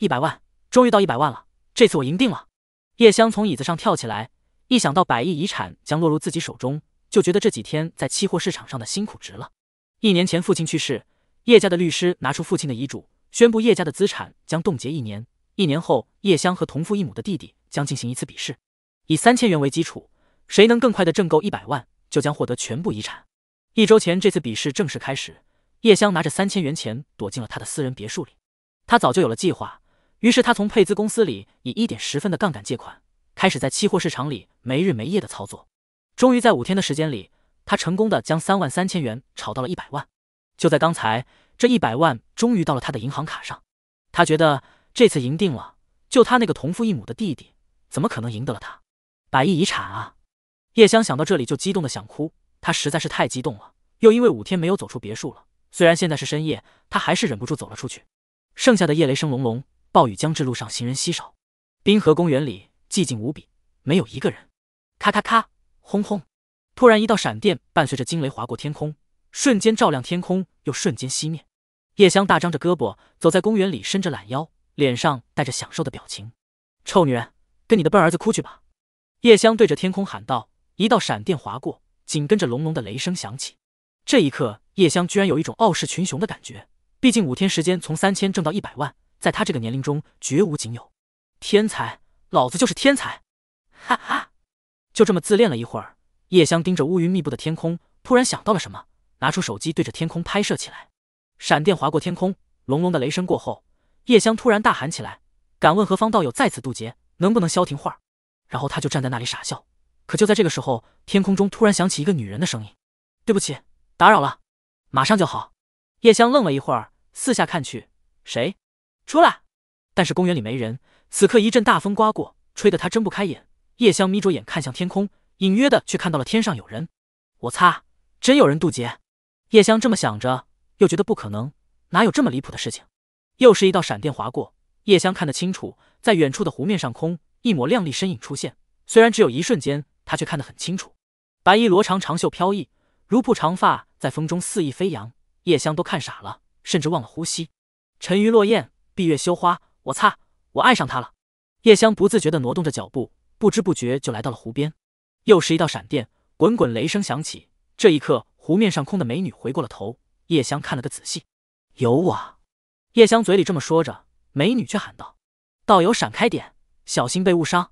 一百万，终于到一百万了！这次我赢定了。叶香从椅子上跳起来，一想到百亿遗产将落入自己手中，就觉得这几天在期货市场上的辛苦值了。一年前父亲去世，叶家的律师拿出父亲的遗嘱，宣布叶家的资产将冻结一年。一年后，叶香和同父异母的弟弟将进行一次比试，以三千元为基础，谁能更快的挣够一百万，就将获得全部遗产。一周前，这次比试正式开始，叶香拿着三千元钱躲进了他的私人别墅里，他早就有了计划。于是他从配资公司里以一点十分的杠杆借款，开始在期货市场里没日没夜的操作。终于在五天的时间里，他成功的将三万三千元炒到了一百万。就在刚才，这一百万终于到了他的银行卡上。他觉得这次赢定了，就他那个同父异母的弟弟，怎么可能赢得了他百亿遗产啊？叶香想到这里就激动的想哭，他实在是太激动了。又因为五天没有走出别墅了，虽然现在是深夜，他还是忍不住走了出去。剩下的叶雷声隆隆。暴雨将至，路上行人稀少，滨河公园里寂静无比，没有一个人。咔咔咔，轰轰！突然，一道闪电伴随着惊雷划过天空，瞬间照亮天空，又瞬间熄灭。叶香大张着胳膊走在公园里，伸着懒腰，脸上带着享受的表情。臭女人，跟你的笨儿子哭去吧！叶香对着天空喊道。一道闪电划过，紧跟着隆隆的雷声响起。这一刻，叶香居然有一种傲视群雄的感觉。毕竟五天时间从三千挣到一百万。在他这个年龄中绝无仅有，天才，老子就是天才，哈哈，就这么自恋了一会儿。叶香盯着乌云密布的天空，突然想到了什么，拿出手机对着天空拍摄起来。闪电划过天空，隆隆的雷声过后，叶香突然大喊起来：“敢问何方道友在此渡劫，能不能消停会儿？”然后他就站在那里傻笑。可就在这个时候，天空中突然响起一个女人的声音：“对不起，打扰了，马上就好。”叶香愣了一会儿，四下看去，谁？出来，但是公园里没人。此刻一阵大风刮过，吹得他睁不开眼。叶香眯着眼看向天空，隐约的却看到了天上有人。我擦，真有人渡劫！叶香这么想着，又觉得不可能，哪有这么离谱的事情？又是一道闪电划过，叶香看得清楚，在远处的湖面上空，一抹亮丽身影出现。虽然只有一瞬间，他却看得很清楚。白衣罗长，长袖飘逸，如瀑长发在风中肆意飞扬。叶香都看傻了，甚至忘了呼吸。沉鱼落雁。闭月羞花，我擦，我爱上他了。叶香不自觉地挪动着脚步，不知不觉就来到了湖边。又是一道闪电，滚滚雷声响起。这一刻，湖面上空的美女回过了头，叶香看了个仔细。有我，叶香嘴里这么说着，美女却喊道：“道友闪开点，小心被误伤。”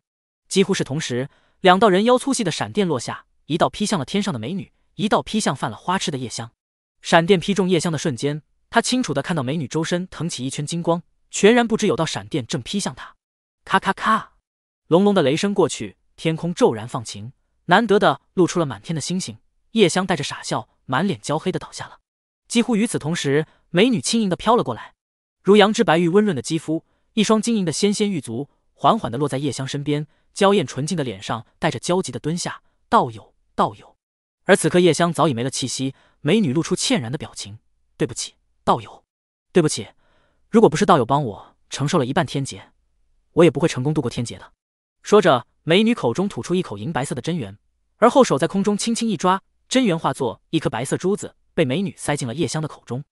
几乎是同时，两道人腰粗细的闪电落下，一道劈向了天上的美女，一道劈向犯了花痴的叶香。闪电劈中叶香的瞬间，她清楚地看到美女周身腾起一圈金光。全然不知有道闪电正劈向他，咔咔咔，隆隆的雷声过去，天空骤然放晴，难得的露出了满天的星星。叶香带着傻笑，满脸焦黑的倒下了。几乎与此同时，美女轻盈的飘了过来，如羊脂白玉温润的肌肤，一双晶莹的纤纤玉足缓缓的落在叶香身边，娇艳纯净的脸上带着焦急的蹲下：“道友，道友。”而此刻叶香早已没了气息，美女露出歉然的表情：“对不起，道友，对不起。”如果不是道友帮我承受了一半天劫，我也不会成功度过天劫的。说着，美女口中吐出一口银白色的真元，而后手在空中轻轻一抓，真元化作一颗白色珠子，被美女塞进了叶香的口中。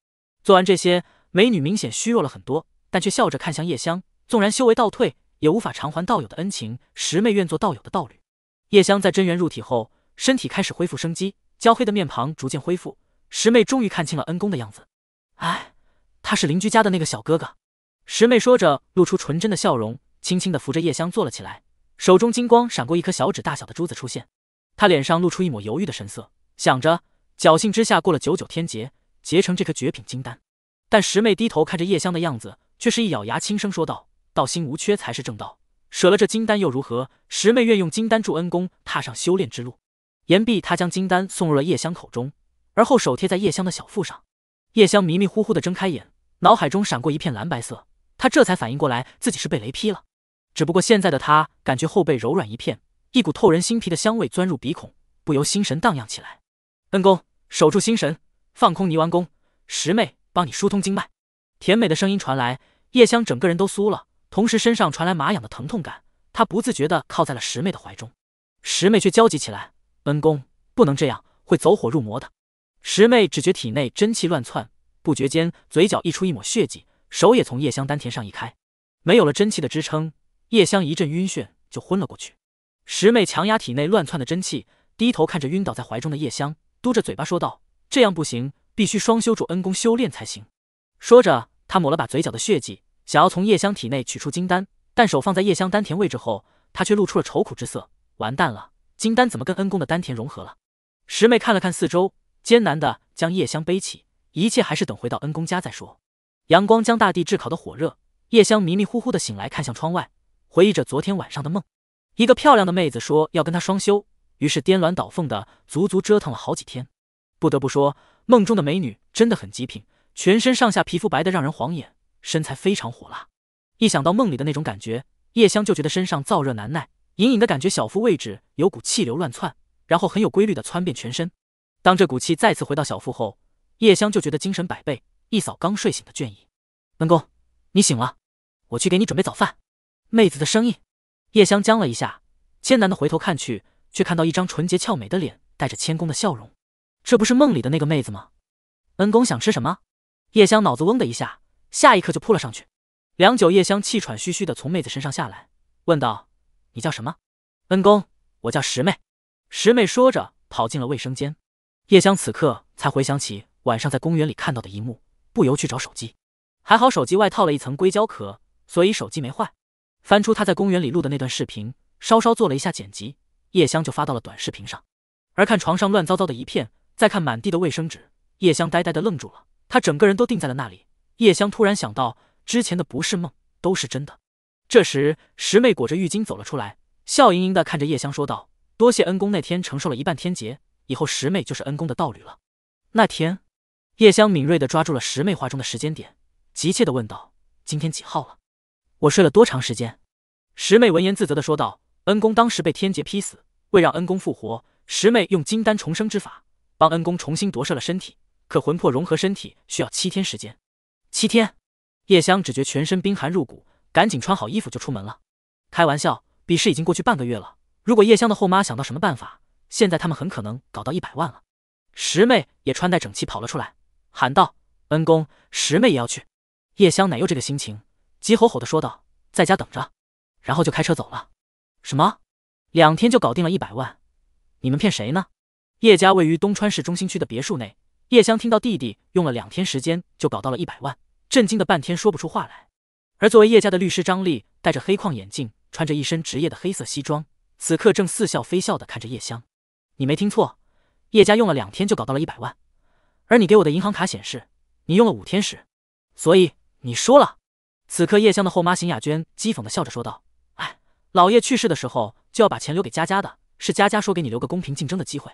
做完这些，美女明显虚弱了很多，但却笑着看向叶香。纵然修为倒退，也无法偿还道友的恩情。十妹愿做道友的道侣。叶香在真元入体后，身体开始恢复生机，焦黑的面庞逐渐恢复。十妹终于看清了恩公的样子。唉。他是邻居家的那个小哥哥，十妹说着，露出纯真的笑容，轻轻的扶着叶香坐了起来，手中金光闪过，一颗小指大小的珠子出现。她脸上露出一抹犹豫的神色，想着侥幸之下过了九九天劫，结成这颗绝品金丹。但十妹低头看着叶香的样子，却是一咬牙，轻声说道：“道心无缺才是正道，舍了这金丹又如何？十妹愿用金丹助恩公踏上修炼之路。”言毕，他将金丹送入了叶香口中，而后手贴在叶香的小腹上。叶香迷迷糊糊的睁开眼。脑海中闪过一片蓝白色，他这才反应过来自己是被雷劈了。只不过现在的他感觉后背柔软一片，一股透人心脾的香味钻入鼻孔，不由心神荡漾起来。恩公，守住心神，放空泥丸宫。师妹，帮你疏通经脉。甜美的声音传来，叶香整个人都酥了，同时身上传来麻痒的疼痛感，她不自觉的靠在了师妹的怀中。师妹却焦急起来，恩公不能这样，会走火入魔的。师妹只觉体内真气乱窜。不觉间，嘴角溢出一抹血迹，手也从叶香丹田上移开。没有了真气的支撑，叶香一阵晕眩，就昏了过去。十妹强压体内乱窜的真气，低头看着晕倒在怀中的叶香，嘟着嘴巴说道：“这样不行，必须双修主恩公修炼才行。”说着，她抹了把嘴角的血迹，想要从叶香体内取出金丹，但手放在叶香丹田位置后，她却露出了愁苦之色。完蛋了，金丹怎么跟恩公的丹田融合了？十妹看了看四周，艰难的将叶香背起。一切还是等回到恩公家再说。阳光将大地炙烤的火热，叶香迷迷糊糊的醒来，看向窗外，回忆着昨天晚上的梦。一个漂亮的妹子说要跟他双修，于是颠鸾倒凤的足足折腾了好几天。不得不说，梦中的美女真的很极品，全身上下皮肤白的让人晃眼，身材非常火辣。一想到梦里的那种感觉，叶香就觉得身上燥热难耐，隐隐的感觉小腹位置有股气流乱窜，然后很有规律的窜遍全身。当这股气再次回到小腹后，叶香就觉得精神百倍，一扫刚睡醒的倦意。恩公，你醒了，我去给你准备早饭。妹子的声音，叶香僵了一下，艰难的回头看去，却看到一张纯洁俏美的脸，带着谦恭的笑容。这不是梦里的那个妹子吗？恩公想吃什么？叶香脑子嗡的一下，下一刻就扑了上去。良久，叶香气喘吁吁的从妹子身上下来，问道：“你叫什么？”恩公，我叫十妹。十妹说着跑进了卫生间。叶香此刻才回想起。晚上在公园里看到的一幕，不由去找手机，还好手机外套了一层硅胶壳，所以手机没坏。翻出他在公园里录的那段视频，稍稍做了一下剪辑，叶香就发到了短视频上。而看床上乱糟糟的一片，再看满地的卫生纸，叶香呆呆的愣住了，他整个人都定在了那里。叶香突然想到，之前的不是梦，都是真的。这时，十妹裹着浴巾走了出来，笑盈盈的看着叶香说道：“多谢恩公那天承受了一半天劫，以后十妹就是恩公的道侣了。”那天。叶香敏锐地抓住了十妹话中的时间点，急切地问道：“今天几号了？我睡了多长时间？”十妹闻言自责地说道：“恩公当时被天劫劈死，为让恩公复活，十妹用金丹重生之法帮恩公重新夺舍了身体，可魂魄融合身体需要七天时间。”七天。叶香只觉全身冰寒入骨，赶紧穿好衣服就出门了。开玩笑，比试已经过去半个月了，如果叶香的后妈想到什么办法，现在他们很可能搞到一百万了。十妹也穿戴整齐跑了出来。喊道：“恩公，十妹也要去。”叶香哪有这个心情，急吼吼的说道：“在家等着。”然后就开车走了。什么？两天就搞定了一百万？你们骗谁呢？叶家位于东川市中心区的别墅内，叶香听到弟弟用了两天时间就搞到了一百万，震惊的半天说不出话来。而作为叶家的律师张丽，戴着黑框眼镜，穿着一身职业的黑色西装，此刻正似笑非笑的看着叶香。你没听错，叶家用了两天就搞到了一百万。而你给我的银行卡显示，你用了五天时，所以你输了。此刻，叶香的后妈邢雅娟讥讽的笑着说道：“哎，老叶去世的时候，就要把钱留给佳佳的，是佳佳说给你留个公平竞争的机会。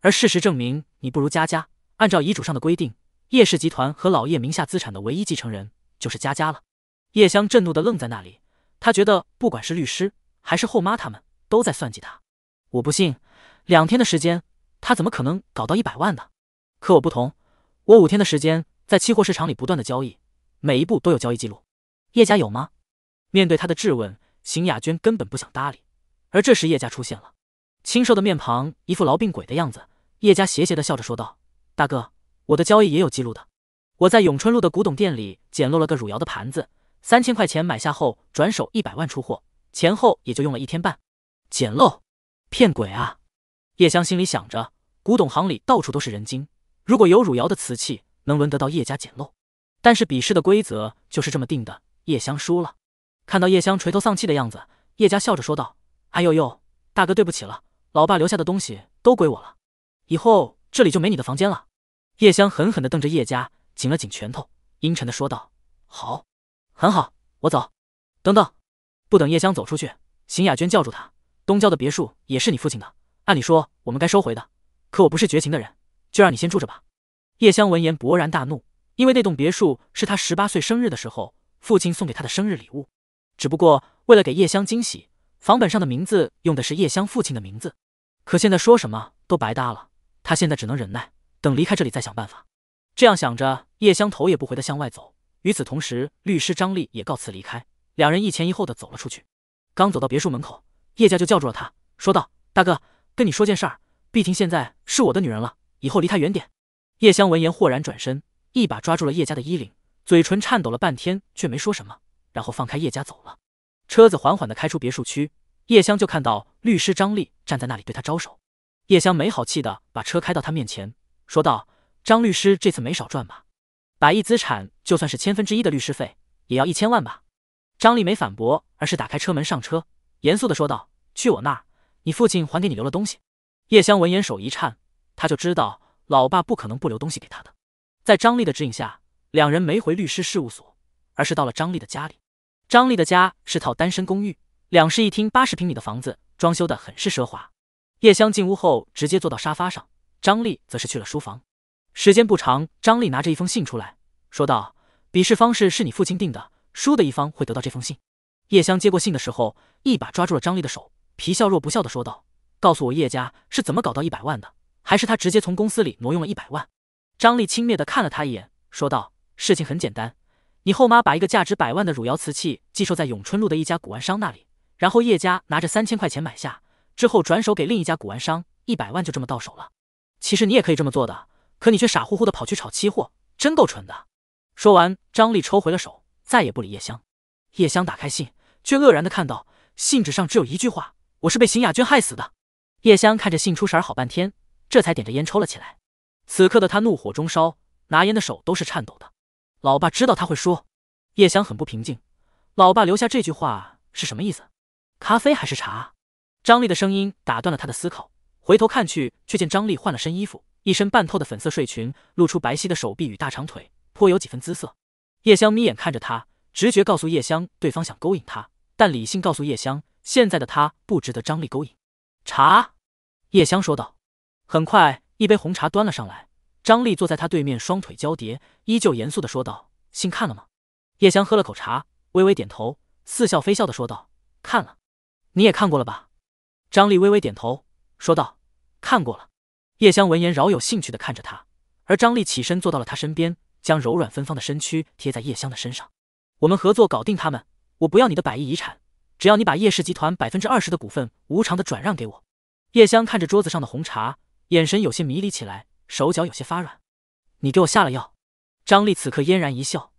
而事实证明，你不如佳佳。按照遗嘱上的规定，叶氏集团和老叶名下资产的唯一继承人就是佳佳了。”叶香震怒的愣在那里，她觉得不管是律师还是后妈，他们都在算计他。我不信，两天的时间，他怎么可能搞到一百万呢？可我不同，我五天的时间在期货市场里不断的交易，每一步都有交易记录。叶家有吗？面对他的质问，邢雅娟根本不想搭理。而这时叶家出现了，清瘦的面庞，一副痨病鬼的样子。叶家邪邪的笑着说道：“大哥，我的交易也有记录的。我在永春路的古董店里捡漏了个汝窑的盘子，三千块钱买下后转手一百万出货，前后也就用了一天半。捡漏，骗鬼啊！”叶香心里想着，古董行里到处都是人精。如果有汝窑的瓷器能轮得到叶家捡漏，但是比试的规则就是这么定的。叶香输了，看到叶香垂头丧气的样子，叶家笑着说道：“哎呦呦，大哥，对不起了，老爸留下的东西都归我了，以后这里就没你的房间了。”叶香狠狠地瞪着叶家，紧了紧拳头，阴沉地说道：“好，很好，我走。”等等，不等叶香走出去，邢雅娟叫住他：“东郊的别墅也是你父亲的，按理说我们该收回的，可我不是绝情的人。”就让你先住着吧。叶香闻言勃然大怒，因为那栋别墅是她十八岁生日的时候父亲送给她的生日礼物。只不过为了给叶香惊喜，房本上的名字用的是叶香父亲的名字。可现在说什么都白搭了，她现在只能忍耐，等离开这里再想办法。这样想着，叶香头也不回的向外走。与此同时，律师张丽也告辞离开，两人一前一后的走了出去。刚走到别墅门口，叶家就叫住了他，说道：“大哥，跟你说件事儿，碧婷现在是我的女人了。”以后离他远点。叶香闻言豁然转身，一把抓住了叶家的衣领，嘴唇颤抖了半天，却没说什么，然后放开叶家走了。车子缓缓的开出别墅区，叶香就看到律师张丽站在那里对他招手。叶香没好气的把车开到他面前，说道：“张律师这次没少赚吧？百亿资产，就算是千分之一的律师费，也要一千万吧？”张丽没反驳，而是打开车门上车，严肃的说道：“去我那儿，你父亲还给你留了东西。”叶香闻言手一颤。他就知道老爸不可能不留东西给他的，在张丽的指引下，两人没回律师事务所，而是到了张丽的家里。张丽的家是套单身公寓，两室一厅，八十平米的房子，装修的很是奢华。叶香进屋后直接坐到沙发上，张丽则是去了书房。时间不长，张丽拿着一封信出来，说道：“比试方式是你父亲定的，输的一方会得到这封信。”叶香接过信的时候，一把抓住了张丽的手，皮笑肉不笑的说道：“告诉我叶家是怎么搞到一百万的。”还是他直接从公司里挪用了一百万。张丽轻蔑地看了他一眼，说道：“事情很简单，你后妈把一个价值百万的汝窑瓷器寄售在永春路的一家古玩商那里，然后叶家拿着三千块钱买下，之后转手给另一家古玩商，一百万就这么到手了。其实你也可以这么做的，可你却傻乎乎的跑去炒期货，真够蠢的。”说完，张丽抽回了手，再也不理叶香。叶香打开信，却愕然地看到信纸上只有一句话：“我是被邢雅娟害死的。”叶香看着信出神好半天。这才点着烟抽了起来，此刻的他怒火中烧，拿烟的手都是颤抖的。老爸知道他会说，叶香很不平静，老爸留下这句话是什么意思？咖啡还是茶？张丽的声音打断了他的思考，回头看去，却见张丽换了身衣服，一身半透的粉色睡裙，露出白皙的手臂与大长腿，颇有几分姿色。叶香眯眼看着他，直觉告诉叶香对方想勾引他，但理性告诉叶香现在的他不值得张丽勾引。茶，叶香说道。很快，一杯红茶端了上来。张丽坐在他对面，双腿交叠，依旧严肃的说道：“信看了吗？”叶香喝了口茶，微微点头，似笑非笑的说道：“看了，你也看过了吧？”张丽微微点头，说道：“看过了。”叶香闻言饶有兴趣的看着他，而张丽起身坐到了他身边，将柔软芬芳的身躯贴在叶香的身上：“我们合作搞定他们，我不要你的百亿遗产，只要你把叶氏集团百分之二十的股份无偿的转让给我。”叶香看着桌子上的红茶。眼神有些迷离起来，手脚有些发软。你给我下了药。张丽此刻嫣然一笑：“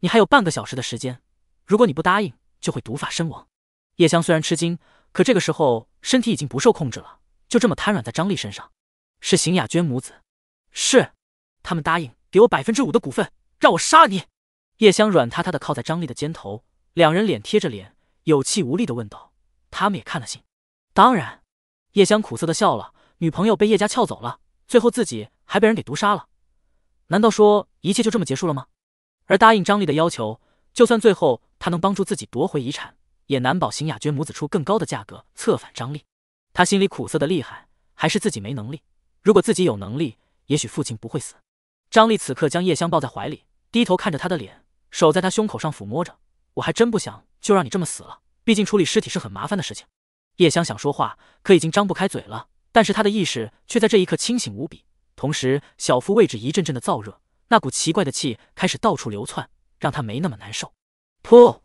你还有半个小时的时间，如果你不答应，就会毒发身亡。”叶香虽然吃惊，可这个时候身体已经不受控制了，就这么瘫软在张丽身上。是邢雅娟母子，是他们答应给我百分之五的股份，让我杀你。叶香软塌塌的靠在张丽的肩头，两人脸贴着脸，有气无力的问道：“他们也看了信？”“当然。”叶香苦涩的笑了。女朋友被叶家撬走了，最后自己还被人给毒杀了，难道说一切就这么结束了吗？而答应张丽的要求，就算最后他能帮助自己夺回遗产，也难保邢雅娟母子出更高的价格策反张丽。他心里苦涩的厉害，还是自己没能力。如果自己有能力，也许父亲不会死。张丽此刻将叶香抱在怀里，低头看着他的脸，手在他胸口上抚摸着。我还真不想就让你这么死了，毕竟处理尸体是很麻烦的事情。叶香想说话，可已经张不开嘴了。但是他的意识却在这一刻清醒无比，同时小腹位置一阵阵的燥热，那股奇怪的气开始到处流窜，让他没那么难受。噗，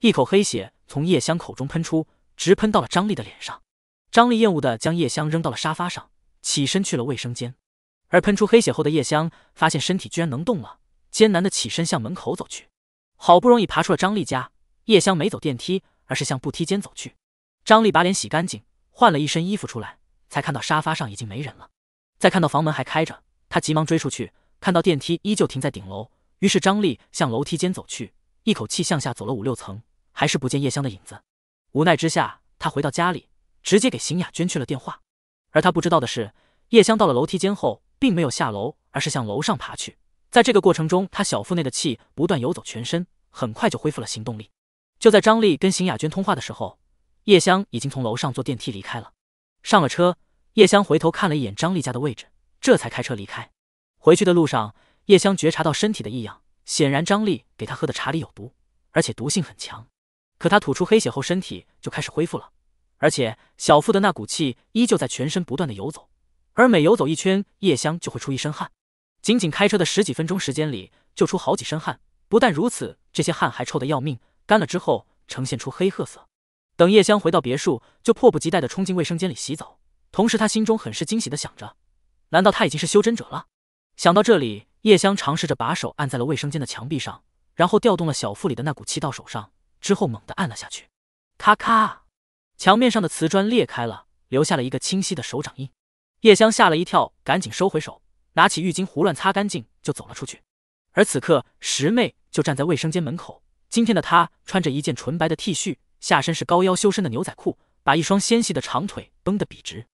一口黑血从叶香口中喷出，直喷到了张丽的脸上。张丽厌恶的将叶香扔到了沙发上，起身去了卫生间。而喷出黑血后的叶香发现身体居然能动了，艰难的起身向门口走去。好不容易爬出了张丽家，叶香没走电梯，而是向步梯间走去。张丽把脸洗干净，换了一身衣服出来。才看到沙发上已经没人了，再看到房门还开着，他急忙追出去，看到电梯依旧停在顶楼，于是张丽向楼梯间走去，一口气向下走了五六层，还是不见叶香的影子。无奈之下，他回到家里，直接给邢雅娟去了电话。而他不知道的是，叶香到了楼梯间后，并没有下楼，而是向楼上爬去。在这个过程中，他小腹内的气不断游走全身，很快就恢复了行动力。就在张丽跟邢雅娟通话的时候，叶香已经从楼上坐电梯离开了。上了车，叶香回头看了一眼张丽家的位置，这才开车离开。回去的路上，叶香觉察到身体的异样，显然张丽给她喝的茶里有毒，而且毒性很强。可他吐出黑血后，身体就开始恢复了，而且小腹的那股气依旧在全身不断的游走，而每游走一圈，叶香就会出一身汗。仅仅开车的十几分钟时间里，就出好几身汗。不但如此，这些汗还臭得要命，干了之后呈现出黑褐色。等叶香回到别墅，就迫不及待地冲进卫生间里洗澡。同时，她心中很是惊喜地想着：难道她已经是修真者了？想到这里，叶香尝试着把手按在了卫生间的墙壁上，然后调动了小腹里的那股气到手上，之后猛地按了下去。咔咔，墙面上的瓷砖裂开了，留下了一个清晰的手掌印。叶香吓了一跳，赶紧收回手，拿起浴巾胡乱擦干净，就走了出去。而此刻，十妹就站在卫生间门口。今天的她穿着一件纯白的 T 恤。下身是高腰修身的牛仔裤，把一双纤细的长腿绷得笔直。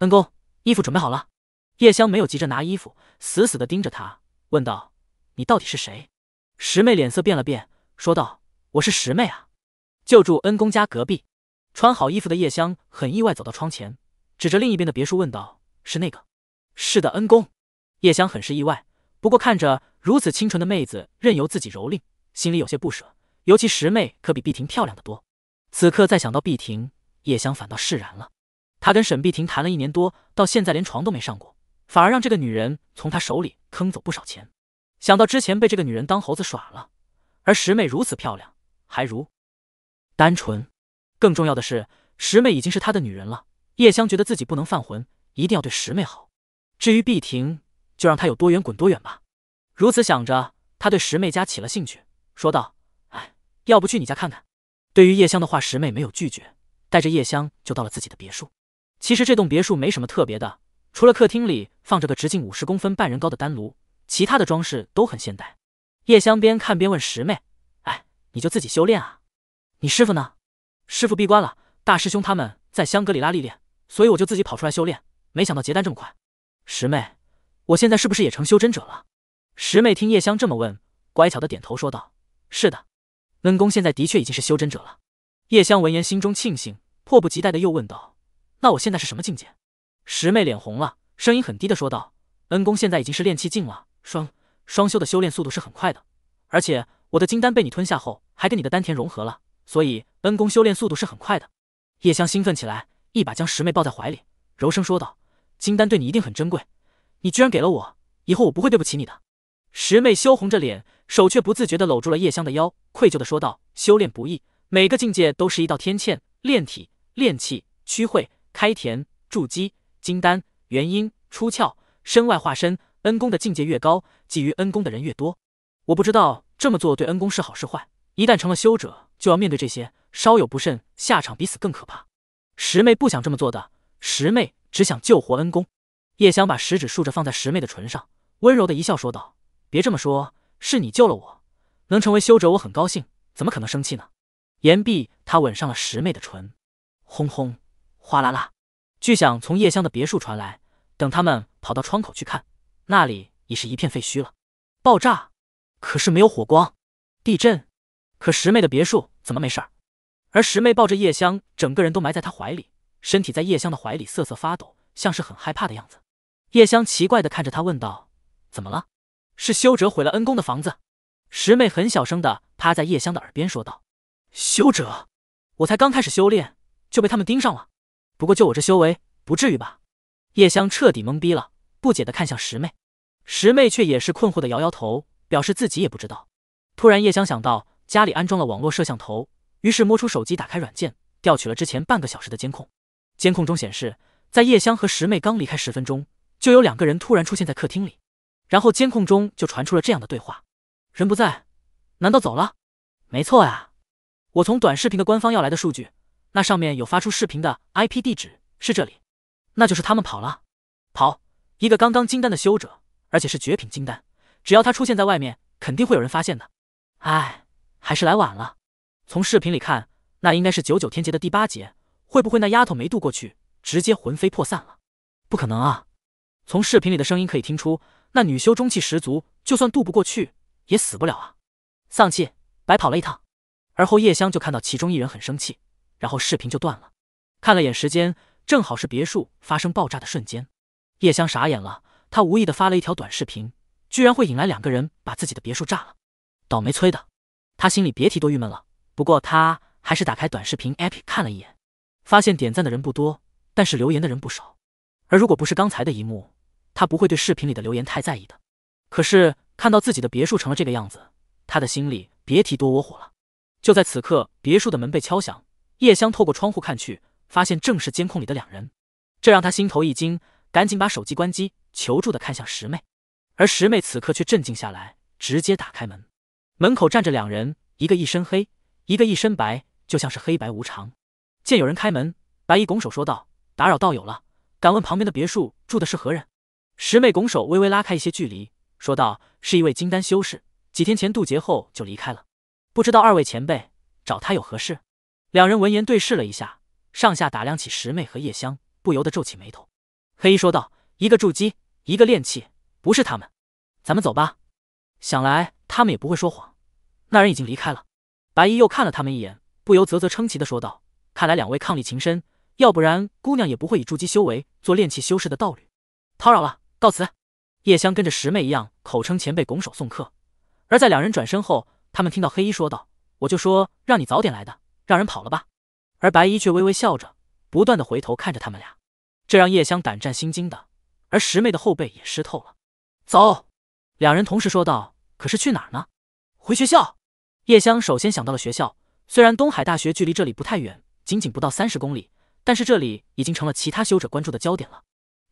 恩公，衣服准备好了。叶香没有急着拿衣服，死死地盯着他，问道：“你到底是谁？”十妹脸色变了变，说道：“我是十妹啊，就住恩公家隔壁。”穿好衣服的叶香很意外，走到窗前，指着另一边的别墅问道：“是那个？”“是的，恩公。”叶香很是意外，不过看着如此清纯的妹子，任由自己蹂躏，心里有些不舍。尤其十妹可比碧婷漂亮的多。此刻再想到碧婷，叶香反倒释然了。他跟沈碧婷谈了一年多，到现在连床都没上过，反而让这个女人从他手里坑走不少钱。想到之前被这个女人当猴子耍了，而十妹如此漂亮，还如单纯，更重要的是，十妹已经是他的女人了。叶香觉得自己不能犯浑，一定要对十妹好。至于碧婷，就让她有多远滚多远吧。如此想着，他对十妹家起了兴趣，说道：“哎，要不去你家看看？”对于叶香的话，十妹没有拒绝，带着叶香就到了自己的别墅。其实这栋别墅没什么特别的，除了客厅里放着个直径五十公分、半人高的丹炉，其他的装饰都很现代。叶香边看边问十妹：“哎，你就自己修炼啊？你师傅呢？师傅闭关了，大师兄他们在香格里拉历练，所以我就自己跑出来修炼。没想到结丹这么快。十妹，我现在是不是也成修真者了？”十妹听叶香这么问，乖巧的点头说道：“是的。”恩公现在的确已经是修真者了。叶香闻言心中庆幸，迫不及待的又问道：“那我现在是什么境界？”十妹脸红了，声音很低的说道：“恩公现在已经是炼气境了。双双修的修炼速度是很快的，而且我的金丹被你吞下后，还跟你的丹田融合了，所以恩公修炼速度是很快的。”叶香兴奋起来，一把将十妹抱在怀里，柔声说道：“金丹对你一定很珍贵，你居然给了我，以后我不会对不起你的。”十妹羞红着脸，手却不自觉地搂住了叶香的腰，愧疚地说道：“修炼不易，每个境界都是一道天堑。炼体、炼气、驱秽、开田、筑基、金丹、元婴、出窍、身外化身。恩公的境界越高，觊觎恩公的人越多。我不知道这么做对恩公是好是坏。一旦成了修者，就要面对这些，稍有不慎，下场比死更可怕。”十妹不想这么做的，十妹只想救活恩公。叶香把食指竖着放在十妹的唇上，温柔的一笑说道。别这么说，是你救了我，能成为修者我很高兴，怎么可能生气呢？言毕，他吻上了十妹的唇。轰轰，哗啦啦，巨响从叶香的别墅传来。等他们跑到窗口去看，那里已是一片废墟了。爆炸？可是没有火光。地震？可十妹的别墅怎么没事儿？而十妹抱着叶香，整个人都埋在她怀里，身体在叶香的怀里瑟瑟发抖，像是很害怕的样子。叶香奇怪的看着他，问道：“怎么了？”是修者毁了恩公的房子，十妹很小声的趴在叶香的耳边说道：“修者，我才刚开始修炼就被他们盯上了，不过就我这修为，不至于吧？”叶香彻底懵逼了，不解的看向十妹，十妹却也是困惑的摇摇头，表示自己也不知道。突然，叶香想到家里安装了网络摄像头，于是摸出手机打开软件，调取了之前半个小时的监控。监控中显示，在叶香和十妹刚离开十分钟，就有两个人突然出现在客厅里。然后监控中就传出了这样的对话：“人不在，难道走了？没错呀，我从短视频的官方要来的数据，那上面有发出视频的 IP 地址是这里，那就是他们跑了。跑一个刚刚金丹的修者，而且是绝品金丹，只要他出现在外面，肯定会有人发现的。哎，还是来晚了。从视频里看，那应该是九九天劫的第八劫，会不会那丫头没渡过去，直接魂飞魄散了？不可能啊，从视频里的声音可以听出。”那女修中气十足，就算渡不过去，也死不了啊！丧气，白跑了一趟。而后叶香就看到其中一人很生气，然后视频就断了。看了眼时间，正好是别墅发生爆炸的瞬间。叶香傻眼了，她无意的发了一条短视频，居然会引来两个人把自己的别墅炸了，倒霉催的！他心里别提多郁闷了。不过他还是打开短视频 APP 看了一眼，发现点赞的人不多，但是留言的人不少。而如果不是刚才的一幕，他不会对视频里的留言太在意的，可是看到自己的别墅成了这个样子，他的心里别提多窝火了。就在此刻，别墅的门被敲响，叶香透过窗户看去，发现正是监控里的两人，这让他心头一惊，赶紧把手机关机，求助的看向十妹。而十妹此刻却镇静下来，直接打开门，门口站着两人，一个一身黑，一个一身白，就像是黑白无常。见有人开门，白衣拱手说道：“打扰道友了，敢问旁边的别墅住的是何人？”十妹拱手，微微拉开一些距离，说道：“是一位金丹修士，几天前渡劫后就离开了，不知道二位前辈找他有何事？”两人闻言对视了一下，上下打量起十妹和叶香，不由得皱起眉头。黑衣说道：“一个筑基，一个炼气，不是他们，咱们走吧。想来他们也不会说谎。那人已经离开了。”白衣又看了他们一眼，不由啧啧称奇的说道：“看来两位伉俪情深，要不然姑娘也不会以筑基修为做炼气修士的道侣。叨扰了。”告辞，叶香跟着师妹一样口称前辈拱手送客，而在两人转身后，他们听到黑衣说道：“我就说让你早点来的，让人跑了吧。”而白衣却微微笑着，不断的回头看着他们俩，这让叶香胆战心惊的，而十妹的后背也湿透了。走，两人同时说道：“可是去哪儿呢？”回学校。叶香首先想到了学校，虽然东海大学距离这里不太远，仅仅不到三十公里，但是这里已经成了其他修者关注的焦点了，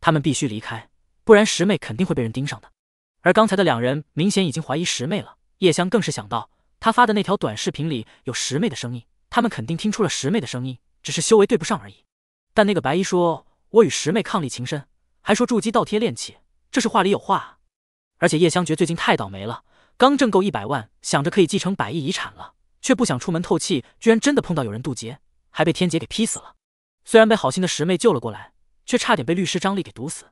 他们必须离开。不然，十妹肯定会被人盯上的。而刚才的两人明显已经怀疑十妹了。叶香更是想到，他发的那条短视频里有十妹的声音，他们肯定听出了十妹的声音，只是修为对不上而已。但那个白衣说：“我与十妹伉俪情深，还说筑基倒贴炼气，这是话里有话。”而且叶香觉最近太倒霉了，刚挣够一百万，想着可以继承百亿遗产了，却不想出门透气，居然真的碰到有人渡劫，还被天劫给劈死了。虽然被好心的十妹救了过来，却差点被律师张力给毒死。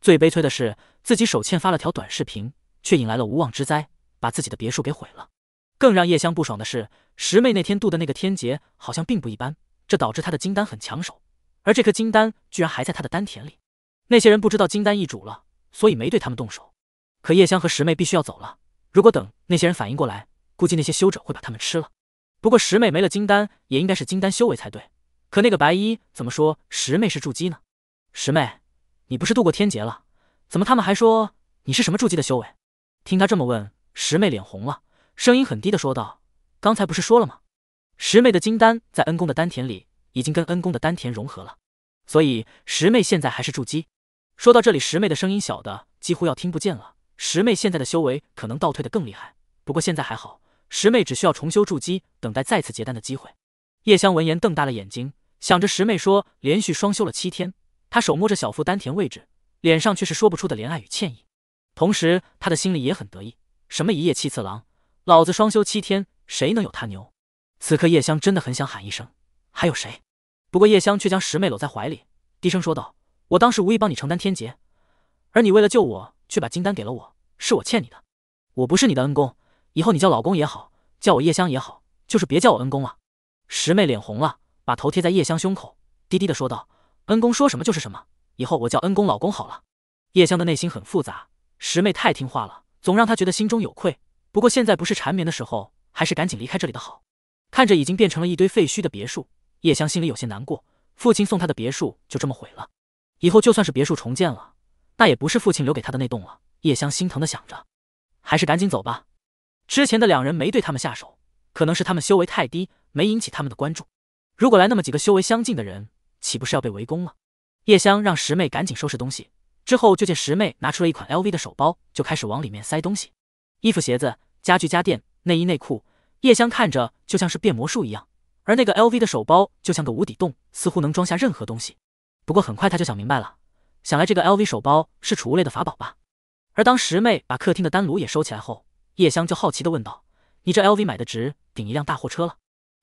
最悲催的是，自己手欠发了条短视频，却引来了无妄之灾，把自己的别墅给毁了。更让叶香不爽的是，十妹那天渡的那个天劫好像并不一般，这导致她的金丹很抢手，而这颗金丹居然还在她的丹田里。那些人不知道金丹易主了，所以没对他们动手。可叶香和十妹必须要走了，如果等那些人反应过来，估计那些修者会把他们吃了。不过十妹没了金丹，也应该是金丹修为才对。可那个白衣怎么说十妹是筑基呢？十妹。你不是渡过天劫了？怎么他们还说你是什么筑基的修为？听他这么问，十妹脸红了，声音很低的说道：“刚才不是说了吗？十妹的金丹在恩公的丹田里，已经跟恩公的丹田融合了，所以十妹现在还是筑基。”说到这里，十妹的声音小的几乎要听不见了。十妹现在的修为可能倒退的更厉害，不过现在还好，十妹只需要重修筑基，等待再次结丹的机会。叶香闻言瞪大了眼睛，想着十妹说连续双修了七天。他手摸着小腹丹田位置，脸上却是说不出的怜爱与歉意，同时他的心里也很得意。什么一夜七次郎，老子双休七天，谁能有他牛？此刻叶香真的很想喊一声，还有谁？不过叶香却将十妹搂在怀里，低声说道：“我当时无意帮你承担天劫，而你为了救我，却把金丹给了我，是我欠你的。我不是你的恩公，以后你叫老公也好，叫我叶香也好，就是别叫我恩公了。”十妹脸红了，把头贴在叶香胸口，低低的说道。恩公说什么就是什么，以后我叫恩公老公好了。叶香的内心很复杂，师妹太听话了，总让她觉得心中有愧。不过现在不是缠绵的时候，还是赶紧离开这里的好。看着已经变成了一堆废墟的别墅，叶香心里有些难过。父亲送她的别墅就这么毁了，以后就算是别墅重建了，那也不是父亲留给她的那栋了。叶香心疼的想着，还是赶紧走吧。之前的两人没对他们下手，可能是他们修为太低，没引起他们的关注。如果来那么几个修为相近的人，岂不是要被围攻了？叶香让十妹赶紧收拾东西，之后就见十妹拿出了一款 L V 的手包，就开始往里面塞东西，衣服、鞋子、家具、家电、内衣、内裤，叶香看着就像是变魔术一样，而那个 L V 的手包就像个无底洞，似乎能装下任何东西。不过很快他就想明白了，想来这个 L V 手包是储物类的法宝吧。而当十妹把客厅的丹炉也收起来后，叶香就好奇的问道：“你这 L V 买的值，顶一辆大货车了？”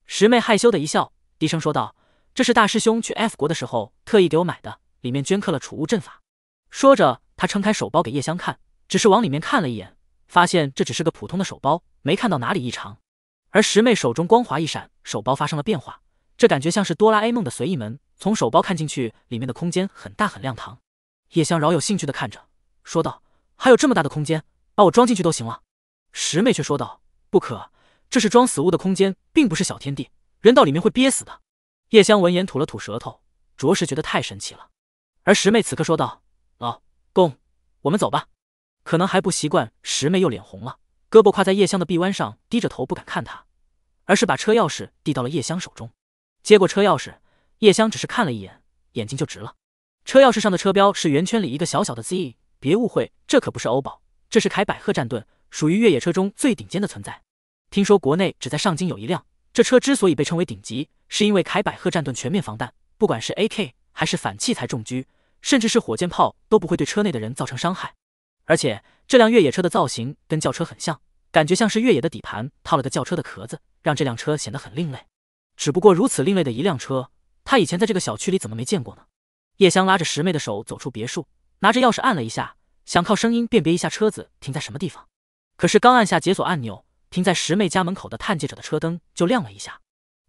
十妹害羞的一笑，低声说道。这是大师兄去 F 国的时候特意给我买的，里面镌刻了储物阵法。说着，他撑开手包给叶香看，只是往里面看了一眼，发现这只是个普通的手包，没看到哪里异常。而十妹手中光华一闪，手包发生了变化，这感觉像是哆啦 A 梦的随意门。从手包看进去，里面的空间很大很亮堂。叶香饶有兴趣的看着，说道：“还有这么大的空间，把我装进去都行了。”十妹却说道：“不可，这是装死物的空间，并不是小天地，人到里面会憋死的。”叶香闻言吐了吐舌头，着实觉得太神奇了。而十妹此刻说道：“老公，我们走吧。”可能还不习惯，十妹又脸红了，胳膊挎在叶香的臂弯上，低着头不敢看她，而是把车钥匙递到了叶香手中。接过车钥匙，叶香只是看了一眼，眼睛就直了。车钥匙上的车标是圆圈里一个小小的 Z，别误会，这可不是欧宝，这是凯百赫战盾，属于越野车中最顶尖的存在。听说国内只在上京有一辆。这车之所以被称为顶级，是因为凯百赫战盾全面防弹，不管是 AK 还是反器材重狙，甚至是火箭炮都不会对车内的人造成伤害。而且这辆越野车的造型跟轿车很像，感觉像是越野的底盘套了个轿车的壳子，让这辆车显得很另类。只不过如此另类的一辆车，他以前在这个小区里怎么没见过呢？叶香拉着十妹的手走出别墅，拿着钥匙按了一下，想靠声音辨别一下车子停在什么地方。可是刚按下解锁按钮。停在十妹家门口的探界者的车灯就亮了一下，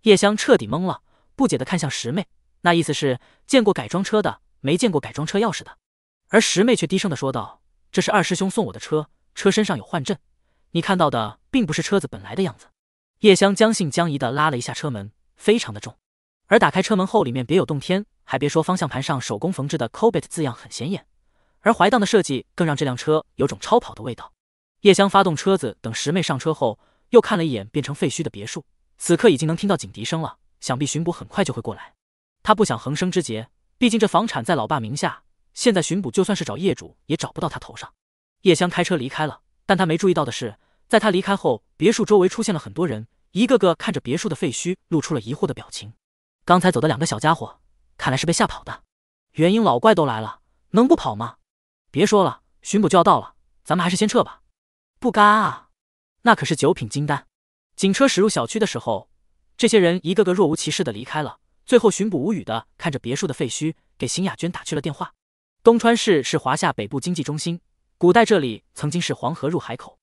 叶香彻底懵了，不解的看向十妹，那意思是见过改装车的，没见过改装车钥匙的。而十妹却低声的说道：“这是二师兄送我的车，车身上有幻阵，你看到的并不是车子本来的样子。”叶香将信将疑的拉了一下车门，非常的重。而打开车门后，里面别有洞天，还别说方向盘上手工缝制的 c o b i t 字样很显眼，而怀档的设计更让这辆车有种超跑的味道。叶香发动车子，等十妹上车后，又看了一眼变成废墟的别墅。此刻已经能听到警笛声了，想必巡捕很快就会过来。他不想横生枝节，毕竟这房产在老爸名下，现在巡捕就算是找业主，也找不到他头上。叶香开车离开了，但他没注意到的是，在他离开后，别墅周围出现了很多人，一个个看着别墅的废墟，露出了疑惑的表情。刚才走的两个小家伙，看来是被吓跑的。元婴老怪都来了，能不跑吗？别说了，巡捕就要到了，咱们还是先撤吧。不干啊！那可是九品金丹。警车驶入小区的时候，这些人一个个若无其事的离开了。最后，巡捕无语的看着别墅的废墟，给邢雅娟打去了电话。东川市是华夏北部经济中心，古代这里曾经是黄河入海口，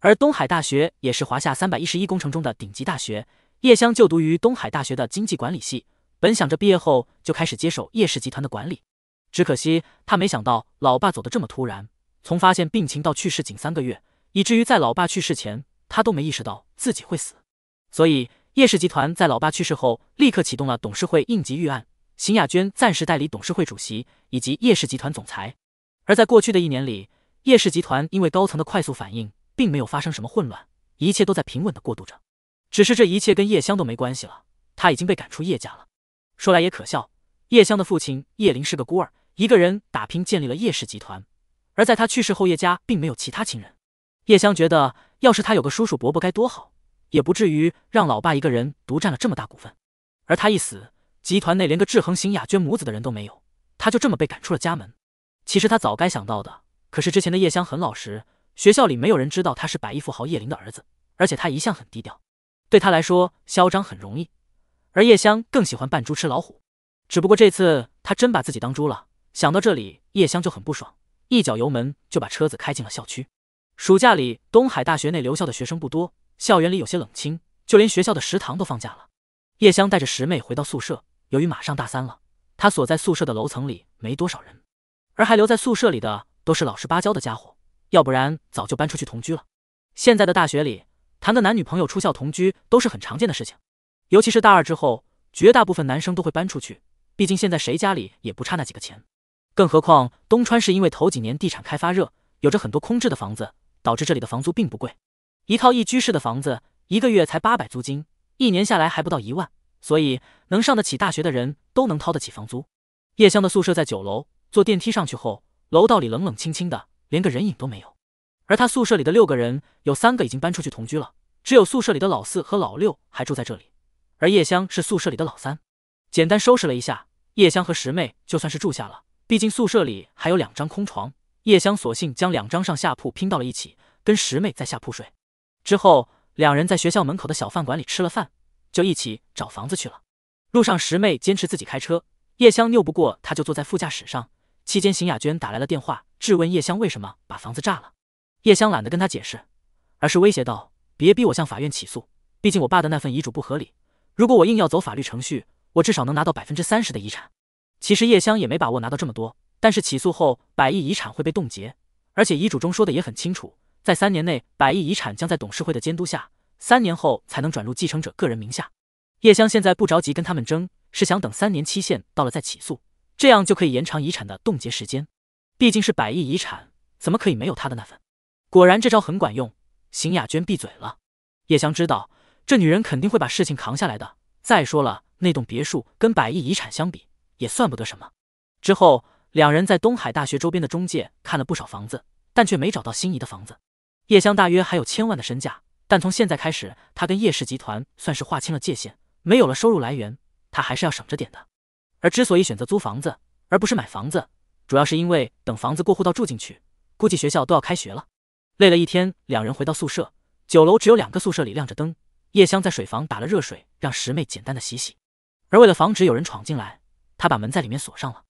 而东海大学也是华夏三百一十一工程中的顶级大学。叶湘就读于东海大学的经济管理系，本想着毕业后就开始接手叶氏集团的管理，只可惜他没想到老爸走得这么突然，从发现病情到去世仅三个月。以至于在老爸去世前，他都没意识到自己会死。所以叶氏集团在老爸去世后，立刻启动了董事会应急预案，邢雅娟暂时代理董事会主席以及叶氏集团总裁。而在过去的一年里，叶氏集团因为高层的快速反应，并没有发生什么混乱，一切都在平稳的过渡着。只是这一切跟叶香都没关系了，他已经被赶出叶家了。说来也可笑，叶香的父亲叶林是个孤儿，一个人打拼建立了叶氏集团。而在他去世后，叶家并没有其他亲人。叶香觉得，要是他有个叔叔伯伯该多好，也不至于让老爸一个人独占了这么大股份。而他一死，集团内连个制衡邢雅娟母子的人都没有，他就这么被赶出了家门。其实他早该想到的，可是之前的叶香很老实，学校里没有人知道他是百亿富豪叶林的儿子，而且他一向很低调。对他来说，嚣张很容易，而叶香更喜欢扮猪吃老虎。只不过这次他真把自己当猪了。想到这里，叶香就很不爽，一脚油门就把车子开进了校区。暑假里，东海大学内留校的学生不多，校园里有些冷清，就连学校的食堂都放假了。叶香带着十妹回到宿舍，由于马上大三了，她所在宿舍的楼层里没多少人，而还留在宿舍里的都是老实巴交的家伙，要不然早就搬出去同居了。现在的大学里，谈个男女朋友出校同居都是很常见的事情，尤其是大二之后，绝大部分男生都会搬出去，毕竟现在谁家里也不差那几个钱，更何况东川是因为头几年地产开发热，有着很多空置的房子。导致这里的房租并不贵，一套一居室的房子一个月才八百租金，一年下来还不到一万，所以能上得起大学的人都能掏得起房租。叶香的宿舍在九楼，坐电梯上去后，楼道里冷冷清清的，连个人影都没有。而他宿舍里的六个人，有三个已经搬出去同居了，只有宿舍里的老四和老六还住在这里。而叶香是宿舍里的老三，简单收拾了一下，叶香和十妹就算是住下了。毕竟宿舍里还有两张空床。叶香索性将两张上下铺拼到了一起，跟十妹在下铺睡。之后，两人在学校门口的小饭馆里吃了饭，就一起找房子去了。路上，十妹坚持自己开车，叶香拗不过她，就坐在副驾驶上。期间，邢雅娟打来了电话，质问叶香为什么把房子炸了。叶香懒得跟她解释，而是威胁道：“别逼我向法院起诉，毕竟我爸的那份遗嘱不合理。如果我硬要走法律程序，我至少能拿到百分之三十的遗产。”其实叶香也没把握拿到这么多。但是起诉后，百亿遗产会被冻结，而且遗嘱中说的也很清楚，在三年内，百亿遗产将在董事会的监督下，三年后才能转入继承者个人名下。叶湘现在不着急跟他们争，是想等三年期限到了再起诉，这样就可以延长遗产的冻结时间。毕竟是百亿遗产，怎么可以没有他的那份？果然这招很管用，邢雅娟闭嘴了。叶湘知道这女人肯定会把事情扛下来的。再说了，那栋别墅跟百亿遗产相比也算不得什么。之后。两人在东海大学周边的中介看了不少房子，但却没找到心仪的房子。叶香大约还有千万的身价，但从现在开始，他跟叶氏集团算是划清了界限，没有了收入来源，他还是要省着点的。而之所以选择租房子而不是买房子，主要是因为等房子过户到住进去，估计学校都要开学了。累了一天，两人回到宿舍，九楼只有两个宿舍里亮着灯。叶香在水房打了热水，让十妹简单的洗洗。而为了防止有人闯进来，他把门在里面锁上了。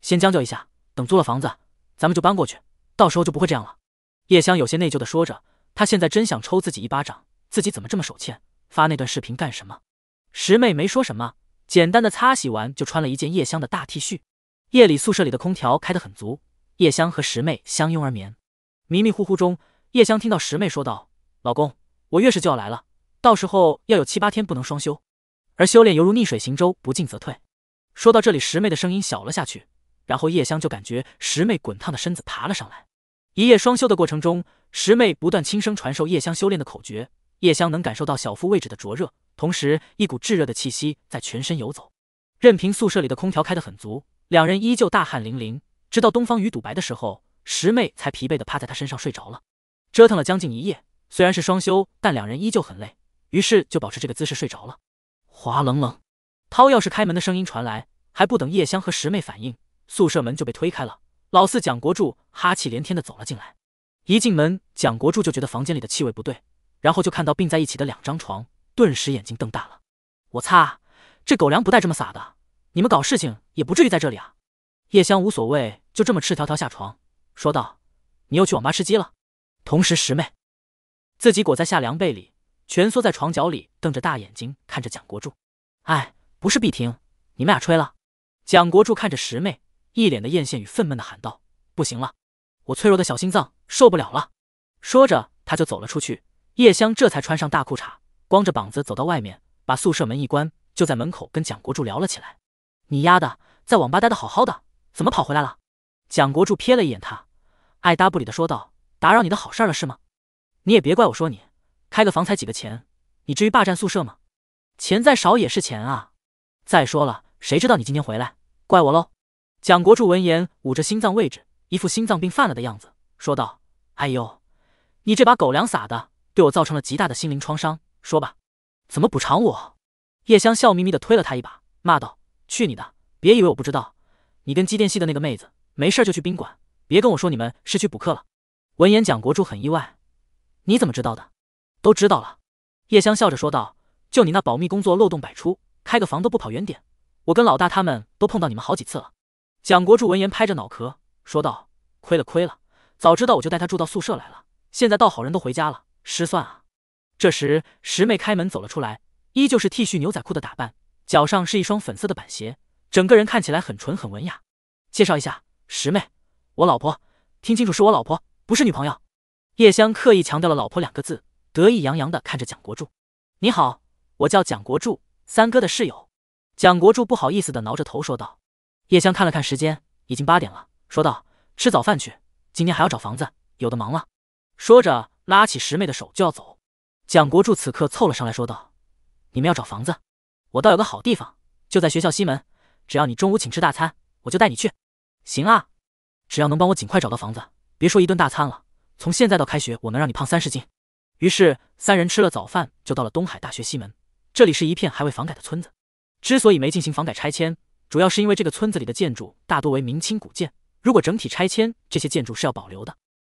先将就一下，等租了房子，咱们就搬过去，到时候就不会这样了。叶香有些内疚的说着，她现在真想抽自己一巴掌，自己怎么这么手欠，发那段视频干什么？十妹没说什么，简单的擦洗完就穿了一件叶香的大 T 恤。夜里宿舍里的空调开得很足，叶香和十妹相拥而眠，迷迷糊糊中，叶香听到十妹说道：“老公，我月事就要来了，到时候要有七八天不能双休，而修炼犹如逆水行舟，不进则退。”说到这里，十妹的声音小了下去。然后叶香就感觉十妹滚烫的身子爬了上来。一夜双修的过程中，十妹不断轻声传授叶香修炼的口诀。叶香能感受到小腹位置的灼热，同时一股炙热的气息在全身游走。任凭宿舍里的空调开得很足，两人依旧大汗淋漓。直到东方雨赌白的时候，十妹才疲惫地趴在他身上睡着了。折腾了将近一夜，虽然是双修，但两人依旧很累，于是就保持这个姿势睡着了。哗冷冷，掏钥匙开门的声音传来，还不等叶香和十妹反应。宿舍门就被推开了，老四蒋国柱哈气连天的走了进来。一进门，蒋国柱就觉得房间里的气味不对，然后就看到并在一起的两张床，顿时眼睛瞪大了。我擦，这狗粮不带这么撒的！你们搞事情也不至于在这里啊！叶香无所谓，就这么赤条条下床，说道：“你又去网吧吃鸡了？”同时，十妹自己裹在夏凉被里，蜷缩在床角里，瞪着大眼睛看着蒋国柱。哎，不是，碧婷，你们俩吹了。蒋国柱看着十妹。一脸的艳羡与愤懑的喊道：“不行了，我脆弱的小心脏受不了了。”说着，他就走了出去。叶香这才穿上大裤衩，光着膀子走到外面，把宿舍门一关，就在门口跟蒋国柱聊了起来。“你丫的，在网吧待的好好的，怎么跑回来了？”蒋国柱瞥了一眼他，爱答不理的说道：“打扰你的好事了是吗？你也别怪我说你，开个房才几个钱，你至于霸占宿舍吗？钱再少也是钱啊。再说了，谁知道你今天回来，怪我喽？”蒋国柱闻言，捂着心脏位置，一副心脏病犯了的样子，说道：“哎呦，你这把狗粮撒的，对我造成了极大的心灵创伤。说吧，怎么补偿我？”叶香笑眯眯的推了他一把，骂道：“去你的！别以为我不知道，你跟机电系的那个妹子没事就去宾馆，别跟我说你们是去补课了。”闻言，蒋国柱很意外：“你怎么知道的？都知道了。”叶香笑着说道：“就你那保密工作漏洞百出，开个房都不跑远点，我跟老大他们都碰到你们好几次了。”蒋国柱闻言拍着脑壳说道：“亏了亏了，早知道我就带他住到宿舍来了。现在倒好，人都回家了，失算啊！”这时，十妹开门走了出来，依旧是 T 恤牛仔裤的打扮，脚上是一双粉色的板鞋，整个人看起来很纯很文雅。介绍一下，十妹，我老婆。听清楚，是我老婆，不是女朋友。叶香刻意强调了“老婆”两个字，得意洋洋地看着蒋国柱。你好，我叫蒋国柱，三哥的室友。蒋国柱不好意思地挠着头说道。叶香看了看时间，已经八点了，说道：“吃早饭去，今天还要找房子，有的忙了。”说着拉起十妹的手就要走。蒋国柱此刻凑了上来说道：“你们要找房子，我倒有个好地方，就在学校西门。只要你中午请吃大餐，我就带你去。”“行啊，只要能帮我尽快找到房子，别说一顿大餐了，从现在到开学，我能让你胖三十斤。”于是三人吃了早饭，就到了东海大学西门。这里是一片还未房改的村子，之所以没进行房改拆迁。主要是因为这个村子里的建筑大多为明清古建，如果整体拆迁，这些建筑是要保留的。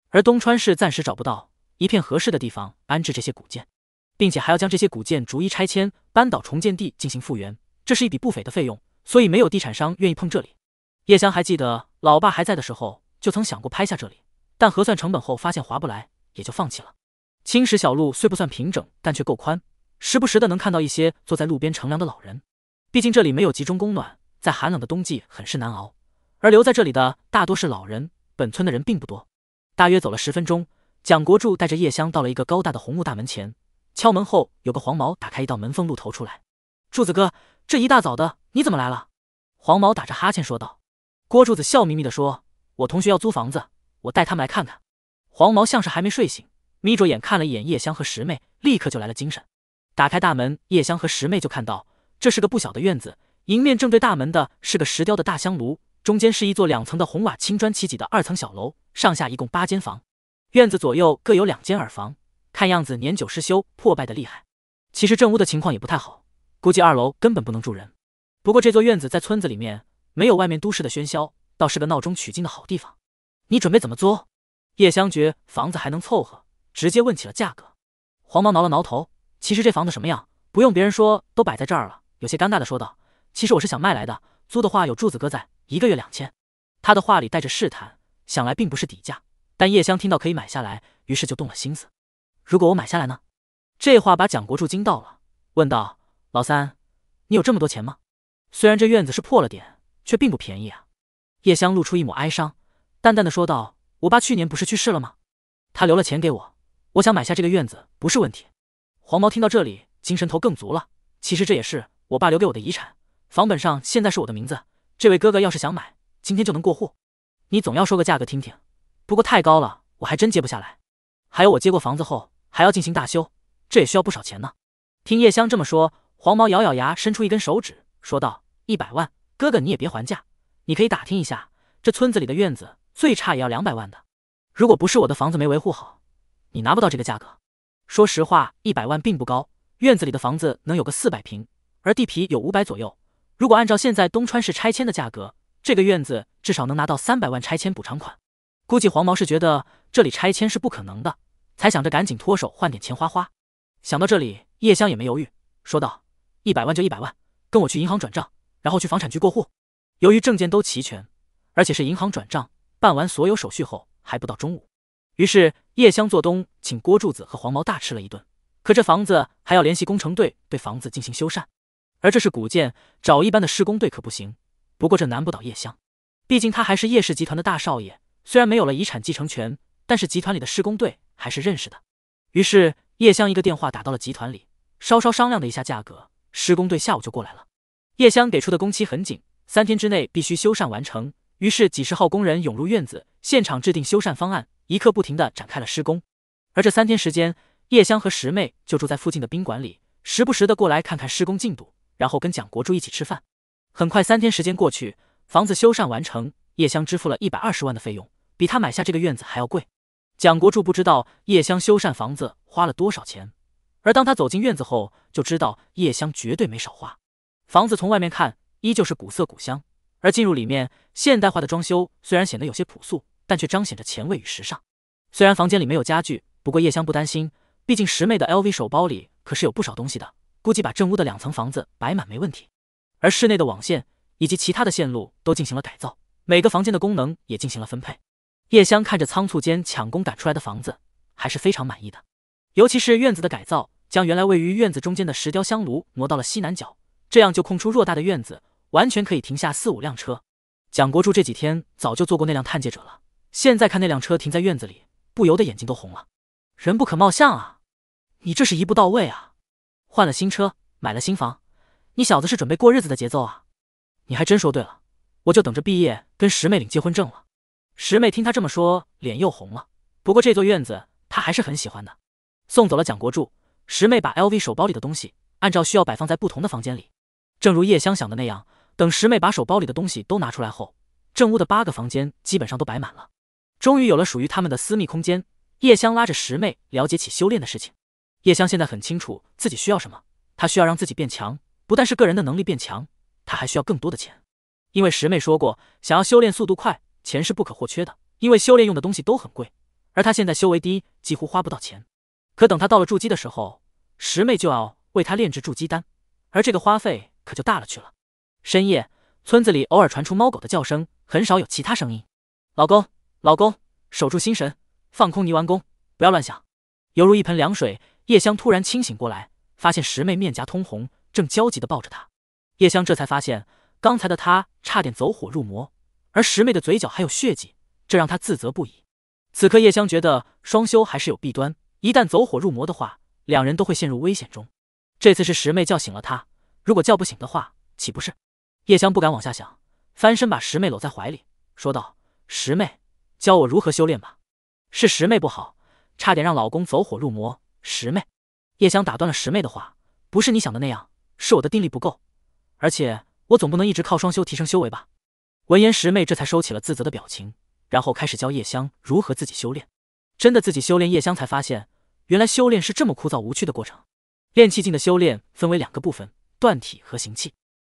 而东川市暂时找不到一片合适的地方安置这些古建，并且还要将这些古建逐一拆迁搬到重建地进行复原，这是一笔不菲的费用，所以没有地产商愿意碰这里。叶香还记得老爸还在的时候，就曾想过拍下这里，但核算成本后发现划不来，也就放弃了。青石小路虽不算平整，但却够宽，时不时的能看到一些坐在路边乘凉的老人，毕竟这里没有集中供暖。在寒冷的冬季，很是难熬，而留在这里的大多是老人。本村的人并不多，大约走了十分钟，蒋国柱带着叶香到了一个高大的红木大门前，敲门后，有个黄毛打开一道门缝露头出来。柱子哥，这一大早的你怎么来了？黄毛打着哈欠说道。郭柱子笑眯眯的说：“我同学要租房子，我带他们来看看。”黄毛像是还没睡醒，眯着眼看了一眼叶香和十妹，立刻就来了精神，打开大门，叶香和十妹就看到这是个不小的院子。迎面正对大门的是个石雕的大香炉，中间是一座两层的红瓦青砖起的二层小楼，上下一共八间房，院子左右各有两间耳房，看样子年久失修，破败的厉害。其实正屋的情况也不太好，估计二楼根本不能住人。不过这座院子在村子里面，没有外面都市的喧嚣，倒是个闹中取静的好地方。你准备怎么租？叶香觉房子还能凑合，直接问起了价格。黄毛挠了挠头，其实这房子什么样，不用别人说，都摆在这儿了，有些尴尬的说道。其实我是想卖来的，租的话有柱子哥在，一个月两千。他的话里带着试探，想来并不是底价。但叶香听到可以买下来，于是就动了心思。如果我买下来呢？这话把蒋国柱惊到了，问道：“老三，你有这么多钱吗？”虽然这院子是破了点，却并不便宜啊。叶香露出一抹哀伤，淡淡的说道：“我爸去年不是去世了吗？他留了钱给我，我想买下这个院子不是问题。”黄毛听到这里，精神头更足了。其实这也是我爸留给我的遗产。房本上现在是我的名字，这位哥哥要是想买，今天就能过户。你总要说个价格听听，不过太高了，我还真接不下来。还有，我接过房子后还要进行大修，这也需要不少钱呢。听叶香这么说，黄毛咬咬牙，伸出一根手指，说道：“一百万，哥哥你也别还价，你可以打听一下，这村子里的院子最差也要两百万的。如果不是我的房子没维护好，你拿不到这个价格。说实话，一百万并不高，院子里的房子能有个四百平，而地皮有五百左右。”如果按照现在东川市拆迁的价格，这个院子至少能拿到三百万拆迁补偿款。估计黄毛是觉得这里拆迁是不可能的，才想着赶紧脱手换点钱花花。想到这里，叶香也没犹豫，说道：“一百万就一百万，跟我去银行转账，然后去房产局过户。”由于证件都齐全，而且是银行转账，办完所有手续后还不到中午。于是叶香做东，请郭柱子和黄毛大吃了一顿。可这房子还要联系工程队对房子进行修缮。而这是古建，找一般的施工队可不行。不过这难不倒叶香，毕竟他还是叶氏集团的大少爷，虽然没有了遗产继承权，但是集团里的施工队还是认识的。于是叶香一个电话打到了集团里，稍稍商量了一下价格，施工队下午就过来了。叶香给出的工期很紧，三天之内必须修缮完成。于是几十号工人涌入院子，现场制定修缮方案，一刻不停的展开了施工。而这三天时间，叶香和十妹就住在附近的宾馆里，时不时的过来看看施工进度。然后跟蒋国柱一起吃饭。很快，三天时间过去，房子修缮完成，叶香支付了一百二十万的费用，比他买下这个院子还要贵。蒋国柱不知道叶香修缮房子花了多少钱，而当他走进院子后，就知道叶香绝对没少花。房子从外面看依旧是古色古香，而进入里面，现代化的装修虽然显得有些朴素，但却彰显着前卫与时尚。虽然房间里没有家具，不过叶香不担心，毕竟十妹的 LV 手包里可是有不少东西的。估计把正屋的两层房子摆满没问题，而室内的网线以及其他的线路都进行了改造，每个房间的功能也进行了分配。叶香看着仓促间抢工赶出来的房子，还是非常满意的。尤其是院子的改造，将原来位于院子中间的石雕香炉挪到了西南角，这样就空出偌大的院子，完全可以停下四五辆车。蒋国柱这几天早就坐过那辆探界者了，现在看那辆车停在院子里，不由得眼睛都红了。人不可貌相啊，你这是一步到位啊！换了新车，买了新房，你小子是准备过日子的节奏啊！你还真说对了，我就等着毕业跟十妹领结婚证了。十妹听他这么说，脸又红了。不过这座院子她还是很喜欢的。送走了蒋国柱，十妹把 L V 手包里的东西按照需要摆放在不同的房间里。正如叶香想的那样，等十妹把手包里的东西都拿出来后，正屋的八个房间基本上都摆满了，终于有了属于他们的私密空间。叶香拉着十妹了解起修炼的事情。叶香现在很清楚自己需要什么，她需要让自己变强，不但是个人的能力变强，她还需要更多的钱。因为十妹说过，想要修炼速度快，钱是不可或缺的。因为修炼用的东西都很贵，而她现在修为低，几乎花不到钱。可等她到了筑基的时候，十妹就要为她炼制筑基丹，而这个花费可就大了去了。深夜，村子里偶尔传出猫狗的叫声，很少有其他声音。老公，老公，守住心神，放空泥丸宫，不要乱想，犹如一盆凉水。叶香突然清醒过来，发现十妹面颊通红，正焦急的抱着她。叶香这才发现，刚才的她差点走火入魔，而十妹的嘴角还有血迹，这让她自责不已。此刻叶香觉得双修还是有弊端，一旦走火入魔的话，两人都会陷入危险中。这次是十妹叫醒了她，如果叫不醒的话，岂不是？叶香不敢往下想，翻身把十妹搂在怀里，说道：“十妹，教我如何修炼吧。是十妹不好，差点让老公走火入魔。”十妹，叶香打断了十妹的话，不是你想的那样，是我的定力不够，而且我总不能一直靠双修提升修为吧。闻言，十妹这才收起了自责的表情，然后开始教叶香如何自己修炼。真的自己修炼，叶香才发现，原来修炼是这么枯燥无趣的过程。练气境的修炼分为两个部分，锻体和行气。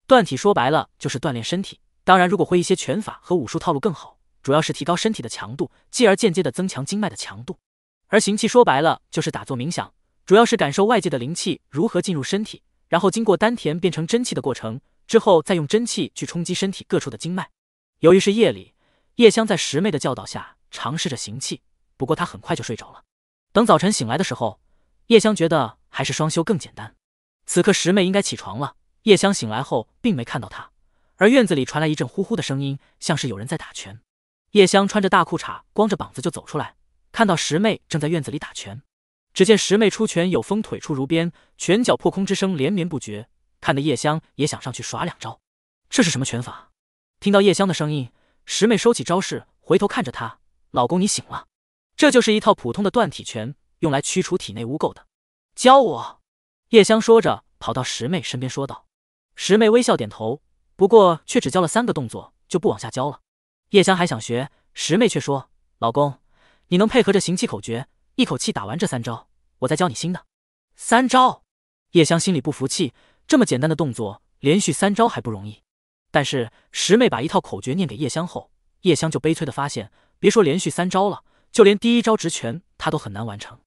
锻体说白了就是锻炼身体，当然如果会一些拳法和武术套路更好，主要是提高身体的强度，继而间接的增强经脉的强度。而行气说白了就是打坐冥想，主要是感受外界的灵气如何进入身体，然后经过丹田变成真气的过程，之后再用真气去冲击身体各处的经脉。由于是夜里，叶香在师妹的教导下尝试着行气，不过她很快就睡着了。等早晨醒来的时候，叶香觉得还是双修更简单。此刻师妹应该起床了，叶香醒来后并没看到她，而院子里传来一阵呼呼的声音，像是有人在打拳。叶香穿着大裤衩，光着膀子就走出来。看到十妹正在院子里打拳，只见十妹出拳有风，腿出如鞭，拳脚破空之声连绵不绝，看得叶香也想上去耍两招。这是什么拳法？听到叶香的声音，十妹收起招式，回头看着他：“老公，你醒了。”这就是一套普通的断体拳，用来驱除体内污垢的。教我。”叶香说着，跑到十妹身边说道。十妹微笑点头，不过却只教了三个动作，就不往下教了。叶香还想学，十妹却说：“老公。”你能配合着行气口诀，一口气打完这三招，我再教你新的三招。叶香心里不服气，这么简单的动作，连续三招还不容易。但是十妹把一套口诀念给叶香后，叶香就悲催的发现，别说连续三招了，就连第一招直拳她都很难完成。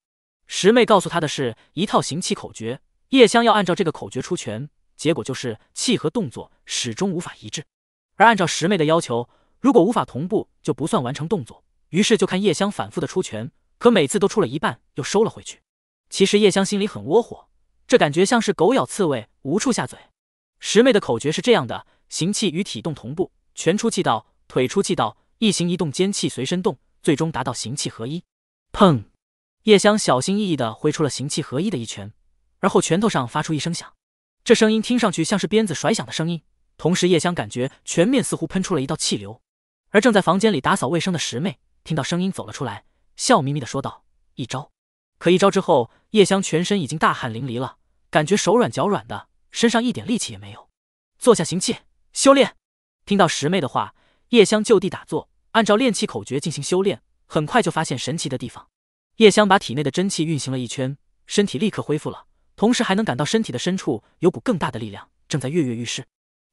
十妹告诉她的是一套行气口诀，叶香要按照这个口诀出拳，结果就是气和动作始终无法一致。而按照十妹的要求，如果无法同步，就不算完成动作。于是就看叶香反复的出拳，可每次都出了一半又收了回去。其实叶香心里很窝火，这感觉像是狗咬刺猬无处下嘴。十妹的口诀是这样的：行气与体动同步，拳出气道，腿出气道，一行一动间气随身动，最终达到行气合一。砰！叶香小心翼翼的挥出了行气合一的一拳，而后拳头上发出一声响，这声音听上去像是鞭子甩响的声音。同时叶香感觉拳面似乎喷出了一道气流，而正在房间里打扫卫生的十妹。听到声音走了出来，笑眯眯的说道：“一招。”可一招之后，叶香全身已经大汗淋漓了，感觉手软脚软的，身上一点力气也没有。坐下行气修炼。听到十妹的话，叶香就地打坐，按照炼气口诀进行修炼。很快就发现神奇的地方。叶香把体内的真气运行了一圈，身体立刻恢复了，同时还能感到身体的深处有股更大的力量正在跃跃欲试。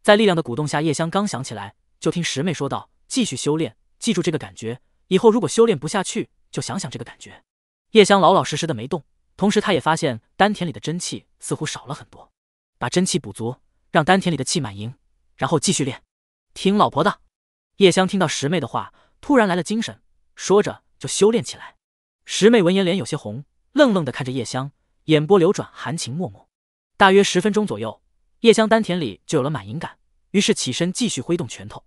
在力量的鼓动下，叶香刚想起来，就听十妹说道：“继续修炼，记住这个感觉。”以后如果修炼不下去，就想想这个感觉。叶香老老实实的没动，同时她也发现丹田里的真气似乎少了很多。把真气补足，让丹田里的气满盈，然后继续练。听老婆的。叶香听到十妹的话，突然来了精神，说着就修炼起来。十妹闻言脸有些红，愣愣的看着叶香，眼波流转，含情脉脉。大约十分钟左右，叶香丹田里就有了满盈感，于是起身继续挥动拳头。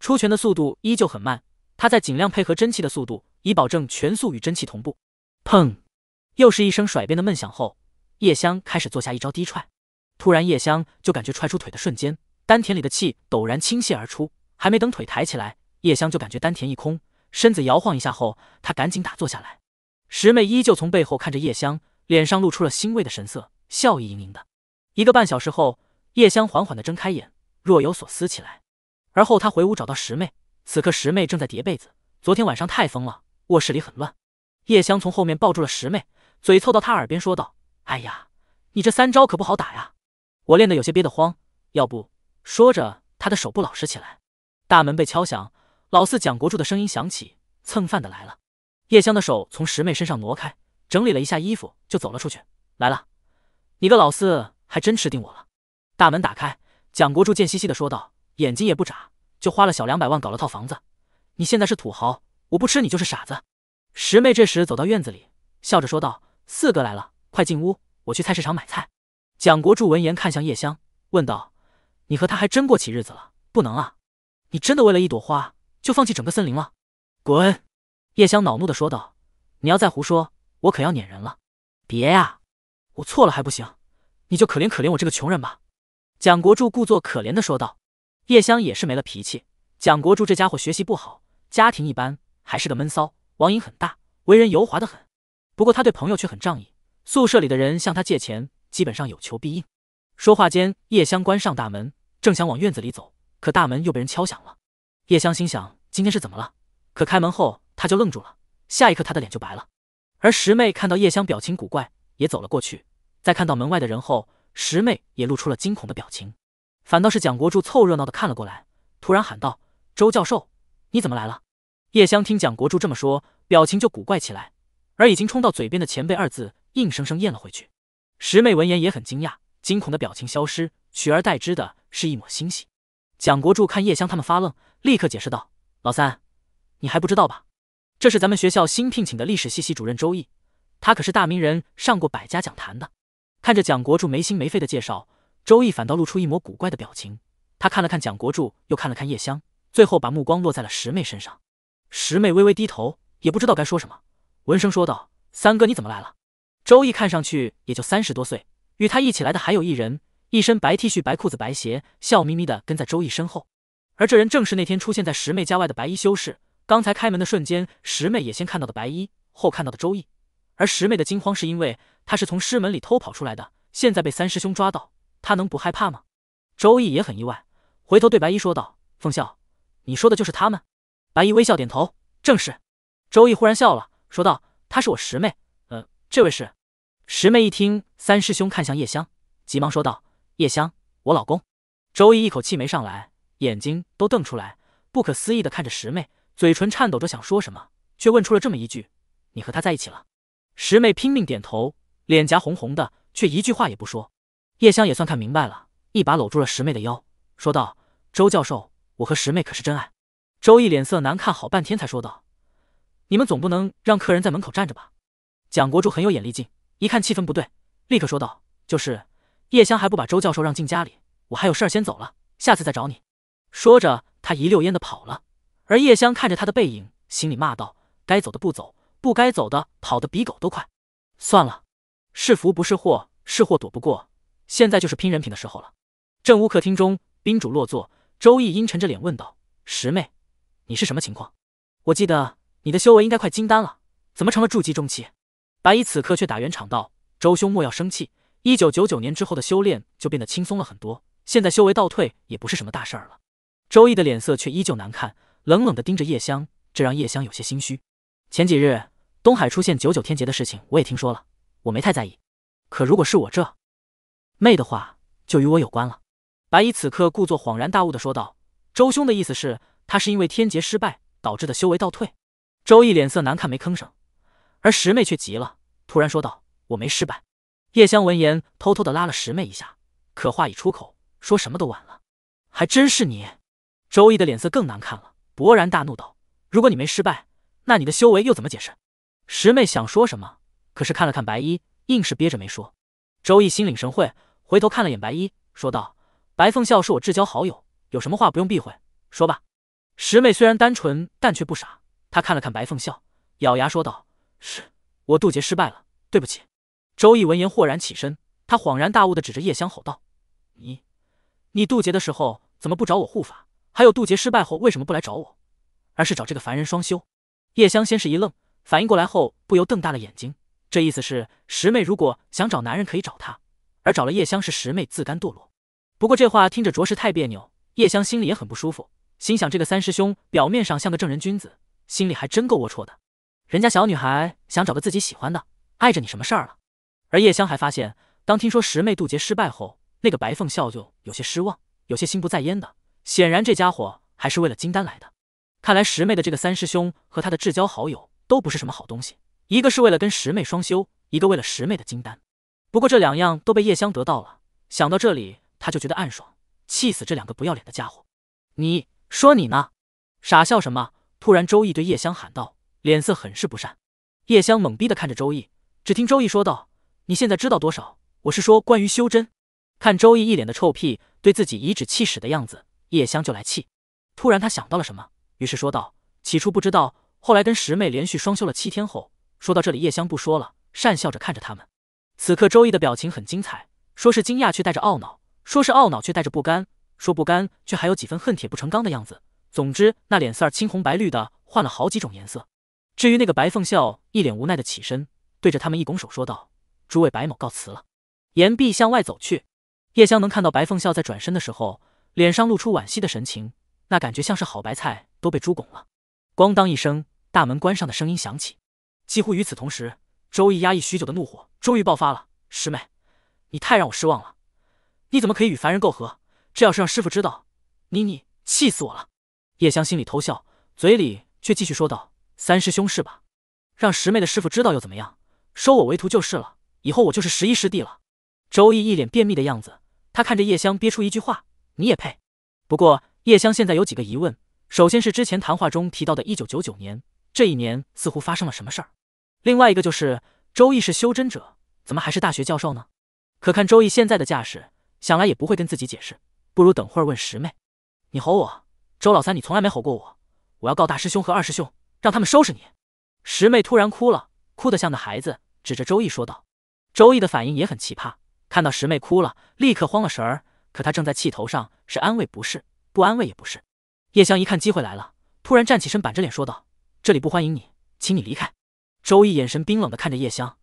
出拳的速度依旧很慢。他在尽量配合真气的速度，以保证全速与真气同步。砰！又是一声甩鞭的闷响后，叶香开始做下一招低踹。突然，叶香就感觉踹出腿的瞬间，丹田里的气陡然倾泻而出。还没等腿抬起来，叶香就感觉丹田一空，身子摇晃一下后，他赶紧打坐下来。十妹依旧从背后看着叶香，脸上露出了欣慰的神色，笑意盈盈的。一个半小时后，叶香缓缓的睁开眼，若有所思起来。而后，他回屋找到十妹。此刻十妹正在叠被子，昨天晚上太疯了，卧室里很乱。叶香从后面抱住了十妹，嘴凑到她耳边说道：“哎呀，你这三招可不好打呀，我练得有些憋得慌。要不……”说着，她的手不老实起来。大门被敲响，老四蒋国柱的声音响起：“蹭饭的来了。”叶香的手从十妹身上挪开，整理了一下衣服就走了出去。来了，你个老四，还真吃定我了。大门打开，蒋国柱贱兮兮的说道，眼睛也不眨。就花了小两百万搞了套房子，你现在是土豪，我不吃你就是傻子。十妹这时走到院子里，笑着说道：“四哥来了，快进屋，我去菜市场买菜。”蒋国柱闻言看向叶香，问道：“你和他还真过起日子了？不能啊，你真的为了一朵花就放弃整个森林了？滚！”叶香恼怒的说道：“你要再胡说，我可要撵人了。”“别呀，我错了还不行？你就可怜可怜我这个穷人吧。”蒋国柱故作可怜的说道。叶香也是没了脾气。蒋国柱这家伙学习不好，家庭一般，还是个闷骚，网瘾很大，为人油滑得很。不过他对朋友却很仗义。宿舍里的人向他借钱，基本上有求必应。说话间，叶香关上大门，正想往院子里走，可大门又被人敲响了。叶香心想：今天是怎么了？可开门后，他就愣住了。下一刻，他的脸就白了。而十妹看到叶香表情古怪，也走了过去。在看到门外的人后，十妹也露出了惊恐的表情。反倒是蒋国柱凑热闹的看了过来，突然喊道：“周教授，你怎么来了？”叶香听蒋国柱这么说，表情就古怪起来，而已经冲到嘴边的“前辈”二字，硬生生咽了回去。石妹闻言也很惊讶，惊恐的表情消失，取而代之的是一抹欣喜。蒋国柱看叶香他们发愣，立刻解释道：“老三，你还不知道吧？这是咱们学校新聘请的历史系系主任周毅，他可是大名人，上过百家讲坛的。”看着蒋国柱没心没肺的介绍。周易反倒露出一抹古怪的表情，他看了看蒋国柱，又看了看叶香，最后把目光落在了十妹身上。十妹微微低头，也不知道该说什么，闻声说道：“三哥，你怎么来了？”周易看上去也就三十多岁，与他一起来的还有一人，一身白 T 恤、白裤子、白鞋，笑眯眯的跟在周易身后。而这人正是那天出现在十妹家外的白衣修士。刚才开门的瞬间，十妹也先看到的白衣，后看到的周易。而十妹的惊慌是因为他是从师门里偷跑出来的，现在被三师兄抓到。他能不害怕吗？周易也很意外，回头对白衣说道：“凤笑，你说的就是他们？”白衣微笑点头，正是。周易忽然笑了，说道：“她是我师妹，呃，这位是……”师妹一听，三师兄看向叶香，急忙说道：“叶香，我老公。”周易一口气没上来，眼睛都瞪出来，不可思议的看着师妹，嘴唇颤抖着想说什么，却问出了这么一句：“你和他在一起了？”师妹拼命点头，脸颊红红的，却一句话也不说。叶香也算看明白了，一把搂住了十妹的腰，说道：“周教授，我和十妹可是真爱。”周毅脸色难看，好半天才说道：“你们总不能让客人在门口站着吧？”蒋国柱很有眼力劲，一看气氛不对，立刻说道：“就是。”叶香还不把周教授让进家里，我还有事儿，先走了，下次再找你。”说着，他一溜烟的跑了。而叶香看着他的背影，心里骂道：“该走的不走，不该走的跑得比狗都快。”算了，是福不是祸，是祸躲不过。现在就是拼人品的时候了。正屋客厅中，宾主落座。周易阴沉着脸问道：“十妹，你是什么情况？我记得你的修为应该快金丹了，怎么成了筑基中期？”白衣此刻却打圆场道：“周兄莫要生气，一九九九年之后的修炼就变得轻松了很多，现在修为倒退也不是什么大事儿了。”周易的脸色却依旧难看，冷冷地盯着叶香，这让叶香有些心虚。前几日东海出现九九天劫的事情我也听说了，我没太在意。可如果是我这……妹的话就与我有关了。白衣此刻故作恍然大悟的说道：“周兄的意思是，他是因为天劫失败导致的修为倒退。”周毅脸色难看，没吭声。而十妹却急了，突然说道：“我没失败。”叶香闻言，偷偷的拉了十妹一下，可话已出口，说什么都晚了。还真是你！周毅的脸色更难看了，勃然大怒道：“如果你没失败，那你的修为又怎么解释？”十妹想说什么，可是看了看白衣，硬是憋着没说。周毅心领神会。回头看了眼白衣，说道：“白凤笑是我至交好友，有什么话不用避讳，说吧。”十妹虽然单纯，但却不傻。她看了看白凤笑，咬牙说道：“是我渡劫失败了，对不起。”周易闻言豁然起身，他恍然大悟的指着叶香吼道：“你，你渡劫的时候怎么不找我护法？还有渡劫失败后为什么不来找我，而是找这个凡人双修？”叶香先是一愣，反应过来后不由瞪大了眼睛。这意思是，十妹如果想找男人，可以找他。而找了叶香是十妹自甘堕落，不过这话听着着实太别扭，叶香心里也很不舒服，心想这个三师兄表面上像个正人君子，心里还真够龌龊的。人家小女孩想找个自己喜欢的，碍着你什么事儿了？而叶香还发现，当听说十妹渡劫失败后，那个白凤笑就有些失望，有些心不在焉的，显然这家伙还是为了金丹来的。看来十妹的这个三师兄和他的至交好友都不是什么好东西，一个是为了跟十妹双修，一个为了十妹的金丹。不过这两样都被叶香得到了。想到这里，他就觉得暗爽，气死这两个不要脸的家伙！你说你呢？傻笑什么？突然，周易对叶香喊道，脸色很是不善。叶香懵逼的看着周易，只听周易说道：“你现在知道多少？我是说关于修真。”看周易一脸的臭屁，对自己颐指气使的样子，叶香就来气。突然，他想到了什么，于是说道：“起初不知道，后来跟十妹连续双休了七天后。”说到这里，叶香不说了，讪笑着看着他们。此刻周易的表情很精彩，说是惊讶却带着懊恼，说是懊恼却带着不甘，说不甘却还有几分恨铁不成钢的样子。总之，那脸色儿青红白绿的换了好几种颜色。至于那个白凤笑，一脸无奈的起身，对着他们一拱手说道：“诸位，白某告辞了。”言毕，向外走去。叶香能看到白凤笑在转身的时候，脸上露出惋惜的神情，那感觉像是好白菜都被猪拱了。咣当一声，大门关上的声音响起。几乎与此同时。周易压抑许久的怒火终于爆发了，师妹，你太让我失望了，你怎么可以与凡人媾合？这要是让师傅知道，妮妮，气死我了！叶香心里偷笑，嘴里却继续说道：“三师兄是吧？让师妹的师傅知道又怎么样？收我为徒就是了，以后我就是十一师弟了。”周易一脸便秘的样子，他看着叶香憋出一句话：“你也配？”不过叶香现在有几个疑问，首先是之前谈话中提到的1999年，这一年似乎发生了什么事儿。另外一个就是周易是修真者，怎么还是大学教授呢？可看周易现在的架势，想来也不会跟自己解释，不如等会儿问十妹。你吼我，周老三，你从来没吼过我，我要告大师兄和二师兄，让他们收拾你。十妹突然哭了，哭得像个孩子，指着周易说道。周易的反应也很奇葩，看到十妹哭了，立刻慌了神儿。可他正在气头上，是安慰不是，不安慰也不是。叶香一看机会来了，突然站起身，板着脸说道：“这里不欢迎你，请你离开。”周易眼神冰冷的看着叶香，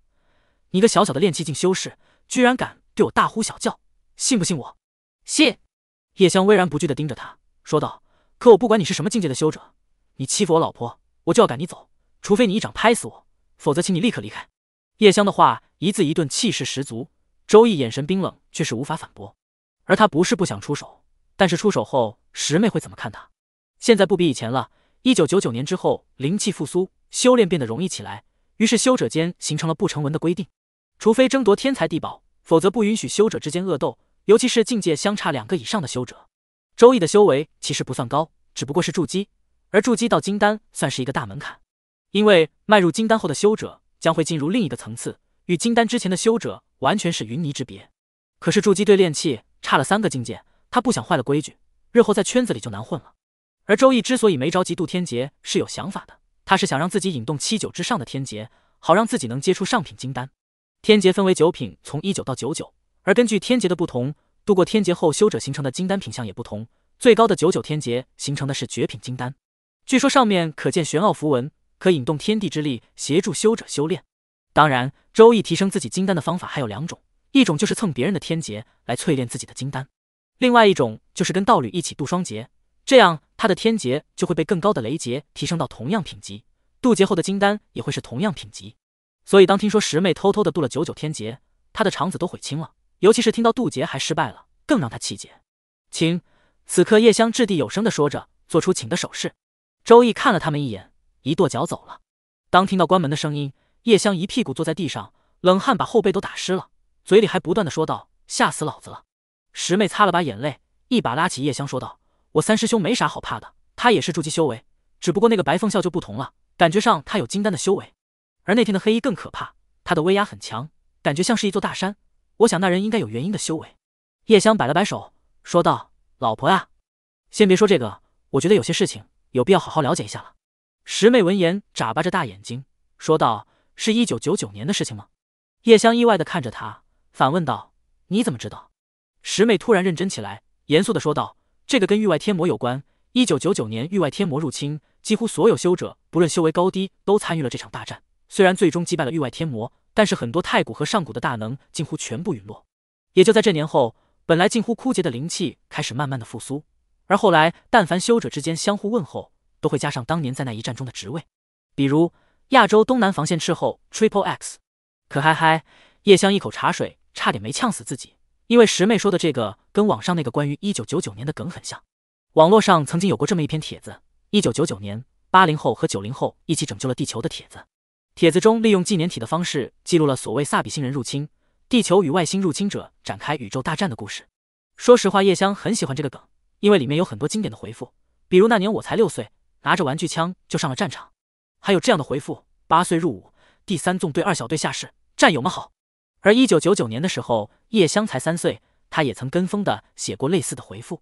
你个小小的炼气境修士，居然敢对我大呼小叫，信不信我？信。叶香巍然不惧的盯着他，说道：“可我不管你是什么境界的修者，你欺负我老婆，我就要赶你走。除非你一掌拍死我，否则请你立刻离开。”叶香的话一字一顿，气势十足。周易眼神冰冷，却是无法反驳。而他不是不想出手，但是出手后，十妹会怎么看他？现在不比以前了。一九九九年之后，灵气复苏。修炼变得容易起来，于是修者间形成了不成文的规定，除非争夺天才地宝，否则不允许修者之间恶斗，尤其是境界相差两个以上的修者。周易的修为其实不算高，只不过是筑基，而筑基到金丹算是一个大门槛，因为迈入金丹后的修者将会进入另一个层次，与金丹之前的修者完全是云泥之别。可是筑基对炼气差了三个境界，他不想坏了规矩，日后在圈子里就难混了。而周易之所以没着急渡天劫，是有想法的。他是想让自己引动七九之上的天劫，好让自己能接出上品金丹。天劫分为九品，从一九到九九，而根据天劫的不同，度过天劫后修者形成的金丹品相也不同。最高的九九天劫形成的是绝品金丹，据说上面可见玄奥符文，可引动天地之力协助修者修炼。当然，周易提升自己金丹的方法还有两种，一种就是蹭别人的天劫来淬炼自己的金丹，另外一种就是跟道侣一起渡双劫。这样，他的天劫就会被更高的雷劫提升到同样品级，渡劫后的金丹也会是同样品级。所以，当听说十妹偷偷的渡了九九天劫，他的肠子都悔青了。尤其是听到渡劫还失败了，更让他气结。请，此刻叶香掷地有声的说着，做出请的手势。周易看了他们一眼，一跺脚走了。当听到关门的声音，叶香一屁股坐在地上，冷汗把后背都打湿了，嘴里还不断的说道：“吓死老子了！”十妹擦了把眼泪，一把拉起叶香，说道。我三师兄没啥好怕的，他也是筑基修为，只不过那个白凤笑就不同了，感觉上他有金丹的修为。而那天的黑衣更可怕，他的威压很强，感觉像是一座大山。我想那人应该有元婴的修为。叶香摆了摆手，说道：“老婆呀，先别说这个，我觉得有些事情有必要好好了解一下了。”十妹闻言眨巴着大眼睛，说道：“是一九九九年的事情吗？”叶香意外的看着他，反问道：“你怎么知道？”十妹突然认真起来，严肃的说道。这个跟域外天魔有关。一九九九年，域外天魔入侵，几乎所有修者，不论修为高低，都参与了这场大战。虽然最终击败了域外天魔，但是很多太古和上古的大能近乎全部陨落。也就在这年后，本来近乎枯竭的灵气开始慢慢的复苏。而后来，但凡修者之间相互问候，都会加上当年在那一战中的职位，比如亚洲东南防线斥候 Triple X。可嗨嗨，叶香一口茶水差点没呛死自己。因为十妹说的这个跟网上那个关于一九九九年的梗很像，网络上曾经有过这么一篇帖子：一九九九年八零后和九零后一起拯救了地球的帖子。帖子中利用纪年体的方式记录了所谓萨比星人入侵地球与外星入侵者展开宇宙大战的故事。说实话，叶香很喜欢这个梗，因为里面有很多经典的回复，比如那年我才六岁，拿着玩具枪就上了战场，还有这样的回复：八岁入伍，第三纵队二小队下士，战友们好。而一九九九年的时候，叶香才三岁，她也曾跟风的写过类似的回复。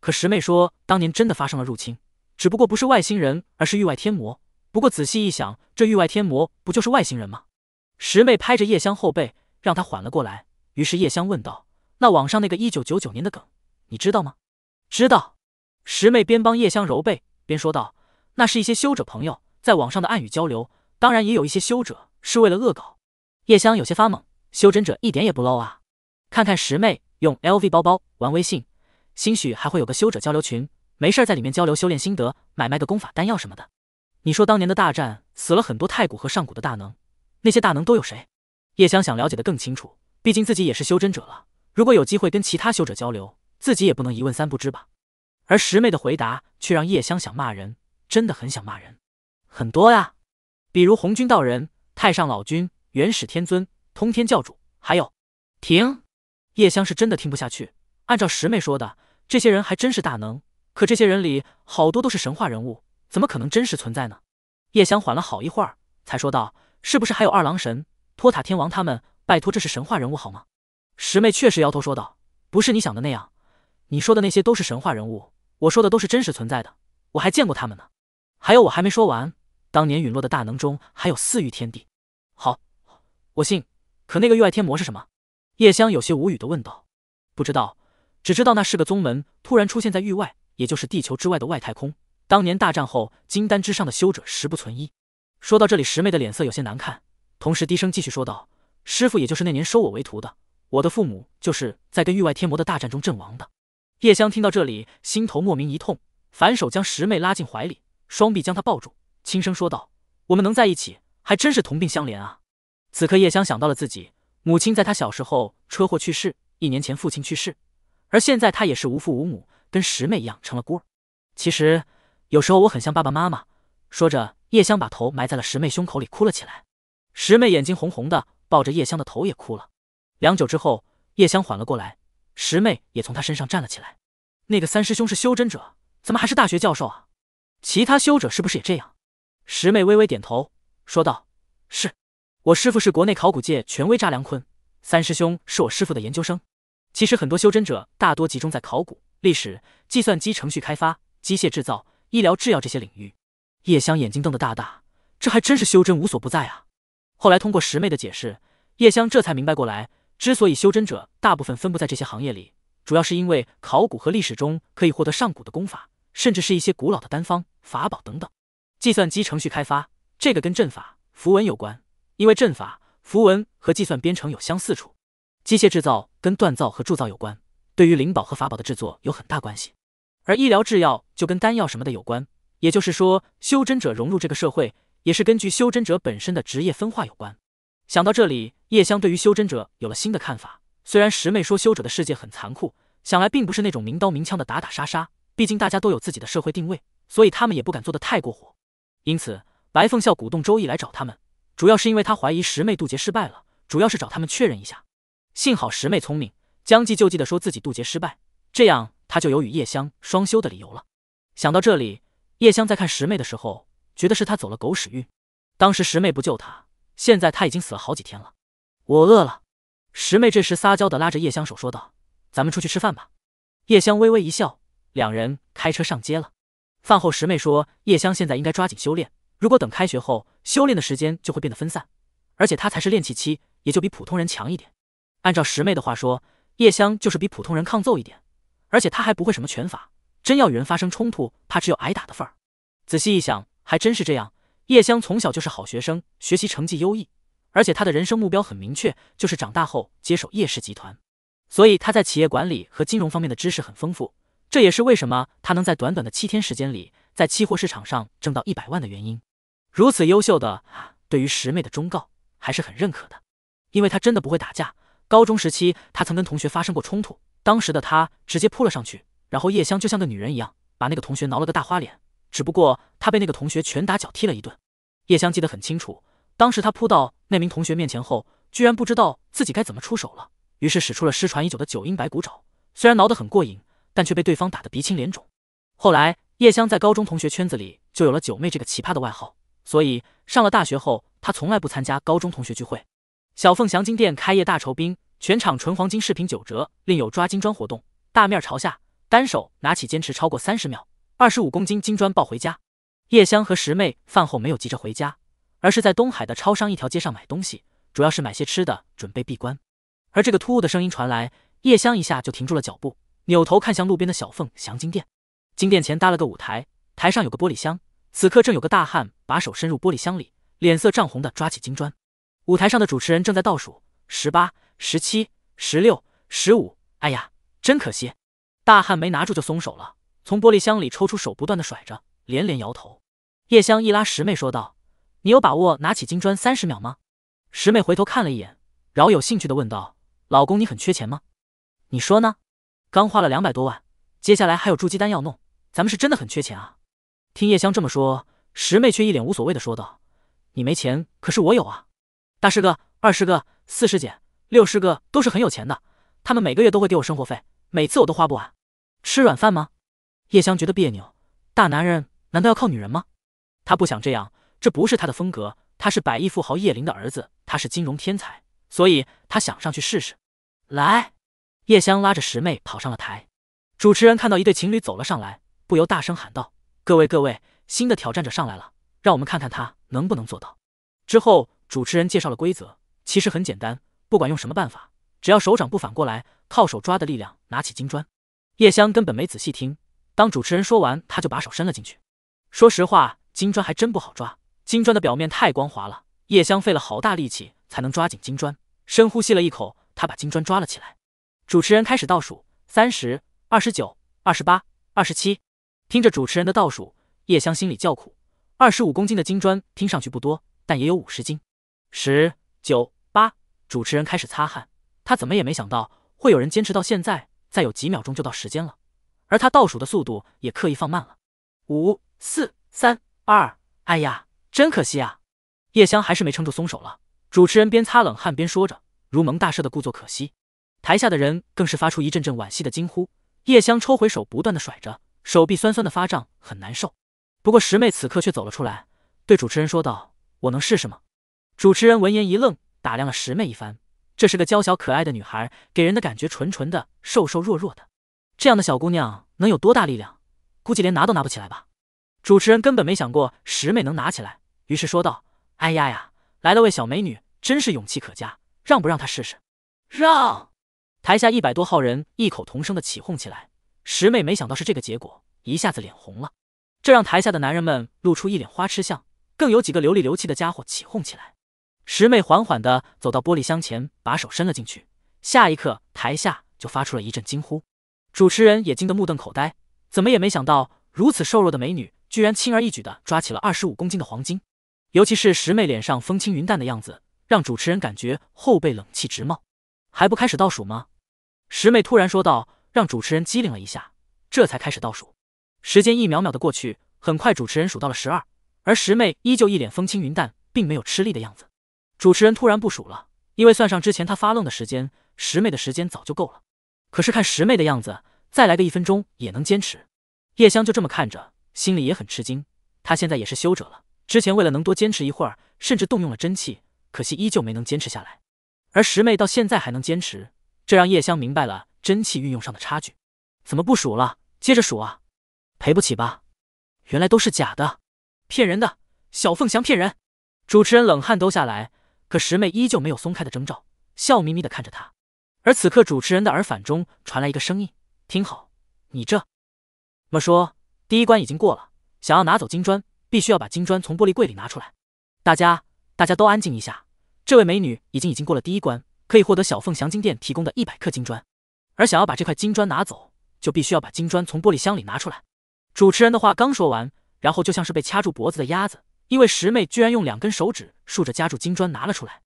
可十妹说，当年真的发生了入侵，只不过不是外星人，而是域外天魔。不过仔细一想，这域外天魔不就是外星人吗？十妹拍着叶香后背，让她缓了过来。于是叶香问道：“那网上那个一九九九年的梗，你知道吗？”“知道。”十妹边帮叶香揉背，边说道：“那是一些修者朋友在网上的暗语交流，当然也有一些修者是为了恶搞。”叶香有些发懵。修真者一点也不 low 啊！看看十妹用 L V 包包玩微信，兴许还会有个修者交流群，没事在里面交流修炼心得，买卖个功法丹药什么的。你说当年的大战死了很多太古和上古的大能，那些大能都有谁？叶香想了解的更清楚，毕竟自己也是修真者了，如果有机会跟其他修者交流，自己也不能一问三不知吧。而十妹的回答却让叶香想骂人，真的很想骂人。很多呀，比如红军道人、太上老君、元始天尊。通天教主，还有，停！叶香是真的听不下去。按照十妹说的，这些人还真是大能。可这些人里好多都是神话人物，怎么可能真实存在呢？叶香缓了好一会儿，才说道：“是不是还有二郎神、托塔天王他们？拜托，这是神话人物好吗？”十妹确实摇头说道：“不是你想的那样。你说的那些都是神话人物，我说的都是真实存在的。我还见过他们呢。还有，我还没说完，当年陨落的大能中还有四域天帝。好，我信。”可那个域外天魔是什么？叶香有些无语的问道。不知道，只知道那是个宗门，突然出现在域外，也就是地球之外的外太空。当年大战后，金丹之上的修者十不存一。说到这里，十妹的脸色有些难看，同时低声继续说道：“师傅，也就是那年收我为徒的，我的父母就是在跟域外天魔的大战中阵亡的。”叶香听到这里，心头莫名一痛，反手将十妹拉进怀里，双臂将她抱住，轻声说道：“我们能在一起，还真是同病相怜啊。”此刻叶香想到了自己母亲，在她小时候车祸去世，一年前父亲去世，而现在她也是无父无母，跟十妹一样成了孤儿。其实有时候我很像爸爸妈妈。说着，叶香把头埋在了十妹胸口里哭了起来。十妹眼睛红红的，抱着叶香的头也哭了。良久之后，叶香缓了过来，十妹也从她身上站了起来。那个三师兄是修真者，怎么还是大学教授啊？其他修者是不是也这样？十妹微微点头，说道：“是。”我师父是国内考古界权威查良坤，三师兄是我师父的研究生。其实很多修真者大多集中在考古、历史、计算机程序开发、机械制造、医疗制药这些领域。叶香眼睛瞪得大大，这还真是修真无所不在啊！后来通过十妹的解释，叶香这才明白过来，之所以修真者大部分分布在这些行业里，主要是因为考古和历史中可以获得上古的功法，甚至是一些古老的丹方、法宝等等。计算机程序开发这个跟阵法、符文有关。因为阵法、符文和计算编程有相似处，机械制造跟锻造和铸造有关，对于灵宝和法宝的制作有很大关系。而医疗制药就跟丹药什么的有关，也就是说，修真者融入这个社会也是根据修真者本身的职业分化有关。想到这里，叶香对于修真者有了新的看法。虽然十妹说修者的世界很残酷，想来并不是那种明刀明枪的打打杀杀，毕竟大家都有自己的社会定位，所以他们也不敢做得太过火。因此，白凤笑鼓动周易来找他们。主要是因为他怀疑十妹渡劫失败了，主要是找他们确认一下。幸好十妹聪明，将计就计的说自己渡劫失败，这样他就有与叶香双修的理由了。想到这里，叶香在看十妹的时候，觉得是他走了狗屎运。当时十妹不救他，现在他已经死了好几天了。我饿了，十妹这时撒娇的拉着叶香手说道：“咱们出去吃饭吧。”叶香微微一笑，两人开车上街了。饭后，十妹说：“叶香现在应该抓紧修炼。”如果等开学后，修炼的时间就会变得分散，而且他才是练气期，也就比普通人强一点。按照师妹的话说，叶香就是比普通人抗揍一点，而且他还不会什么拳法，真要与人发生冲突，怕只有挨打的份儿。仔细一想，还真是这样。叶香从小就是好学生，学习成绩优异，而且他的人生目标很明确，就是长大后接手叶氏集团，所以他在企业管理和金融方面的知识很丰富，这也是为什么他能在短短的七天时间里，在期货市场上挣到一百万的原因。如此优秀的，对于十妹的忠告还是很认可的，因为她真的不会打架。高中时期，她曾跟同学发生过冲突，当时的她直接扑了上去，然后叶香就像个女人一样，把那个同学挠了个大花脸。只不过他被那个同学拳打脚踢了一顿。叶香记得很清楚，当时他扑到那名同学面前后，居然不知道自己该怎么出手了，于是使出了失传已久的九阴白骨爪。虽然挠得很过瘾，但却被对方打得鼻青脸肿。后来，叶香在高中同学圈子里就有了“九妹”这个奇葩的外号。所以上了大学后，他从来不参加高中同学聚会。小凤祥金店开业大酬宾，全场纯黄金饰品九折，另有抓金砖活动。大面朝下，单手拿起，坚持超过三十秒，二十五公斤金砖抱回家。叶香和十妹饭后没有急着回家，而是在东海的超商一条街上买东西，主要是买些吃的，准备闭关。而这个突兀的声音传来，叶香一下就停住了脚步，扭头看向路边的小凤祥金店。金店前搭了个舞台，台上有个玻璃箱。此刻正有个大汉把手伸入玻璃箱里，脸色涨红的抓起金砖。舞台上的主持人正在倒数十八、十七、十六、十五。哎呀，真可惜！大汉没拿住就松手了，从玻璃箱里抽出手，不断的甩着，连连摇头。叶香一拉十妹说道：“你有把握拿起金砖三十秒吗？”十妹回头看了一眼，饶有兴趣的问道：“老公，你很缺钱吗？你说呢？刚花了两百多万，接下来还有筑基丹要弄，咱们是真的很缺钱啊。”听叶香这么说，十妹却一脸无所谓的说道：“你没钱，可是我有啊！大师哥、二师哥、四师姐、六师哥都是很有钱的，他们每个月都会给我生活费，每次我都花不完。吃软饭吗？”叶香觉得别扭，大男人难道要靠女人吗？他不想这样，这不是他的风格。他是百亿富豪叶林的儿子，他是金融天才，所以他想上去试试。来，叶香拉着十妹跑上了台。主持人看到一对情侣走了上来，不由大声喊道。各位各位，新的挑战者上来了，让我们看看他能不能做到。之后，主持人介绍了规则，其实很简单，不管用什么办法，只要手掌不反过来，靠手抓的力量拿起金砖。叶香根本没仔细听，当主持人说完，他就把手伸了进去。说实话，金砖还真不好抓，金砖的表面太光滑了，叶香费了好大力气才能抓紧金砖。深呼吸了一口，他把金砖抓了起来。主持人开始倒数：三十、二十九、二十八、二十七。听着主持人的倒数，叶香心里叫苦。二十五公斤的金砖听上去不多，但也有五十斤。十九八，主持人开始擦汗。他怎么也没想到会有人坚持到现在，再有几秒钟就到时间了。而他倒数的速度也刻意放慢了。五四三二，哎呀，真可惜啊！叶香还是没撑住，松手了。主持人边擦冷汗边说着，如蒙大赦的故作可惜。台下的人更是发出一阵阵惋惜的惊呼。叶香抽回手，不断的甩着。手臂酸酸的发胀，很难受。不过石妹此刻却走了出来，对主持人说道：“我能试试吗？”主持人闻言一愣，打量了石妹一番。这是个娇小可爱的女孩，给人的感觉纯纯的、瘦瘦弱弱的。这样的小姑娘能有多大力量？估计连拿都拿不起来吧。主持人根本没想过石妹能拿起来，于是说道：“哎呀呀，来了位小美女，真是勇气可嘉，让不让她试试？”让！台下一百多号人异口同声的起哄起来。十妹没想到是这个结果，一下子脸红了，这让台下的男人们露出一脸花痴相，更有几个流里流气的家伙起哄起来。十妹缓缓地走到玻璃箱前，把手伸了进去，下一刻台下就发出了一阵惊呼，主持人也惊得目瞪口呆，怎么也没想到如此瘦弱的美女居然轻而易举地抓起了二十五公斤的黄金，尤其是十妹脸上风轻云淡的样子，让主持人感觉后背冷气直冒。还不开始倒数吗？十妹突然说道。让主持人机灵了一下，这才开始倒数。时间一秒秒的过去，很快主持人数到了十二，而十妹依旧一脸风轻云淡，并没有吃力的样子。主持人突然不数了，因为算上之前他发愣的时间，十妹的时间早就够了。可是看十妹的样子，再来个一分钟也能坚持。叶香就这么看着，心里也很吃惊。她现在也是修者了，之前为了能多坚持一会儿，甚至动用了真气，可惜依旧没能坚持下来。而十妹到现在还能坚持，这让叶香明白了。真气运用上的差距，怎么不数了？接着数啊！赔不起吧？原来都是假的，骗人的！小凤祥骗人！主持人冷汗都下来，可十妹依旧没有松开的征兆，笑眯眯的看着他。而此刻，主持人的耳返中传来一个声音：“听好，你这么说，第一关已经过了，想要拿走金砖，必须要把金砖从玻璃柜里拿出来。大家，大家都安静一下。这位美女已经已经过了第一关，可以获得小凤祥金店提供的一百克金砖。”而想要把这块金砖拿走，就必须要把金砖从玻璃箱里拿出来。主持人的话刚说完，然后就像是被掐住脖子的鸭子，因为十妹居然用两根手指竖着夹住金砖拿了出来。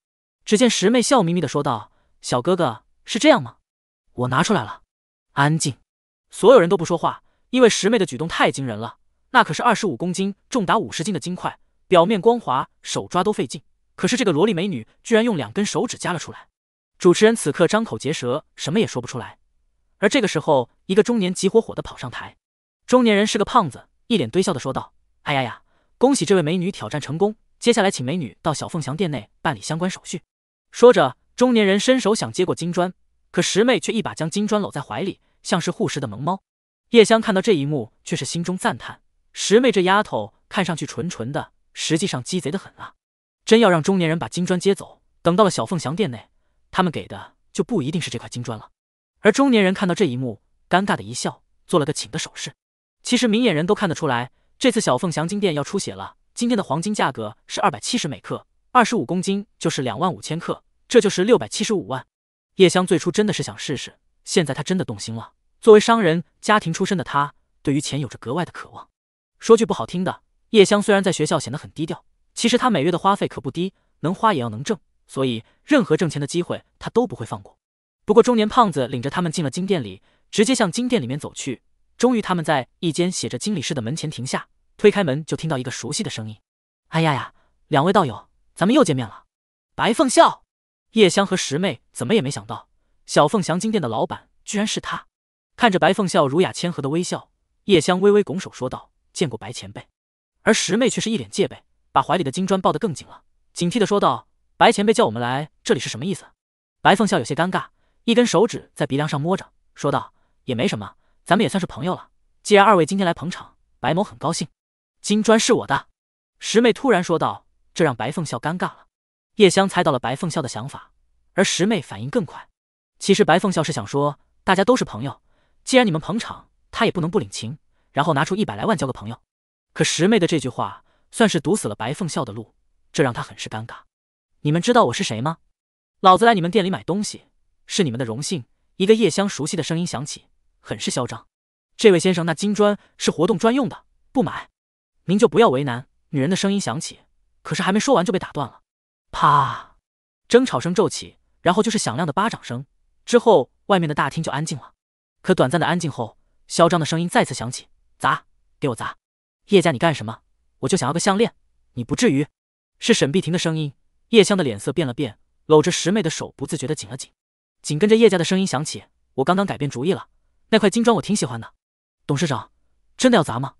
只见十妹笑眯眯的说道：“小哥哥，是这样吗？我拿出来了。”安静，所有人都不说话，因为十妹的举动太惊人了。那可是二十五公斤、重达五十斤的金块，表面光滑，手抓都费劲。可是这个萝莉美女居然用两根手指夹了出来。主持人此刻张口结舌，什么也说不出来。而这个时候，一个中年急火火的跑上台。中年人是个胖子，一脸堆笑的说道：“哎呀呀，恭喜这位美女挑战成功，接下来请美女到小凤祥店内办理相关手续。”说着，中年人伸手想接过金砖，可十妹却一把将金砖搂在怀里，像是护食的萌猫。叶香看到这一幕，却是心中赞叹：十妹这丫头看上去纯纯的，实际上鸡贼的很啊！真要让中年人把金砖接走，等到了小凤祥店内，他们给的就不一定是这块金砖了。而中年人看到这一幕，尴尬的一笑，做了个请的手势。其实明眼人都看得出来，这次小凤祥金店要出血了。今天的黄金价格是二百七十每克，二十五公斤就是两万五千克，这就是六百七十五万。叶香最初真的是想试试，现在她真的动心了。作为商人家庭出身的她，对于钱有着格外的渴望。说句不好听的，叶香虽然在学校显得很低调，其实她每月的花费可不低，能花也要能挣，所以任何挣钱的机会她都不会放过。不过，中年胖子领着他们进了金店里，直接向金店里面走去。终于，他们在一间写着“经理室”的门前停下，推开门就听到一个熟悉的声音：“哎呀呀，两位道友，咱们又见面了。”白凤笑，叶香和十妹怎么也没想到，小凤祥金店的老板居然是他。看着白凤笑儒雅谦和的微笑，叶香微微拱手说道：“见过白前辈。”而十妹却是一脸戒备，把怀里的金砖抱得更紧了，警惕的说道：“白前辈叫我们来这里是什么意思？”白凤笑有些尴尬。一根手指在鼻梁上摸着，说道：“也没什么，咱们也算是朋友了。既然二位今天来捧场，白某很高兴。”金砖是我的，十妹突然说道，这让白凤笑尴尬了。叶香猜到了白凤笑的想法，而十妹反应更快。其实白凤笑是想说，大家都是朋友，既然你们捧场，他也不能不领情，然后拿出一百来万交个朋友。可十妹的这句话算是堵死了白凤笑的路，这让他很是尴尬。你们知道我是谁吗？老子来你们店里买东西。是你们的荣幸。一个叶香熟悉的声音响起，很是嚣张。这位先生，那金砖是活动专用的，不买，您就不要为难。女人的声音响起，可是还没说完就被打断了。啪！争吵声骤起，然后就是响亮的巴掌声。之后，外面的大厅就安静了。可短暂的安静后，嚣张的声音再次响起：砸！给我砸！叶家，你干什么？我就想要个项链，你不至于。是沈碧婷的声音。叶香的脸色变了变，搂着十妹的手不自觉的紧了紧。紧跟着叶家的声音响起：“我刚刚改变主意了，那块金砖我挺喜欢的。”董事长，真的要砸吗？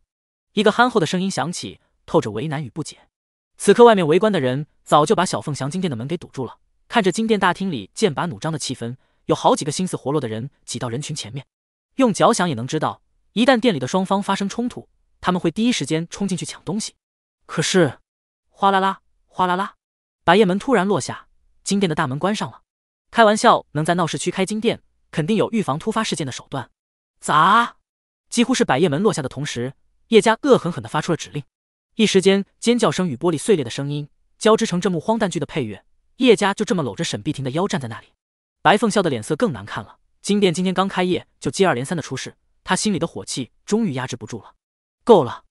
一个憨厚的声音响起，透着为难与不解。此刻，外面围观的人早就把小凤祥金店的门给堵住了。看着金店大厅里剑拔弩张的气氛，有好几个心思活络的人挤到人群前面。用脚想也能知道，一旦店里的双方发生冲突，他们会第一时间冲进去抢东西。可是，哗啦啦，哗啦啦，百叶门突然落下，金店的大门关上了。开玩笑能在闹市区开金店，肯定有预防突发事件的手段。砸！几乎是百叶门落下的同时，叶家恶狠狠的发出了指令。一时间，尖叫声与玻璃碎裂的声音交织成这幕荒诞剧的配乐。叶家就这么搂着沈碧婷的腰站在那里。白凤笑的脸色更难看了。金店今天刚开业，就接二连三的出事，他心里的火气终于压制不住了。够了！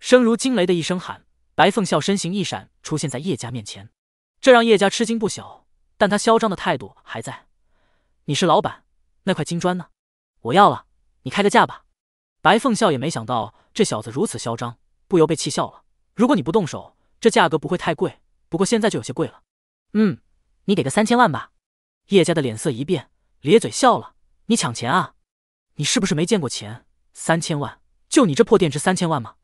声如惊雷的一声喊，白凤笑身形一闪，出现在叶家面前。这让叶家吃惊不小。但他嚣张的态度还在。你是老板，那块金砖呢？我要了，你开个价吧。白凤笑也没想到这小子如此嚣张，不由被气笑了。如果你不动手，这价格不会太贵。不过现在就有些贵了。嗯，你给个三千万吧。叶家的脸色一变，咧嘴笑了。你抢钱啊？你是不是没见过钱？三千万，就你这破店值三千万吗？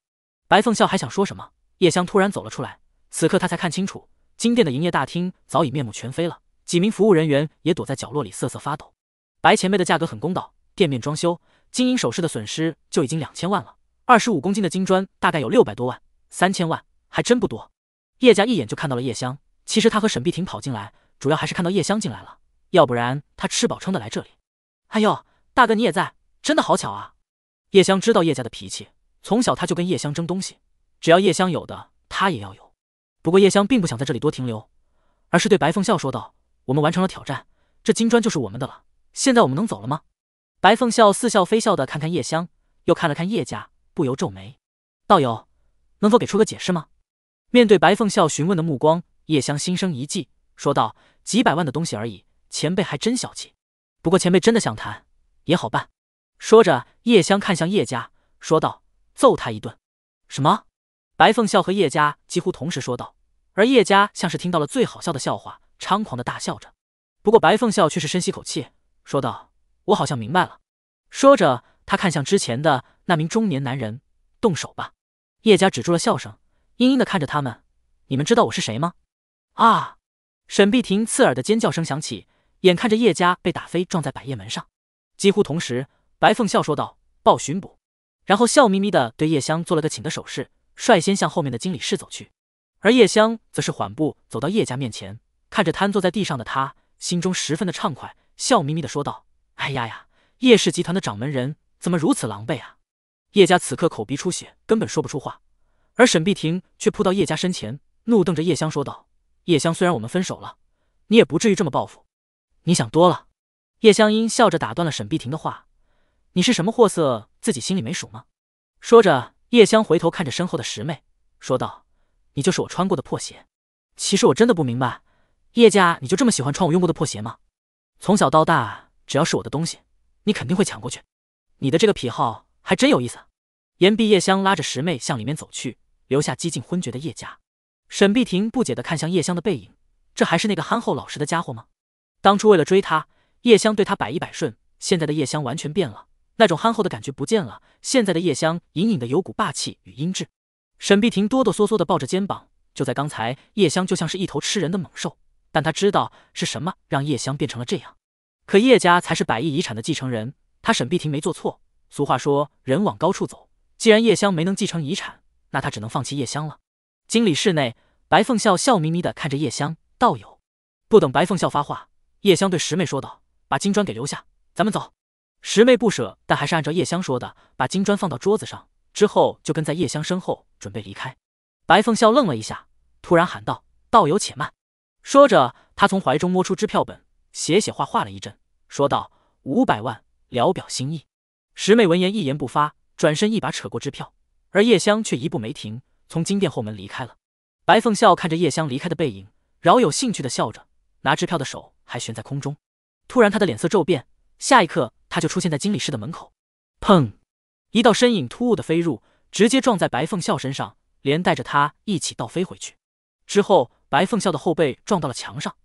白凤笑还想说什么，叶香突然走了出来。此刻他才看清楚，金店的营业大厅早已面目全非了。几名服务人员也躲在角落里瑟瑟发抖。白前辈的价格很公道，店面装修、金银首饰的损失就已经两千万了。二十五公斤的金砖大概有六百多万，三千万还真不多。叶家一眼就看到了叶香，其实他和沈碧婷跑进来，主要还是看到叶香进来了，要不然他吃饱撑的来这里。哎呦，大哥你也在，真的好巧啊！叶香知道叶家的脾气，从小他就跟叶香争东西，只要叶香有的他也要有。不过叶香并不想在这里多停留，而是对白凤笑说道。我们完成了挑战，这金砖就是我们的了。现在我们能走了吗？白凤笑似笑非笑的看看叶香，又看了看叶家，不由皱眉：“道友，能否给出个解释吗？”面对白凤笑询问的目光，叶香心生一计，说道：“几百万的东西而已，前辈还真小气。不过前辈真的想谈，也好办。”说着，叶香看向叶家，说道：“揍他一顿。”什么？白凤笑和叶家几乎同时说道，而叶家像是听到了最好笑的笑话。猖狂的大笑着，不过白凤笑却是深吸口气，说道：“我好像明白了。”说着，他看向之前的那名中年男人，“动手吧！”叶家止住了笑声，阴阴的看着他们，“你们知道我是谁吗？”啊！沈碧婷刺耳的尖叫声响起，眼看着叶家被打飞，撞在百叶门上。几乎同时，白凤笑说道：“报巡捕。”然后笑眯眯的对叶香做了个请的手势，率先向后面的经理室走去。而叶香则是缓步走到叶家面前。看着瘫坐在地上的他，心中十分的畅快，笑眯眯的说道：“哎呀呀，叶氏集团的掌门人怎么如此狼狈啊？”叶家此刻口鼻出血，根本说不出话，而沈碧婷却扑到叶家身前，怒瞪着叶香说道：“叶香，虽然我们分手了，你也不至于这么报复，你想多了。”叶香音笑着打断了沈碧婷的话：“你是什么货色，自己心里没数吗？”说着，叶香回头看着身后的十妹，说道：“你就是我穿过的破鞋。”其实我真的不明白。叶家，你就这么喜欢穿我用过的破鞋吗？从小到大，只要是我的东西，你肯定会抢过去。你的这个癖好还真有意思。言毕，叶香拉着十妹向里面走去，留下几近昏厥的叶家。沈碧婷不解地看向叶香的背影，这还是那个憨厚老实的家伙吗？当初为了追他，叶香对他百依百顺，现在的叶香完全变了，那种憨厚的感觉不见了。现在的叶香隐隐的有股霸气与阴质。沈碧婷哆哆嗦嗦地抱着肩膀，就在刚才，叶香就像是一头吃人的猛兽。但他知道是什么让叶香变成了这样，可叶家才是百亿遗产的继承人，他沈碧婷没做错。俗话说，人往高处走，既然叶香没能继承遗产，那他只能放弃叶香了。经理室内，白凤笑笑眯眯的看着叶香道友，不等白凤笑发话，叶香对石妹说道：“把金砖给留下，咱们走。”石妹不舍，但还是按照叶香说的，把金砖放到桌子上，之后就跟在叶香身后准备离开。白凤笑愣了一下，突然喊道：“道友且慢！”说着，他从怀中摸出支票本，写写画画了一阵，说道：“五百万，聊表心意。”石妹闻言一言不发，转身一把扯过支票，而叶香却一步没停，从金店后门离开了。白凤笑看着叶香离开的背影，饶有兴趣的笑着，拿支票的手还悬在空中。突然，他的脸色骤变，下一刻他就出现在经理室的门口。砰！一道身影突兀的飞入，直接撞在白凤笑身上，连带着他一起倒飞回去。之后。白凤笑的后背撞到了墙上，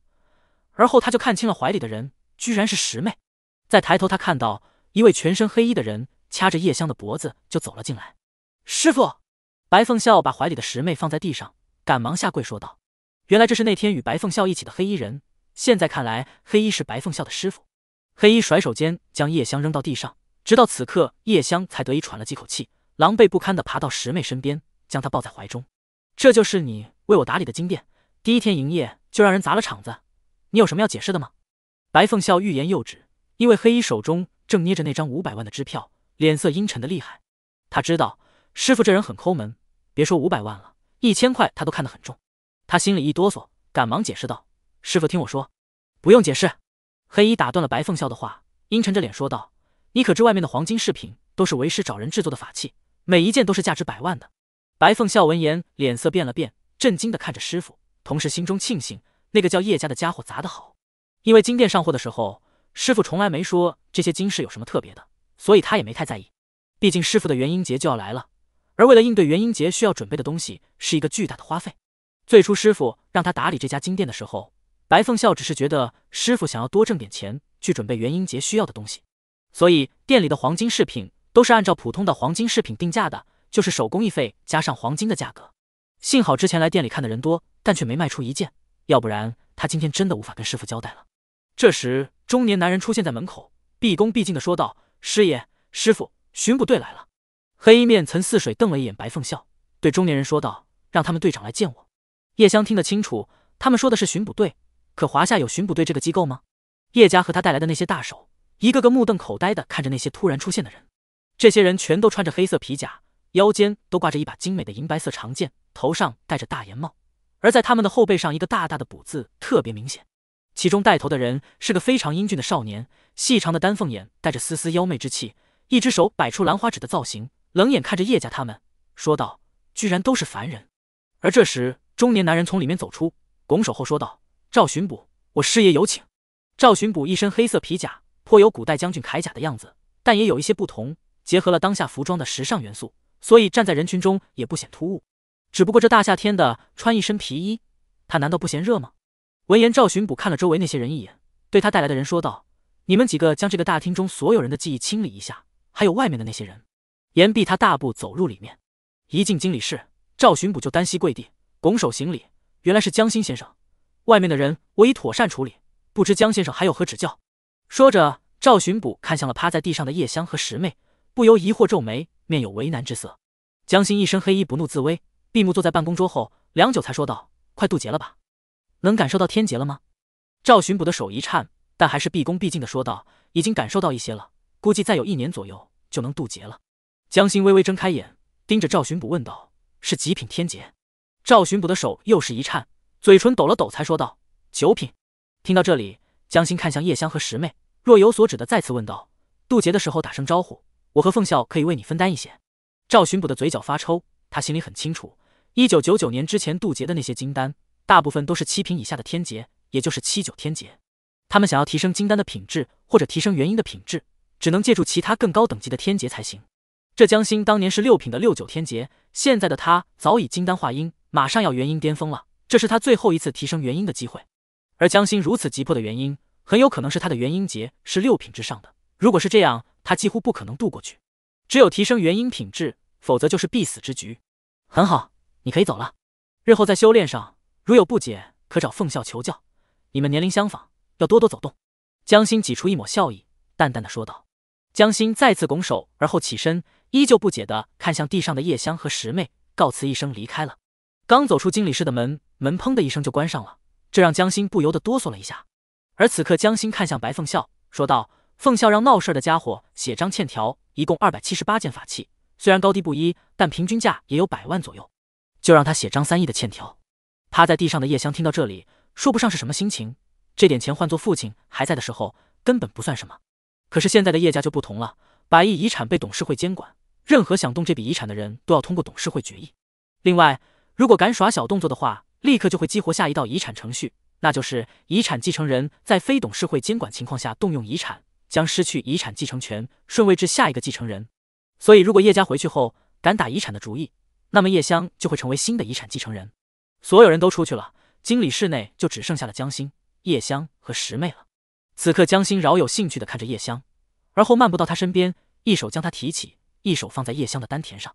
而后他就看清了怀里的人，居然是十妹。再抬头，他看到一位全身黑衣的人掐着叶香的脖子就走了进来。师傅，白凤笑把怀里的十妹放在地上，赶忙下跪说道：“原来这是那天与白凤笑一起的黑衣人，现在看来，黑衣是白凤笑的师傅。”黑衣甩手间将叶香扔到地上，直到此刻叶香才得以喘了几口气，狼狈不堪的爬到十妹身边，将她抱在怀中。这就是你为我打理的金殿？第一天营业就让人砸了场子，你有什么要解释的吗？白凤笑欲言又止，因为黑衣手中正捏着那张五百万的支票，脸色阴沉的厉害。他知道师傅这人很抠门，别说五百万了，一千块他都看得很重。他心里一哆嗦，赶忙解释道：“师傅，听我说，不用解释。”黑衣打断了白凤笑的话，阴沉着脸说道：“你可知外面的黄金饰品都是为师找人制作的法器，每一件都是价值百万的？”白凤笑闻言，脸色变了变，震惊的看着师傅。同时心中庆幸，那个叫叶家的家伙砸得好，因为金店上货的时候，师傅从来没说这些金饰有什么特别的，所以他也没太在意。毕竟师傅的元婴节就要来了，而为了应对元婴节需要准备的东西是一个巨大的花费。最初师傅让他打理这家金店的时候，白凤笑只是觉得师傅想要多挣点钱去准备元婴节需要的东西，所以店里的黄金饰品都是按照普通的黄金饰品定价的，就是手工艺费加上黄金的价格。幸好之前来店里看的人多，但却没卖出一件，要不然他今天真的无法跟师傅交代了。这时，中年男人出现在门口，毕恭毕敬地说道：“师爷，师傅，巡捕队来了。”黑衣面曾似水瞪了一眼白凤笑，对中年人说道：“让他们队长来见我。”叶香听得清楚，他们说的是巡捕队，可华夏有巡捕队这个机构吗？叶家和他带来的那些大手，一个个目瞪口呆地看着那些突然出现的人。这些人全都穿着黑色皮甲。腰间都挂着一把精美的银白色长剑，头上戴着大檐帽，而在他们的后背上一个大大的“卜”字特别明显。其中带头的人是个非常英俊的少年，细长的丹凤眼带着丝丝妖媚之气，一只手摆出兰花指的造型，冷眼看着叶家他们，说道：“居然都是凡人。”而这时，中年男人从里面走出，拱手后说道：“赵巡捕，我师爷有请。”赵巡捕一身黑色皮甲，颇有古代将军铠甲的样子，但也有一些不同，结合了当下服装的时尚元素。所以站在人群中也不显突兀，只不过这大夏天的穿一身皮衣，他难道不嫌热吗？闻言，赵巡捕看了周围那些人一眼，对他带来的人说道：“你们几个将这个大厅中所有人的记忆清理一下，还有外面的那些人。”言毕，他大步走入里面。一进经理室，赵巡捕就单膝跪地，拱手行礼：“原来是江心先生，外面的人我已妥善处理，不知江先生还有何指教？”说着，赵巡捕看向了趴在地上的叶香和十妹。不由疑惑皱眉，面有为难之色。江心一身黑衣，不怒自威，闭目坐在办公桌后，良久才说道：“快渡劫了吧？能感受到天劫了吗？”赵巡捕的手一颤，但还是毕恭毕敬的说道：“已经感受到一些了，估计再有一年左右就能渡劫了。”江心微微睁开眼，盯着赵巡捕问道：“是极品天劫？”赵巡捕的手又是一颤，嘴唇抖了抖才说道：“九品。”听到这里，江心看向叶香和十妹，若有所指的再次问道：“渡劫的时候打声招呼。”我和凤啸可以为你分担一些。赵巡捕的嘴角发抽，他心里很清楚，一九九九年之前渡劫的那些金丹，大部分都是七品以下的天劫，也就是七九天劫。他们想要提升金丹的品质，或者提升元婴的品质，只能借助其他更高等级的天劫才行。这江心当年是六品的六九天劫，现在的他早已金丹化婴，马上要元婴巅峰了，这是他最后一次提升元婴的机会。而江心如此急迫的原因，很有可能是他的元婴劫是六品之上的。如果是这样，他几乎不可能渡过去。只有提升元婴品质，否则就是必死之局。很好，你可以走了。日后在修炼上，如有不解，可找凤笑求教。你们年龄相仿，要多多走动。江心挤出一抹笑意，淡淡的说道。江心再次拱手，而后起身，依旧不解的看向地上的叶香和十妹，告辞一声离开了。刚走出经理室的门，门砰的一声就关上了，这让江心不由得哆嗦了一下。而此刻，江心看向白凤笑，说道。奉孝让闹事儿的家伙写张欠条，一共二百七十八件法器，虽然高低不一，但平均价也有百万左右，就让他写张三亿的欠条。趴在地上的叶香听到这里，说不上是什么心情。这点钱换做父亲还在的时候，根本不算什么，可是现在的叶家就不同了，百亿遗产被董事会监管，任何想动这笔遗产的人都要通过董事会决议。另外，如果敢耍小动作的话，立刻就会激活下一道遗产程序，那就是遗产继承人在非董事会监管情况下动用遗产。将失去遗产继承权，顺位至下一个继承人。所以，如果叶家回去后敢打遗产的主意，那么叶香就会成为新的遗产继承人。所有人都出去了，经理室内就只剩下了江心、叶香和十妹了。此刻，江心饶有兴趣地看着叶香，而后漫步到他身边，一手将他提起，一手放在叶香的丹田上。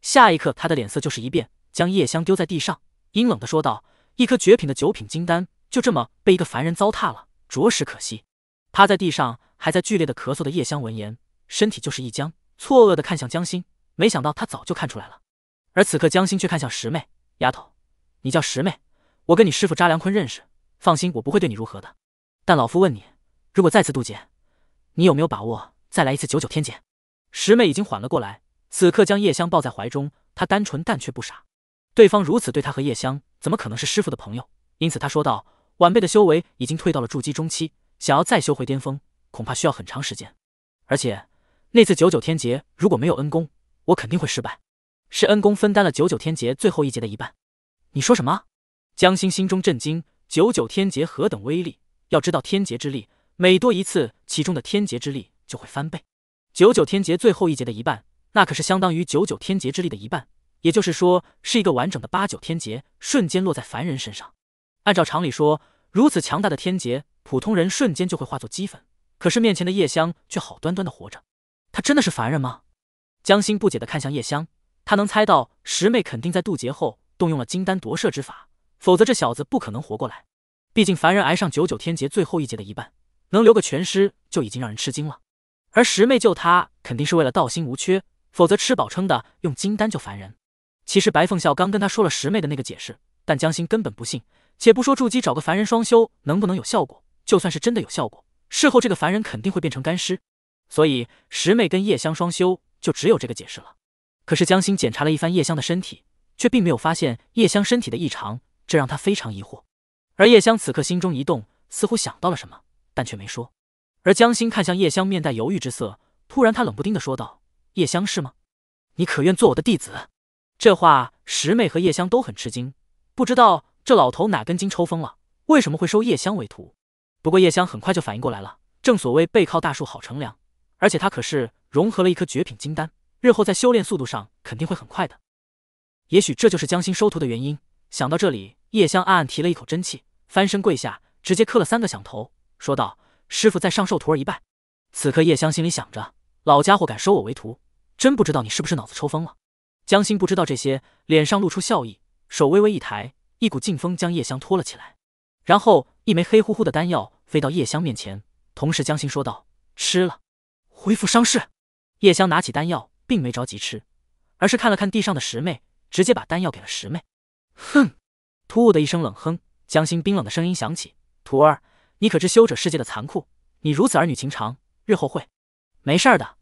下一刻，他的脸色就是一变，将叶香丢在地上，阴冷的说道：“一颗绝品的九品金丹，就这么被一个凡人糟蹋了，着实可惜。”趴在地上。还在剧烈的咳嗽的叶香闻言，身体就是一僵，错愕的看向江心，没想到他早就看出来了。而此刻江心却看向十妹，丫头，你叫十妹，我跟你师父查良坤认识，放心，我不会对你如何的。但老夫问你，如果再次渡劫，你有没有把握再来一次九九天劫？十妹已经缓了过来，此刻将叶香抱在怀中，她单纯但却不傻，对方如此对她和叶香，怎么可能是师父的朋友？因此她说道：晚辈的修为已经退到了筑基中期，想要再修回巅峰。恐怕需要很长时间，而且那次九九天劫如果没有恩公，我肯定会失败。是恩公分担了九九天劫最后一劫的一半。你说什么？江心心中震惊。九九天劫何等威力？要知道，天劫之力每多一次，其中的天劫之力就会翻倍。九九天劫最后一劫的一半，那可是相当于九九天劫之力的一半，也就是说，是一个完整的八九天劫瞬间落在凡人身上。按照常理说，如此强大的天劫，普通人瞬间就会化作齑粉。可是面前的叶香却好端端的活着，他真的是凡人吗？江心不解的看向叶香，他能猜到十妹肯定在渡劫后动用了金丹夺舍之法，否则这小子不可能活过来。毕竟凡人挨上九九天劫最后一劫的一半，能留个全尸就已经让人吃惊了。而十妹救他，肯定是为了道心无缺，否则吃饱撑的用金丹救凡人。其实白凤笑刚跟他说了十妹的那个解释，但江心根本不信。且不说筑基找个凡人双修能不能有效果，就算是真的有效果。事后这个凡人肯定会变成干尸，所以十妹跟叶香双修就只有这个解释了。可是江心检查了一番叶香的身体，却并没有发现叶香身体的异常，这让他非常疑惑。而叶香此刻心中一动，似乎想到了什么，但却没说。而江心看向叶香，面带犹豫之色，突然他冷不丁的说道：“叶香是吗？你可愿做我的弟子？”这话十妹和叶香都很吃惊，不知道这老头哪根筋抽风了，为什么会收叶香为徒？不过叶香很快就反应过来了，正所谓背靠大树好乘凉，而且他可是融合了一颗绝品金丹，日后在修炼速度上肯定会很快的。也许这就是江心收徒的原因。想到这里，叶香暗暗提了一口真气，翻身跪下，直接磕了三个响头，说道：“师傅在上，受徒儿一拜。”此刻叶香心里想着：“老家伙敢收我为徒，真不知道你是不是脑子抽风了。”江心不知道这些，脸上露出笑意，手微微一抬，一股劲风将叶香托了起来，然后。一枚黑乎乎的丹药飞到叶香面前，同时江心说道：“吃了，恢复伤势。”叶香拿起丹药，并没着急吃，而是看了看地上的十妹，直接把丹药给了十妹。哼！突兀的一声冷哼，江心冰冷的声音响起：“徒儿，你可知修者世界的残酷？你如此儿女情长，日后会……”“没事的。”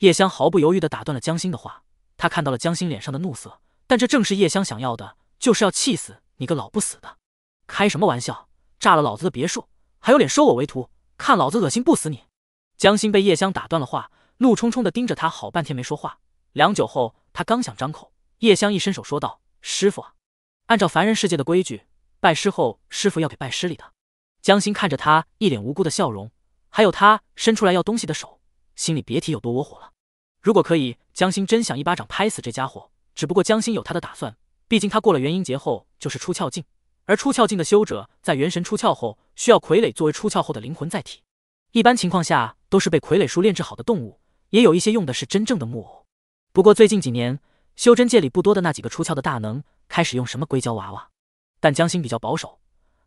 叶香毫不犹豫的打断了江心的话。他看到了江心脸上的怒色，但这正是叶香想要的，就是要气死你个老不死的！开什么玩笑？炸了老子的别墅，还有脸收我为徒？看老子恶心不死你！江心被叶香打断了话，怒冲冲的盯着他，好半天没说话。良久后，他刚想张口，叶香一伸手说道：“师傅啊，按照凡人世界的规矩，拜师后师傅要给拜师礼的。”江心看着他一脸无辜的笑容，还有他伸出来要东西的手，心里别提有多窝火了。如果可以，江心真想一巴掌拍死这家伙。只不过江心有他的打算，毕竟他过了元婴劫后就是出窍境。而出窍境的修者在元神出窍后，需要傀儡作为出窍后的灵魂载体。一般情况下都是被傀儡术炼制好的动物，也有一些用的是真正的木偶。不过最近几年，修真界里不多的那几个出窍的大能开始用什么硅胶娃娃。但江心比较保守，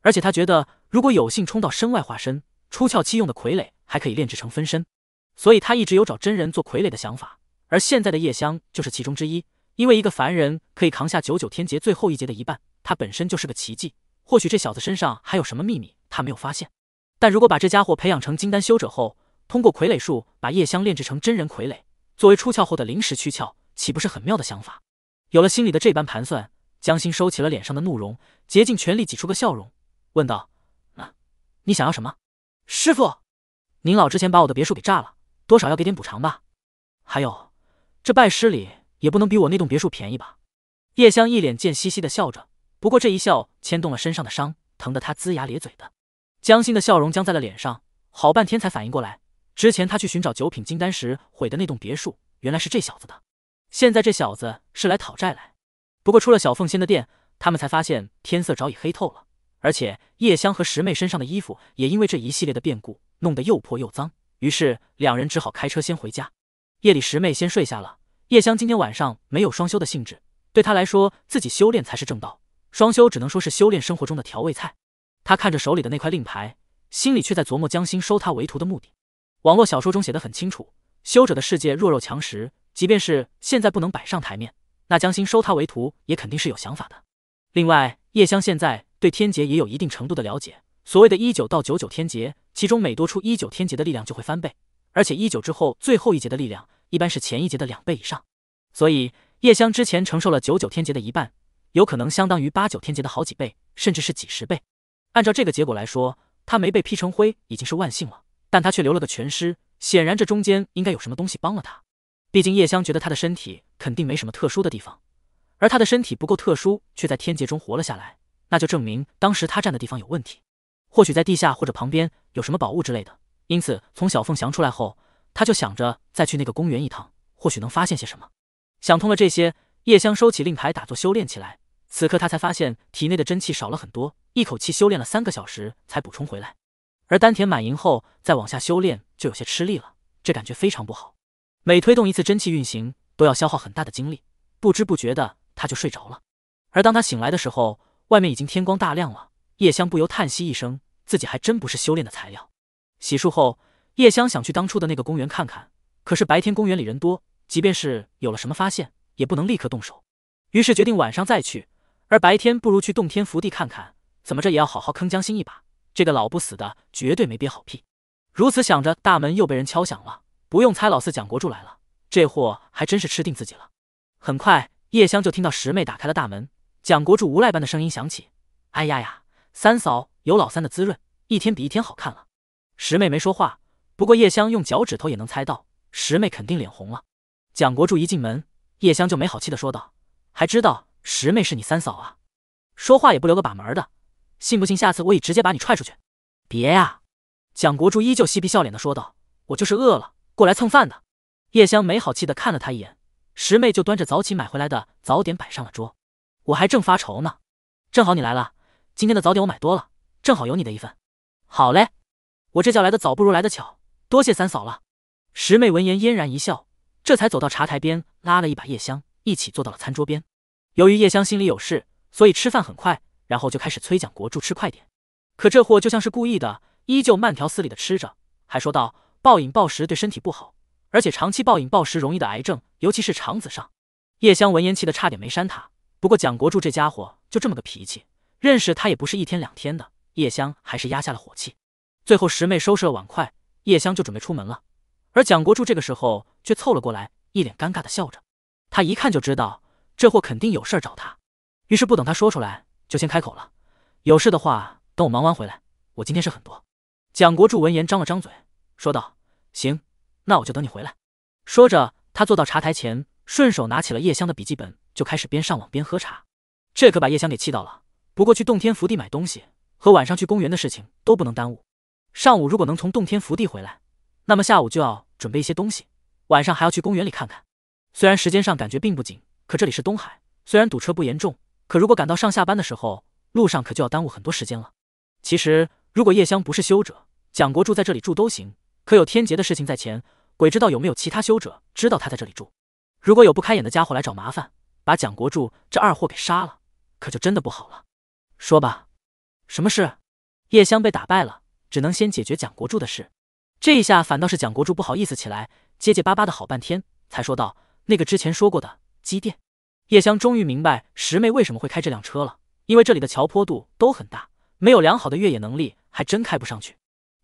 而且他觉得如果有幸冲到身外化身出窍期，用的傀儡还可以炼制成分身，所以他一直有找真人做傀儡的想法。而现在的叶香就是其中之一，因为一个凡人可以扛下九九天劫最后一劫的一半。他本身就是个奇迹，或许这小子身上还有什么秘密，他没有发现。但如果把这家伙培养成金丹修者后，通过傀儡术把叶香炼制成真人傀儡，作为出窍后的临时躯壳，岂不是很妙的想法？有了心里的这般盘算，江心收起了脸上的怒容，竭尽全力挤出个笑容，问道：“啊，你想要什么？师傅，您老之前把我的别墅给炸了，多少要给点补偿吧？还有，这拜师礼也不能比我那栋别墅便宜吧？”叶香一脸贱兮兮的笑着。不过这一笑牵动了身上的伤，疼得他龇牙咧嘴的。江心的笑容僵在了脸上，好半天才反应过来，之前他去寻找九品金丹时毁的那栋别墅，原来是这小子的。现在这小子是来讨债来。不过出了小凤仙的店，他们才发现天色早已黑透了，而且叶香和十妹身上的衣服也因为这一系列的变故弄得又破又脏，于是两人只好开车先回家。夜里十妹先睡下了，叶香今天晚上没有双休的兴致，对她来说自己修炼才是正道。双修只能说是修炼生活中的调味菜。他看着手里的那块令牌，心里却在琢磨江心收他为徒的目的。网络小说中写的很清楚，修者的世界弱肉强食，即便是现在不能摆上台面，那江心收他为徒也肯定是有想法的。另外，叶香现在对天劫也有一定程度的了解。所谓的一九到九九天劫，其中每多出一九天劫的力量就会翻倍，而且一九之后最后一劫的力量一般是前一劫的两倍以上。所以叶香之前承受了九九天劫的一半。有可能相当于八九天劫的好几倍，甚至是几十倍。按照这个结果来说，他没被劈成灰已经是万幸了，但他却留了个全尸，显然这中间应该有什么东西帮了他。毕竟叶香觉得他的身体肯定没什么特殊的地方，而他的身体不够特殊，却在天劫中活了下来，那就证明当时他站的地方有问题，或许在地下或者旁边有什么宝物之类的。因此从小凤翔出来后，他就想着再去那个公园一趟，或许能发现些什么。想通了这些。叶香收起令牌，打坐修炼起来。此刻他才发现，体内的真气少了很多。一口气修炼了三个小时，才补充回来。而丹田满盈后，再往下修炼就有些吃力了，这感觉非常不好。每推动一次真气运行，都要消耗很大的精力。不知不觉的，他就睡着了。而当他醒来的时候，外面已经天光大亮了。叶香不由叹息一声，自己还真不是修炼的材料。洗漱后，叶香想去当初的那个公园看看，可是白天公园里人多，即便是有了什么发现。也不能立刻动手，于是决定晚上再去，而白天不如去洞天福地看看，怎么着也要好好坑江心一把，这个老不死的绝对没憋好屁。如此想着，大门又被人敲响了，不用猜，老四蒋国柱来了，这货还真是吃定自己了。很快，叶香就听到十妹打开了大门，蒋国柱无赖般的声音响起：“哎呀呀，三嫂有老三的滋润，一天比一天好看了。”十妹没说话，不过叶香用脚趾头也能猜到，十妹肯定脸红了。蒋国柱一进门。叶香就没好气的说道：“还知道十妹是你三嫂啊？说话也不留个把门的，信不信下次我已直接把你踹出去？”别呀，蒋国柱依旧嬉皮笑脸的说道：“我就是饿了，过来蹭饭的。”叶香没好气的看了他一眼，十妹就端着早起买回来的早点摆上了桌。我还正发愁呢，正好你来了，今天的早点我买多了，正好有你的一份。好嘞，我这叫来的早不如来的巧，多谢三嫂了。十妹闻言嫣然一笑。这才走到茶台边，拉了一把叶香，一起坐到了餐桌边。由于叶香心里有事，所以吃饭很快，然后就开始催蒋国柱吃快点。可这货就像是故意的，依旧慢条斯理的吃着，还说道：“暴饮暴食对身体不好，而且长期暴饮暴食容易得癌症，尤其是肠子上。”叶香闻言气得差点没扇他。不过蒋国柱这家伙就这么个脾气，认识他也不是一天两天的，叶香还是压下了火气。最后十妹收拾了碗筷，叶香就准备出门了。而蒋国柱这个时候却凑了过来，一脸尴尬的笑着。他一看就知道这货肯定有事儿找他，于是不等他说出来，就先开口了：“有事的话，等我忙完回来。我今天事很多。”蒋国柱闻言张了张嘴，说道：“行，那我就等你回来。”说着，他坐到茶台前，顺手拿起了叶香的笔记本，就开始边上网边喝茶。这可把叶香给气到了。不过去洞天福地买东西和晚上去公园的事情都不能耽误。上午如果能从洞天福地回来，那么下午就要。准备一些东西，晚上还要去公园里看看。虽然时间上感觉并不紧，可这里是东海，虽然堵车不严重，可如果赶到上下班的时候，路上可就要耽误很多时间了。其实，如果叶香不是修者，蒋国柱在这里住都行。可有天劫的事情在前，鬼知道有没有其他修者知道他在这里住。如果有不开眼的家伙来找麻烦，把蒋国柱这二货给杀了，可就真的不好了。说吧，什么事？叶香被打败了，只能先解决蒋国柱的事。这一下反倒是蒋国柱不好意思起来，结结巴巴的好半天才说道：“那个之前说过的机电。”叶香终于明白十妹为什么会开这辆车了，因为这里的桥坡度都很大，没有良好的越野能力还真开不上去。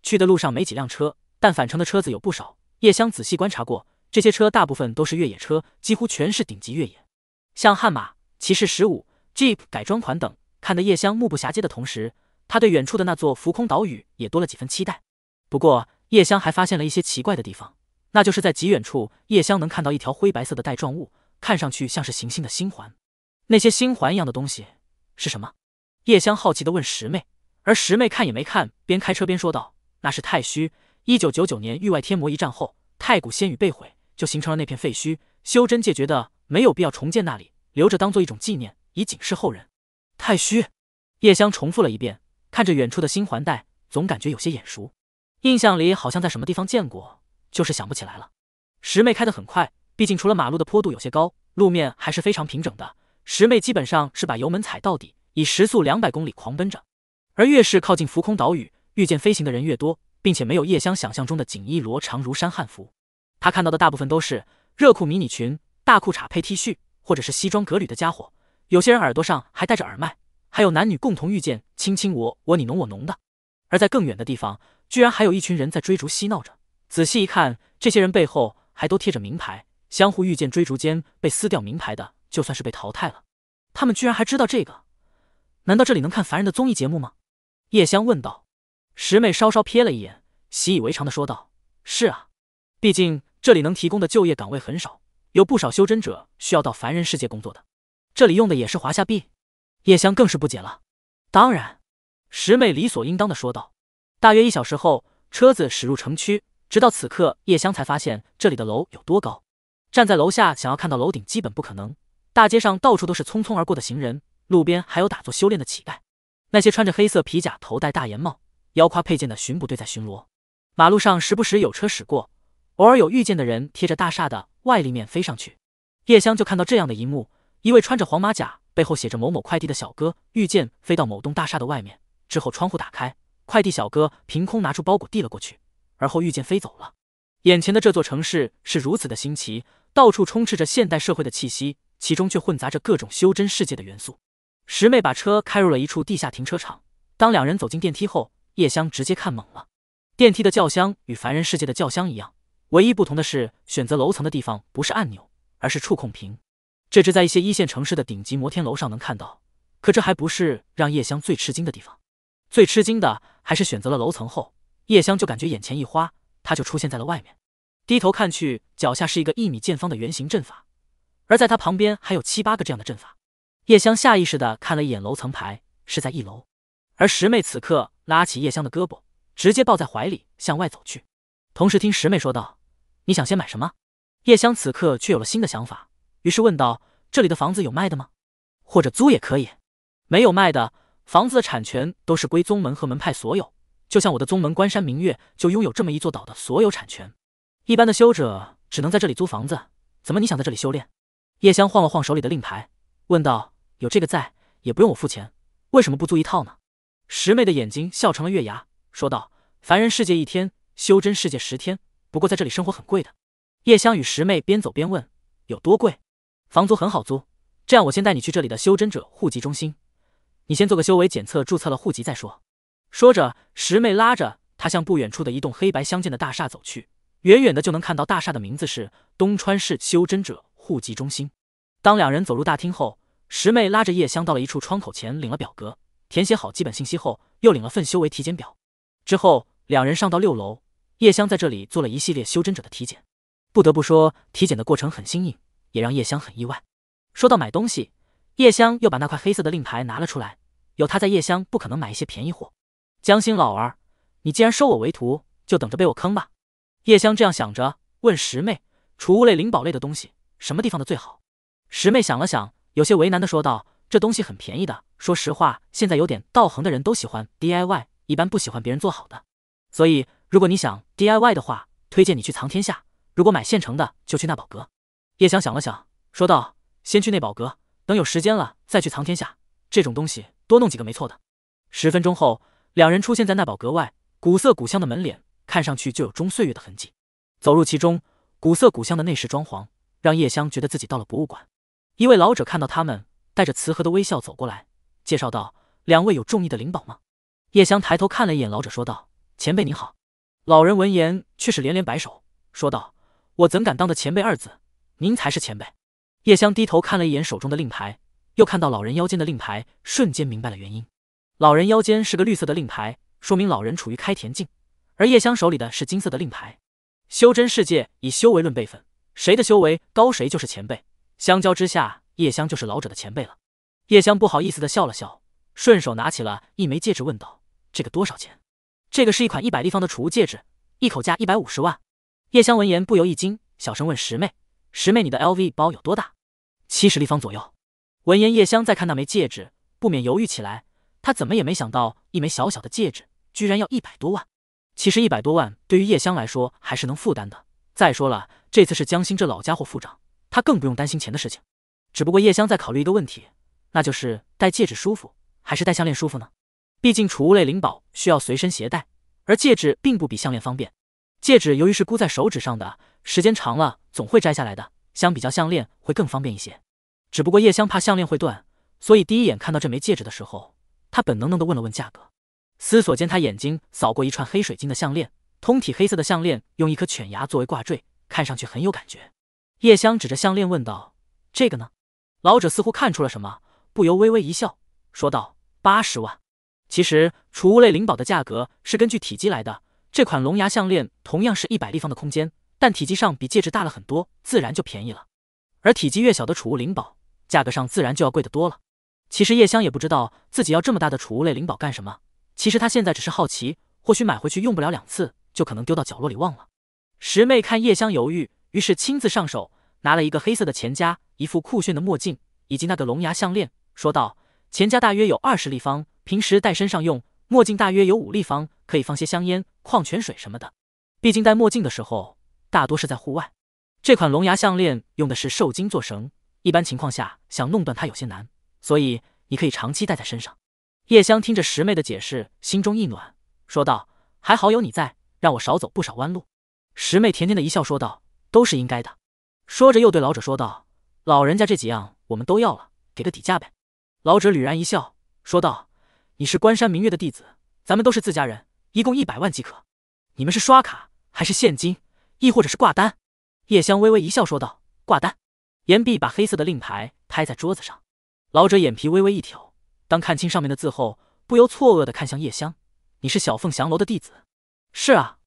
去的路上没几辆车，但返程的车子有不少。叶香仔细观察过，这些车大部分都是越野车，几乎全是顶级越野，像悍马、骑士十五、Jeep 改装款等。看得叶香目不暇接的同时，他对远处的那座浮空岛屿也多了几分期待。不过。叶香还发现了一些奇怪的地方，那就是在极远处，叶香能看到一条灰白色的带状物，看上去像是行星的星环。那些星环一样的东西是什么？叶香好奇的问师妹，而师妹看也没看，边开车边说道：“那是太虚。一九九九年域外天魔一战后，太古仙宇被毁，就形成了那片废墟。修真界觉得没有必要重建那里，留着当做一种纪念，以警示后人。”太虚。叶香重复了一遍，看着远处的星环带，总感觉有些眼熟。印象里好像在什么地方见过，就是想不起来了。石妹开得很快，毕竟除了马路的坡度有些高，路面还是非常平整的。石妹基本上是把油门踩到底，以时速两百公里狂奔着。而越是靠近浮空岛屿，遇见飞行的人越多，并且没有叶香想象中的锦衣罗裳如山汉服。他看到的大部分都是热裤、迷你裙、大裤衩配 T 恤，或者是西装革履的家伙。有些人耳朵上还戴着耳麦，还有男女共同遇见，卿卿我我你侬我侬的。而在更远的地方。居然还有一群人在追逐嬉闹着，仔细一看，这些人背后还都贴着名牌，相互遇见追逐间被撕掉名牌的，就算是被淘汰了。他们居然还知道这个？难道这里能看凡人的综艺节目吗？叶香问道。石妹稍稍瞥了一眼，习以为常的说道：“是啊，毕竟这里能提供的就业岗位很少，有不少修真者需要到凡人世界工作的。这里用的也是华夏币。”叶香更是不解了：“当然。”石妹理所应当的说道。大约一小时后，车子驶入城区。直到此刻，叶香才发现这里的楼有多高。站在楼下，想要看到楼顶基本不可能。大街上到处都是匆匆而过的行人，路边还有打坐修炼的乞丐。那些穿着黑色皮甲、头戴大檐帽、腰挎佩剑的巡捕队在巡逻。马路上时不时有车驶过，偶尔有遇见的人贴着大厦的外立面飞上去。叶香就看到这样的一幕：一位穿着黄马甲、背后写着“某某快递”的小哥，遇见飞到某栋大厦的外面，之后窗户打开。快递小哥凭空拿出包裹递了过去，而后御剑飞走了。眼前的这座城市是如此的新奇，到处充斥着现代社会的气息，其中却混杂着各种修真世界的元素。十妹把车开入了一处地下停车场，当两人走进电梯后，叶香直接看懵了。电梯的轿厢与凡人世界的轿厢一样，唯一不同的是选择楼层的地方不是按钮，而是触控屏。这只在一些一线城市的顶级摩天楼上能看到。可这还不是让叶香最吃惊的地方，最吃惊的。还是选择了楼层后，叶香就感觉眼前一花，她就出现在了外面。低头看去，脚下是一个一米见方的圆形阵法，而在她旁边还有七八个这样的阵法。叶香下意识的看了一眼楼层牌，是在一楼。而十妹此刻拉起叶香的胳膊，直接抱在怀里向外走去，同时听十妹说道：“你想先买什么？”叶香此刻却有了新的想法，于是问道：“这里的房子有卖的吗？或者租也可以。”“没有卖的。”房子的产权都是归宗门和门派所有，就像我的宗门关山明月就拥有这么一座岛的所有产权。一般的修者只能在这里租房子，怎么你想在这里修炼？叶香晃了晃手里的令牌，问道：“有这个在，也不用我付钱，为什么不租一套呢？”十妹的眼睛笑成了月牙，说道：“凡人世界一天，修真世界十天，不过在这里生活很贵的。”叶香与十妹边走边问：“有多贵？”房租很好租，这样我先带你去这里的修真者户籍中心。你先做个修为检测，注册了户籍再说。说着，十妹拉着她向不远处的一栋黑白相间的大厦走去，远远的就能看到大厦的名字是东川市修真者户籍中心。当两人走入大厅后，十妹拉着叶香到了一处窗口前领了表格，填写好基本信息后，又领了份修为体检表。之后，两人上到六楼，叶香在这里做了一系列修真者的体检。不得不说，体检的过程很新颖，也让叶香很意外。说到买东西。叶香又把那块黑色的令牌拿了出来，有他在，叶香不可能买一些便宜货。江心老儿，你既然收我为徒，就等着被我坑吧。叶香这样想着，问十妹：“储物类、灵宝类的东西，什么地方的最好？”十妹想了想，有些为难的说道：“这东西很便宜的，说实话，现在有点道行的人都喜欢 DIY，一般不喜欢别人做好的。所以，如果你想 DIY 的话，推荐你去藏天下；如果买现成的，就去纳宝阁。”叶香想了想，说道：“先去内宝阁。”等有时间了再去藏天下这种东西，多弄几个没错的。十分钟后，两人出现在那宝阁外，古色古香的门脸看上去就有中岁月的痕迹。走入其中，古色古香的内饰装潢让叶香觉得自己到了博物馆。一位老者看到他们，带着慈和的微笑走过来，介绍道：“两位有中意的灵宝吗？”叶香抬头看了一眼老者，说道：“前辈您好。”老人闻言却是连连摆手，说道：“我怎敢当的前辈二字？您才是前辈。”叶香低头看了一眼手中的令牌，又看到老人腰间的令牌，瞬间明白了原因。老人腰间是个绿色的令牌，说明老人处于开田境，而叶香手里的是金色的令牌。修真世界以修为论辈分，谁的修为高谁就是前辈。相交之下，叶香就是老者的前辈了。叶香不好意思的笑了笑，顺手拿起了一枚戒指，问道：“这个多少钱？”“这个是一款一百立方的储物戒指，一口价一百五十万。”叶香闻言不由一惊，小声问十妹。师妹，你的 LV 包有多大？七十立方左右。闻言，叶香再看那枚戒指，不免犹豫起来。她怎么也没想到，一枚小小的戒指，居然要一百多万。其实一百多万对于叶香来说还是能负担的。再说了，这次是江心这老家伙付账，她更不用担心钱的事情。只不过叶香在考虑一个问题，那就是戴戒指舒服，还是戴项链舒服呢？毕竟储物类灵宝需要随身携带，而戒指并不比项链方便。戒指由于是箍在手指上的，时间长了总会摘下来的，相比较项链会更方便一些。只不过叶香怕项链会断，所以第一眼看到这枚戒指的时候，她本能的问了问价格。思索间，她眼睛扫过一串黑水晶的项链，通体黑色的项链用一颗犬牙作为挂坠，看上去很有感觉。叶香指着项链问道：“这个呢？”老者似乎看出了什么，不由微微一笑，说道：“八十万。其实储物类灵宝的价格是根据体积来的。”这款龙牙项链同样是一百立方的空间，但体积上比戒指大了很多，自然就便宜了。而体积越小的储物灵宝，价格上自然就要贵得多了。其实叶香也不知道自己要这么大的储物类灵宝干什么。其实他现在只是好奇，或许买回去用不了两次，就可能丢到角落里忘了。十妹看叶香犹豫，于是亲自上手拿了一个黑色的钱夹，一副酷炫的墨镜，以及那个龙牙项链，说道：“钱夹大约有二十立方，平时戴身上用；墨镜大约有五立方，可以放些香烟。”矿泉水什么的，毕竟戴墨镜的时候大多是在户外。这款龙牙项链用的是受金做绳，一般情况下想弄断它有些难，所以你可以长期戴在身上。叶香听着十妹的解释，心中一暖，说道：“还好有你在，让我少走不少弯路。”十妹甜甜的一笑，说道：“都是应该的。”说着又对老者说道：“老人家，这几样我们都要了，给个底价呗。”老者捋然一笑，说道：“你是关山明月的弟子，咱们都是自家人。”一共一百万即可，你们是刷卡还是现金，亦或者是挂单？叶香微微一笑说道：“挂单。”言毕，把黑色的令牌拍在桌子上。老者眼皮微微一挑，当看清上面的字后，不由错愕的看向叶香：“你是小凤翔楼的弟子？”“是啊，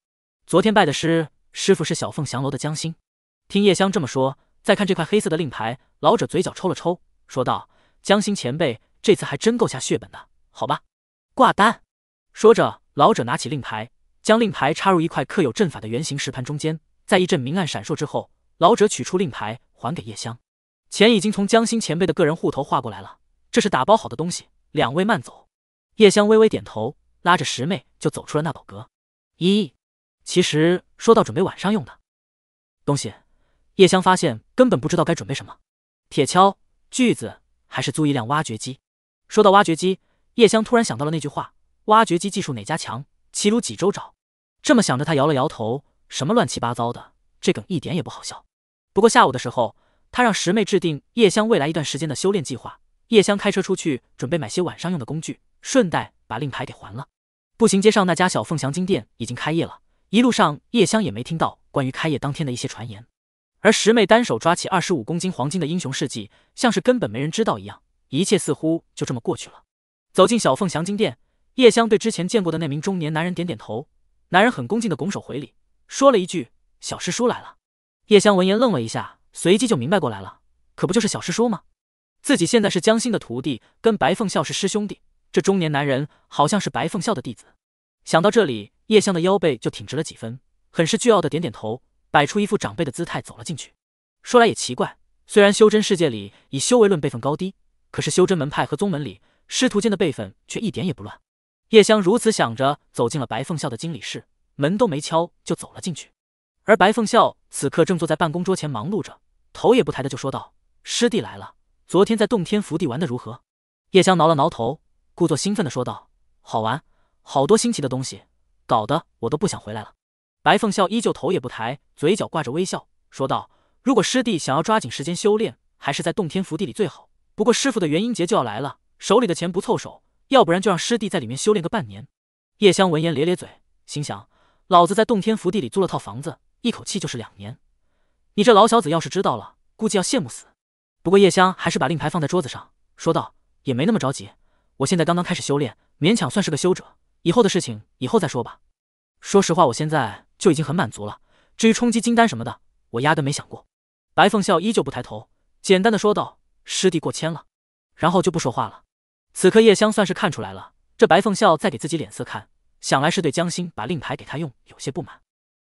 昨天拜的师，师傅是小凤翔楼的江心。”听叶香这么说，再看这块黑色的令牌，老者嘴角抽了抽，说道：“江心前辈这次还真够下血本的，好吧？挂单。”说着。老者拿起令牌，将令牌插入一块刻有阵法的圆形石盘中间，在一阵明暗闪烁之后，老者取出令牌还给叶香。钱已经从江心前辈的个人户头划过来了，这是打包好的东西。两位慢走。叶香微微点头，拉着十妹就走出了那宝阁。咦，其实说到准备晚上用的东西，叶香发现根本不知道该准备什么，铁锹、锯子，还是租一辆挖掘机？说到挖掘机，叶香突然想到了那句话。挖掘机技术哪家强？齐鲁几州找。这么想着，他摇了摇头。什么乱七八糟的，这梗一点也不好笑。不过下午的时候，他让十妹制定叶香未来一段时间的修炼计划。叶香开车出去，准备买些晚上用的工具，顺带把令牌给还了。步行街上那家小凤祥金店已经开业了。一路上，叶香也没听到关于开业当天的一些传言。而十妹单手抓起二十五公斤黄金的英雄事迹，像是根本没人知道一样，一切似乎就这么过去了。走进小凤祥金店。叶香对之前见过的那名中年男人点点头，男人很恭敬的拱手回礼，说了一句：“小师叔来了。”叶香闻言愣了一下，随即就明白过来了，可不就是小师叔吗？自己现在是江心的徒弟，跟白凤孝是师兄弟，这中年男人好像是白凤孝的弟子。想到这里，叶香的腰背就挺直了几分，很是倨傲的点点头，摆出一副长辈的姿态走了进去。说来也奇怪，虽然修真世界里以修为论辈分高低，可是修真门派和宗门里师徒间的辈分却一点也不乱。叶香如此想着，走进了白凤笑的经理室，门都没敲就走了进去。而白凤笑此刻正坐在办公桌前忙碌着，头也不抬的就说道：“师弟来了，昨天在洞天福地玩的如何？”叶香挠了挠头，故作兴奋的说道：“好玩，好多新奇的东西，搞得我都不想回来了。”白凤笑依旧头也不抬，嘴角挂着微笑，说道：“如果师弟想要抓紧时间修炼，还是在洞天福地里最好。不过师傅的元婴劫就要来了，手里的钱不凑手。”要不然就让师弟在里面修炼个半年。叶香闻言咧咧嘴，心想：老子在洞天福地里租了套房子，一口气就是两年。你这老小子要是知道了，估计要羡慕死。不过叶香还是把令牌放在桌子上，说道：“也没那么着急，我现在刚刚开始修炼，勉强算是个修者。以后的事情以后再说吧。说实话，我现在就已经很满足了。至于冲击金丹什么的，我压根没想过。”白凤笑依旧不抬头，简单的说道：“师弟过谦了。”然后就不说话了。此刻叶香算是看出来了，这白凤笑在给自己脸色看，想来是对江心把令牌给他用有些不满。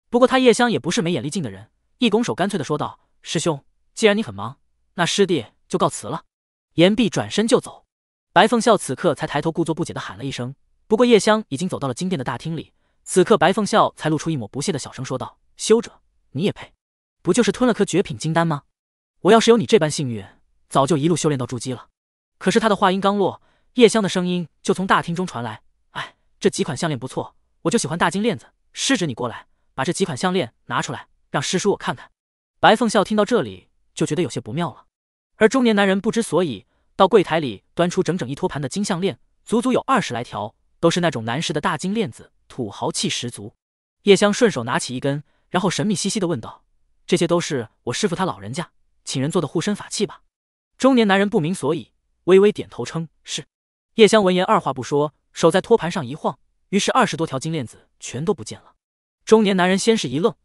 不过他叶香也不是没眼力劲的人，一拱手，干脆的说道：“师兄，既然你很忙，那师弟就告辞了。”言毕，转身就走。白凤笑此刻才抬头，故作不解的喊了一声。不过叶香已经走到了金殿的大厅里，此刻白凤笑才露出一抹不屑的小声说道：“修者你也配？不就是吞了颗绝品金丹吗？我要是有你这般幸运，早就一路修炼到筑基了。”可是他的话音刚落。叶香的声音就从大厅中传来：“哎，这几款项链不错，我就喜欢大金链子。师侄你过来，把这几款项链拿出来，让师叔我看看。”白凤笑听到这里就觉得有些不妙了，而中年男人不知所以，到柜台里端出整整一托盘的金项链，足足有二十来条，都是那种男士的大金链子，土豪气十足。叶香顺手拿起一根，然后神秘兮兮的问道：“这些都是我师傅他老人家请人做的护身法器吧？”中年男人不明所以，微微点头称是。叶香闻言，二话不说，手在托盘上一晃，于是二十多条金链子全都不见了。中年男人先是一愣，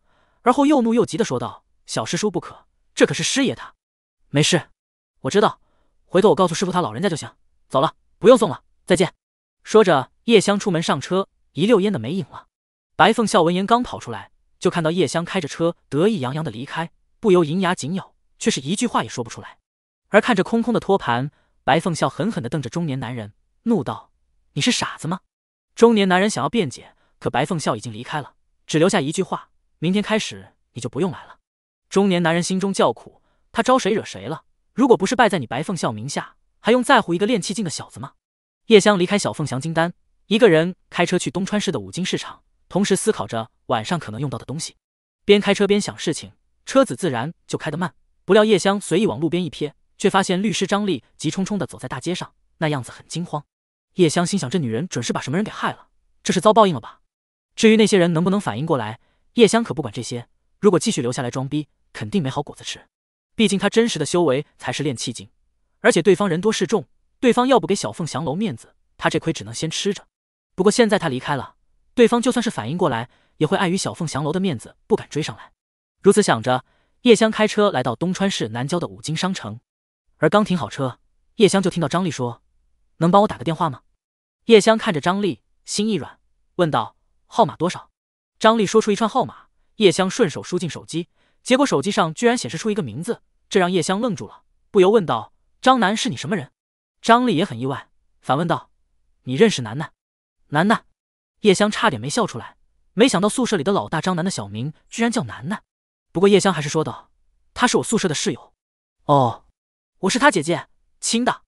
而后又怒又急的说道：“小师叔不可，这可是师爷他……没事，我知道，回头我告诉师傅他老人家就行。走了，不用送了，再见。”说着，叶香出门上车，一溜烟的没影了。白凤笑闻言刚跑出来，就看到叶香开着车得意洋洋的离开，不由银牙紧咬，却是一句话也说不出来。而看着空空的托盘，白凤笑狠狠的瞪着中年男人。怒道：“你是傻子吗？”中年男人想要辩解，可白凤笑已经离开了，只留下一句话：“明天开始你就不用来了。”中年男人心中叫苦，他招谁惹谁了？如果不是败在你白凤笑名下，还用在乎一个练气境的小子吗？叶香离开小凤祥金丹，一个人开车去东川市的五金市场，同时思考着晚上可能用到的东西。边开车边想事情，车子自然就开得慢。不料叶香随意往路边一瞥，却发现律师张丽急冲冲的走在大街上。那样子很惊慌，叶香心想：这女人准是把什么人给害了，这是遭报应了吧？至于那些人能不能反应过来，叶香可不管这些。如果继续留下来装逼，肯定没好果子吃。毕竟她真实的修为才是炼气境，而且对方人多势众，对方要不给小凤翔楼面子，她这亏只能先吃着。不过现在她离开了，对方就算是反应过来，也会碍于小凤翔楼的面子不敢追上来。如此想着，叶香开车来到东川市南郊的五金商城，而刚停好车，叶香就听到张丽说。能帮我打个电话吗？叶香看着张丽，心一软，问道：“号码多少？”张丽说出一串号码，叶香顺手输进手机，结果手机上居然显示出一个名字，这让叶香愣住了，不由问道：“张楠是你什么人？”张丽也很意外，反问道：“你认识楠楠？”楠楠？叶香差点没笑出来，没想到宿舍里的老大张楠的小名居然叫楠楠。不过叶香还是说道：“他是我宿舍的室友。”哦，我是他姐姐，亲的。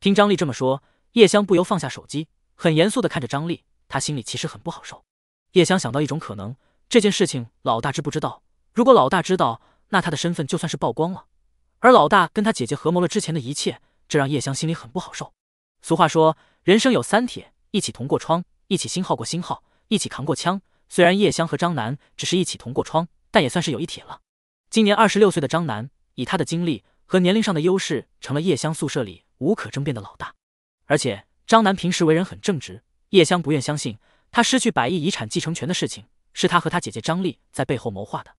听张丽这么说。叶香不由放下手机，很严肃地看着张丽。她心里其实很不好受。叶香想到一种可能：这件事情老大知不知道？如果老大知道，那他的身份就算是曝光了。而老大跟他姐姐合谋了之前的一切，这让叶香心里很不好受。俗话说，人生有三铁：一起同过窗，一起新号过新号，一起扛过枪。虽然叶香和张楠只是一起同过窗，但也算是有一铁了。今年二十六岁的张楠，以他的经历和年龄上的优势，成了叶香宿舍里无可争辩的老大。而且张楠平时为人很正直，叶香不愿相信他失去百亿遗产继承权的事情是他和他姐姐张丽在背后谋划的。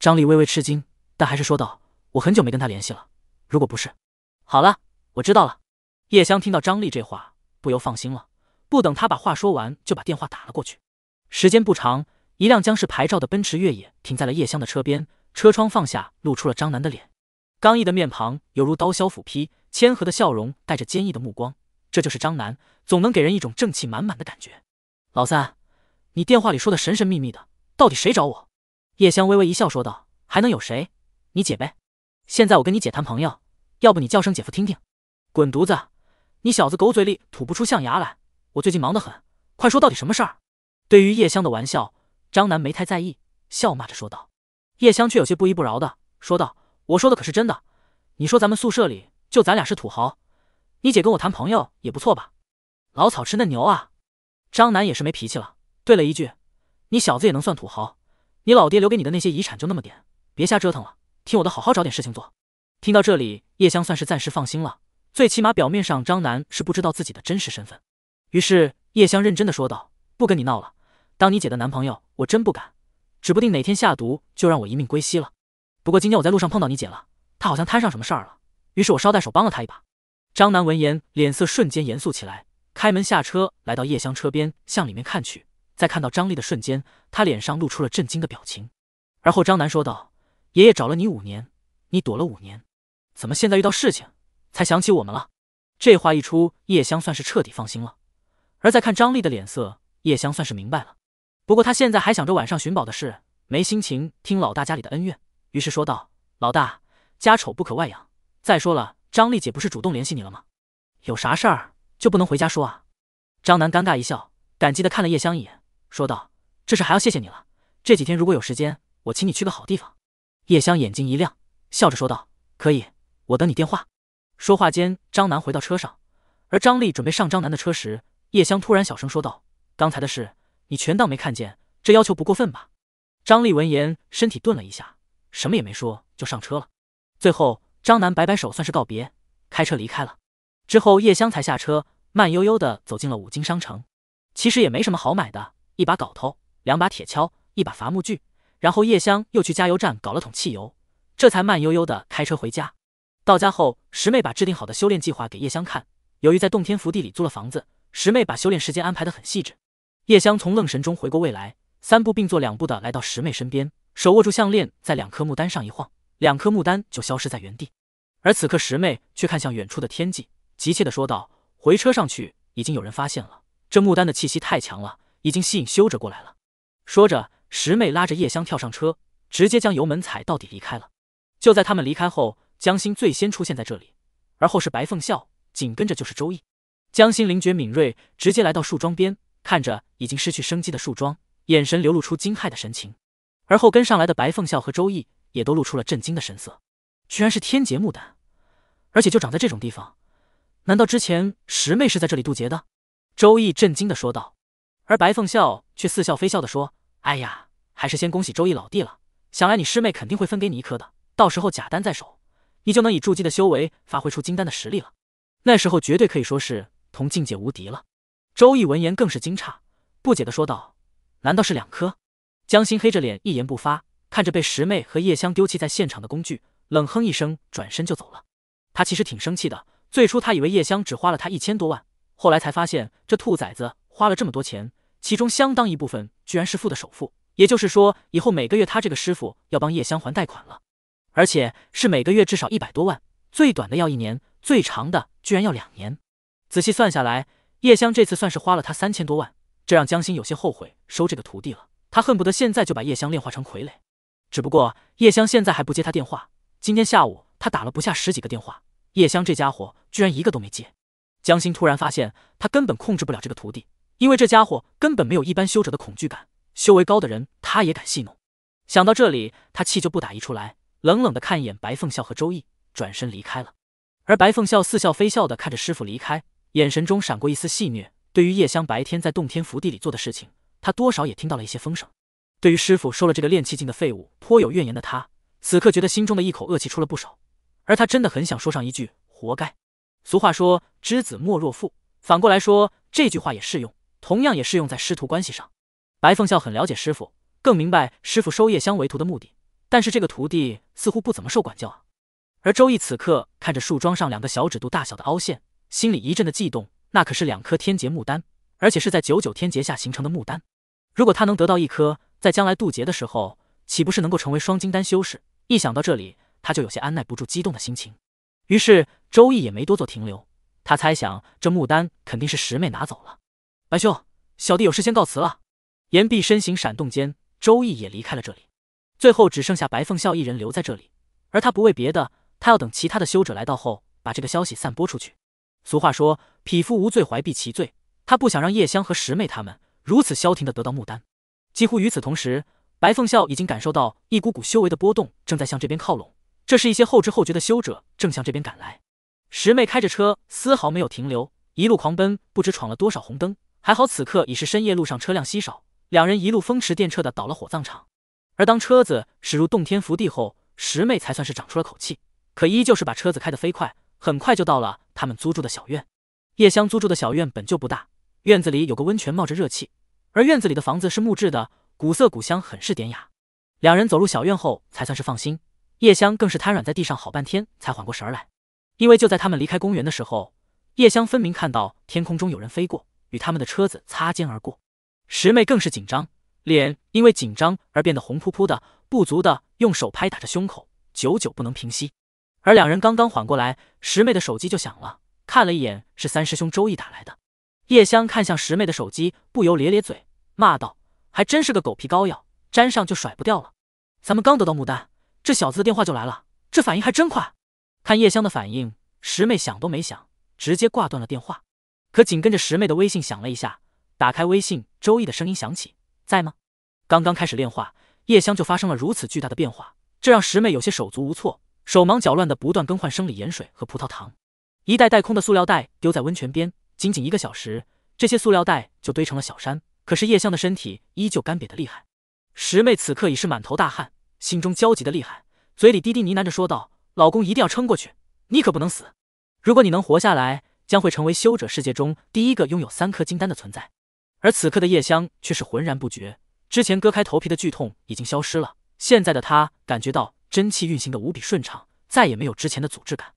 张丽微微吃惊，但还是说道：“我很久没跟他联系了，如果不是……好了，我知道了。”叶香听到张丽这话，不由放心了。不等他把话说完，就把电话打了过去。时间不长，一辆江氏牌照的奔驰越野停在了叶香的车边，车窗放下，露出了张楠的脸。刚毅的面庞犹如刀削斧劈，谦和的笑容带着坚毅的目光。这就是张楠，总能给人一种正气满满的感觉。老三，你电话里说的神神秘秘的，到底谁找我？叶香微微一笑说道：“还能有谁？你姐呗。现在我跟你姐谈朋友，要不你叫声姐夫听听。”滚犊子！你小子狗嘴里吐不出象牙来。我最近忙得很，快说到底什么事儿？对于叶香的玩笑，张楠没太在意，笑骂着说道。叶香却有些不依不饶的说道：“我说的可是真的。你说咱们宿舍里就咱俩是土豪。”你姐跟我谈朋友也不错吧？老草吃嫩牛啊！张楠也是没脾气了，对了一句。你小子也能算土豪？你老爹留给你的那些遗产就那么点，别瞎折腾了，听我的，好好找点事情做。听到这里，叶香算是暂时放心了，最起码表面上张楠是不知道自己的真实身份。于是叶香认真的说道：“不跟你闹了，当你姐的男朋友我真不敢，指不定哪天下毒就让我一命归西了。不过今天我在路上碰到你姐了，她好像摊上什么事儿了，于是我捎带手帮了她一把。”张楠闻言，脸色瞬间严肃起来，开门下车，来到叶香车边，向里面看去。在看到张丽的瞬间，他脸上露出了震惊的表情。而后，张楠说道：“爷爷找了你五年，你躲了五年，怎么现在遇到事情才想起我们了？”这话一出，叶香算是彻底放心了。而在看张丽的脸色，叶香算是明白了。不过他现在还想着晚上寻宝的事，没心情听老大家里的恩怨，于是说道：“老大家丑不可外扬，再说了。”张丽姐不是主动联系你了吗？有啥事儿就不能回家说啊？张楠尴尬一笑，感激地看了叶香一眼，说道：“这事还要谢谢你了。这几天如果有时间，我请你去个好地方。”叶香眼睛一亮，笑着说道：“可以，我等你电话。”说话间，张楠回到车上，而张丽准备上张楠的车时，叶香突然小声说道：“刚才的事，你全当没看见，这要求不过分吧？”张丽闻言，身体顿了一下，什么也没说，就上车了。最后。张楠摆摆手，算是告别，开车离开了。之后叶香才下车，慢悠悠的走进了五金商城。其实也没什么好买的，一把镐头，两把铁锹，一把伐木锯。然后叶香又去加油站搞了桶汽油，这才慢悠悠的开车回家。到家后，师妹把制定好的修炼计划给叶香看。由于在洞天福地里租了房子，师妹把修炼时间安排的很细致。叶香从愣神中回过味来，三步并作两步的来到师妹身边，手握住项链，在两颗木丹上一晃。两颗木丹就消失在原地，而此刻十妹却看向远处的天际，急切地说道：“回车上去，已经有人发现了，这木丹的气息太强了，已经吸引修者过来了。”说着，十妹拉着叶香跳上车，直接将油门踩到底离开了。就在他们离开后，江心最先出现在这里，而后是白凤笑，紧跟着就是周易。江心灵觉敏锐，直接来到树桩边，看着已经失去生机的树桩，眼神流露出惊骇的神情。而后跟上来的白凤笑和周易。也都露出了震惊的神色，居然是天劫木丹，而且就长在这种地方，难道之前十妹是在这里渡劫的？周易震惊的说道，而白凤笑却似笑非笑的说：“哎呀，还是先恭喜周易老弟了，想来你师妹肯定会分给你一颗的，到时候假丹在手，你就能以筑基的修为发挥出金丹的实力了，那时候绝对可以说是同境界无敌了。”周易闻言更是惊诧，不解的说道：“难道是两颗？”江心黑着脸一言不发。看着被石妹和叶香丢弃在现场的工具，冷哼一声，转身就走了。他其实挺生气的。最初他以为叶香只花了他一千多万，后来才发现这兔崽子花了这么多钱，其中相当一部分居然是付的首付，也就是说以后每个月他这个师傅要帮叶香还贷款了，而且是每个月至少一百多万，最短的要一年，最长的居然要两年。仔细算下来，叶香这次算是花了他三千多万，这让江心有些后悔收这个徒弟了。他恨不得现在就把叶香炼化成傀儡。只不过叶香现在还不接他电话，今天下午他打了不下十几个电话，叶香这家伙居然一个都没接。江心突然发现他根本控制不了这个徒弟，因为这家伙根本没有一般修者的恐惧感，修为高的人他也敢戏弄。想到这里，他气就不打一处来，冷冷的看一眼白凤笑和周易，转身离开了。而白凤笑似笑非笑的看着师傅离开，眼神中闪过一丝戏谑。对于叶香白天在洞天福地里做的事情，他多少也听到了一些风声。对于师傅收了这个练气境的废物颇有怨言的他，此刻觉得心中的一口恶气出了不少，而他真的很想说上一句“活该”。俗话说“知子莫若父”，反过来说这句话也适用，同样也适用在师徒关系上。白凤笑很了解师傅，更明白师傅收叶香为徒的目的，但是这个徒弟似乎不怎么受管教啊。而周易此刻看着树桩上两个小指肚大小的凹陷，心里一阵的悸动。那可是两颗天劫木丹，而且是在九九天劫下形成的木丹，如果他能得到一颗。在将来渡劫的时候，岂不是能够成为双金丹修士？一想到这里，他就有些按捺不住激动的心情。于是，周易也没多做停留，他猜想这木丹肯定是十妹拿走了。白兄，小弟有事先告辞了。言毕，身形闪动间，周易也离开了这里。最后只剩下白凤笑一人留在这里，而他不为别的，他要等其他的修者来到后，把这个消息散播出去。俗话说，匹夫无罪，怀璧其罪。他不想让叶香和十妹他们如此消停的得到木丹。几乎与此同时，白凤笑已经感受到一股股修为的波动正在向这边靠拢，这是一些后知后觉的修者正向这边赶来。十妹开着车，丝毫没有停留，一路狂奔，不知闯了多少红灯，还好此刻已是深夜，路上车辆稀少，两人一路风驰电掣的到了火葬场。而当车子驶入洞天福地后，十妹才算是长出了口气，可依旧是把车子开得飞快，很快就到了他们租住的小院。叶香租住的小院本就不大，院子里有个温泉冒着热气。而院子里的房子是木质的，古色古香，很是典雅。两人走入小院后，才算是放心。叶香更是瘫软在地上，好半天才缓过神儿来。因为就在他们离开公园的时候，叶香分明看到天空中有人飞过，与他们的车子擦肩而过。师妹更是紧张，脸因为紧张而变得红扑扑的，不足的用手拍打着胸口，久久不能平息。而两人刚刚缓过来，师妹的手机就响了，看了一眼是三师兄周易打来的。叶香看向十妹的手机，不由咧咧嘴，骂道：“还真是个狗皮膏药，粘上就甩不掉了。”咱们刚得到牡丹，这小子的电话就来了，这反应还真快。看叶香的反应，十妹想都没想，直接挂断了电话。可紧跟着，十妹的微信响了一下，打开微信，周易的声音响起：“在吗？”刚刚开始炼化，叶香就发生了如此巨大的变化，这让十妹有些手足无措，手忙脚乱的不断更换生理盐水和葡萄糖，一袋袋空的塑料袋丢在温泉边。仅仅一个小时，这些塑料袋就堆成了小山。可是叶香的身体依旧干瘪的厉害。十妹此刻已是满头大汗，心中焦急的厉害，嘴里低低呢喃着说道：“老公一定要撑过去，你可不能死。如果你能活下来，将会成为修者世界中第一个拥有三颗金丹的存在。”而此刻的叶香却是浑然不觉，之前割开头皮的剧痛已经消失了。现在的她感觉到真气运行的无比顺畅，再也没有之前的阻滞感，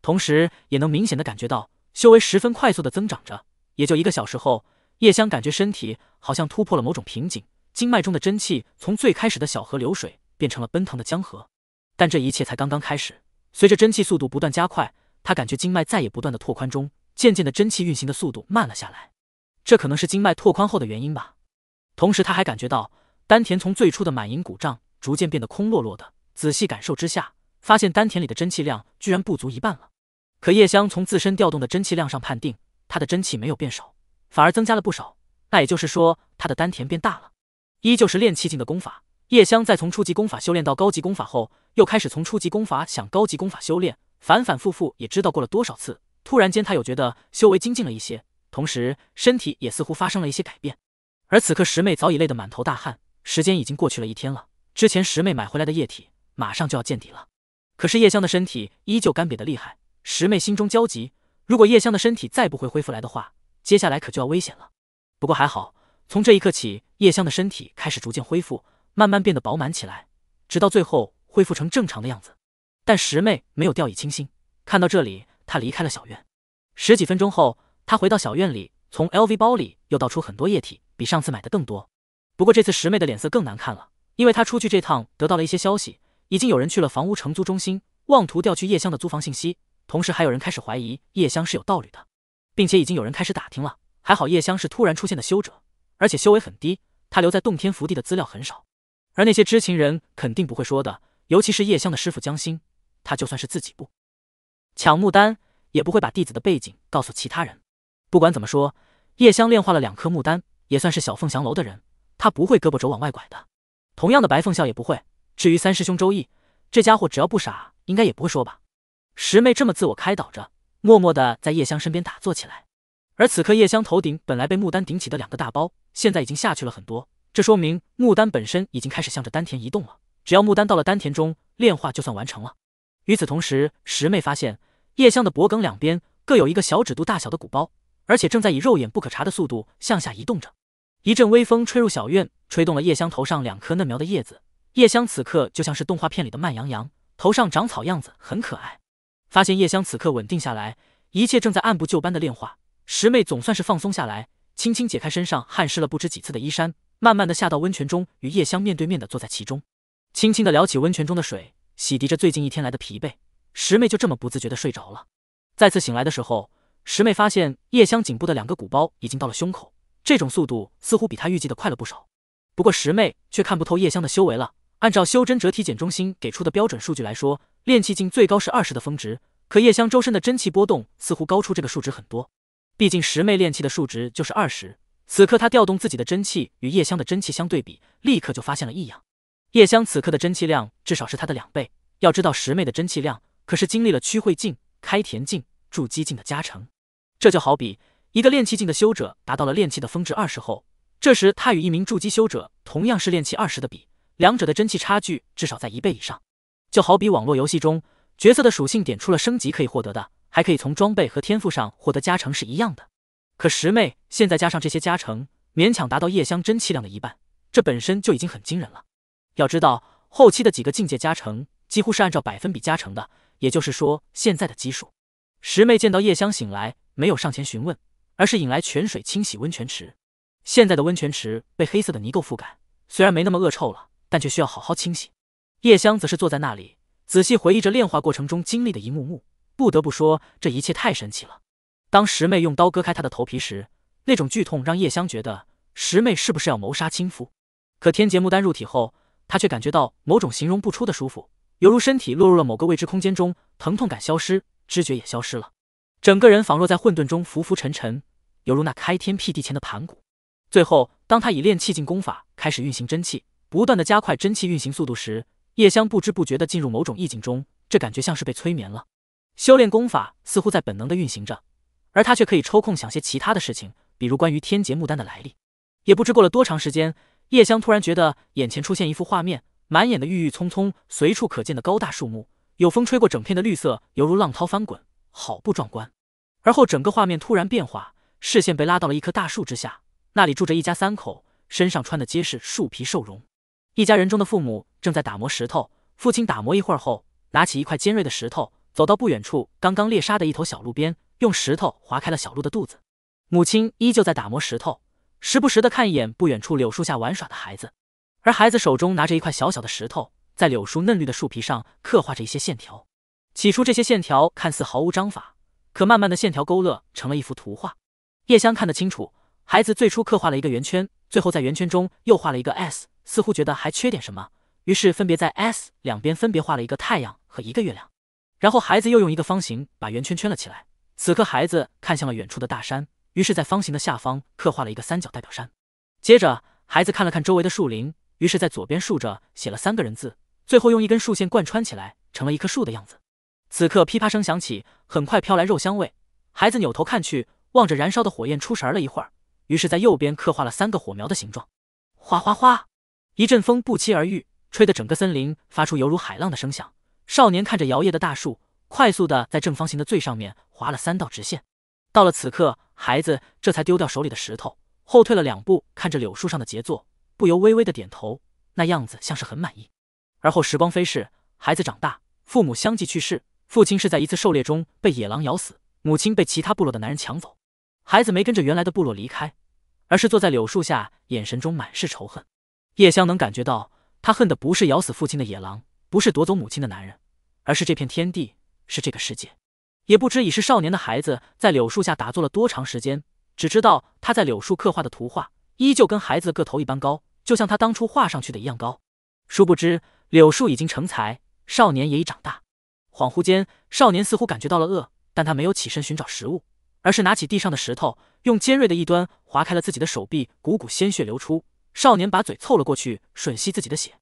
同时也能明显的感觉到。修为十分快速的增长着，也就一个小时后，叶香感觉身体好像突破了某种瓶颈，经脉中的真气从最开始的小河流水变成了奔腾的江河。但这一切才刚刚开始，随着真气速度不断加快，他感觉经脉再也不断的拓宽中，渐渐的真气运行的速度慢了下来，这可能是经脉拓宽后的原因吧。同时他还感觉到丹田从最初的满盈鼓胀，逐渐变得空落落的。仔细感受之下，发现丹田里的真气量居然不足一半了。可叶香从自身调动的真气量上判定，她的真气没有变少，反而增加了不少。那也就是说，她的丹田变大了。依旧是练气境的功法，叶香在从初级功法修炼到高级功法后，又开始从初级功法想高级功法修炼，反反复复，也知道过了多少次。突然间，她又觉得修为精进了一些，同时身体也似乎发生了一些改变。而此刻，十妹早已累得满头大汗，时间已经过去了一天了。之前十妹买回来的液体马上就要见底了，可是叶香的身体依旧干瘪的厉害。十妹心中焦急，如果叶香的身体再不会恢复来的话，接下来可就要危险了。不过还好，从这一刻起，叶香的身体开始逐渐恢复，慢慢变得饱满起来，直到最后恢复成正常的样子。但十妹没有掉以轻心，看到这里，她离开了小院。十几分钟后，她回到小院里，从 L V 包里又倒出很多液体，比上次买的更多。不过这次十妹的脸色更难看了，因为她出去这趟得到了一些消息，已经有人去了房屋承租中心，妄图调取叶香的租房信息。同时还有人开始怀疑叶香是有道理的，并且已经有人开始打听了。还好叶香是突然出现的修者，而且修为很低，他留在洞天福地的资料很少。而那些知情人肯定不会说的，尤其是叶香的师傅江心，他就算是自己不抢木丹，也不会把弟子的背景告诉其他人。不管怎么说，叶香炼化了两颗木丹，也算是小凤翔楼的人，他不会胳膊肘往外拐的。同样的白凤笑也不会。至于三师兄周易，这家伙只要不傻，应该也不会说吧。十妹这么自我开导着，默默的在叶香身边打坐起来。而此刻，叶香头顶本来被木丹顶起的两个大包，现在已经下去了很多。这说明木丹本身已经开始向着丹田移动了。只要木丹到了丹田中炼化，就算完成了。与此同时，十妹发现叶香的脖梗两边各有一个小指肚大小的鼓包，而且正在以肉眼不可察的速度向下移动着。一阵微风吹入小院，吹动了叶香头上两颗嫩苗的叶子。叶香此刻就像是动画片里的慢羊羊，头上长草，样子很可爱。发现叶香此刻稳定下来，一切正在按部就班的炼化。十妹总算是放松下来，轻轻解开身上汗湿了不知几次的衣衫，慢慢的下到温泉中，与叶香面对面的坐在其中，轻轻的撩起温泉中的水，洗涤着最近一天来的疲惫。十妹就这么不自觉的睡着了。再次醒来的时候，十妹发现叶香颈部的两个鼓包已经到了胸口，这种速度似乎比她预计的快了不少。不过十妹却看不透叶香的修为了。按照修真者体检中心给出的标准数据来说。炼气境最高是二十的峰值，可叶香周身的真气波动似乎高出这个数值很多。毕竟十妹炼气的数值就是二十，此刻他调动自己的真气与叶香的真气相对比，立刻就发现了异样。叶香此刻的真气量至少是她的两倍。要知道，十妹的真气量可是经历了趋会境、开田境、筑基境的加成。这就好比一个炼气境的修者达到了炼气的峰值二十后，这时他与一名筑基修者同样是炼气二十的比，两者的真气差距至少在一倍以上。就好比网络游戏中角色的属性点出了升级可以获得的，还可以从装备和天赋上获得加成是一样的。可十妹现在加上这些加成，勉强达到叶香真气量的一半，这本身就已经很惊人了。要知道后期的几个境界加成几乎是按照百分比加成的，也就是说现在的基数。十妹见到叶香醒来，没有上前询问，而是引来泉水清洗温泉池。现在的温泉池被黑色的泥垢覆盖，虽然没那么恶臭了，但却需要好好清洗。叶香则是坐在那里，仔细回忆着炼化过程中经历的一幕幕。不得不说，这一切太神奇了。当十妹用刀割开她的头皮时，那种剧痛让叶香觉得十妹是不是要谋杀亲夫？可天劫木丹入体后，她却感觉到某种形容不出的舒服，犹如身体落入了某个未知空间中，疼痛感消失，知觉也消失了，整个人仿若在混沌中浮浮沉沉，犹如那开天辟地前的盘古。最后，当他以炼气境功法开始运行真气，不断的加快真气运行速度时，叶香不知不觉地进入某种意境中，这感觉像是被催眠了。修炼功法似乎在本能地运行着，而他却可以抽空想些其他的事情，比如关于天劫木丹的来历。也不知过了多长时间，叶香突然觉得眼前出现一幅画面，满眼的郁郁葱葱，随处可见的高大树木，有风吹过整片的绿色，犹如浪涛翻滚，好不壮观。而后整个画面突然变化，视线被拉到了一棵大树之下，那里住着一家三口，身上穿的皆是树皮兽绒。一家人中的父母。正在打磨石头，父亲打磨一会儿后，拿起一块尖锐的石头，走到不远处刚刚猎杀的一头小鹿边，用石头划开了小鹿的肚子。母亲依旧在打磨石头，时不时的看一眼不远处柳树下玩耍的孩子，而孩子手中拿着一块小小的石头，在柳树嫩绿的树皮上刻画着一些线条。起初这些线条看似毫无章法，可慢慢的线条勾勒成了一幅图画。叶香看得清楚，孩子最初刻画了一个圆圈，最后在圆圈中又画了一个 S，似乎觉得还缺点什么。于是分别在 S 两边分别画了一个太阳和一个月亮，然后孩子又用一个方形把圆圈圈了起来。此刻，孩子看向了远处的大山，于是，在方形的下方刻画了一个三角代表山。接着，孩子看了看周围的树林，于是，在左边竖着写了三个人字，最后用一根竖线贯穿起来，成了一棵树的样子。此刻，噼啪声响起，很快飘来肉香味。孩子扭头看去，望着燃烧的火焰出神了一会儿，于是，在右边刻画了三个火苗的形状。哗哗哗，一阵风不期而遇。吹得整个森林发出犹如海浪的声响。少年看着摇曳的大树，快速的在正方形的最上面划了三道直线。到了此刻，孩子这才丢掉手里的石头，后退了两步，看着柳树上的杰作，不由微微的点头，那样子像是很满意。而后时光飞逝，孩子长大，父母相继去世。父亲是在一次狩猎中被野狼咬死，母亲被其他部落的男人抢走。孩子没跟着原来的部落离开，而是坐在柳树下，眼神中满是仇恨。叶香能感觉到。他恨的不是咬死父亲的野狼，不是夺走母亲的男人，而是这片天地，是这个世界。也不知已是少年的孩子在柳树下打坐了多长时间，只知道他在柳树刻画的图画依旧跟孩子个头一般高，就像他当初画上去的一样高。殊不知柳树已经成才，少年也已长大。恍惚间，少年似乎感觉到了饿，但他没有起身寻找食物，而是拿起地上的石头，用尖锐的一端划开了自己的手臂，汩汩鲜血流出。少年把嘴凑了过去，吮吸自己的血，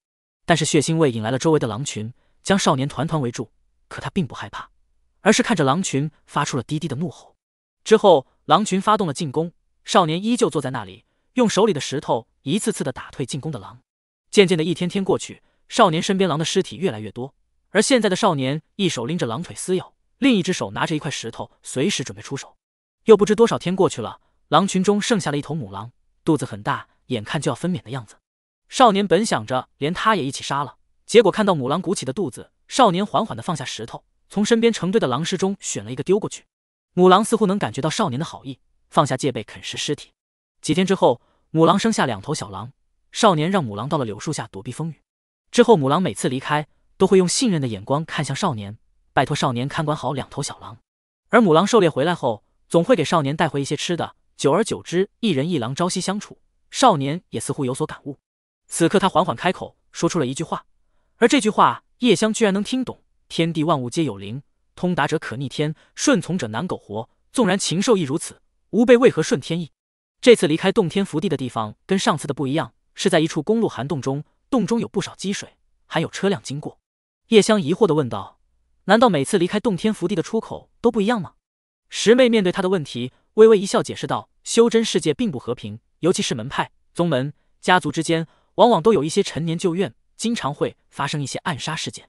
但是血腥味引来了周围的狼群，将少年团团围住。可他并不害怕，而是看着狼群发出了低低的怒吼。之后，狼群发动了进攻，少年依旧坐在那里，用手里的石头一次次的打退进攻的狼。渐渐的一天天过去，少年身边狼的尸体越来越多。而现在的少年，一手拎着狼腿撕咬，另一只手拿着一块石头，随时准备出手。又不知多少天过去了，狼群中剩下了一头母狼，肚子很大。眼看就要分娩的样子，少年本想着连他也一起杀了，结果看到母狼鼓起的肚子，少年缓缓的放下石头，从身边成堆的狼尸中选了一个丢过去。母狼似乎能感觉到少年的好意，放下戒备，啃食尸体。几天之后，母狼生下两头小狼，少年让母狼到了柳树下躲避风雨。之后母狼每次离开，都会用信任的眼光看向少年，拜托少年看管好两头小狼。而母狼狩猎回来后，总会给少年带回一些吃的。久而久之，一人一狼朝夕相处。少年也似乎有所感悟，此刻他缓缓开口，说出了一句话，而这句话叶香居然能听懂。天地万物皆有灵，通达者可逆天，顺从者难苟活。纵然禽兽亦如此，吾辈为何顺天意？这次离开洞天福地的地方跟上次的不一样，是在一处公路涵洞中，洞中有不少积水，还有车辆经过。叶香疑惑的问道：“难道每次离开洞天福地的出口都不一样吗？”石妹面对他的问题，微微一笑，解释道：“修真世界并不和平。”尤其是门派、宗门、家族之间，往往都有一些陈年旧怨，经常会发生一些暗杀事件。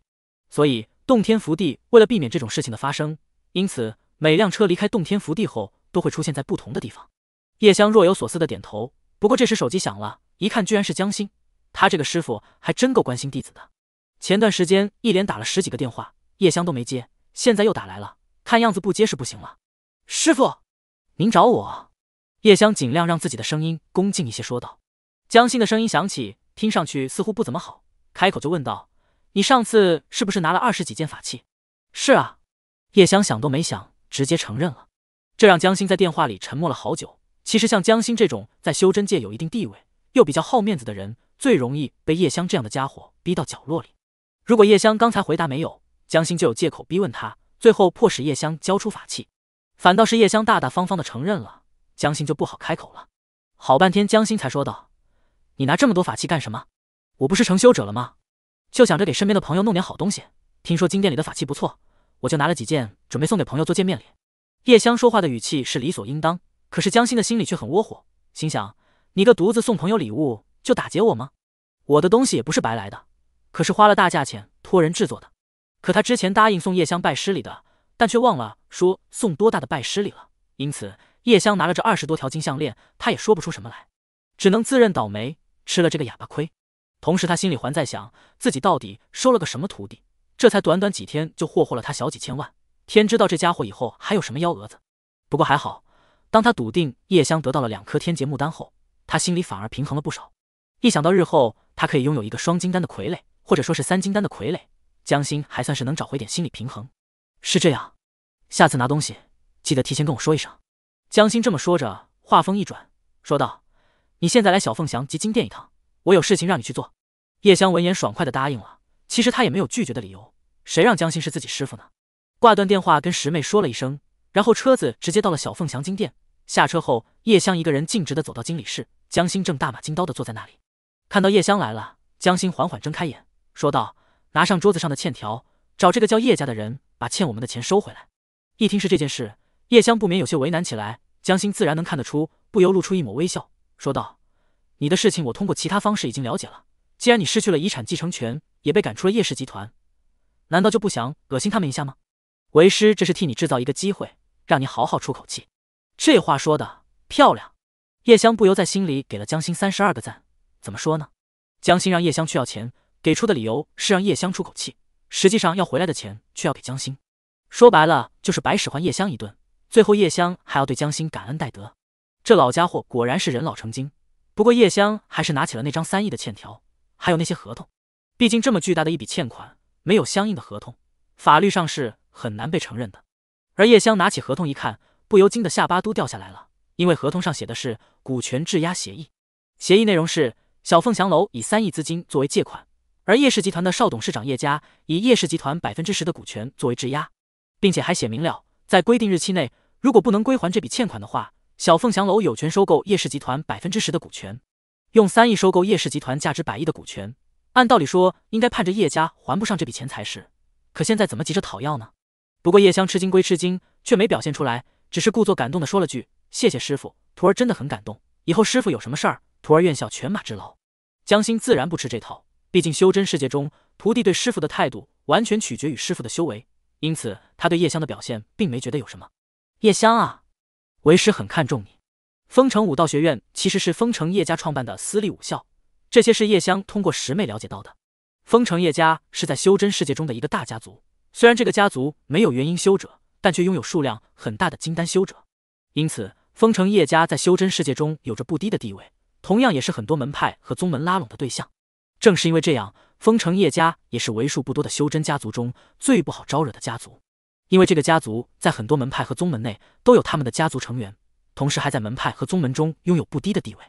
所以，洞天福地为了避免这种事情的发生，因此每辆车离开洞天福地后，都会出现在不同的地方。叶香若有所思的点头。不过这时手机响了，一看居然是江心，他这个师傅还真够关心弟子的。前段时间一连打了十几个电话，叶香都没接，现在又打来了，看样子不接是不行了。师傅，您找我？叶香尽量让自己的声音恭敬一些，说道：“江心的声音响起，听上去似乎不怎么好，开口就问道：‘你上次是不是拿了二十几件法器？’是啊。”叶香想都没想，直接承认了。这让江心在电话里沉默了好久。其实，像江心这种在修真界有一定地位又比较好面子的人，最容易被叶香这样的家伙逼到角落里。如果叶香刚才回答没有，江心就有借口逼问他，最后迫使叶香交出法器。反倒是叶香大大方方的承认了。江心就不好开口了，好半天，江心才说道：“你拿这么多法器干什么？我不是成修者了吗？就想着给身边的朋友弄点好东西。听说金店里的法器不错，我就拿了几件，准备送给朋友做见面礼。”叶香说话的语气是理所应当，可是江心的心里却很窝火，心想：“你个犊子，送朋友礼物就打劫我吗？我的东西也不是白来的，可是花了大价钱托人制作的。可他之前答应送叶香拜师礼的，但却忘了说送多大的拜师礼了，因此。”叶香拿了这二十多条金项链，他也说不出什么来，只能自认倒霉，吃了这个哑巴亏。同时，他心里还在想，自己到底收了个什么徒弟，这才短短几天就霍霍了他小几千万，天知道这家伙以后还有什么幺蛾子。不过还好，当他笃定叶香得到了两颗天劫木丹后，他心里反而平衡了不少。一想到日后他可以拥有一个双金丹的傀儡，或者说是三金丹的傀儡，江心还算是能找回点心理平衡。是这样，下次拿东西记得提前跟我说一声。江心这么说着，话锋一转，说道：“你现在来小凤祥集金店一趟，我有事情让你去做。”叶香闻言爽快的答应了。其实他也没有拒绝的理由，谁让江心是自己师傅呢？挂断电话跟师妹说了一声，然后车子直接到了小凤祥金店。下车后，叶香一个人径直的走到经理室。江心正大马金刀的坐在那里，看到叶香来了，江心缓缓睁开眼，说道：“拿上桌子上的欠条，找这个叫叶家的人把欠我们的钱收回来。”一听是这件事。叶香不免有些为难起来，江心自然能看得出，不由露出一抹微笑，说道：“你的事情我通过其他方式已经了解了，既然你失去了遗产继承权，也被赶出了叶氏集团，难道就不想恶心他们一下吗？为师这是替你制造一个机会，让你好好出口气。”这话说的漂亮，叶香不由在心里给了江心三十二个赞。怎么说呢？江心让叶香去要钱，给出的理由是让叶香出口气，实际上要回来的钱却要给江心，说白了就是白使唤叶香一顿。最后，叶香还要对江心感恩戴德。这老家伙果然是人老成精。不过，叶香还是拿起了那张三亿的欠条，还有那些合同。毕竟，这么巨大的一笔欠款，没有相应的合同，法律上是很难被承认的。而叶香拿起合同一看，不由惊得下巴都掉下来了，因为合同上写的是股权质押协议。协议内容是：小凤祥楼以三亿资金作为借款，而叶氏集团的邵董事长叶家以叶氏集团百分之十的股权作为质押，并且还写明了。在规定日期内，如果不能归还这笔欠款的话，小凤祥楼有权收购叶氏集团百分之十的股权，用三亿收购叶氏集团价值百亿的股权。按道理说，应该盼着叶家还不上这笔钱才是，可现在怎么急着讨要呢？不过叶香吃惊归吃惊，却没表现出来，只是故作感动的说了句：“谢谢师傅，徒儿真的很感动，以后师傅有什么事儿，徒儿愿效犬马之劳。”江心自然不吃这套，毕竟修真世界中，徒弟对师傅的态度完全取决于师傅的修为。因此，他对叶香的表现并没觉得有什么。叶香啊，为师很看重你。丰城武道学院其实是丰城叶家创办的私立武校，这些是叶香通过师妹了解到的。丰城叶家是在修真世界中的一个大家族，虽然这个家族没有元婴修者，但却拥有数量很大的金丹修者，因此丰城叶家在修真世界中有着不低的地位，同样也是很多门派和宗门拉拢的对象。正是因为这样。封城叶家也是为数不多的修真家族中最不好招惹的家族，因为这个家族在很多门派和宗门内都有他们的家族成员，同时还在门派和宗门中拥有不低的地位。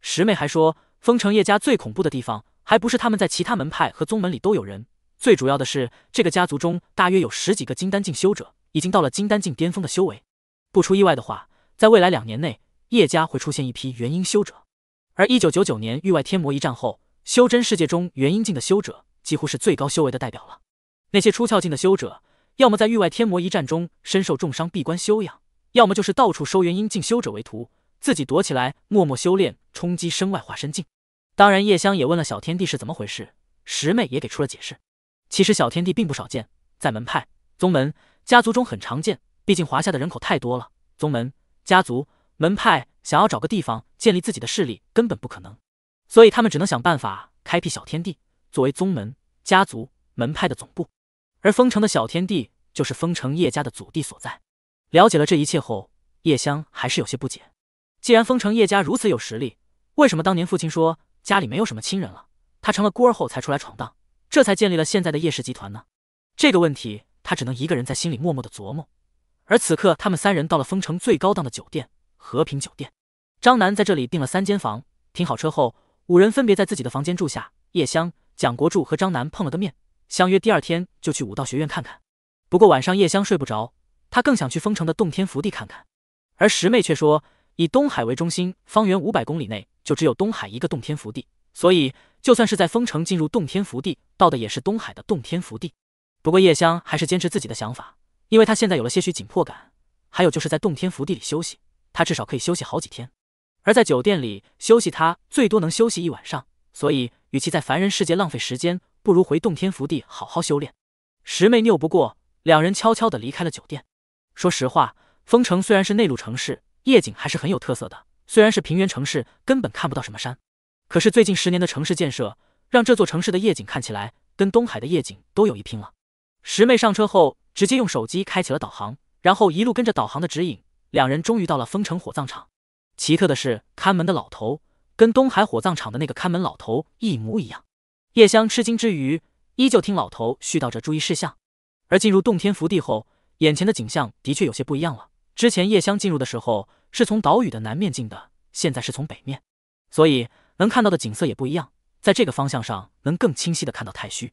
师妹还说，封城叶家最恐怖的地方还不是他们在其他门派和宗门里都有人，最主要的是这个家族中大约有十几个金丹境修者，已经到了金丹境巅峰的修为。不出意外的话，在未来两年内，叶家会出现一批元婴修者。而一九九九年域外天魔一战后。修真世界中，元婴境的修者几乎是最高修为的代表了。那些出窍境的修者，要么在域外天魔一战中身受重伤闭关修养，要么就是到处收元婴境修者为徒，自己躲起来默默修炼，冲击身外化身境。当然，叶香也问了小天地是怎么回事，拾妹也给出了解释。其实小天地并不少见，在门派、宗门、家族中很常见。毕竟华夏的人口太多了，宗门、家族、门派想要找个地方建立自己的势力，根本不可能。所以他们只能想办法开辟小天地，作为宗门、家族、门派的总部。而封城的小天地就是封城叶家的祖地所在。了解了这一切后，叶香还是有些不解：既然封城叶家如此有实力，为什么当年父亲说家里没有什么亲人了，他成了孤儿后才出来闯荡，这才建立了现在的叶氏集团呢？这个问题他只能一个人在心里默默的琢磨。而此刻，他们三人到了封城最高档的酒店——和平酒店。张楠在这里订了三间房，停好车后。五人分别在自己的房间住下。叶香、蒋国柱和张楠碰了个面，相约第二天就去武道学院看看。不过晚上叶香睡不着，她更想去封城的洞天福地看看。而十妹却说，以东海为中心，方圆五百公里内就只有东海一个洞天福地，所以就算是在封城进入洞天福地，到的也是东海的洞天福地。不过叶香还是坚持自己的想法，因为她现在有了些许紧迫感。还有就是在洞天福地里休息，她至少可以休息好几天。而在酒店里休息，他最多能休息一晚上，所以与其在凡人世界浪费时间，不如回洞天福地好好修炼。十妹拗不过，两人悄悄地离开了酒店。说实话，丰城虽然是内陆城市，夜景还是很有特色的。虽然是平原城市，根本看不到什么山，可是最近十年的城市建设，让这座城市的夜景看起来跟东海的夜景都有一拼了。十妹上车后，直接用手机开启了导航，然后一路跟着导航的指引，两人终于到了丰城火葬场。奇特的是，看门的老头跟东海火葬场的那个看门老头一模一样。叶香吃惊之余，依旧听老头絮叨着注意事项。而进入洞天福地后，眼前的景象的确有些不一样了。之前叶香进入的时候是从岛屿的南面进的，现在是从北面，所以能看到的景色也不一样。在这个方向上，能更清晰的看到太虚。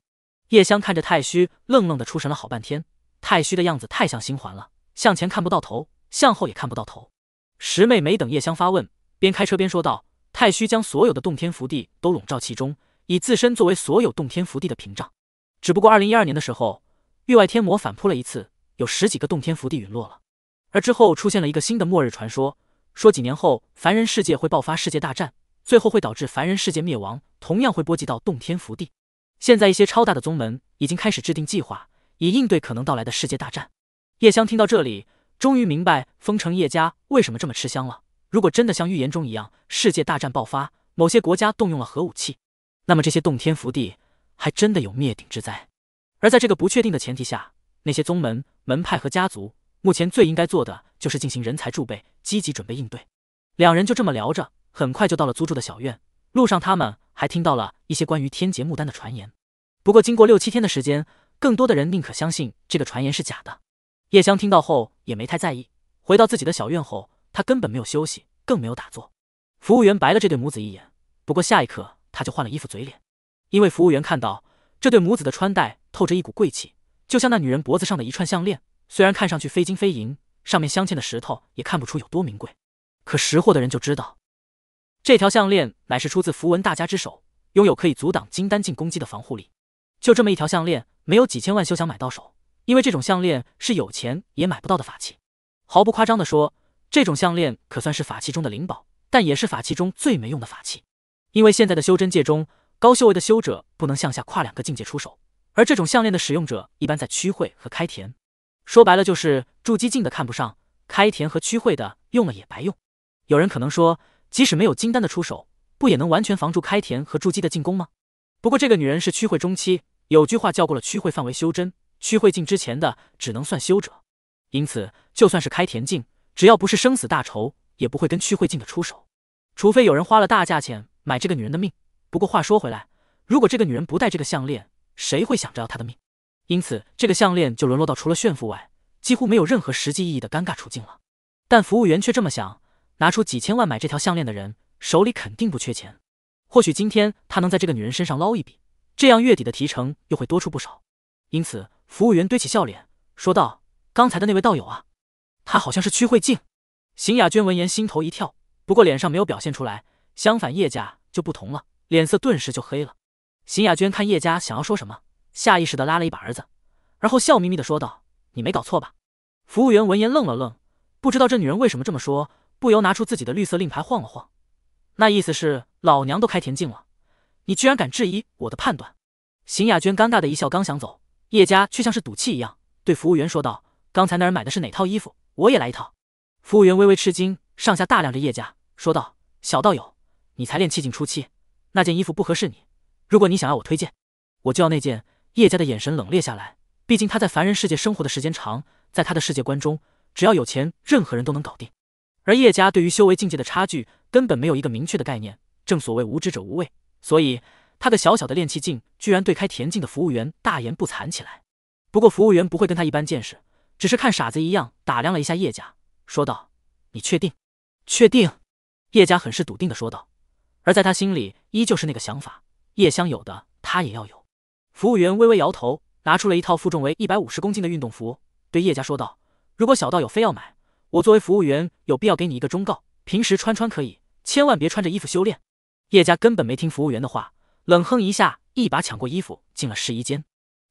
叶香看着太虚，愣愣的出神了好半天。太虚的样子太像星环了，向前看不到头，向后也看不到头。十妹没等叶香发问，边开车边说道：“太虚将所有的洞天福地都笼罩其中，以自身作为所有洞天福地的屏障。只不过二零一二年的时候，域外天魔反扑了一次，有十几个洞天福地陨落了。而之后出现了一个新的末日传说，说几年后凡人世界会爆发世界大战，最后会导致凡人世界灭亡，同样会波及到洞天福地。现在一些超大的宗门已经开始制定计划，以应对可能到来的世界大战。”叶香听到这里。终于明白封城叶家为什么这么吃香了。如果真的像预言中一样，世界大战爆发，某些国家动用了核武器，那么这些洞天福地还真的有灭顶之灾。而在这个不确定的前提下，那些宗门、门派和家族目前最应该做的就是进行人才储备，积极准备应对。两人就这么聊着，很快就到了租住的小院。路上他们还听到了一些关于天劫木丹的传言，不过经过六七天的时间，更多的人宁可相信这个传言是假的。叶香听到后也没太在意，回到自己的小院后，她根本没有休息，更没有打坐。服务员白了这对母子一眼，不过下一刻他就换了衣服嘴脸，因为服务员看到这对母子的穿戴透着一股贵气，就像那女人脖子上的一串项链，虽然看上去非金非银，上面镶嵌的石头也看不出有多名贵，可识货的人就知道，这条项链乃是出自符文大家之手，拥有可以阻挡金丹境攻击的防护力。就这么一条项链，没有几千万休想买到手。因为这种项链是有钱也买不到的法器，毫不夸张地说，这种项链可算是法器中的灵宝，但也是法器中最没用的法器。因为现在的修真界中，高修为的修者不能向下跨两个境界出手，而这种项链的使用者一般在区会和开田。说白了，就是筑基境的看不上，开田和区会的用了也白用。有人可能说，即使没有金丹的出手，不也能完全防住开田和筑基的进攻吗？不过这个女人是区会中期，有句话叫过了区会范围修真。曲慧静之前的只能算修者，因此就算是开田境，只要不是生死大仇，也不会跟曲慧静的出手。除非有人花了大价钱买这个女人的命。不过话说回来，如果这个女人不戴这个项链，谁会想着要她的命？因此，这个项链就沦落到除了炫富外，几乎没有任何实际意义的尴尬处境了。但服务员却这么想：拿出几千万买这条项链的人，手里肯定不缺钱。或许今天他能在这个女人身上捞一笔，这样月底的提成又会多出不少。因此，服务员堆起笑脸说道：“刚才的那位道友啊，他好像是曲慧静。”邢雅娟闻言心头一跳，不过脸上没有表现出来。相反，叶家就不同了，脸色顿时就黑了。邢雅娟看叶家想要说什么，下意识的拉了一把儿子，而后笑眯眯的说道：“你没搞错吧？”服务员闻言愣了愣，不知道这女人为什么这么说，不由拿出自己的绿色令牌晃了晃，那意思是老娘都开田径了，你居然敢质疑我的判断？邢雅娟尴尬的一笑，刚想走。叶家却像是赌气一样，对服务员说道：“刚才那人买的是哪套衣服？我也来一套。”服务员微微吃惊，上下打量着叶家，说道：“小道友，你才练气境初期，那件衣服不合适你。如果你想要，我推荐，我就要那件。”叶家的眼神冷冽下来，毕竟他在凡人世界生活的时间长，在他的世界观中，只要有钱，任何人都能搞定。而叶家对于修为境界的差距根本没有一个明确的概念，正所谓无知者无畏，所以。他的小小的练气镜居然对开田径的服务员大言不惭起来。不过服务员不会跟他一般见识，只是看傻子一样打量了一下叶家，说道：“你确定？”“确定。”叶家很是笃定的说道。而在他心里依旧是那个想法，叶香有的他也要有。服务员微微摇头，拿出了一套负重为一百五十公斤的运动服，对叶家说道：“如果小道友非要买，我作为服务员有必要给你一个忠告，平时穿穿可以，千万别穿着衣服修炼。”叶家根本没听服务员的话。冷哼一下，一把抢过衣服进了试衣间。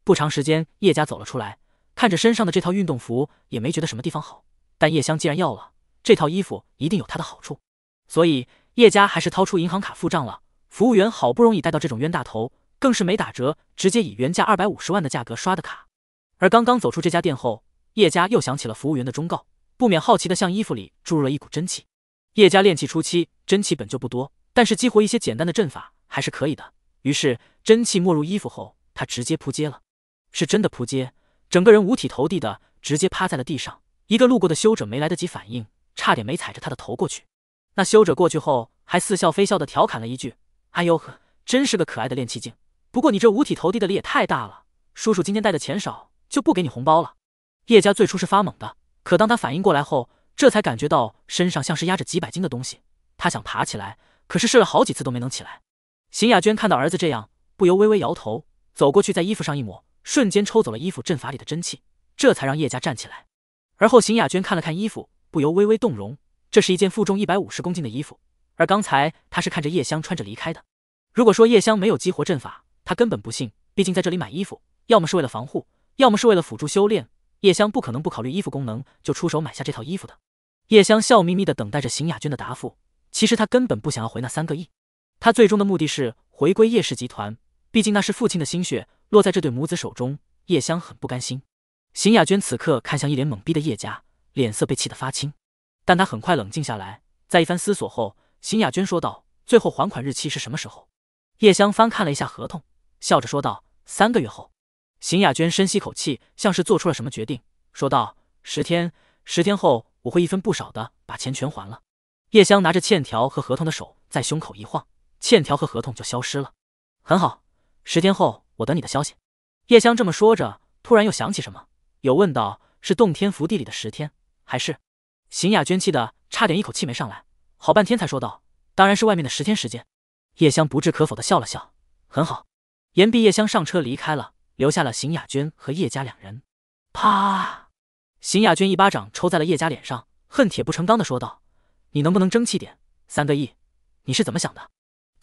不长时间，叶家走了出来，看着身上的这套运动服，也没觉得什么地方好。但叶香既然要了这套衣服，一定有它的好处，所以叶家还是掏出银行卡付账了。服务员好不容易带到这种冤大头，更是没打折，直接以原价二百五十万的价格刷的卡。而刚刚走出这家店后，叶家又想起了服务员的忠告，不免好奇的向衣服里注入了一股真气。叶家练气初期，真气本就不多，但是激活一些简单的阵法还是可以的。于是真气没入衣服后，他直接扑街了，是真的扑街，整个人五体投地的直接趴在了地上。一个路过的修者没来得及反应，差点没踩着他的头过去。那修者过去后还似笑非笑的调侃了一句：“哎呦呵，真是个可爱的练气境，不过你这五体投地的力也太大了，叔叔今天带的钱少，就不给你红包了。”叶家最初是发懵的，可当他反应过来后，这才感觉到身上像是压着几百斤的东西，他想爬起来，可是试了好几次都没能起来。邢雅娟看到儿子这样，不由微微摇头，走过去，在衣服上一抹，瞬间抽走了衣服阵法里的真气，这才让叶家站起来。而后邢雅娟看了看衣服，不由微微动容。这是一件负重一百五十公斤的衣服，而刚才她是看着叶香穿着离开的。如果说叶香没有激活阵法，她根本不信。毕竟在这里买衣服，要么是为了防护，要么是为了辅助修炼。叶香不可能不考虑衣服功能就出手买下这套衣服的。叶香笑眯眯地等待着邢雅娟的答复。其实她根本不想要回那三个亿。他最终的目的是回归叶氏集团，毕竟那是父亲的心血落在这对母子手中。叶香很不甘心。邢雅娟此刻看向一脸懵逼的叶家，脸色被气得发青。但她很快冷静下来，在一番思索后，邢雅娟说道：“最后还款日期是什么时候？”叶香翻看了一下合同，笑着说道：“三个月后。”邢雅娟深吸口气，像是做出了什么决定，说道：“十天，十天后我会一分不少的把钱全还了。”叶香拿着欠条和合同的手在胸口一晃。欠条和合同就消失了，很好，十天后我等你的消息。叶香这么说着，突然又想起什么，有问道：“是洞天福地里的十天，还是？”邢雅娟气的差点一口气没上来，好半天才说道：“当然是外面的十天时间。”叶香不置可否的笑了笑，很好。言毕，叶香上车离开了，留下了邢雅娟和叶家两人。啪！邢雅娟一巴掌抽在了叶家脸上，恨铁不成钢的说道：“你能不能争气点？三个亿，你是怎么想的？”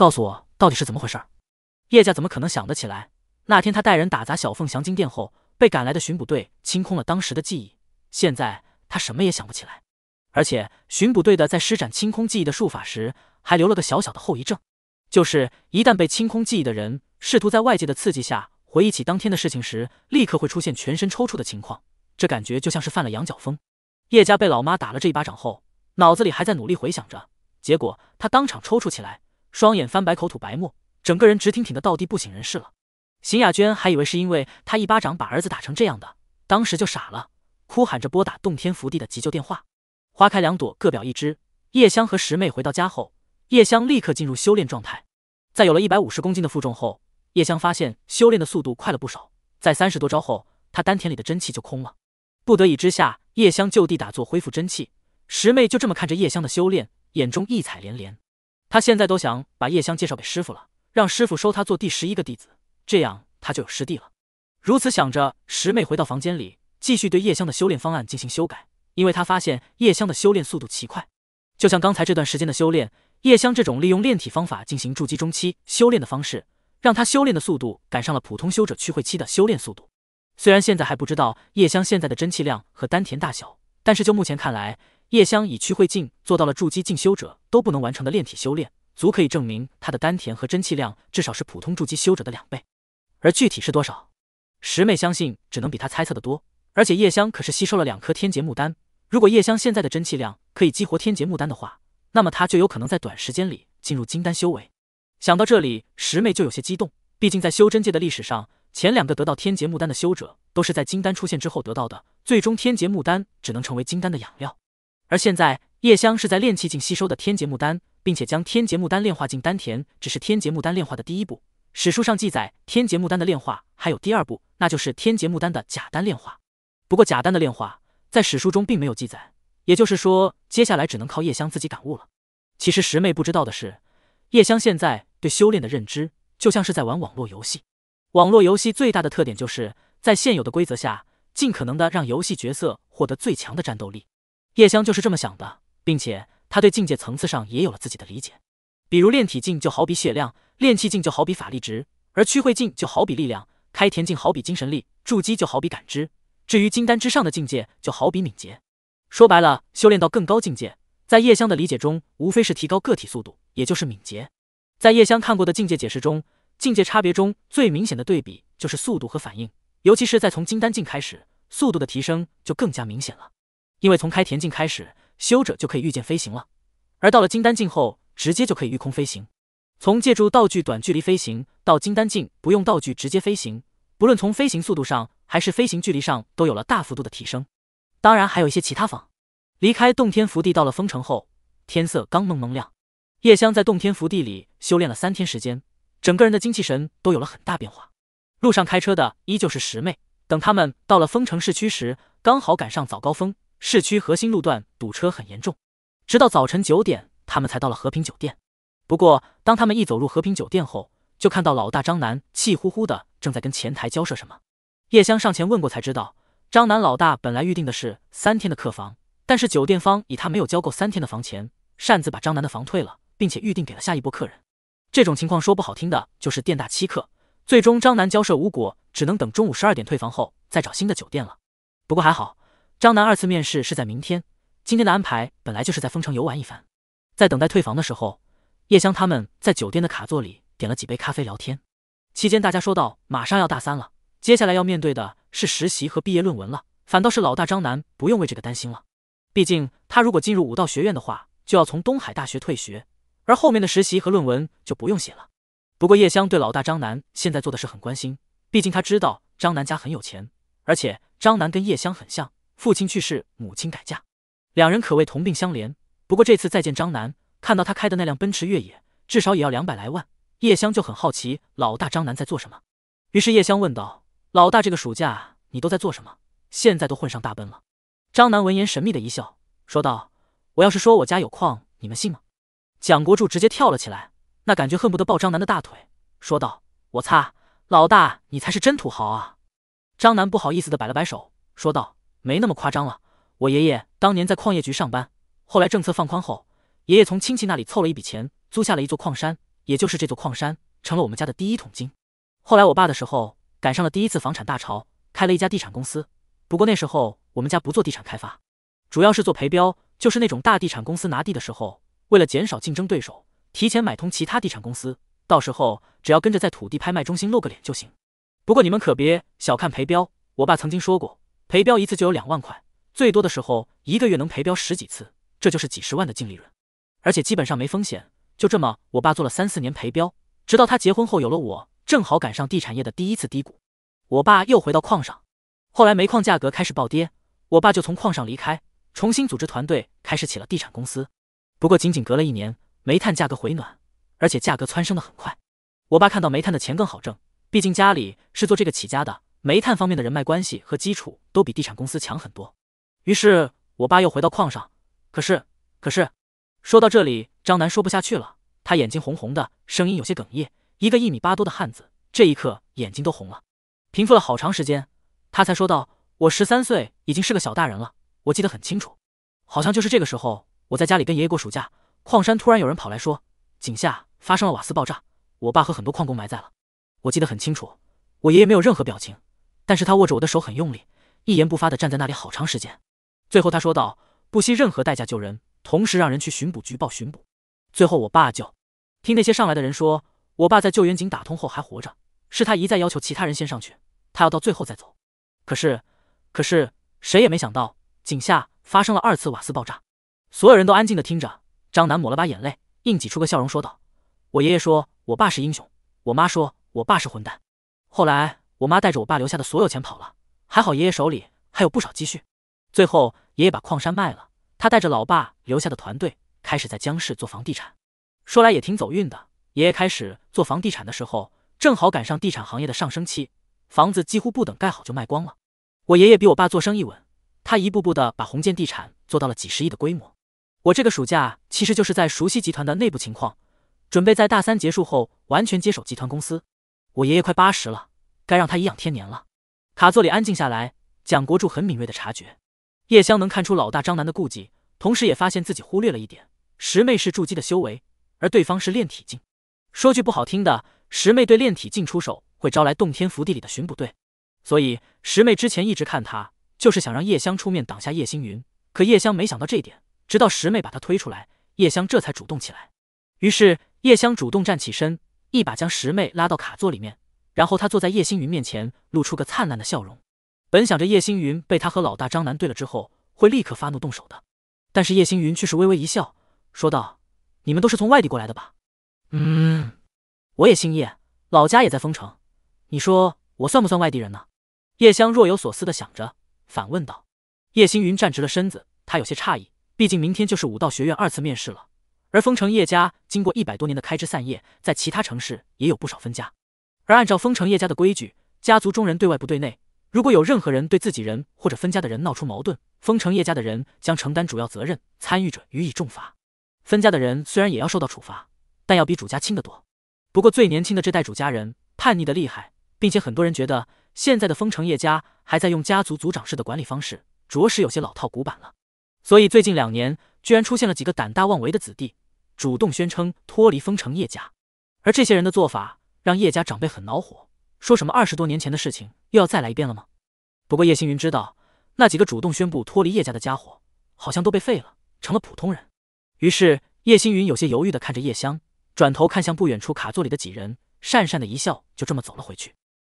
告诉我到底是怎么回事？叶家怎么可能想得起来？那天他带人打砸小凤祥金店后，被赶来的巡捕队清空了当时的记忆。现在他什么也想不起来，而且巡捕队的在施展清空记忆的术法时，还留了个小小的后遗症，就是一旦被清空记忆的人试图在外界的刺激下回忆起当天的事情时，立刻会出现全身抽搐的情况，这感觉就像是犯了羊角风。叶家被老妈打了这一巴掌后，脑子里还在努力回想着，结果他当场抽搐起来。双眼翻白，口吐白沫，整个人直挺挺的倒地不省人事了。邢雅娟还以为是因为她一巴掌把儿子打成这样的，当时就傻了，哭喊着拨打洞天福地的急救电话。花开两朵，各表一枝。叶香和十妹回到家后，叶香立刻进入修炼状态。在有了一百五十公斤的负重后，叶香发现修炼的速度快了不少。在三十多招后，她丹田里的真气就空了。不得已之下，叶香就地打坐恢复真气。十妹就这么看着叶香的修炼，眼中异彩连连。他现在都想把叶香介绍给师傅了，让师傅收他做第十一个弟子，这样他就有师弟了。如此想着，十妹回到房间里，继续对叶香的修炼方案进行修改，因为他发现叶香的修炼速度奇快，就像刚才这段时间的修炼，叶香这种利用炼体方法进行筑基中期修炼的方式，让他修炼的速度赶上了普通修者驱会期的修炼速度。虽然现在还不知道叶香现在的真气量和丹田大小，但是就目前看来。叶香以虚晦境做到了筑基境修者都不能完成的炼体修炼，足可以证明他的丹田和真气量至少是普通筑基修者的两倍。而具体是多少，十妹相信只能比他猜测的多。而且叶香可是吸收了两颗天劫木丹，如果叶香现在的真气量可以激活天劫木丹的话，那么他就有可能在短时间里进入金丹修为。想到这里，十妹就有些激动，毕竟在修真界的历史上，前两个得到天劫木丹的修者都是在金丹出现之后得到的，最终天劫木丹只能成为金丹的养料。而现在，叶香是在炼气境吸收的天劫木丹，并且将天劫木丹炼化进丹田，只是天劫木丹炼化的第一步。史书上记载，天劫木丹的炼化还有第二步，那就是天劫木丹的假丹炼化。不过，假丹的炼化在史书中并没有记载，也就是说，接下来只能靠叶香自己感悟了。其实，十妹不知道的是，叶香现在对修炼的认知就像是在玩网络游戏。网络游戏最大的特点就是在现有的规则下，尽可能的让游戏角色获得最强的战斗力。叶香就是这么想的，并且他对境界层次上也有了自己的理解。比如炼体境就好比血量，炼气境就好比法力值，而驱会境就好比力量，开田境好比精神力，筑基就好比感知。至于金丹之上的境界，就好比敏捷。说白了，修炼到更高境界，在叶香的理解中，无非是提高个体速度，也就是敏捷。在叶香看过的境界解释中，境界差别中最明显的对比就是速度和反应，尤其是在从金丹境开始，速度的提升就更加明显了。因为从开田境开始，修者就可以御剑飞行了，而到了金丹境后，直接就可以御空飞行。从借助道具短距离飞行到金丹境不用道具直接飞行，不论从飞行速度上还是飞行距离上，都有了大幅度的提升。当然，还有一些其他方。离开洞天福地，到了丰城后，天色刚蒙蒙亮。叶香在洞天福地里修炼了三天时间，整个人的精气神都有了很大变化。路上开车的依旧是十妹。等他们到了丰城市区时，刚好赶上早高峰。市区核心路段堵车很严重，直到早晨九点，他们才到了和平酒店。不过，当他们一走入和平酒店后，就看到老大张楠气呼呼的正在跟前台交涉什么。叶香上前问过，才知道张楠老大本来预定的是三天的客房，但是酒店方以他没有交够三天的房钱，擅自把张楠的房退了，并且预定给了下一波客人。这种情况说不好听的，就是店大欺客。最终，张楠交涉无果，只能等中午十二点退房后再找新的酒店了。不过还好。张楠二次面试是在明天。今天的安排本来就是在丰城游玩一番。在等待退房的时候，叶香他们在酒店的卡座里点了几杯咖啡聊天。期间，大家说到马上要大三了，接下来要面对的是实习和毕业论文了。反倒是老大张楠不用为这个担心了，毕竟他如果进入武道学院的话，就要从东海大学退学，而后面的实习和论文就不用写了。不过叶香对老大张楠现在做的事很关心，毕竟他知道张楠家很有钱，而且张楠跟叶香很像。父亲去世，母亲改嫁，两人可谓同病相怜。不过这次再见张楠，看到他开的那辆奔驰越野，至少也要两百来万。叶香就很好奇老大张楠在做什么，于是叶香问道：“老大，这个暑假你都在做什么？现在都混上大奔了？”张楠闻言神秘的一笑，说道：“我要是说我家有矿，你们信吗？”蒋国柱直接跳了起来，那感觉恨不得抱张楠的大腿，说道：“我擦，老大你才是真土豪啊！”张楠不好意思的摆了摆手，说道。没那么夸张了。我爷爷当年在矿业局上班，后来政策放宽后，爷爷从亲戚那里凑了一笔钱，租下了一座矿山，也就是这座矿山成了我们家的第一桶金。后来我爸的时候赶上了第一次房产大潮，开了一家地产公司。不过那时候我们家不做地产开发，主要是做陪标，就是那种大地产公司拿地的时候，为了减少竞争对手，提前买通其他地产公司，到时候只要跟着在土地拍卖中心露个脸就行。不过你们可别小看陪标，我爸曾经说过。赔标一次就有两万块，最多的时候一个月能赔标十几次，这就是几十万的净利润，而且基本上没风险。就这么，我爸做了三四年赔标，直到他结婚后有了我，正好赶上地产业的第一次低谷，我爸又回到矿上。后来煤矿价格开始暴跌，我爸就从矿上离开，重新组织团队，开始起了地产公司。不过仅仅隔了一年，煤炭价格回暖，而且价格蹿升的很快，我爸看到煤炭的钱更好挣，毕竟家里是做这个起家的。煤炭方面的人脉关系和基础都比地产公司强很多，于是我爸又回到矿上。可是，可是，说到这里，张楠说不下去了，他眼睛红红的，声音有些哽咽。一个一米八多的汉子，这一刻眼睛都红了，平复了好长时间，他才说道：“我十三岁，已经是个小大人了。我记得很清楚，好像就是这个时候，我在家里跟爷爷过暑假，矿山突然有人跑来说，井下发生了瓦斯爆炸，我爸和很多矿工埋在了。我记得很清楚，我爷爷没有任何表情。”但是他握着我的手很用力，一言不发的站在那里好长时间。最后他说道：“不惜任何代价救人，同时让人去巡捕局报巡捕。”最后我爸就听那些上来的人说，我爸在救援井打通后还活着，是他一再要求其他人先上去，他要到最后再走。可是，可是谁也没想到，井下发生了二次瓦斯爆炸。所有人都安静的听着，张楠抹了把眼泪，硬挤出个笑容说道：“我爷爷说我爸是英雄，我妈说我爸是混蛋。”后来。我妈带着我爸留下的所有钱跑了，还好爷爷手里还有不少积蓄。最后爷爷把矿山卖了，他带着老爸留下的团队开始在江市做房地产。说来也挺走运的，爷爷开始做房地产的时候正好赶上地产行业的上升期，房子几乎不等盖好就卖光了。我爷爷比我爸做生意稳，他一步步的把红建地产做到了几十亿的规模。我这个暑假其实就是在熟悉集团的内部情况，准备在大三结束后完全接手集团公司。我爷爷快八十了。该让他颐养天年了。卡座里安静下来，蒋国柱很敏锐的察觉，叶香能看出老大张楠的顾忌，同时也发现自己忽略了一点，十妹是筑基的修为，而对方是炼体境。说句不好听的，十妹对炼体境出手，会招来洞天福地里的巡捕队。所以十妹之前一直看他，就是想让叶香出面挡下叶星云。可叶香没想到这点，直到十妹把他推出来，叶香这才主动起来。于是叶香主动站起身，一把将十妹拉到卡座里面。然后他坐在叶星云面前，露出个灿烂的笑容。本想着叶星云被他和老大张楠对了之后，会立刻发怒动手的，但是叶星云却是微微一笑，说道：“你们都是从外地过来的吧？嗯，我也姓叶，老家也在丰城。你说我算不算外地人呢？”叶香若有所思的想着，反问道。叶星云站直了身子，他有些诧异，毕竟明天就是武道学院二次面试了。而丰城叶家经过一百多年的开枝散叶，在其他城市也有不少分家。而按照封城叶家的规矩，家族中人对外不对内。如果有任何人对自己人或者分家的人闹出矛盾，封城叶家的人将承担主要责任，参与者予以重罚。分家的人虽然也要受到处罚，但要比主家轻得多。不过最年轻的这代主家人叛逆的厉害，并且很多人觉得现在的封城叶家还在用家族族长式的管理方式，着实有些老套古板了。所以最近两年，居然出现了几个胆大妄为的子弟，主动宣称脱离封城叶家。而这些人的做法。让叶家长辈很恼火，说什么二十多年前的事情又要再来一遍了吗？不过叶星云知道那几个主动宣布脱离叶家的家伙好像都被废了，成了普通人。于是叶星云有些犹豫的看着叶香，转头看向不远处卡座里的几人，讪讪的一笑，就这么走了回去。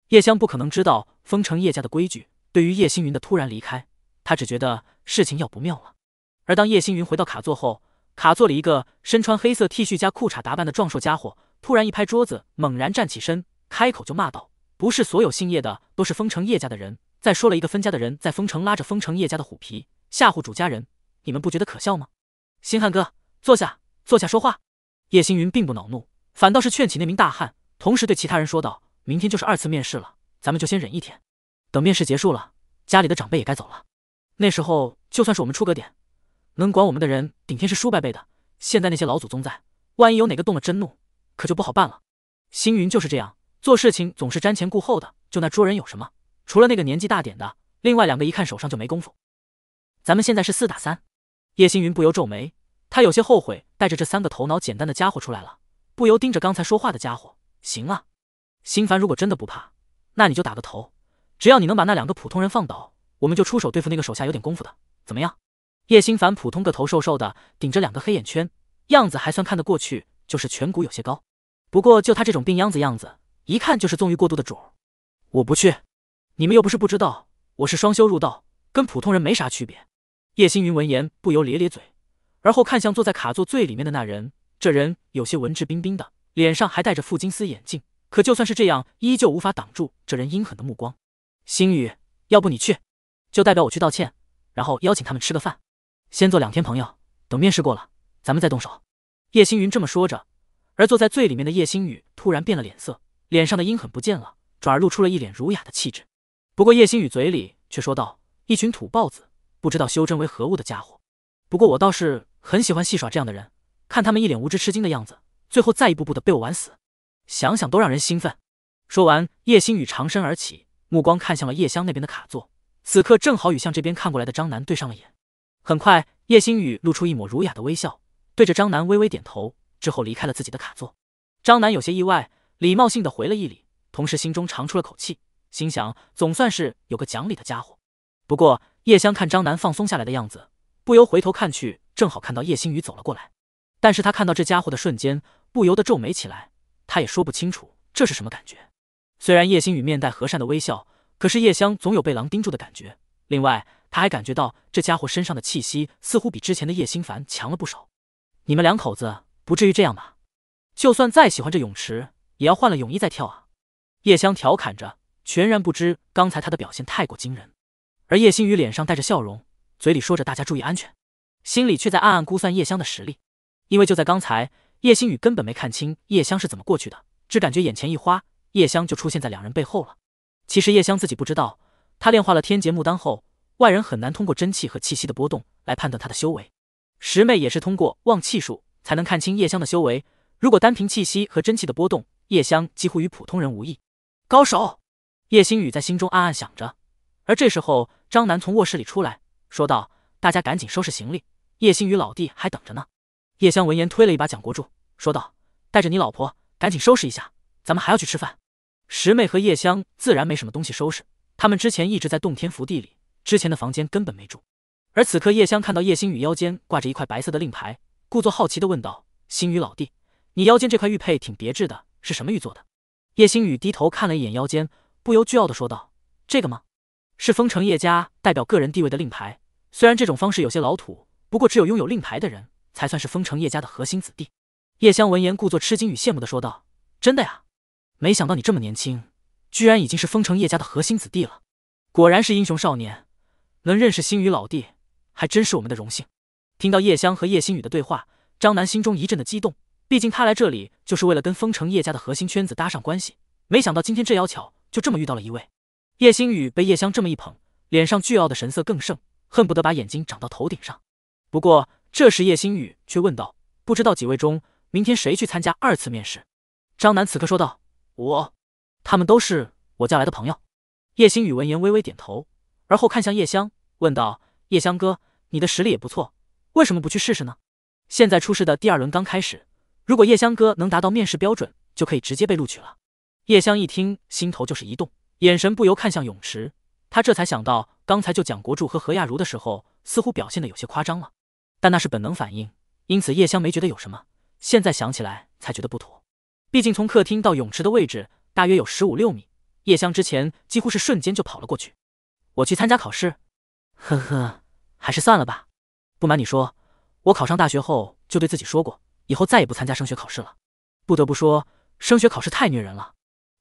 叶香不可能知道封城叶家的规矩，对于叶星云的突然离开，他只觉得事情要不妙了。而当叶星云回到卡座后，卡座里一个身穿黑色 T 恤加裤衩打扮的壮硕家伙。突然一拍桌子，猛然站起身，开口就骂道：“不是所有姓叶的都是封城叶家的人。再说了一个分家的人在封城拉着封城叶家的虎皮吓唬主家人，你们不觉得可笑吗？”星汉哥，坐下，坐下说话。叶星云并不恼怒，反倒是劝起那名大汉，同时对其他人说道：“明天就是二次面试了，咱们就先忍一天。等面试结束了，家里的长辈也该走了。那时候就算是我们出格点，能管我们的人顶天是叔伯辈的。现在那些老祖宗在，万一有哪个动了真怒……”可就不好办了，星云就是这样做事情，总是瞻前顾后的。就那桌人有什么？除了那个年纪大点的，另外两个一看手上就没功夫。咱们现在是四打三，叶星云不由皱眉，他有些后悔带着这三个头脑简单的家伙出来了，不由盯着刚才说话的家伙。行啊，心凡，如果真的不怕，那你就打个头，只要你能把那两个普通人放倒，我们就出手对付那个手下有点功夫的，怎么样？叶心凡普通个头，瘦瘦的，顶着两个黑眼圈，样子还算看得过去，就是颧骨有些高。不过，就他这种病秧子样子，一看就是纵欲过度的主儿。我不去，你们又不是不知道，我是双修入道，跟普通人没啥区别。叶星云闻言不由咧咧嘴，而后看向坐在卡座最里面的那人。这人有些文质彬彬的，脸上还戴着副金丝眼镜，可就算是这样，依旧无法挡住这人阴狠的目光。星宇，要不你去，就代表我去道歉，然后邀请他们吃个饭，先做两天朋友，等面试过了，咱们再动手。叶星云这么说着。而坐在最里面的叶星宇突然变了脸色，脸上的阴狠不见了，转而露出了一脸儒雅的气质。不过叶星宇嘴里却说道：“一群土豹子，不知道修真为何物的家伙。不过我倒是很喜欢戏耍这样的人，看他们一脸无知吃惊的样子，最后再一步步的被我玩死，想想都让人兴奋。”说完，叶星宇长身而起，目光看向了叶香那边的卡座，此刻正好与向这边看过来的张楠对上了眼。很快，叶星宇露出一抹儒雅的微笑，对着张楠微微点头。之后离开了自己的卡座，张楠有些意外，礼貌性的回了一礼，同时心中长出了口气，心想总算是有个讲理的家伙。不过叶香看张楠放松下来的样子，不由回头看去，正好看到叶星宇走了过来。但是他看到这家伙的瞬间，不由得皱眉起来，他也说不清楚这是什么感觉。虽然叶星宇面带和善的微笑，可是叶香总有被狼盯住的感觉。另外，他还感觉到这家伙身上的气息似乎比之前的叶星凡强了不少。你们两口子。不至于这样吧？就算再喜欢这泳池，也要换了泳衣再跳啊！叶香调侃着，全然不知刚才她的表现太过惊人。而叶星宇脸上带着笑容，嘴里说着“大家注意安全”，心里却在暗暗估算叶香的实力。因为就在刚才，叶星宇根本没看清叶香是怎么过去的，只感觉眼前一花，叶香就出现在两人背后了。其实叶香自己不知道，她炼化了天劫木丹后，外人很难通过真气和气息的波动来判断她的修为。十妹也是通过望气术。才能看清叶香的修为。如果单凭气息和真气的波动，叶香几乎与普通人无异。高手，叶星宇在心中暗暗想着。而这时候，张楠从卧室里出来，说道：“大家赶紧收拾行李，叶星宇老弟还等着呢。”叶香闻言推了一把蒋国柱，说道：“带着你老婆，赶紧收拾一下，咱们还要去吃饭。”石妹和叶香自然没什么东西收拾，他们之前一直在洞天福地里，之前的房间根本没住。而此刻，叶香看到叶星宇腰间挂着一块白色的令牌。故作好奇的问道：“星宇老弟，你腰间这块玉佩挺别致的，是什么玉做的？”叶星宇低头看了一眼腰间，不由倨傲的说道：“这个吗？是封城叶家代表个人地位的令牌。虽然这种方式有些老土，不过只有拥有令牌的人，才算是封城叶家的核心子弟。”叶香闻言，故作吃惊与羡慕的说道：“真的呀？没想到你这么年轻，居然已经是封城叶家的核心子弟了。果然是英雄少年，能认识星宇老弟，还真是我们的荣幸。”听到叶香和叶星宇的对话，张楠心中一阵的激动。毕竟他来这里就是为了跟丰城叶家的核心圈子搭上关系，没想到今天这巧，就这么遇到了一位。叶星宇被叶香这么一捧，脸上倨傲的神色更盛，恨不得把眼睛长到头顶上。不过这时叶星宇却问道：“不知道几位中，明天谁去参加二次面试？”张楠此刻说道：“我，他们都是我叫来的朋友。”叶星宇闻言微微点头，而后看向叶香，问道：“叶香哥，你的实力也不错。”为什么不去试试呢？现在初试的第二轮刚开始，如果叶香哥能达到面试标准，就可以直接被录取了。叶香一听，心头就是一动，眼神不由看向泳池。他这才想到，刚才就蒋国柱和何亚茹的时候，似乎表现的有些夸张了。但那是本能反应，因此叶香没觉得有什么。现在想起来才觉得不妥，毕竟从客厅到泳池的位置大约有十五六米，叶香之前几乎是瞬间就跑了过去。我去参加考试？呵呵，还是算了吧。不瞒你说，我考上大学后就对自己说过，以后再也不参加升学考试了。不得不说，升学考试太虐人了。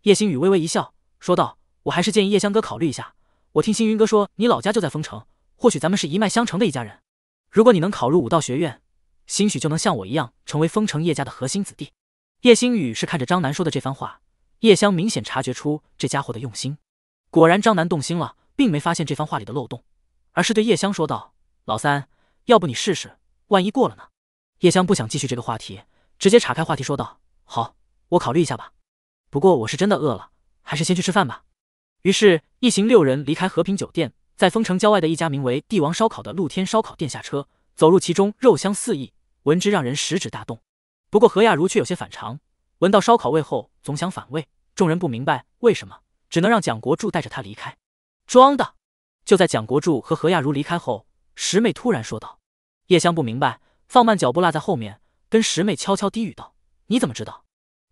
叶星宇微微一笑，说道：“我还是建议叶香哥考虑一下。我听星云哥说，你老家就在丰城，或许咱们是一脉相承的一家人。如果你能考入武道学院，兴许就能像我一样，成为丰城叶家的核心子弟。”叶星宇是看着张楠说的这番话，叶香明显察觉出这家伙的用心。果然，张楠动心了，并没发现这番话里的漏洞，而是对叶香说道：“老三。”要不你试试，万一过了呢？叶香不想继续这个话题，直接岔开话题说道：“好，我考虑一下吧。不过我是真的饿了，还是先去吃饭吧。”于是，一行六人离开和平酒店，在丰城郊外的一家名为“帝王烧烤”的露天烧烤店下车，走入其中，肉香四溢，闻之让人食指大动。不过何亚如却有些反常，闻到烧烤味后总想反胃，众人不明白为什么，只能让蒋国柱带着他离开。装的。就在蒋国柱和何亚如离开后。十妹突然说道，叶香不明白，放慢脚步落在后面，跟十妹悄悄低语道：“你怎么知道？”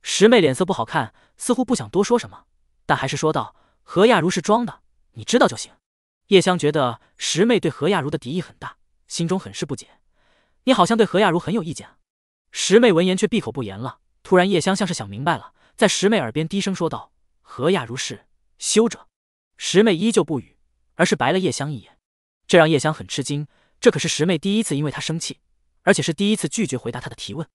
十妹脸色不好看，似乎不想多说什么，但还是说道：“何亚茹是装的，你知道就行。”叶香觉得十妹对何亚茹的敌意很大，心中很是不解：“你好像对何亚茹很有意见。”十妹闻言却闭口不言了。突然，叶香像是想明白了，在十妹耳边低声说道：“何亚茹是修者。”十妹依旧不语，而是白了叶香一眼。这让叶香很吃惊，这可是十妹第一次因为她生气，而且是第一次拒绝回答他的提问。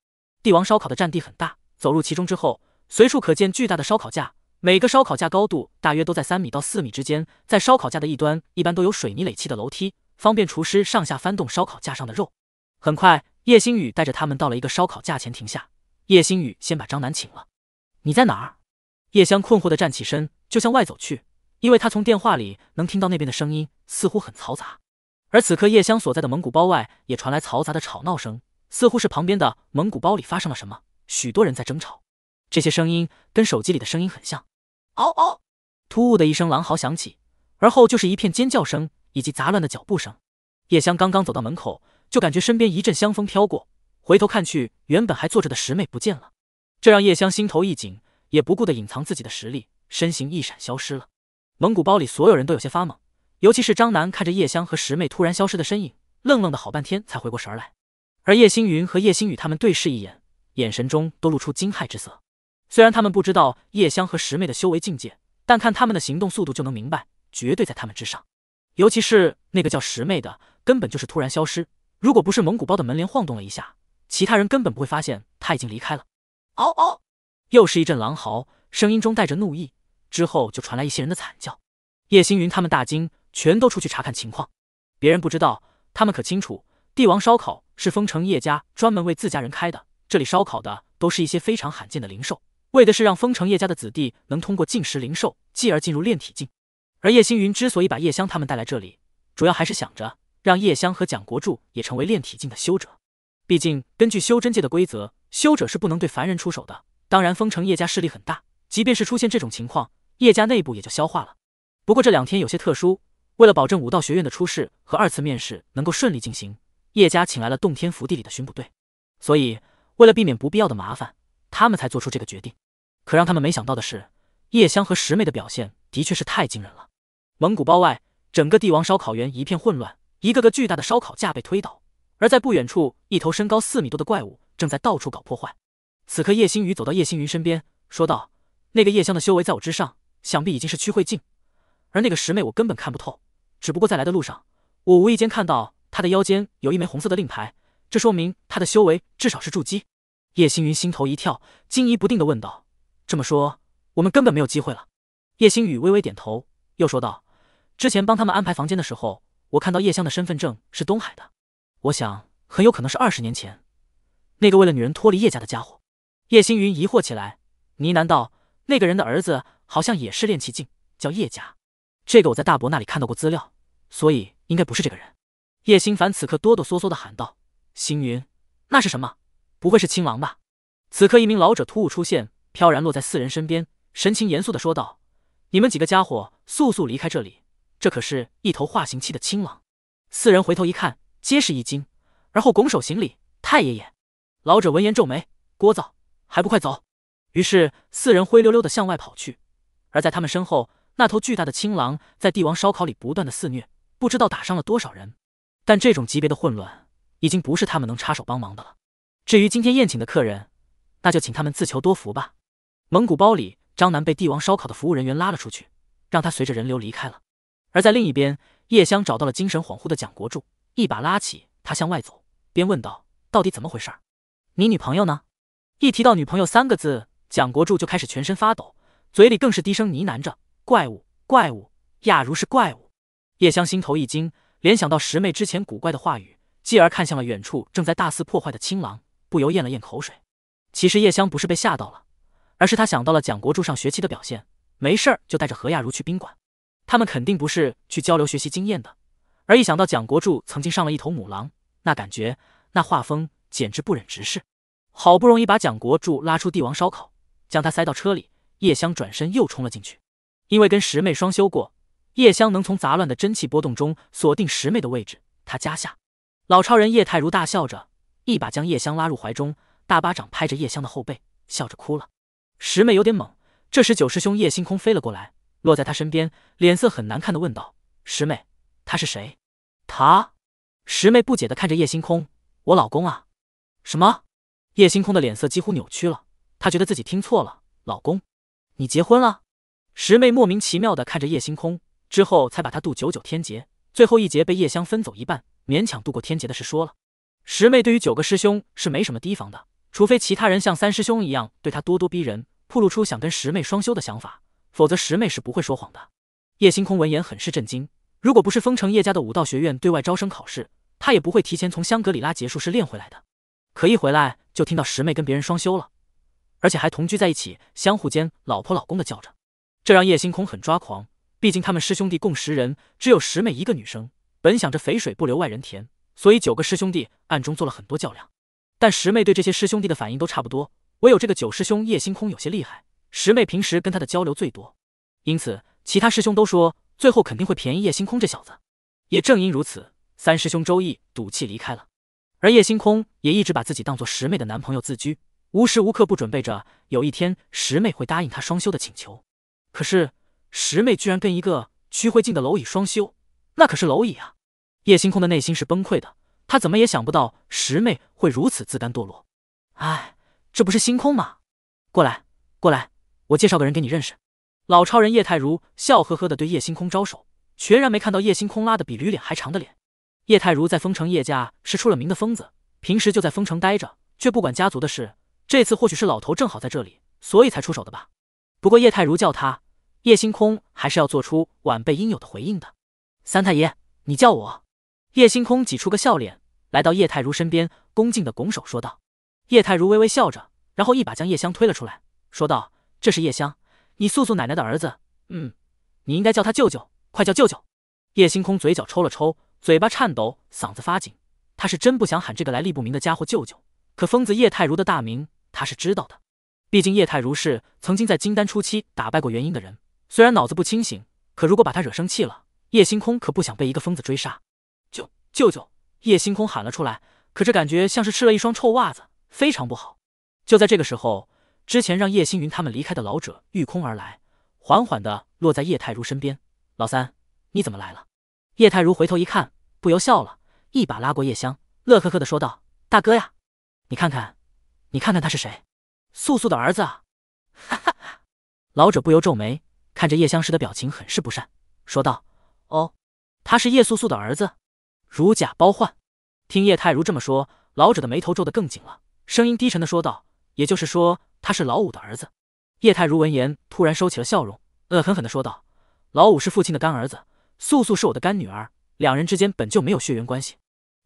帝王烧烤的占地很大，走入其中之后，随处可见巨大的烧烤架，每个烧烤架高度大约都在三米到四米之间，在烧烤架的一端一般都有水泥垒砌的楼梯，方便厨师上下翻动烧烤架上的肉。很快，叶星宇带着他们到了一个烧烤架前停下，叶星宇先把张楠请了。你在哪儿？叶香困惑的站起身，就向外走去。因为他从电话里能听到那边的声音，似乎很嘈杂。而此刻叶香所在的蒙古包外也传来嘈杂的吵闹声，似乎是旁边的蒙古包里发生了什么，许多人在争吵。这些声音跟手机里的声音很像。嗷嗷！突兀的一声狼嚎响起，而后就是一片尖叫声以及杂乱的脚步声。叶香刚刚走到门口，就感觉身边一阵香风飘过，回头看去，原本还坐着的十妹不见了，这让叶香心头一紧，也不顾的隐藏自己的实力，身形一闪消失了。蒙古包里所有人都有些发懵，尤其是张楠看着叶香和十妹突然消失的身影，愣愣的好半天才回过神来。而叶星云和叶星宇他们对视一眼，眼神中都露出惊骇之色。虽然他们不知道叶香和十妹的修为境界，但看他们的行动速度就能明白，绝对在他们之上。尤其是那个叫十妹的，根本就是突然消失，如果不是蒙古包的门帘晃动了一下，其他人根本不会发现他已经离开了。嗷嗷！又是一阵狼嚎，声音中带着怒意。之后就传来一些人的惨叫，叶星云他们大惊，全都出去查看情况。别人不知道，他们可清楚。帝王烧烤是封城叶家专门为自家人开的，这里烧烤的都是一些非常罕见的灵兽，为的是让封城叶家的子弟能通过进食灵兽，继而进入炼体境。而叶星云之所以把叶香他们带来这里，主要还是想着让叶香和蒋国柱也成为炼体境的修者。毕竟根据修真界的规则，修者是不能对凡人出手的。当然，封城叶家势力很大，即便是出现这种情况。叶家内部也就消化了，不过这两天有些特殊，为了保证武道学院的初试和二次面试能够顺利进行，叶家请来了洞天福地里的巡捕队，所以为了避免不必要的麻烦，他们才做出这个决定。可让他们没想到的是，叶香和十妹的表现的确是太惊人了。蒙古包外，整个帝王烧烤园一片混乱，一个个巨大的烧烤架被推倒，而在不远处，一头身高四米多的怪物正在到处搞破坏。此刻，叶星宇走到叶星云身边，说道：“那个叶香的修为在我之上。”想必已经是屈慧静，而那个师妹我根本看不透。只不过在来的路上，我无意间看到她的腰间有一枚红色的令牌，这说明她的修为至少是筑基。叶星云心头一跳，惊疑不定地问道：“这么说，我们根本没有机会了？”叶星宇微微点头，又说道：“之前帮他们安排房间的时候，我看到叶香的身份证是东海的，我想很有可能是二十年前那个为了女人脱离叶家的家伙。”叶星云疑惑起来，呢喃道：“那个人的儿子？”好像也是练气境，叫叶家，这个我在大伯那里看到过资料，所以应该不是这个人。叶心凡此刻哆哆嗦嗦的喊道：“星云，那是什么？不会是青狼吧？”此刻，一名老者突兀出现，飘然落在四人身边，神情严肃的说道：“你们几个家伙，速速离开这里，这可是一头化形期的青狼。”四人回头一看，皆是一惊，而后拱手行礼：“太爷爷。”老者闻言皱眉：“聒噪，还不快走！”于是四人灰溜溜的向外跑去。而在他们身后，那头巨大的青狼在帝王烧烤里不断的肆虐，不知道打伤了多少人。但这种级别的混乱，已经不是他们能插手帮忙的了。至于今天宴请的客人，那就请他们自求多福吧。蒙古包里，张楠被帝王烧烤的服务人员拉了出去，让他随着人流离开了。而在另一边，叶香找到了精神恍惚的蒋国柱，一把拉起他向外走，边问道：“到底怎么回事？你女朋友呢？”一提到女朋友三个字，蒋国柱就开始全身发抖。嘴里更是低声呢喃着：“怪物，怪物，亚茹是怪物。”叶香心头一惊，联想到十妹之前古怪的话语，继而看向了远处正在大肆破坏的青狼，不由咽了咽口水。其实叶香不是被吓到了，而是她想到了蒋国柱上学期的表现，没事儿就带着何亚茹去宾馆，他们肯定不是去交流学习经验的。而一想到蒋国柱曾经上了一头母狼，那感觉，那画风简直不忍直视。好不容易把蒋国柱拉出帝王烧烤，将他塞到车里。叶香转身又冲了进去，因为跟十妹双修过，叶香能从杂乱的真气波动中锁定十妹的位置。他家下，老超人叶太如大笑着，一把将叶香拉入怀中，大巴掌拍着叶香的后背，笑着哭了。十妹有点懵。这时九师兄叶星空飞了过来，落在他身边，脸色很难看的问道：“师妹，他是谁？”“他。”十妹不解的看着叶星空，“我老公啊。”“什么？”叶星空的脸色几乎扭曲了，他觉得自己听错了，“老公。”你结婚了？十妹莫名其妙的看着叶星空，之后才把他渡九九天劫，最后一劫被叶香分走一半，勉强渡过天劫的事说了。十妹对于九个师兄是没什么提防的，除非其他人像三师兄一样对他咄咄逼人，透露出想跟十妹双修的想法，否则十妹是不会说谎的。叶星空闻言很是震惊，如果不是封城叶家的武道学院对外招生考试，他也不会提前从香格里拉结束时练回来的，可一回来就听到十妹跟别人双修了。而且还同居在一起，相互间“老婆老公”的叫着，这让叶星空很抓狂。毕竟他们师兄弟共十人，只有十妹一个女生。本想着肥水不流外人田，所以九个师兄弟暗中做了很多较量。但十妹对这些师兄弟的反应都差不多，唯有这个九师兄叶星空有些厉害。十妹平时跟他的交流最多，因此其他师兄都说最后肯定会便宜叶星空这小子。也正因如此，三师兄周易赌气离开了，而叶星空也一直把自己当做十妹的男朋友自居。无时无刻不准备着有一天十妹会答应他双修的请求，可是十妹居然跟一个区慧静的蝼蚁双修，那可是蝼蚁啊！叶星空的内心是崩溃的，他怎么也想不到十妹会如此自甘堕落。哎，这不是星空吗？过来，过来，我介绍个人给你认识。老超人叶太如笑呵呵的对叶星空招手，全然没看到叶星空拉的比驴脸还长的脸。叶太如在丰城叶家是出了名的疯子，平时就在丰城待着，却不管家族的事。这次或许是老头正好在这里，所以才出手的吧。不过叶太如叫他叶星空，还是要做出晚辈应有的回应的。三太爷，你叫我叶星空，挤出个笑脸，来到叶太如身边，恭敬的拱手说道。叶太如微微笑着，然后一把将叶香推了出来，说道：“这是叶香，你素素奶奶的儿子。嗯，你应该叫他舅舅，快叫舅舅。”叶星空嘴角抽了抽，嘴巴颤抖，嗓子发紧。他是真不想喊这个来历不明的家伙舅舅，可疯子叶太如的大名。他是知道的，毕竟叶太如是曾经在金丹初期打败过元婴的人，虽然脑子不清醒，可如果把他惹生气了，叶星空可不想被一个疯子追杀。舅舅舅！叶星空喊了出来，可这感觉像是吃了一双臭袜子，非常不好。就在这个时候，之前让叶星云他们离开的老者御空而来，缓缓的落在叶太如身边。老三，你怎么来了？叶太如回头一看，不由笑了，一把拉过叶香，乐呵呵的说道：“大哥呀，你看看。”你看看他是谁？素素的儿子啊！哈哈，老者不由皱眉，看着叶相识的表情很是不善，说道：“哦，他是叶素素的儿子，如假包换。”听叶太如这么说，老者的眉头皱得更紧了，声音低沉的说道：“也就是说，他是老五的儿子？”叶太如闻言，突然收起了笑容，恶狠狠的说道：“老五是父亲的干儿子，素素是我的干女儿，两人之间本就没有血缘关系。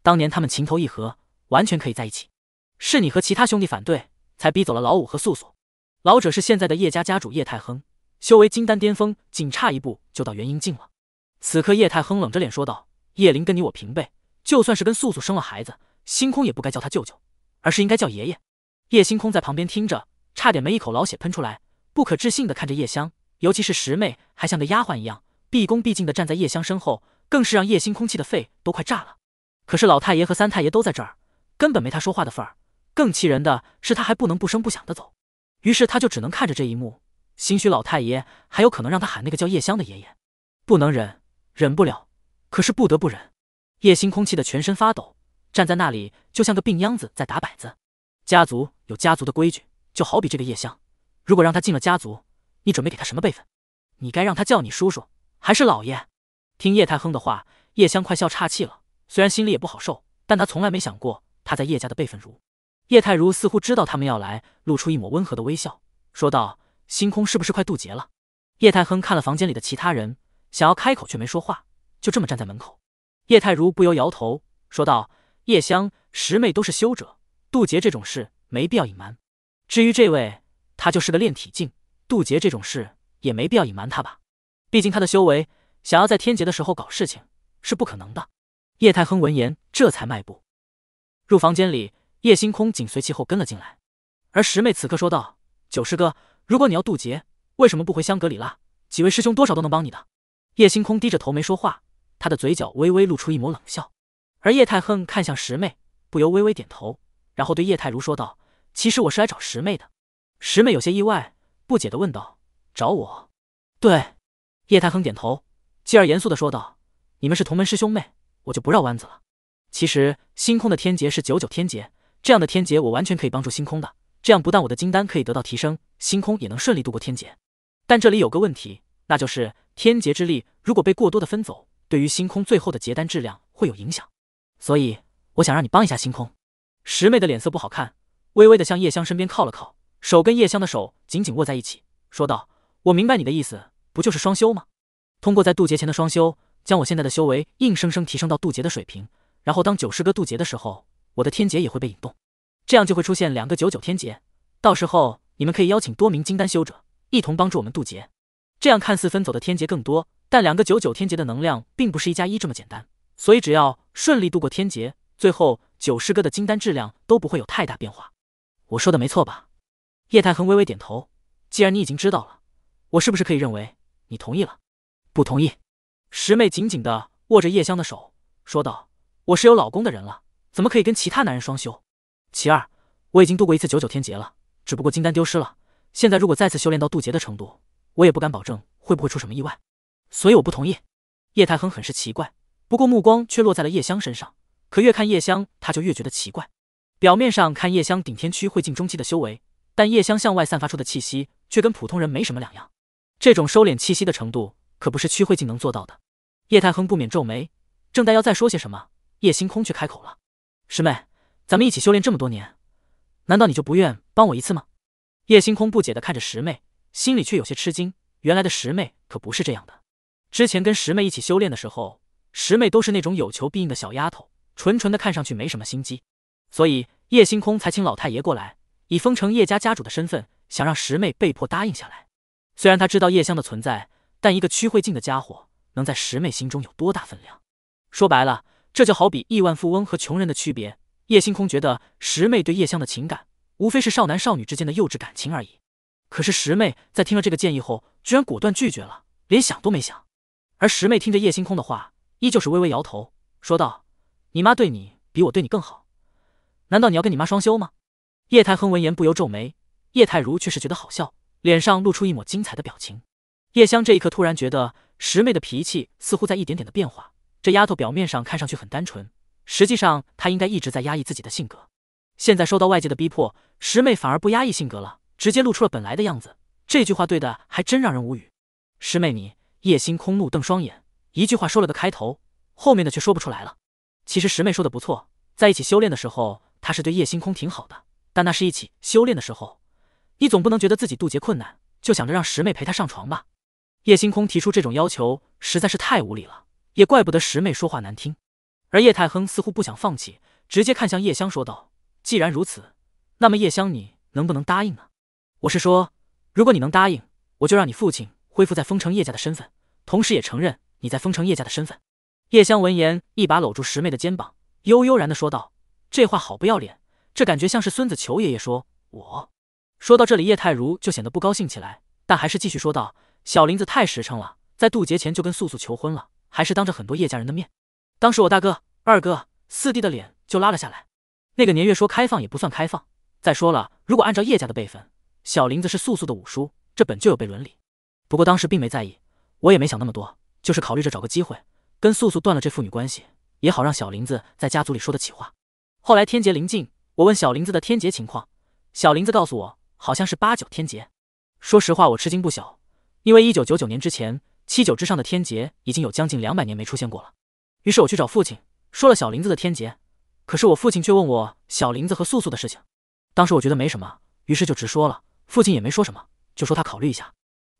当年他们情投意合，完全可以在一起。”是你和其他兄弟反对，才逼走了老五和素素。老者是现在的叶家家主叶太亨，修为金丹巅峰，仅差一步就到元婴境了。此刻，叶太亨冷着脸说道：“叶灵跟你我平辈，就算是跟素素生了孩子，星空也不该叫他舅舅，而是应该叫爷爷。”叶星空在旁边听着，差点没一口老血喷出来，不可置信的看着叶香，尤其是十妹还像个丫鬟一样，毕恭毕敬的站在叶香身后，更是让叶星空气的肺都快炸了。可是老太爷和三太爷都在这儿，根本没他说话的份儿。更气人的是，他还不能不声不响的走，于是他就只能看着这一幕。兴许老太爷还有可能让他喊那个叫叶香的爷爷。不能忍，忍不了，可是不得不忍。叶星空气得全身发抖，站在那里就像个病秧子在打摆子。家族有家族的规矩，就好比这个叶香，如果让他进了家族，你准备给他什么辈分？你该让他叫你叔叔还是老爷？听叶太亨的话，叶香快笑岔气了。虽然心里也不好受，但他从来没想过他在叶家的辈分如。叶太如似乎知道他们要来，露出一抹温和的微笑，说道：“星空是不是快渡劫了？”叶太亨看了房间里的其他人，想要开口却没说话，就这么站在门口。叶太如不由摇头，说道：“叶香、十妹都是修者，渡劫这种事没必要隐瞒。至于这位，他就是个炼体境，渡劫这种事也没必要隐瞒他吧？毕竟他的修为，想要在天劫的时候搞事情是不可能的。”叶太亨闻言，这才迈步入房间里。叶星空紧随其后跟了进来，而十妹此刻说道：“九师哥，如果你要渡劫，为什么不回香格里拉？几位师兄多少都能帮你的。”叶星空低着头没说话，他的嘴角微微露出一抹冷笑。而叶太恨看向十妹，不由微微点头，然后对叶太如说道：“其实我是来找十妹的。”十妹有些意外，不解的问道：“找我？”对，叶太亨点头，继而严肃的说道：“你们是同门师兄妹，我就不绕弯子了。其实星空的天劫是九九天劫。”这样的天劫，我完全可以帮助星空的。这样不但我的金丹可以得到提升，星空也能顺利度过天劫。但这里有个问题，那就是天劫之力如果被过多的分走，对于星空最后的结丹质量会有影响。所以我想让你帮一下星空。十妹的脸色不好看，微微的向叶香身边靠了靠，手跟叶香的手紧紧握在一起，说道：“我明白你的意思，不就是双修吗？通过在渡劫前的双修，将我现在的修为硬生生提升到渡劫的水平，然后当九师哥渡劫的时候。”我的天劫也会被引动，这样就会出现两个九九天劫。到时候你们可以邀请多名金丹修者一同帮助我们渡劫。这样看似分走的天劫更多，但两个九九天劫的能量并不是一加一这么简单。所以只要顺利度过天劫，最后九师哥的金丹质量都不会有太大变化。我说的没错吧？叶太恒微微点头。既然你已经知道了，我是不是可以认为你同意了？不同意。师妹紧紧的握着叶香的手，说道：“我是有老公的人了。”怎么可以跟其他男人双修？其二，我已经度过一次九九天劫了，只不过金丹丢失了。现在如果再次修炼到渡劫的程度，我也不敢保证会不会出什么意外，所以我不同意。叶太亨很是奇怪，不过目光却落在了叶香身上。可越看叶香，他就越觉得奇怪。表面上看，叶香顶天区会境中期的修为，但叶香向外散发出的气息却跟普通人没什么两样。这种收敛气息的程度，可不是区会境能做到的。叶太亨不免皱眉，正待要再说些什么，叶星空却开口了。师妹，咱们一起修炼这么多年，难道你就不愿帮我一次吗？叶星空不解的看着师妹，心里却有些吃惊。原来的师妹可不是这样的。之前跟师妹一起修炼的时候，师妹都是那种有求必应的小丫头，纯纯的，看上去没什么心机。所以叶星空才请老太爷过来，以封城叶家家主的身份，想让师妹被迫答应下来。虽然他知道叶香的存在，但一个曲慧静的家伙，能在师妹心中有多大分量？说白了。这就好比亿万富翁和穷人的区别。叶星空觉得十妹对叶香的情感，无非是少男少女之间的幼稚感情而已。可是十妹在听了这个建议后，居然果断拒绝了，连想都没想。而十妹听着叶星空的话，依旧是微微摇头，说道：“你妈对你比我对你更好，难道你要跟你妈双休吗？”叶太亨闻言不由皱眉，叶太如却是觉得好笑，脸上露出一抹精彩的表情。叶香这一刻突然觉得十妹的脾气似乎在一点点的变化。这丫头表面上看上去很单纯，实际上她应该一直在压抑自己的性格。现在受到外界的逼迫，师妹反而不压抑性格了，直接露出了本来的样子。这句话对的还真让人无语。师妹，你叶星空怒瞪双眼，一句话说了个开头，后面的却说不出来了。其实师妹说的不错，在一起修炼的时候，她是对叶星空挺好的。但那是一起修炼的时候，你总不能觉得自己渡劫困难，就想着让师妹陪她上床吧？叶星空提出这种要求实在是太无理了。也怪不得十妹说话难听，而叶泰亨似乎不想放弃，直接看向叶香说道：“既然如此，那么叶香，你能不能答应呢？我是说，如果你能答应，我就让你父亲恢复在丰城叶家的身份，同时也承认你在丰城叶家的身份。”叶香闻言，一把搂住十妹的肩膀，悠悠然的说道：“这话好不要脸，这感觉像是孙子求爷爷说。”我说到这里，叶太如就显得不高兴起来，但还是继续说道：“小林子太实诚了，在渡劫前就跟素素求婚了。”还是当着很多叶家人的面，当时我大哥、二哥、四弟的脸就拉了下来。那个年月说开放也不算开放。再说了，如果按照叶家的辈分，小林子是素素的五叔，这本就有悖伦理。不过当时并没在意，我也没想那么多，就是考虑着找个机会跟素素断了这父女关系，也好让小林子在家族里说得起话。后来天劫临近，我问小林子的天劫情况，小林子告诉我好像是八九天劫。说实话，我吃惊不小，因为一九九九年之前。七九之上的天劫已经有将近两百年没出现过了，于是我去找父亲说了小林子的天劫，可是我父亲却问我小林子和素素的事情。当时我觉得没什么，于是就直说了，父亲也没说什么，就说他考虑一下。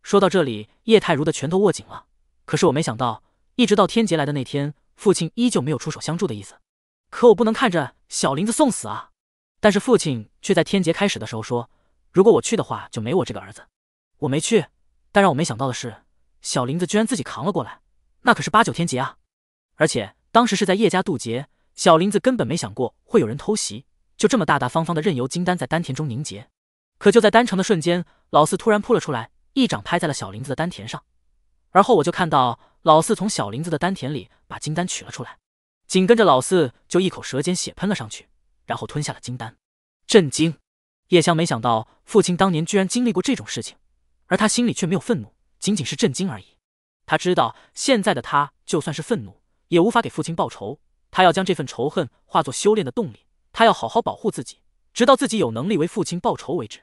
说到这里，叶太如的拳头握紧了。可是我没想到，一直到天劫来的那天，父亲依旧没有出手相助的意思。可我不能看着小林子送死啊！但是父亲却在天劫开始的时候说，如果我去的话，就没我这个儿子。我没去，但让我没想到的是。小林子居然自己扛了过来，那可是八九天劫啊！而且当时是在叶家渡劫，小林子根本没想过会有人偷袭，就这么大大方方的任由金丹在丹田中凝结。可就在丹成的瞬间，老四突然扑了出来，一掌拍在了小林子的丹田上。而后我就看到老四从小林子的丹田里把金丹取了出来，紧跟着老四就一口舌尖血喷了上去，然后吞下了金丹。震惊！叶香没想到父亲当年居然经历过这种事情，而他心里却没有愤怒。仅仅是震惊而已。他知道现在的他就算是愤怒，也无法给父亲报仇。他要将这份仇恨化作修炼的动力，他要好好保护自己，直到自己有能力为父亲报仇为止。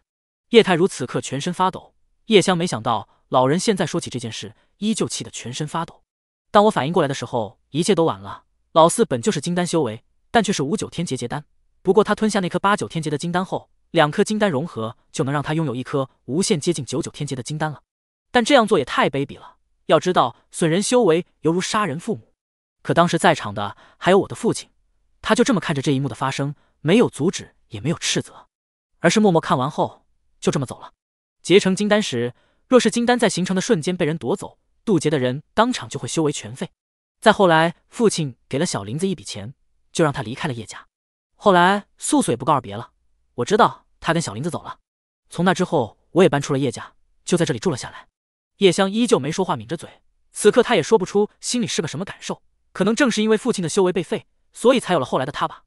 叶太如此刻全身发抖。叶香没想到老人现在说起这件事，依旧气得全身发抖。当我反应过来的时候，一切都晚了。老四本就是金丹修为，但却是五九天劫结丹。不过他吞下那颗八九天劫的金丹后，两颗金丹融合，就能让他拥有一颗无限接近九九天劫的金丹了。但这样做也太卑鄙了！要知道损人修为犹如杀人父母。可当时在场的还有我的父亲，他就这么看着这一幕的发生，没有阻止，也没有斥责，而是默默看完后就这么走了。结成金丹时，若是金丹在形成的瞬间被人夺走，渡劫的人当场就会修为全废。再后来，父亲给了小林子一笔钱，就让他离开了叶家。后来素素也不告而别了，我知道他跟小林子走了。从那之后，我也搬出了叶家，就在这里住了下来。叶香依旧没说话，抿着嘴。此刻她也说不出心里是个什么感受。可能正是因为父亲的修为被废，所以才有了后来的她吧。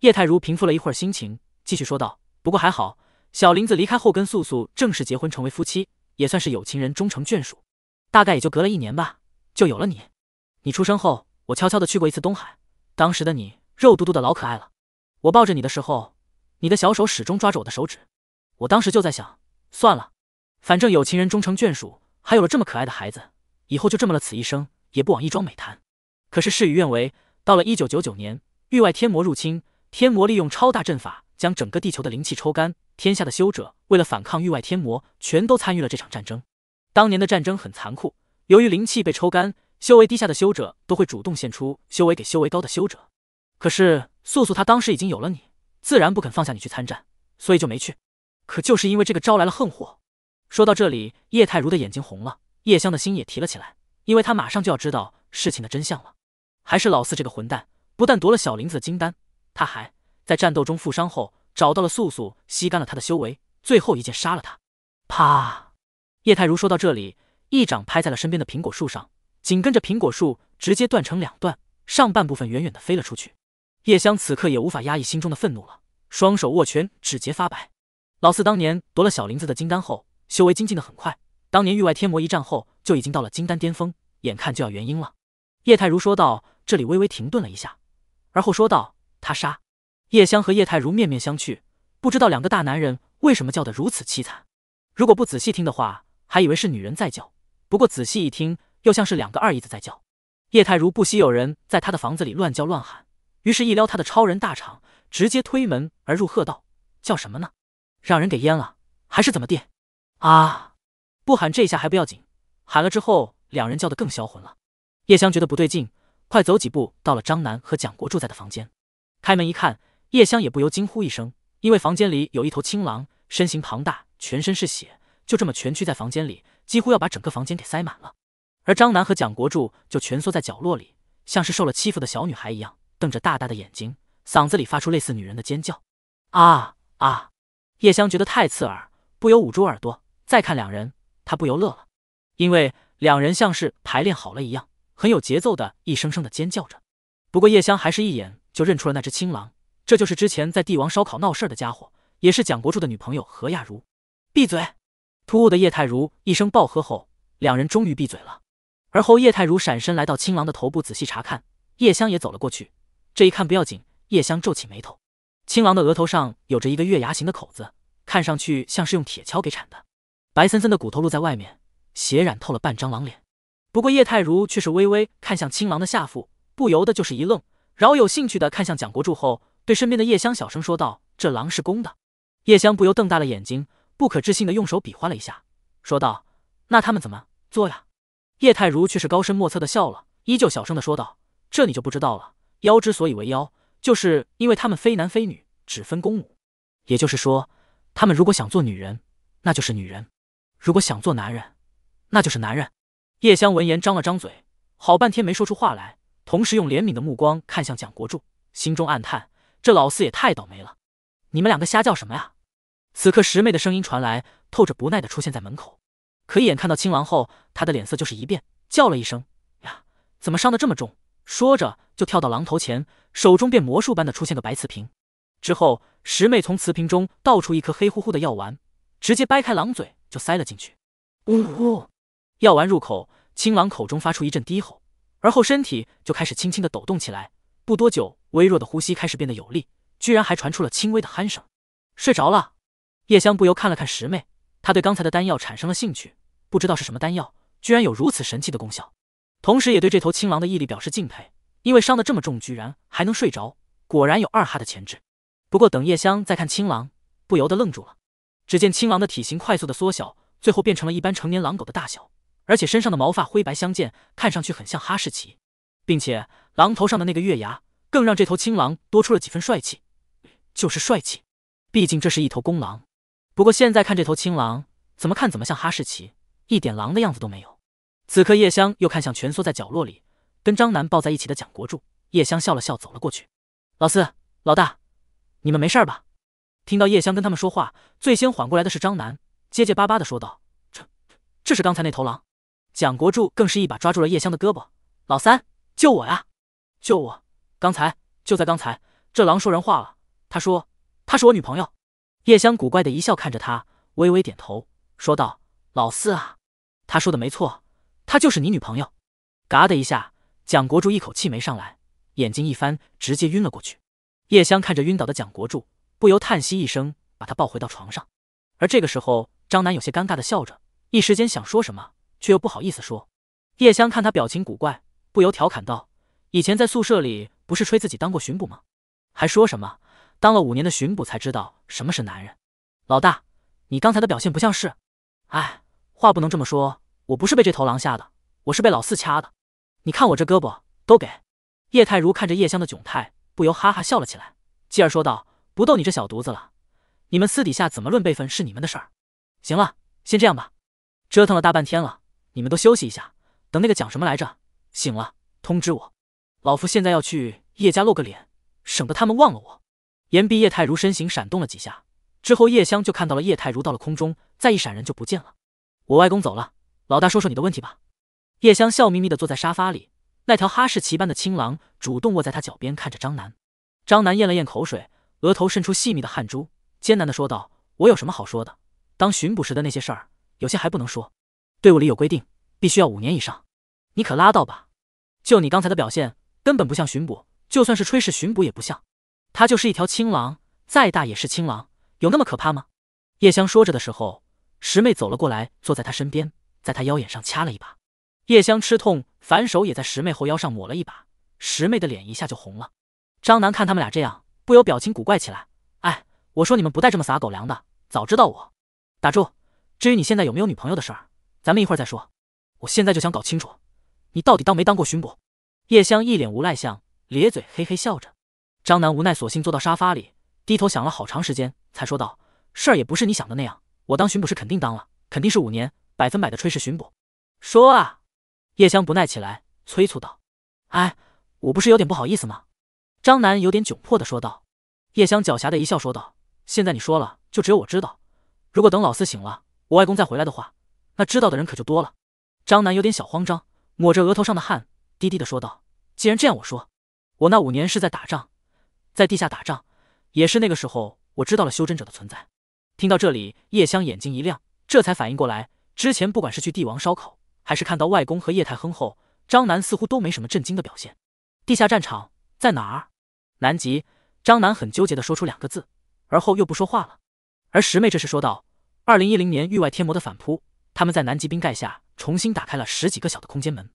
叶太如平复了一会儿心情，继续说道：“不过还好，小林子离开后，跟素素正式结婚，成为夫妻，也算是有情人终成眷属。大概也就隔了一年吧，就有了你。你出生后，我悄悄的去过一次东海。当时的你肉嘟嘟的，老可爱了。我抱着你的时候，你的小手始终抓着我的手指。我当时就在想，算了，反正有情人终成眷属。”还有了这么可爱的孩子，以后就这么了此一生，也不枉一桩美谈。可是事与愿违，到了一九九九年，域外天魔入侵，天魔利用超大阵法将整个地球的灵气抽干，天下的修者为了反抗域外天魔，全都参与了这场战争。当年的战争很残酷，由于灵气被抽干，修为低下的修者都会主动献出修为给修为高的修者。可是素素她当时已经有了你，自然不肯放下你去参战，所以就没去。可就是因为这个，招来了横祸。说到这里，叶太如的眼睛红了，叶香的心也提了起来，因为他马上就要知道事情的真相了。还是老四这个混蛋，不但夺了小林子的金丹，他还在战斗中负伤后，找到了素素，吸干了他的修为，最后一剑杀了他。啪！叶太如说到这里，一掌拍在了身边的苹果树上，紧跟着苹果树直接断成两段，上半部分远远的飞了出去。叶香此刻也无法压抑心中的愤怒了，双手握拳，指节发白。老四当年夺了小林子的金丹后。修为精进的很快，当年域外天魔一战后就已经到了金丹巅峰，眼看就要元婴了。叶太如说道，这里微微停顿了一下，而后说道：“他杀。”叶香和叶太如面面相觑，不知道两个大男人为什么叫得如此凄惨。如果不仔细听的话，还以为是女人在叫；不过仔细一听，又像是两个二姨子在叫。叶太如不惜有人在他的房子里乱叫乱喊，于是，一撩他的超人大场，直接推门而入，喝道：“叫什么呢？让人给淹了还是怎么地？”啊！不喊这一下还不要紧，喊了之后两人叫得更销魂了。叶香觉得不对劲，快走几步到了张楠和蒋国柱在的房间，开门一看，叶香也不由惊呼一声，因为房间里有一头青狼，身形庞大，全身是血，就这么蜷曲在房间里，几乎要把整个房间给塞满了。而张楠和蒋国柱就蜷缩在角落里，像是受了欺负的小女孩一样，瞪着大大的眼睛，嗓子里发出类似女人的尖叫。啊啊！叶香觉得太刺耳，不由捂住耳朵。再看两人，他不由乐了，因为两人像是排练好了一样，很有节奏的一声声的尖叫着。不过叶香还是一眼就认出了那只青狼，这就是之前在帝王烧烤闹事儿的家伙，也是蒋国柱的女朋友何亚茹。闭嘴！突兀的叶太如一声暴喝后，两人终于闭嘴了。而后叶太如闪身来到青狼的头部仔细查看，叶香也走了过去。这一看不要紧，叶香皱起眉头，青狼的额头上有着一个月牙形的口子，看上去像是用铁锹给铲的。白森森的骨头露在外面，血染透了半张狼脸。不过叶太如却是微微看向青狼的下腹，不由得就是一愣，饶有兴趣的看向蒋国柱后，对身边的叶香小声说道：“这狼是公的。”叶香不由瞪大了眼睛，不可置信的用手比划了一下，说道：“那他们怎么做呀？”叶太如却是高深莫测的笑了，依旧小声的说道：“这你就不知道了。妖之所以为妖，就是因为他们非男非女，只分公母。也就是说，他们如果想做女人，那就是女人。”如果想做男人，那就是男人。叶香闻言张了张嘴，好半天没说出话来，同时用怜悯的目光看向蒋国柱，心中暗叹：这老四也太倒霉了。你们两个瞎叫什么呀？此刻十妹的声音传来，透着不耐的出现在门口。可一眼看到青狼后，她的脸色就是一变，叫了一声：“呀，怎么伤得这么重？”说着就跳到狼头前，手中变魔术般的出现个白瓷瓶。之后，十妹从瓷瓶中倒出一颗黑乎乎的药丸，直接掰开狼嘴。就塞了进去，呜呼！药丸入口，青狼口中发出一阵低吼，而后身体就开始轻轻的抖动起来。不多久，微弱的呼吸开始变得有力，居然还传出了轻微的鼾声，睡着了。叶香不由看了看十妹，她对刚才的丹药产生了兴趣，不知道是什么丹药，居然有如此神奇的功效。同时也对这头青狼的毅力表示敬佩，因为伤得这么重，居然还能睡着，果然有二哈的潜质。不过等叶香再看青狼，不由得愣住了。只见青狼的体型快速的缩小，最后变成了一般成年狼狗的大小，而且身上的毛发灰白相间，看上去很像哈士奇，并且狼头上的那个月牙更让这头青狼多出了几分帅气，就是帅气，毕竟这是一头公狼。不过现在看这头青狼，怎么看怎么像哈士奇，一点狼的样子都没有。此刻叶香又看向蜷缩在角落里，跟张楠抱在一起的蒋国柱，叶香笑了笑走了过去，老四、老大，你们没事吧？听到叶香跟他们说话，最先缓过来的是张楠，结结巴巴的说道：“这，这是刚才那头狼。”蒋国柱更是一把抓住了叶香的胳膊：“老三，救我呀！救我！刚才，就在刚才，这狼说人话了。他说，她是我女朋友。”叶香古怪的一笑，看着他，微微点头，说道：“老四啊，他说的没错，她就是你女朋友。”嘎的一下，蒋国柱一口气没上来，眼睛一翻，直接晕了过去。叶香看着晕倒的蒋国柱。不由叹息一声，把他抱回到床上。而这个时候，张楠有些尴尬的笑着，一时间想说什么，却又不好意思说。叶香看他表情古怪，不由调侃道：“以前在宿舍里不是吹自己当过巡捕吗？还说什么当了五年的巡捕才知道什么是男人？老大，你刚才的表现不像是……哎，话不能这么说，我不是被这头狼吓的，我是被老四掐的。你看我这胳膊都给……”叶太如看着叶香的窘态，不由哈哈笑了起来，继而说道。不逗你这小犊子了，你们私底下怎么论辈分是你们的事儿。行了，先这样吧，折腾了大半天了，你们都休息一下。等那个讲什么来着醒了，通知我。老夫现在要去叶家露个脸，省得他们忘了我。言毕，叶太如身形闪动了几下，之后叶香就看到了叶太如到了空中，再一闪人就不见了。我外公走了，老大说说你的问题吧。叶香笑眯眯的坐在沙发里，那条哈士奇般的青狼主动卧在他脚边，看着张楠。张楠咽了咽口水。额头渗出细密的汗珠，艰难的说道：“我有什么好说的？当巡捕时的那些事儿，有些还不能说。队伍里有规定，必须要五年以上。你可拉倒吧！就你刚才的表现，根本不像巡捕，就算是炊事巡捕也不像。他就是一条青狼，再大也是青狼，有那么可怕吗？”叶香说着的时候，十妹走了过来，坐在他身边，在他腰眼上掐了一把。叶香吃痛，反手也在十妹后腰上抹了一把。十妹的脸一下就红了。张楠看他们俩这样。不由表情古怪起来。哎，我说你们不带这么撒狗粮的。早知道我，打住。至于你现在有没有女朋友的事儿，咱们一会儿再说。我现在就想搞清楚，你到底当没当过巡捕？叶香一脸无赖相，咧嘴嘿嘿笑着。张楠无奈，索性坐到沙发里，低头想了好长时间，才说道：“事儿也不是你想的那样。我当巡捕是肯定当了，肯定是五年，百分百的炊事巡捕。”说啊！叶香不耐起来，催促道：“哎，我不是有点不好意思吗？”张楠有点窘迫的说道，叶香狡黠的一笑说道：“现在你说了，就只有我知道。如果等老四醒了，我外公再回来的话，那知道的人可就多了。”张楠有点小慌张，抹着额头上的汗，低低的说道：“既然这样，我说，我那五年是在打仗，在地下打仗，也是那个时候，我知道了修真者的存在。”听到这里，叶香眼睛一亮，这才反应过来，之前不管是去帝王烧烤，还是看到外公和叶太亨后，张楠似乎都没什么震惊的表现。地下战场。在哪儿？南极。张楠很纠结的说出两个字，而后又不说话了。而十妹这时说道：“二零一零年域外天魔的反扑，他们在南极冰盖下重新打开了十几个小的空间门。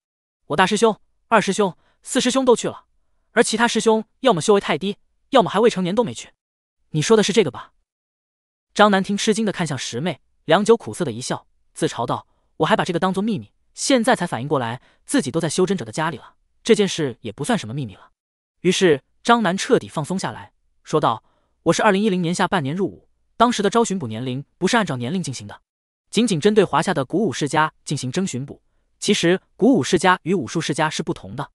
我大师兄、二师兄、四师兄都去了，而其他师兄要么修为太低，要么还未成年都没去。你说的是这个吧？”张南听吃惊的看向十妹，良久苦涩的一笑，自嘲道：“我还把这个当做秘密，现在才反应过来，自己都在修真者的家里了，这件事也不算什么秘密了。”于是张楠彻底放松下来，说道：“我是二零一零年下半年入伍，当时的招巡捕年龄不是按照年龄进行的，仅仅针对华夏的古武世家进行征巡捕。其实古武世家与武术世家是不同的。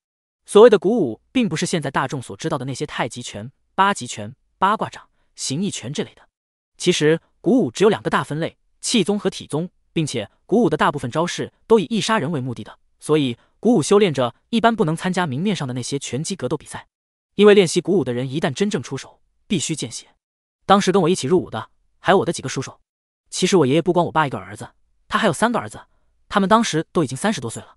所谓的古武，并不是现在大众所知道的那些太极拳、八极拳、八卦掌、形意拳之类的。其实古武只有两个大分类：气宗和体宗，并且古武的大部分招式都以一杀人为目的的，所以古武修炼者一般不能参加明面上的那些拳击格斗比赛。”因为练习鼓舞的人，一旦真正出手，必须见血。当时跟我一起入伍的还有我的几个叔叔。其实我爷爷不光我爸一个儿子，他还有三个儿子。他们当时都已经三十多岁了。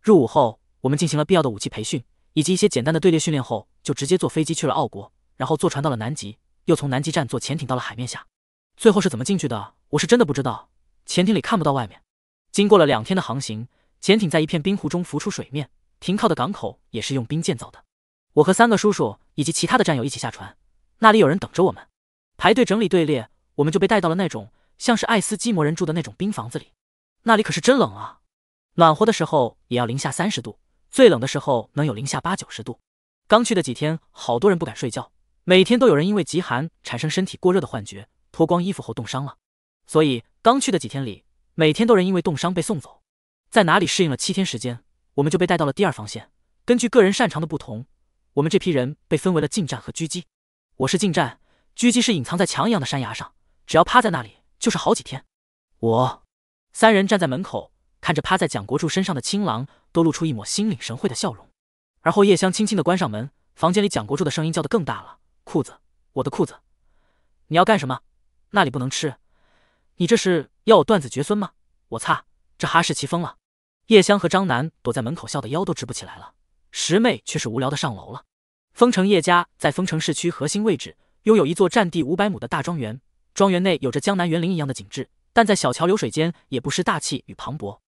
入伍后，我们进行了必要的武器培训，以及一些简单的队列训练后，就直接坐飞机去了澳国，然后坐船到了南极，又从南极站坐潜艇到了海面下。最后是怎么进去的，我是真的不知道。潜艇里看不到外面。经过了两天的航行，潜艇在一片冰湖中浮出水面，停靠的港口也是用冰建造的。我和三个叔叔以及其他的战友一起下船，那里有人等着我们，排队整理队列，我们就被带到了那种像是爱斯基摩人住的那种冰房子里。那里可是真冷啊，暖和的时候也要零下三十度，最冷的时候能有零下八九十度。刚去的几天，好多人不敢睡觉，每天都有人因为极寒产生身体过热的幻觉，脱光衣服后冻伤了。所以刚去的几天里，每天都有人因为冻伤被送走。在哪里适应了七天时间，我们就被带到了第二防线，根据个人擅长的不同。我们这批人被分为了近战和狙击，我是近战，狙击是隐藏在墙一样的山崖上，只要趴在那里就是好几天。我三人站在门口，看着趴在蒋国柱身上的青狼，都露出一抹心领神会的笑容。而后叶香轻轻的关上门，房间里蒋国柱的声音叫得更大了：“裤子，我的裤子，你要干什么？那里不能吃，你这是要我断子绝孙吗？我擦，这哈士奇疯了！”叶香和张楠躲在门口笑得腰都直不起来了。十妹却是无聊的上楼了。丰城叶家在丰城市区核心位置，拥有一座占地五百亩的大庄园。庄园内有着江南园林一样的景致，但在小桥流水间也不失大气与磅礴。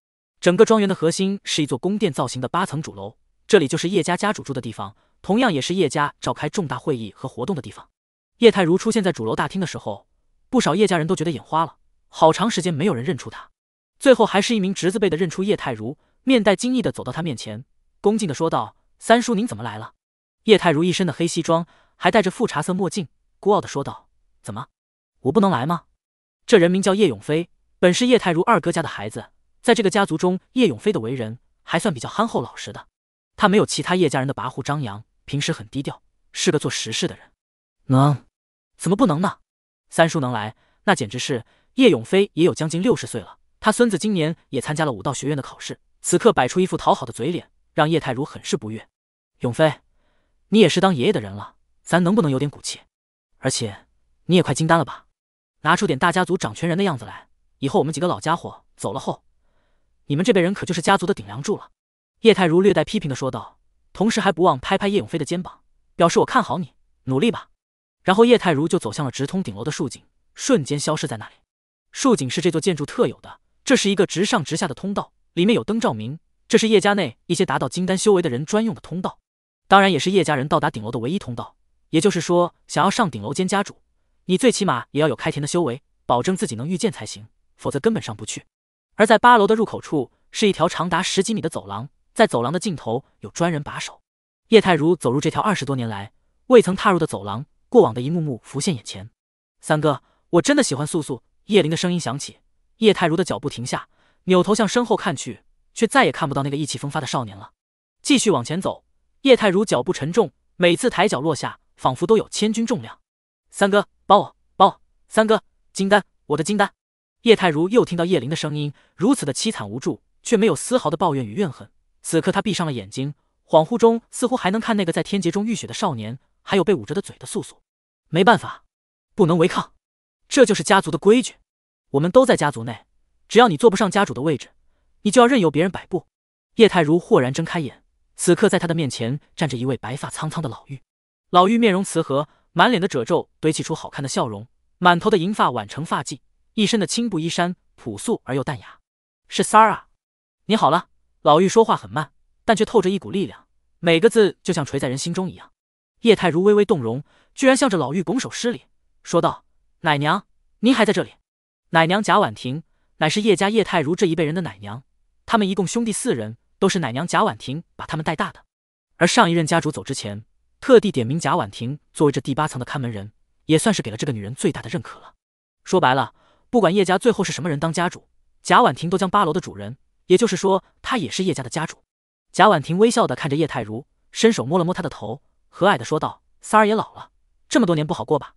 整个庄园的核心是一座宫殿造型的八层主楼，这里就是叶家家主住的地方，同样也是叶家召开重大会议和活动的地方。叶太如出现在主楼大厅的时候，不少叶家人都觉得眼花了，好长时间没有人认出他，最后还是一名侄子辈的认出叶太如，面带惊异的走到他面前。恭敬地说道：“三叔，您怎么来了？”叶太如一身的黑西装，还戴着富察色墨镜，孤傲地说道：“怎么，我不能来吗？”这人名叫叶永飞，本是叶太如二哥家的孩子。在这个家族中，叶永飞的为人还算比较憨厚老实的。他没有其他叶家人的跋扈张扬，平时很低调，是个做实事的人。能？怎么不能呢？三叔能来，那简直是……叶永飞也有将近六十岁了，他孙子今年也参加了武道学院的考试，此刻摆出一副讨好的嘴脸。让叶太如很是不悦。永飞，你也是当爷爷的人了，咱能不能有点骨气？而且你也快金丹了吧，拿出点大家族掌权人的样子来。以后我们几个老家伙走了后，你们这辈人可就是家族的顶梁柱了。叶太如略带批评的说道，同时还不忘拍拍叶永飞的肩膀，表示我看好你，努力吧。然后叶太如就走向了直通顶楼的竖井，瞬间消失在那里。竖井是这座建筑特有的，这是一个直上直下的通道，里面有灯照明。这是叶家内一些达到金丹修为的人专用的通道，当然也是叶家人到达顶楼的唯一通道。也就是说，想要上顶楼兼家主，你最起码也要有开田的修为，保证自己能遇见才行，否则根本上不去。而在八楼的入口处，是一条长达十几米的走廊，在走廊的尽头有专人把守。叶太如走入这条二十多年来未曾踏入的走廊，过往的一幕幕浮现眼前。三哥，我真的喜欢素素。叶灵的声音响起，叶太如的脚步停下，扭头向身后看去。却再也看不到那个意气风发的少年了。继续往前走，叶太如脚步沉重，每次抬脚落下，仿佛都有千钧重量。三哥，帮我，帮我！三哥，金丹，我的金丹！叶太如又听到叶灵的声音，如此的凄惨无助，却没有丝毫的抱怨与怨恨。此刻他闭上了眼睛，恍惚中似乎还能看那个在天劫中浴血的少年，还有被捂着的嘴的素素。没办法，不能违抗，这就是家族的规矩。我们都在家族内，只要你坐不上家主的位置。你就要任由别人摆布。叶太如豁然睁开眼，此刻在他的面前站着一位白发苍苍的老妪。老妪面容慈和，满脸的褶皱堆砌出好看的笑容，满头的银发挽成发髻，一身的青布衣衫朴素而又淡雅。是三儿啊，你好了。老妪说话很慢，但却透着一股力量，每个字就像锤在人心中一样。叶太如微微动容，居然向着老妪拱手施礼，说道：“奶娘，您还在这里？”奶娘贾婉婷乃是叶家叶太如这一辈人的奶娘。他们一共兄弟四人，都是奶娘贾婉婷把他们带大的。而上一任家主走之前，特地点名贾婉婷作为这第八层的看门人，也算是给了这个女人最大的认可了。说白了，不管叶家最后是什么人当家主，贾婉婷都将八楼的主人，也就是说，她也是叶家的家主。贾婉婷微笑的看着叶太如，伸手摸了摸她的头，和蔼的说道：“三儿也老了，这么多年不好过吧？”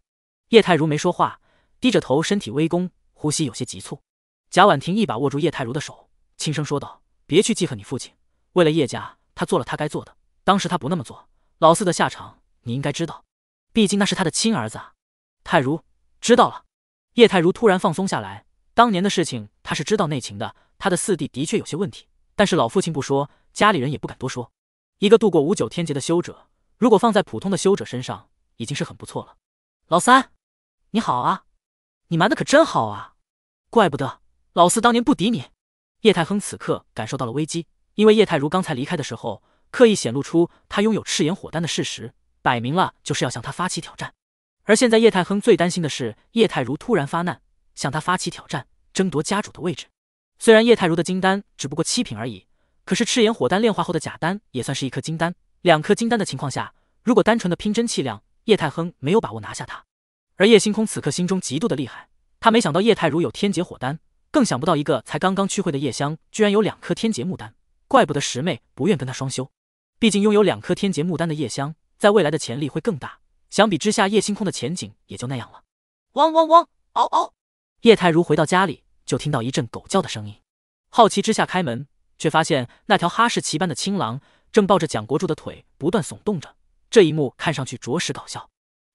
叶太如没说话，低着头，身体微弓，呼吸有些急促。贾婉婷一把握住叶太如的手。轻声说道：“别去记恨你父亲，为了叶家，他做了他该做的。当时他不那么做，老四的下场你应该知道，毕竟那是他的亲儿子啊。”泰如知道了，叶泰如突然放松下来。当年的事情，他是知道内情的。他的四弟的确有些问题，但是老父亲不说，家里人也不敢多说。一个度过五九天劫的修者，如果放在普通的修者身上，已经是很不错了。老三，你好啊，你瞒的可真好啊，怪不得老四当年不敌你。叶太亨此刻感受到了危机，因为叶太如刚才离开的时候，刻意显露出他拥有赤炎火丹的事实，摆明了就是要向他发起挑战。而现在，叶太亨最担心的是叶太如突然发难，向他发起挑战，争夺家主的位置。虽然叶太如的金丹只不过七品而已，可是赤炎火丹炼化后的假丹也算是一颗金丹。两颗金丹的情况下，如果单纯的拼真气量，叶太亨没有把握拿下他。而叶星空此刻心中极度的厉害，他没想到叶太如有天劫火丹。更想不到一个才刚刚去会的叶香，居然有两颗天劫木丹，怪不得十妹不愿跟他双修。毕竟拥有两颗天劫木丹的叶香，在未来的潜力会更大。相比之下，叶星空的前景也就那样了。汪汪汪！嗷嗷！叶太如回到家里，就听到一阵狗叫的声音。好奇之下开门，却发现那条哈士奇般的青狼，正抱着蒋国柱的腿不断耸动着。这一幕看上去着实搞笑。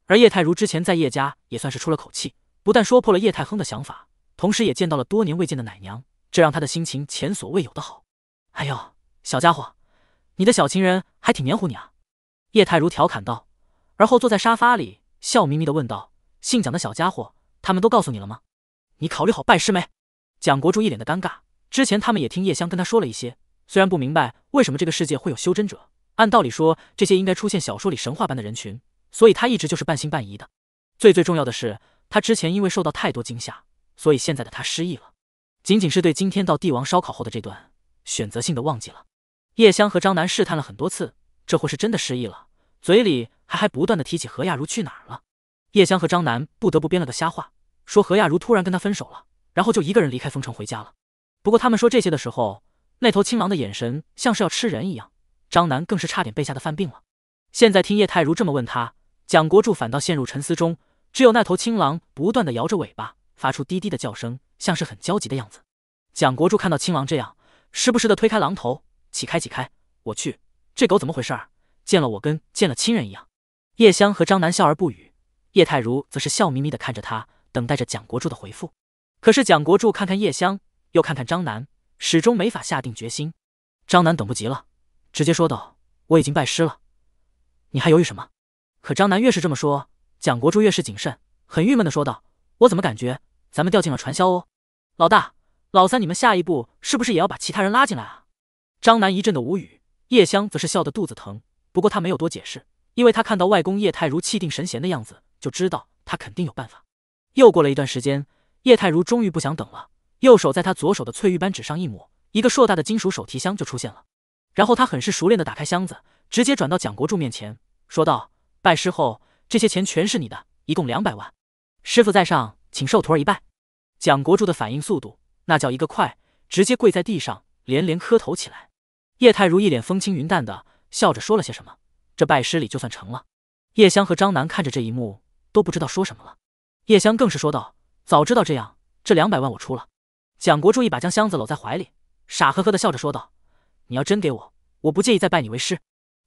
而叶太如之前在叶家也算是出了口气，不但说破了叶太亨的想法。同时也见到了多年未见的奶娘，这让他的心情前所未有的好。哎呦，小家伙，你的小情人还挺黏糊你啊！叶太如调侃道，而后坐在沙发里，笑眯眯的问道：“姓蒋的小家伙，他们都告诉你了吗？你考虑好拜师没？”蒋国柱一脸的尴尬，之前他们也听叶香跟他说了一些，虽然不明白为什么这个世界会有修真者，按道理说这些应该出现小说里神话般的人群，所以他一直就是半信半疑的。最最重要的是，他之前因为受到太多惊吓。所以现在的他失忆了，仅仅是对今天到帝王烧烤后的这段选择性的忘记了。叶香和张楠试探了很多次，这货是真的失忆了，嘴里还还不断的提起何亚茹去哪儿了。叶香和张楠不得不编了个瞎话，说何亚茹突然跟他分手了，然后就一个人离开丰城回家了。不过他们说这些的时候，那头青狼的眼神像是要吃人一样，张楠更是差点被吓得犯病了。现在听叶太如这么问他，蒋国柱反倒陷入沉思中，只有那头青狼不断的摇着尾巴。发出滴滴的叫声，像是很焦急的样子。蒋国柱看到青狼这样，时不时的推开狼头，起开起开！我去，这狗怎么回事？见了我跟见了亲人一样。叶香和张楠笑而不语，叶太如则是笑眯眯的看着他，等待着蒋国柱的回复。可是蒋国柱看看叶香，又看看张楠，始终没法下定决心。张楠等不及了，直接说道：“我已经拜师了，你还犹豫什么？”可张楠越是这么说，蒋国柱越是谨慎，很郁闷的说道。我怎么感觉咱们掉进了传销哦？老大、老三，你们下一步是不是也要把其他人拉进来啊？张楠一阵的无语，叶香则是笑得肚子疼。不过他没有多解释，因为他看到外公叶泰如气定神闲的样子，就知道他肯定有办法。又过了一段时间，叶泰如终于不想等了，右手在他左手的翠玉般纸上一抹，一个硕大的金属手提箱就出现了。然后他很是熟练的打开箱子，直接转到蒋国柱面前，说道：“拜师后，这些钱全是你的一共两百万。”师傅在上，请受徒儿一拜。蒋国柱的反应速度那叫一个快，直接跪在地上连连磕头起来。叶太如一脸风轻云淡的笑着说了些什么，这拜师礼就算成了。叶香和张楠看着这一幕都不知道说什么了。叶香更是说道：“早知道这样，这两百万我出了。”蒋国柱一把将箱子搂在怀里，傻呵呵的笑着说道：“你要真给我，我不介意再拜你为师。”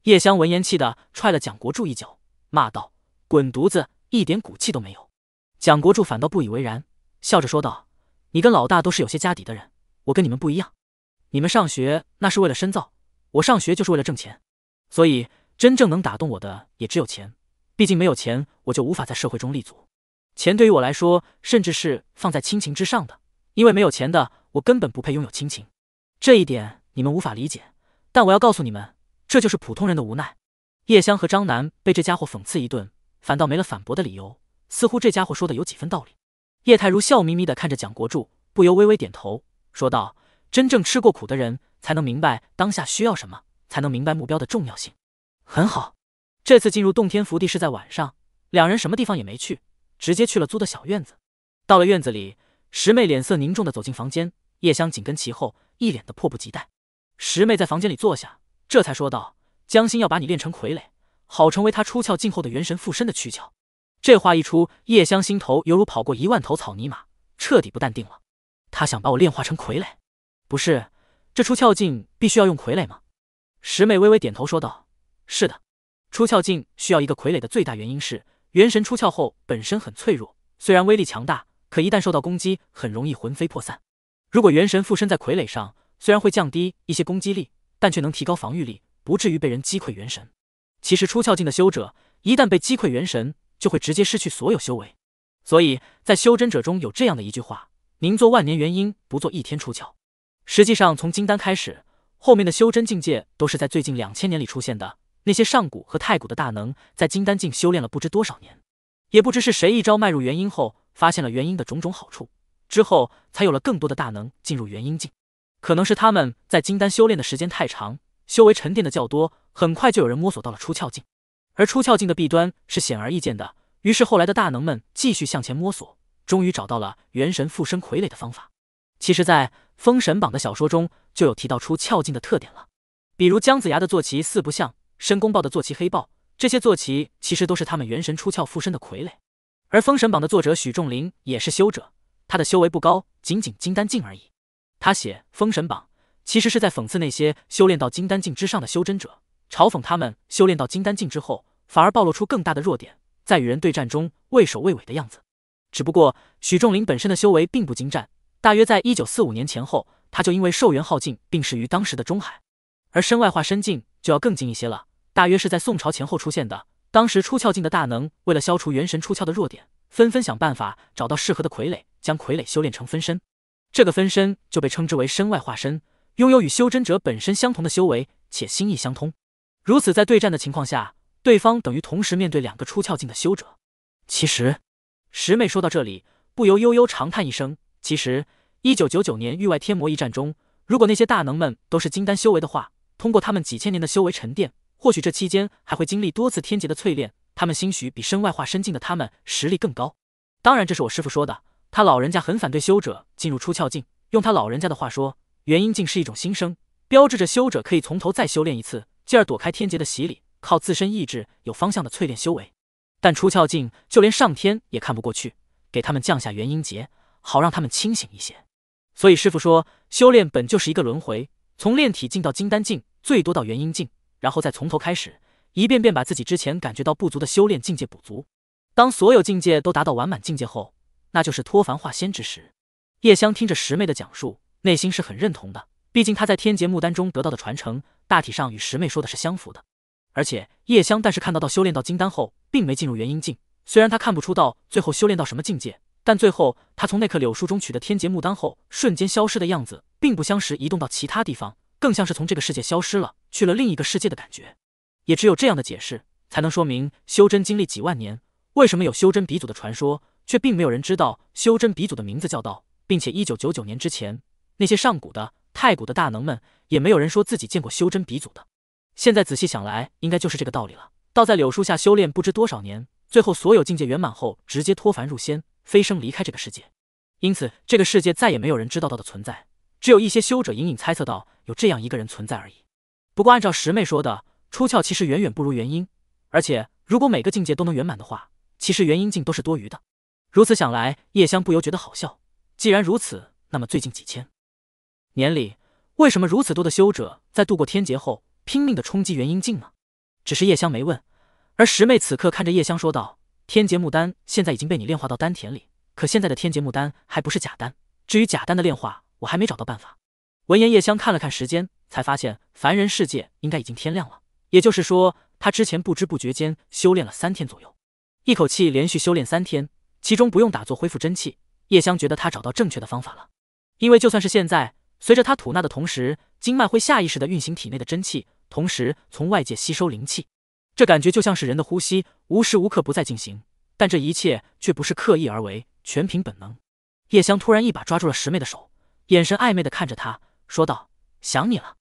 叶香闻言气的踹了蒋国柱一脚，骂道：“滚犊子，一点骨气都没有！”蒋国柱反倒不以为然，笑着说道：“你跟老大都是有些家底的人，我跟你们不一样。你们上学那是为了深造，我上学就是为了挣钱。所以，真正能打动我的也只有钱。毕竟没有钱，我就无法在社会中立足。钱对于我来说，甚至是放在亲情之上的，因为没有钱的，我根本不配拥有亲情。这一点你们无法理解。但我要告诉你们，这就是普通人的无奈。”叶香和张楠被这家伙讽刺一顿，反倒没了反驳的理由。似乎这家伙说的有几分道理。叶太如笑眯眯地看着蒋国柱，不由微微点头，说道：“真正吃过苦的人，才能明白当下需要什么，才能明白目标的重要性。”很好。这次进入洞天福地是在晚上，两人什么地方也没去，直接去了租的小院子。到了院子里，十妹脸色凝重地走进房间，叶香紧跟其后，一脸的迫不及待。十妹在房间里坐下，这才说道：“江心要把你练成傀儡，好成为他出窍进后的元神附身的躯壳。”这话一出，叶香心头犹如跑过一万头草泥马，彻底不淡定了。他想把我炼化成傀儡，不是？这出窍境必须要用傀儡吗？石妹微微点头说道：“是的，出窍境需要一个傀儡的最大原因是，元神出窍后本身很脆弱，虽然威力强大，可一旦受到攻击，很容易魂飞魄散。如果元神附身在傀儡上，虽然会降低一些攻击力，但却能提高防御力，不至于被人击溃元神。其实出窍境的修者，一旦被击溃元神。”就会直接失去所有修为，所以在修真者中有这样的一句话：宁做万年元婴，不做一天出窍。实际上，从金丹开始，后面的修真境界都是在最近两千年里出现的。那些上古和太古的大能在金丹境修炼了不知多少年，也不知是谁一招迈入元婴后，发现了元婴的种种好处，之后才有了更多的大能进入元婴境。可能是他们在金丹修炼的时间太长，修为沉淀的较多，很快就有人摸索到了出窍境。而出窍境的弊端是显而易见的，于是后来的大能们继续向前摸索，终于找到了元神附身傀儡的方法。其实，在《封神榜》的小说中就有提到出窍境的特点了，比如姜子牙的坐骑四不像、申公豹的坐骑黑豹，这些坐骑其实都是他们元神出窍附身的傀儡。而《封神榜》的作者许仲林也是修者，他的修为不高，仅仅金丹境而已。他写《封神榜》，其实是在讽刺那些修炼到金丹境之上的修真者。嘲讽他们修炼到金丹境之后，反而暴露出更大的弱点，在与人对战中畏首畏尾的样子。只不过许仲林本身的修为并不精湛，大约在一九四五年前后，他就因为寿元耗尽病逝于当时的中海。而身外化身境就要更近一些了，大约是在宋朝前后出现的。当时出窍境的大能为了消除元神出窍的弱点，纷纷想办法找到适合的傀儡，将傀儡修炼成分身，这个分身就被称之为身外化身，拥有与修真者本身相同的修为，且心意相通。如此，在对战的情况下，对方等于同时面对两个出窍境的修者。其实，十妹说到这里，不由悠悠长叹一声。其实，一九九九年域外天魔一战中，如果那些大能们都是金丹修为的话，通过他们几千年的修为沉淀，或许这期间还会经历多次天劫的淬炼，他们兴许比身外化身境的他们实力更高。当然，这是我师父说的，他老人家很反对修者进入出窍境。用他老人家的话说，元婴境是一种新生，标志着修者可以从头再修炼一次。进而躲开天劫的洗礼，靠自身意志有方向的淬炼修为。但出窍境，就连上天也看不过去，给他们降下元婴劫，好让他们清醒一些。所以师傅说，修炼本就是一个轮回，从炼体境到金丹境，最多到元婴境，然后再从头开始，一遍遍把自己之前感觉到不足的修炼境界补足。当所有境界都达到完满境界后，那就是脱凡化仙之时。叶香听着师妹的讲述，内心是很认同的，毕竟她在天劫木丹中得到的传承。大体上与十妹说的是相符的，而且叶香但是看到到修炼到金丹后，并没进入元婴境。虽然他看不出到最后修炼到什么境界，但最后他从那棵柳树中取得天劫木丹后，瞬间消失的样子并不相识，移动到其他地方，更像是从这个世界消失了，去了另一个世界的感觉。也只有这样的解释，才能说明修真经历几万年，为什么有修真鼻祖的传说，却并没有人知道修真鼻祖的名字叫道，并且一九九九年之前，那些上古的、太古的大能们。也没有人说自己见过修真鼻祖的。现在仔细想来，应该就是这个道理了。道在柳树下修炼不知多少年，最后所有境界圆满后，直接脱凡入仙，飞升离开这个世界。因此，这个世界再也没有人知道道的存在，只有一些修者隐隐猜测到有这样一个人存在而已。不过，按照十妹说的，出窍其实远远不如元婴，而且如果每个境界都能圆满的话，其实元婴境都是多余的。如此想来，叶香不由觉得好笑。既然如此，那么最近几千，年里。为什么如此多的修者在度过天劫后拼命的冲击元婴境呢？只是叶香没问，而十妹此刻看着叶香说道：“天劫木丹现在已经被你炼化到丹田里，可现在的天劫木丹还不是假丹。至于假丹的炼化，我还没找到办法。”闻言，叶香看了看时间，才发现凡人世界应该已经天亮了。也就是说，他之前不知不觉间修炼了三天左右，一口气连续修炼三天，其中不用打坐恢复真气。叶香觉得他找到正确的方法了，因为就算是现在。随着他吐纳的同时，经脉会下意识的运行体内的真气，同时从外界吸收灵气。这感觉就像是人的呼吸，无时无刻不在进行。但这一切却不是刻意而为，全凭本能。叶香突然一把抓住了师妹的手，眼神暧昧的看着她，说道：“想你了。”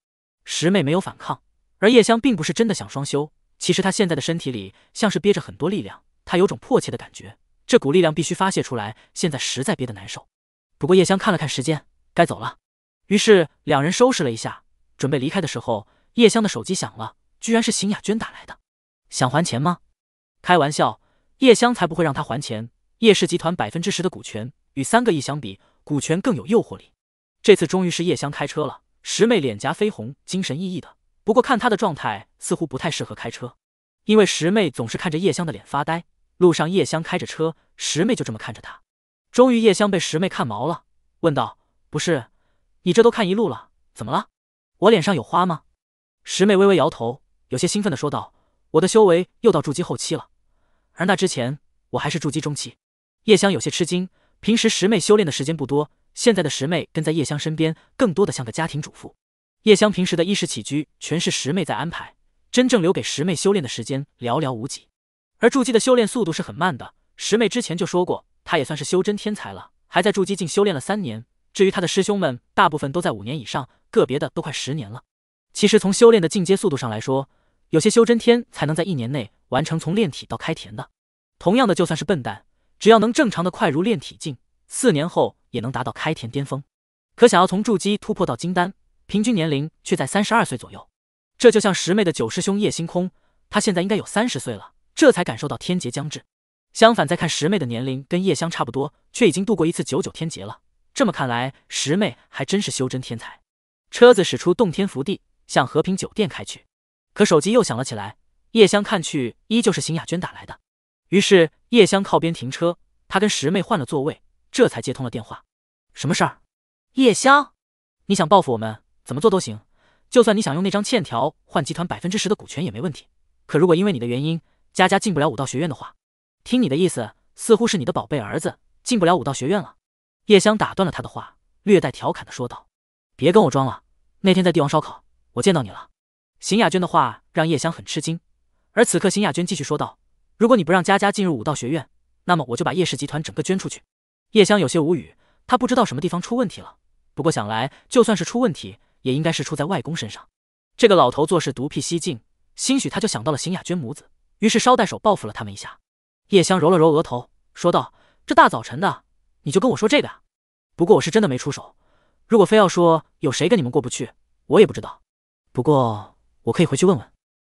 师妹没有反抗，而叶香并不是真的想双修。其实她现在的身体里像是憋着很多力量，她有种迫切的感觉，这股力量必须发泄出来。现在实在憋得难受。不过叶香看了看时间，该走了。于是两人收拾了一下，准备离开的时候，叶香的手机响了，居然是邢雅娟打来的。想还钱吗？开玩笑，叶香才不会让他还钱。叶氏集团百分之十的股权与三个亿相比，股权更有诱惑力。这次终于是叶香开车了，十妹脸颊绯红，精神奕奕的。不过看她的状态，似乎不太适合开车，因为十妹总是看着叶香的脸发呆。路上叶香开着车，十妹就这么看着她。终于叶香被十妹看毛了，问道：“不是？”你这都看一路了，怎么了？我脸上有花吗？十妹微微摇头，有些兴奋的说道：“我的修为又到筑基后期了，而那之前我还是筑基中期。”叶香有些吃惊，平时十妹修炼的时间不多，现在的十妹跟在叶香身边，更多的像个家庭主妇。叶香平时的衣食起居全是十妹在安排，真正留给十妹修炼的时间寥寥无几。而筑基的修炼速度是很慢的，十妹之前就说过，她也算是修真天才了，还在筑基境修炼了三年。至于他的师兄们，大部分都在五年以上，个别的都快十年了。其实从修炼的进阶速度上来说，有些修真天才能在一年内完成从炼体到开田的。同样的，就算是笨蛋，只要能正常的快如炼体境，四年后也能达到开田巅峰。可想要从筑基突破到金丹，平均年龄却在三十二岁左右。这就像十妹的九师兄叶星空，他现在应该有三十岁了，这才感受到天劫将至。相反，再看十妹的年龄跟叶香差不多，却已经度过一次九九天劫了。这么看来，十妹还真是修真天才。车子驶出洞天福地，向和平酒店开去。可手机又响了起来，叶香看去，依旧是邢雅娟打来的。于是叶香靠边停车，她跟十妹换了座位，这才接通了电话。什么事儿？叶香，你想报复我们，怎么做都行。就算你想用那张欠条换集团百分之十的股权也没问题。可如果因为你的原因，佳佳进不了武道学院的话，听你的意思，似乎是你的宝贝儿子进不了武道学院了。叶香打断了他的话，略带调侃的说道：“别跟我装了，那天在帝王烧烤，我见到你了。”邢雅娟的话让叶香很吃惊，而此刻邢雅娟继续说道：“如果你不让佳佳进入武道学院，那么我就把叶氏集团整个捐出去。”叶香有些无语，她不知道什么地方出问题了，不过想来就算是出问题，也应该是出在外公身上。这个老头做事独辟蹊径，兴许他就想到了邢雅娟母子，于是捎带手报复了他们一下。叶香揉了揉额头，说道：“这大早晨的。”你就跟我说这个啊，不过我是真的没出手，如果非要说有谁跟你们过不去，我也不知道，不过我可以回去问问。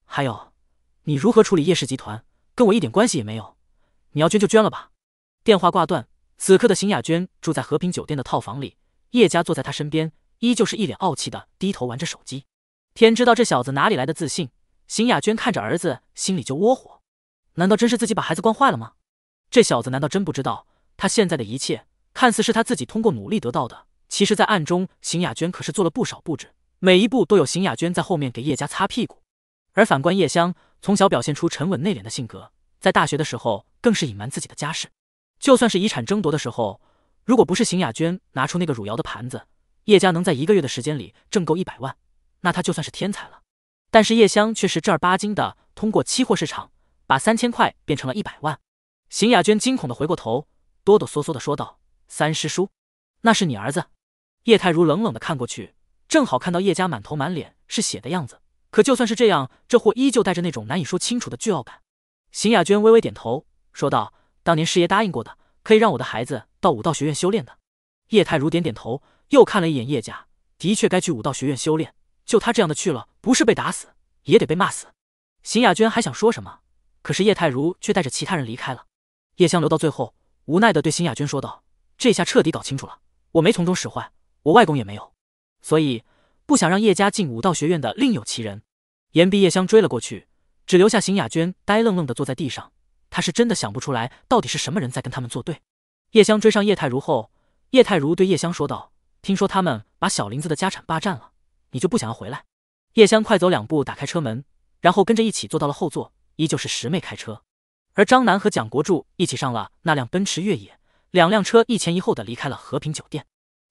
还有，你如何处理叶氏集团，跟我一点关系也没有，你要捐就捐了吧。电话挂断，此刻的邢雅娟住在和平酒店的套房里，叶家坐在她身边，依旧是一脸傲气的低头玩着手机。天知道这小子哪里来的自信，邢雅娟看着儿子心里就窝火，难道真是自己把孩子惯坏了吗？这小子难道真不知道？他现在的一切看似是他自己通过努力得到的，其实，在暗中，邢雅娟可是做了不少布置，每一步都有邢雅娟在后面给叶家擦屁股。而反观叶香，从小表现出沉稳内敛的性格，在大学的时候更是隐瞒自己的家世。就算是遗产争夺的时候，如果不是邢雅娟拿出那个汝窑的盘子，叶家能在一个月的时间里挣够一百万，那他就算是天才了。但是叶香却是正儿八经的通过期货市场把三千块变成了一百万。邢雅娟惊恐的回过头。哆哆嗦嗦的说道：“三师叔，那是你儿子。”叶太如冷冷的看过去，正好看到叶家满头满脸是血的样子。可就算是这样，这货依旧带着那种难以说清楚的倨傲感。邢雅娟微微点头，说道：“当年师爷答应过的，可以让我的孩子到武道学院修炼的。”叶太如点点头，又看了一眼叶家，的确该去武道学院修炼。就他这样的去了，不是被打死，也得被骂死。邢雅娟还想说什么，可是叶太如却带着其他人离开了。叶香留到最后。无奈的对邢雅娟说道：“这下彻底搞清楚了，我没从中使坏，我外公也没有，所以不想让叶家进武道学院的另有其人。”言毕，叶香追了过去，只留下邢雅娟呆愣愣的坐在地上。他是真的想不出来，到底是什么人在跟他们作对。叶香追上叶太如后，叶太如对叶香说道：“听说他们把小林子的家产霸占了，你就不想要回来？”叶香快走两步，打开车门，然后跟着一起坐到了后座，依旧是十妹开车。而张楠和蒋国柱一起上了那辆奔驰越野，两辆车一前一后的离开了和平酒店。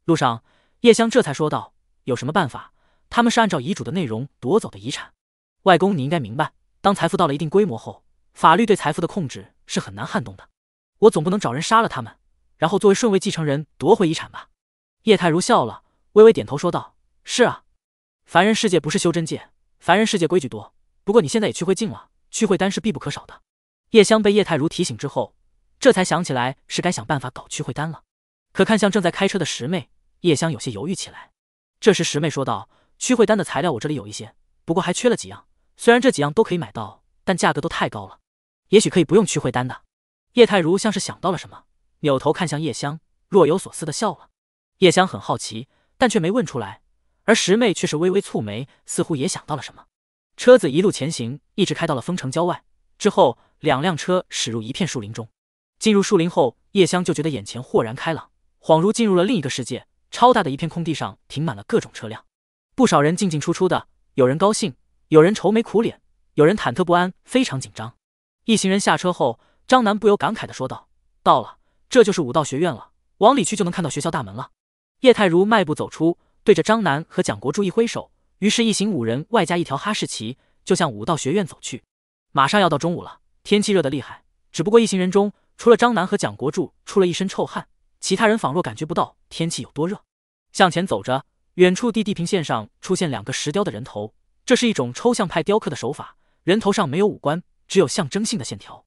路上，叶香这才说道：“有什么办法？他们是按照遗嘱的内容夺走的遗产。外公，你应该明白，当财富到了一定规模后，法律对财富的控制是很难撼动的。我总不能找人杀了他们，然后作为顺位继承人夺回遗产吧？”叶太如笑了，微微点头说道：“是啊，凡人世界不是修真界，凡人世界规矩多。不过你现在也去会境了，去会丹是必不可少的。”叶香被叶太如提醒之后，这才想起来是该想办法搞驱秽丹了。可看向正在开车的十妹，叶香有些犹豫起来。这时，十妹说道：“驱秽丹的材料我这里有一些，不过还缺了几样。虽然这几样都可以买到，但价格都太高了。也许可以不用去秽丹的。”叶太如像是想到了什么，扭头看向叶香，若有所思的笑了。叶香很好奇，但却没问出来。而十妹却是微微蹙眉，似乎也想到了什么。车子一路前行，一直开到了丰城郊外之后。两辆车驶入一片树林中，进入树林后，叶香就觉得眼前豁然开朗，恍如进入了另一个世界。超大的一片空地上停满了各种车辆，不少人进进出出的，有人高兴，有人愁眉苦脸，有人忐忑不安，非常紧张。一行人下车后，张楠不由感慨的说道：“到了，这就是武道学院了，往里去就能看到学校大门了。”叶太如迈步走出，对着张楠和蒋国柱一挥手，于是，一行五人外加一条哈士奇就向武道学院走去。马上要到中午了。天气热的厉害，只不过一行人中，除了张楠和蒋国柱出了一身臭汗，其他人仿若感觉不到天气有多热。向前走着，远处地地平线上出现两个石雕的人头，这是一种抽象派雕刻的手法，人头上没有五官，只有象征性的线条。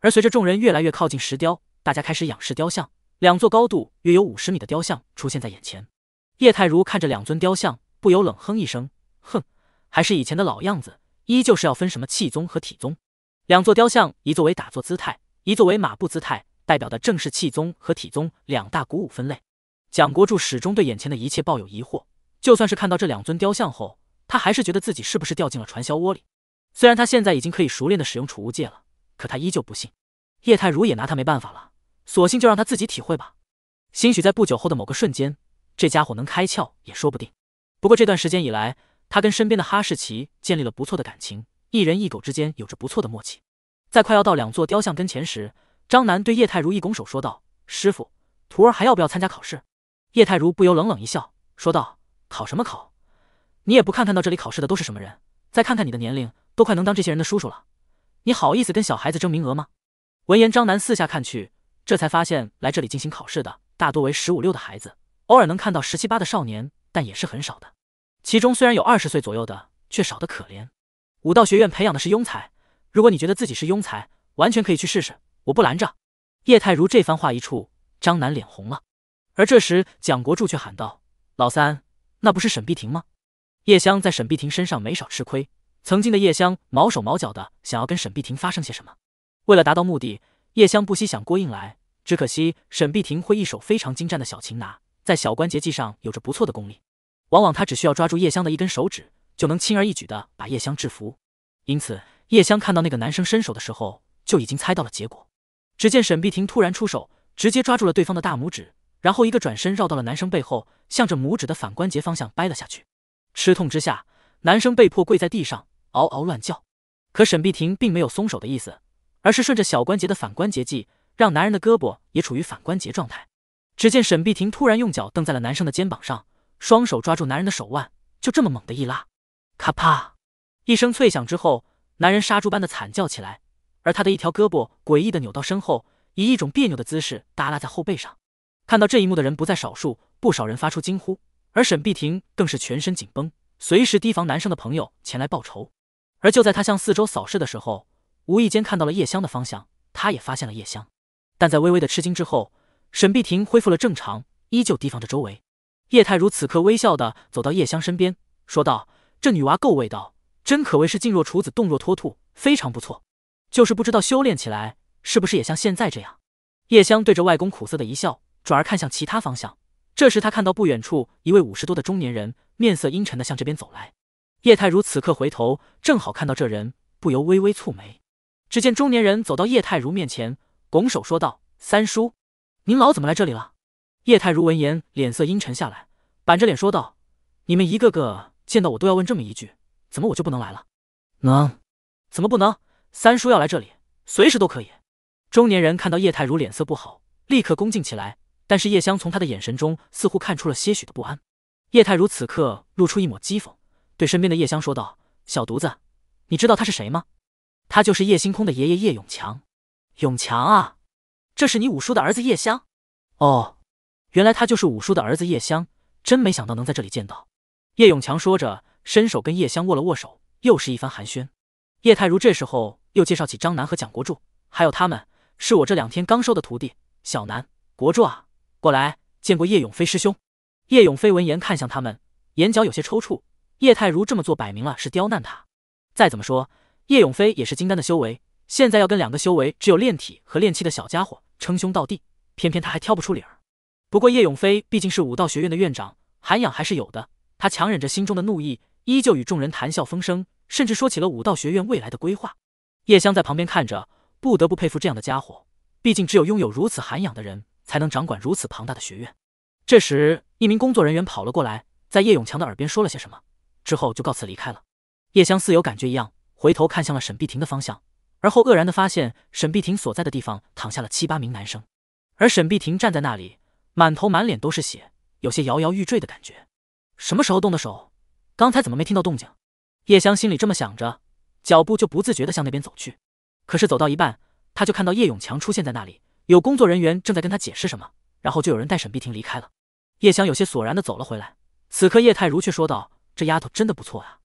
而随着众人越来越靠近石雕，大家开始仰视雕像，两座高度约有五十米的雕像出现在眼前。叶太如看着两尊雕像，不由冷哼一声：“哼，还是以前的老样子，依旧是要分什么气宗和体宗。”两座雕像，一座为打坐姿态，一座为马步姿态，代表的正是气宗和体宗两大鼓舞分类。蒋国柱始终对眼前的一切抱有疑惑，就算是看到这两尊雕像后，他还是觉得自己是不是掉进了传销窝里。虽然他现在已经可以熟练的使用储物戒了，可他依旧不信。叶太如也拿他没办法了，索性就让他自己体会吧。兴许在不久后的某个瞬间，这家伙能开窍也说不定。不过这段时间以来，他跟身边的哈士奇建立了不错的感情。一人一狗之间有着不错的默契。在快要到两座雕像跟前时，张楠对叶太如一拱手说道：“师傅，徒儿还要不要参加考试？”叶太如不由冷冷一笑，说道：“考什么考？你也不看看到这里考试的都是什么人，再看看你的年龄，都快能当这些人的叔叔了，你好意思跟小孩子争名额吗？”闻言，张楠四下看去，这才发现来这里进行考试的大多为十五六的孩子，偶尔能看到十七八的少年，但也是很少的。其中虽然有二十岁左右的，却少得可怜。武道学院培养的是庸才，如果你觉得自己是庸才，完全可以去试试，我不拦着。叶太如这番话一出，张楠脸红了。而这时，蒋国柱却喊道：“老三，那不是沈碧婷吗？”叶香在沈碧婷身上没少吃亏，曾经的叶香毛手毛脚的想要跟沈碧婷发生些什么，为了达到目的，叶香不惜想郭应来。只可惜沈碧婷会一手非常精湛的小擒拿，在小关节技上有着不错的功力，往往他只需要抓住叶香的一根手指。就能轻而易举的把叶香制服，因此叶香看到那个男生伸手的时候，就已经猜到了结果。只见沈碧婷突然出手，直接抓住了对方的大拇指，然后一个转身绕到了男生背后，向着拇指的反关节方向掰了下去。吃痛之下，男生被迫跪在地上，嗷嗷乱叫。可沈碧婷并没有松手的意思，而是顺着小关节的反关节技，让男人的胳膊也处于反关节状态。只见沈碧婷突然用脚蹬在了男生的肩膀上，双手抓住男人的手腕，就这么猛的一拉。咔啪！一声脆响之后，男人杀猪般的惨叫起来，而他的一条胳膊诡异的扭到身后，以一种别扭的姿势耷拉在后背上。看到这一幕的人不在少数，不少人发出惊呼，而沈碧婷更是全身紧绷，随时提防男生的朋友前来报仇。而就在他向四周扫视的时候，无意间看到了叶香的方向，他也发现了叶香。但在微微的吃惊之后，沈碧婷恢复了正常，依旧提防着周围。叶太如此刻微笑的走到叶香身边，说道。这女娃够味道，真可谓是静若处子，动若脱兔，非常不错。就是不知道修炼起来是不是也像现在这样。叶香对着外公苦涩的一笑，转而看向其他方向。这时他看到不远处一位五十多的中年人，面色阴沉的向这边走来。叶太如此刻回头，正好看到这人，不由微微蹙眉。只见中年人走到叶太如面前，拱手说道：“三叔，您老怎么来这里了？”叶太如闻言，脸色阴沉下来，板着脸说道：“你们一个个。”见到我都要问这么一句，怎么我就不能来了？能？怎么不能？三叔要来这里，随时都可以。中年人看到叶太如脸色不好，立刻恭敬起来。但是叶香从他的眼神中似乎看出了些许的不安。叶太如此刻露出一抹讥讽，对身边的叶香说道：“小犊子，你知道他是谁吗？他就是叶星空的爷爷叶永强。永强啊，这是你五叔的儿子叶香。哦，原来他就是五叔的儿子叶香，真没想到能在这里见到。”叶永强说着，伸手跟叶香握了握手，又是一番寒暄。叶太如这时候又介绍起张楠和蒋国柱，还有他们是我这两天刚收的徒弟。小楠，国柱啊，过来见过叶永飞师兄。叶永飞闻言看向他们，眼角有些抽搐。叶太如这么做，摆明了是刁难他。再怎么说，叶永飞也是金丹的修为，现在要跟两个修为只有炼体和炼气的小家伙称兄道弟，偏偏他还挑不出理儿。不过叶永飞毕竟是武道学院的院长，涵养还是有的。他强忍着心中的怒意，依旧与众人谈笑风生，甚至说起了武道学院未来的规划。叶香在旁边看着，不得不佩服这样的家伙。毕竟，只有拥有如此涵养的人，才能掌管如此庞大的学院。这时，一名工作人员跑了过来，在叶永强的耳边说了些什么，之后就告辞离开了。叶香似有感觉一样，回头看向了沈碧婷的方向，而后愕然地发现沈碧婷所在的地方躺下了七八名男生，而沈碧婷站在那里，满头满脸都是血，有些摇摇欲坠的感觉。什么时候动的手？刚才怎么没听到动静？叶香心里这么想着，脚步就不自觉的向那边走去。可是走到一半，他就看到叶永强出现在那里，有工作人员正在跟他解释什么，然后就有人带沈碧婷离开了。叶香有些索然的走了回来。此刻叶太如却说道：“这丫头真的不错啊，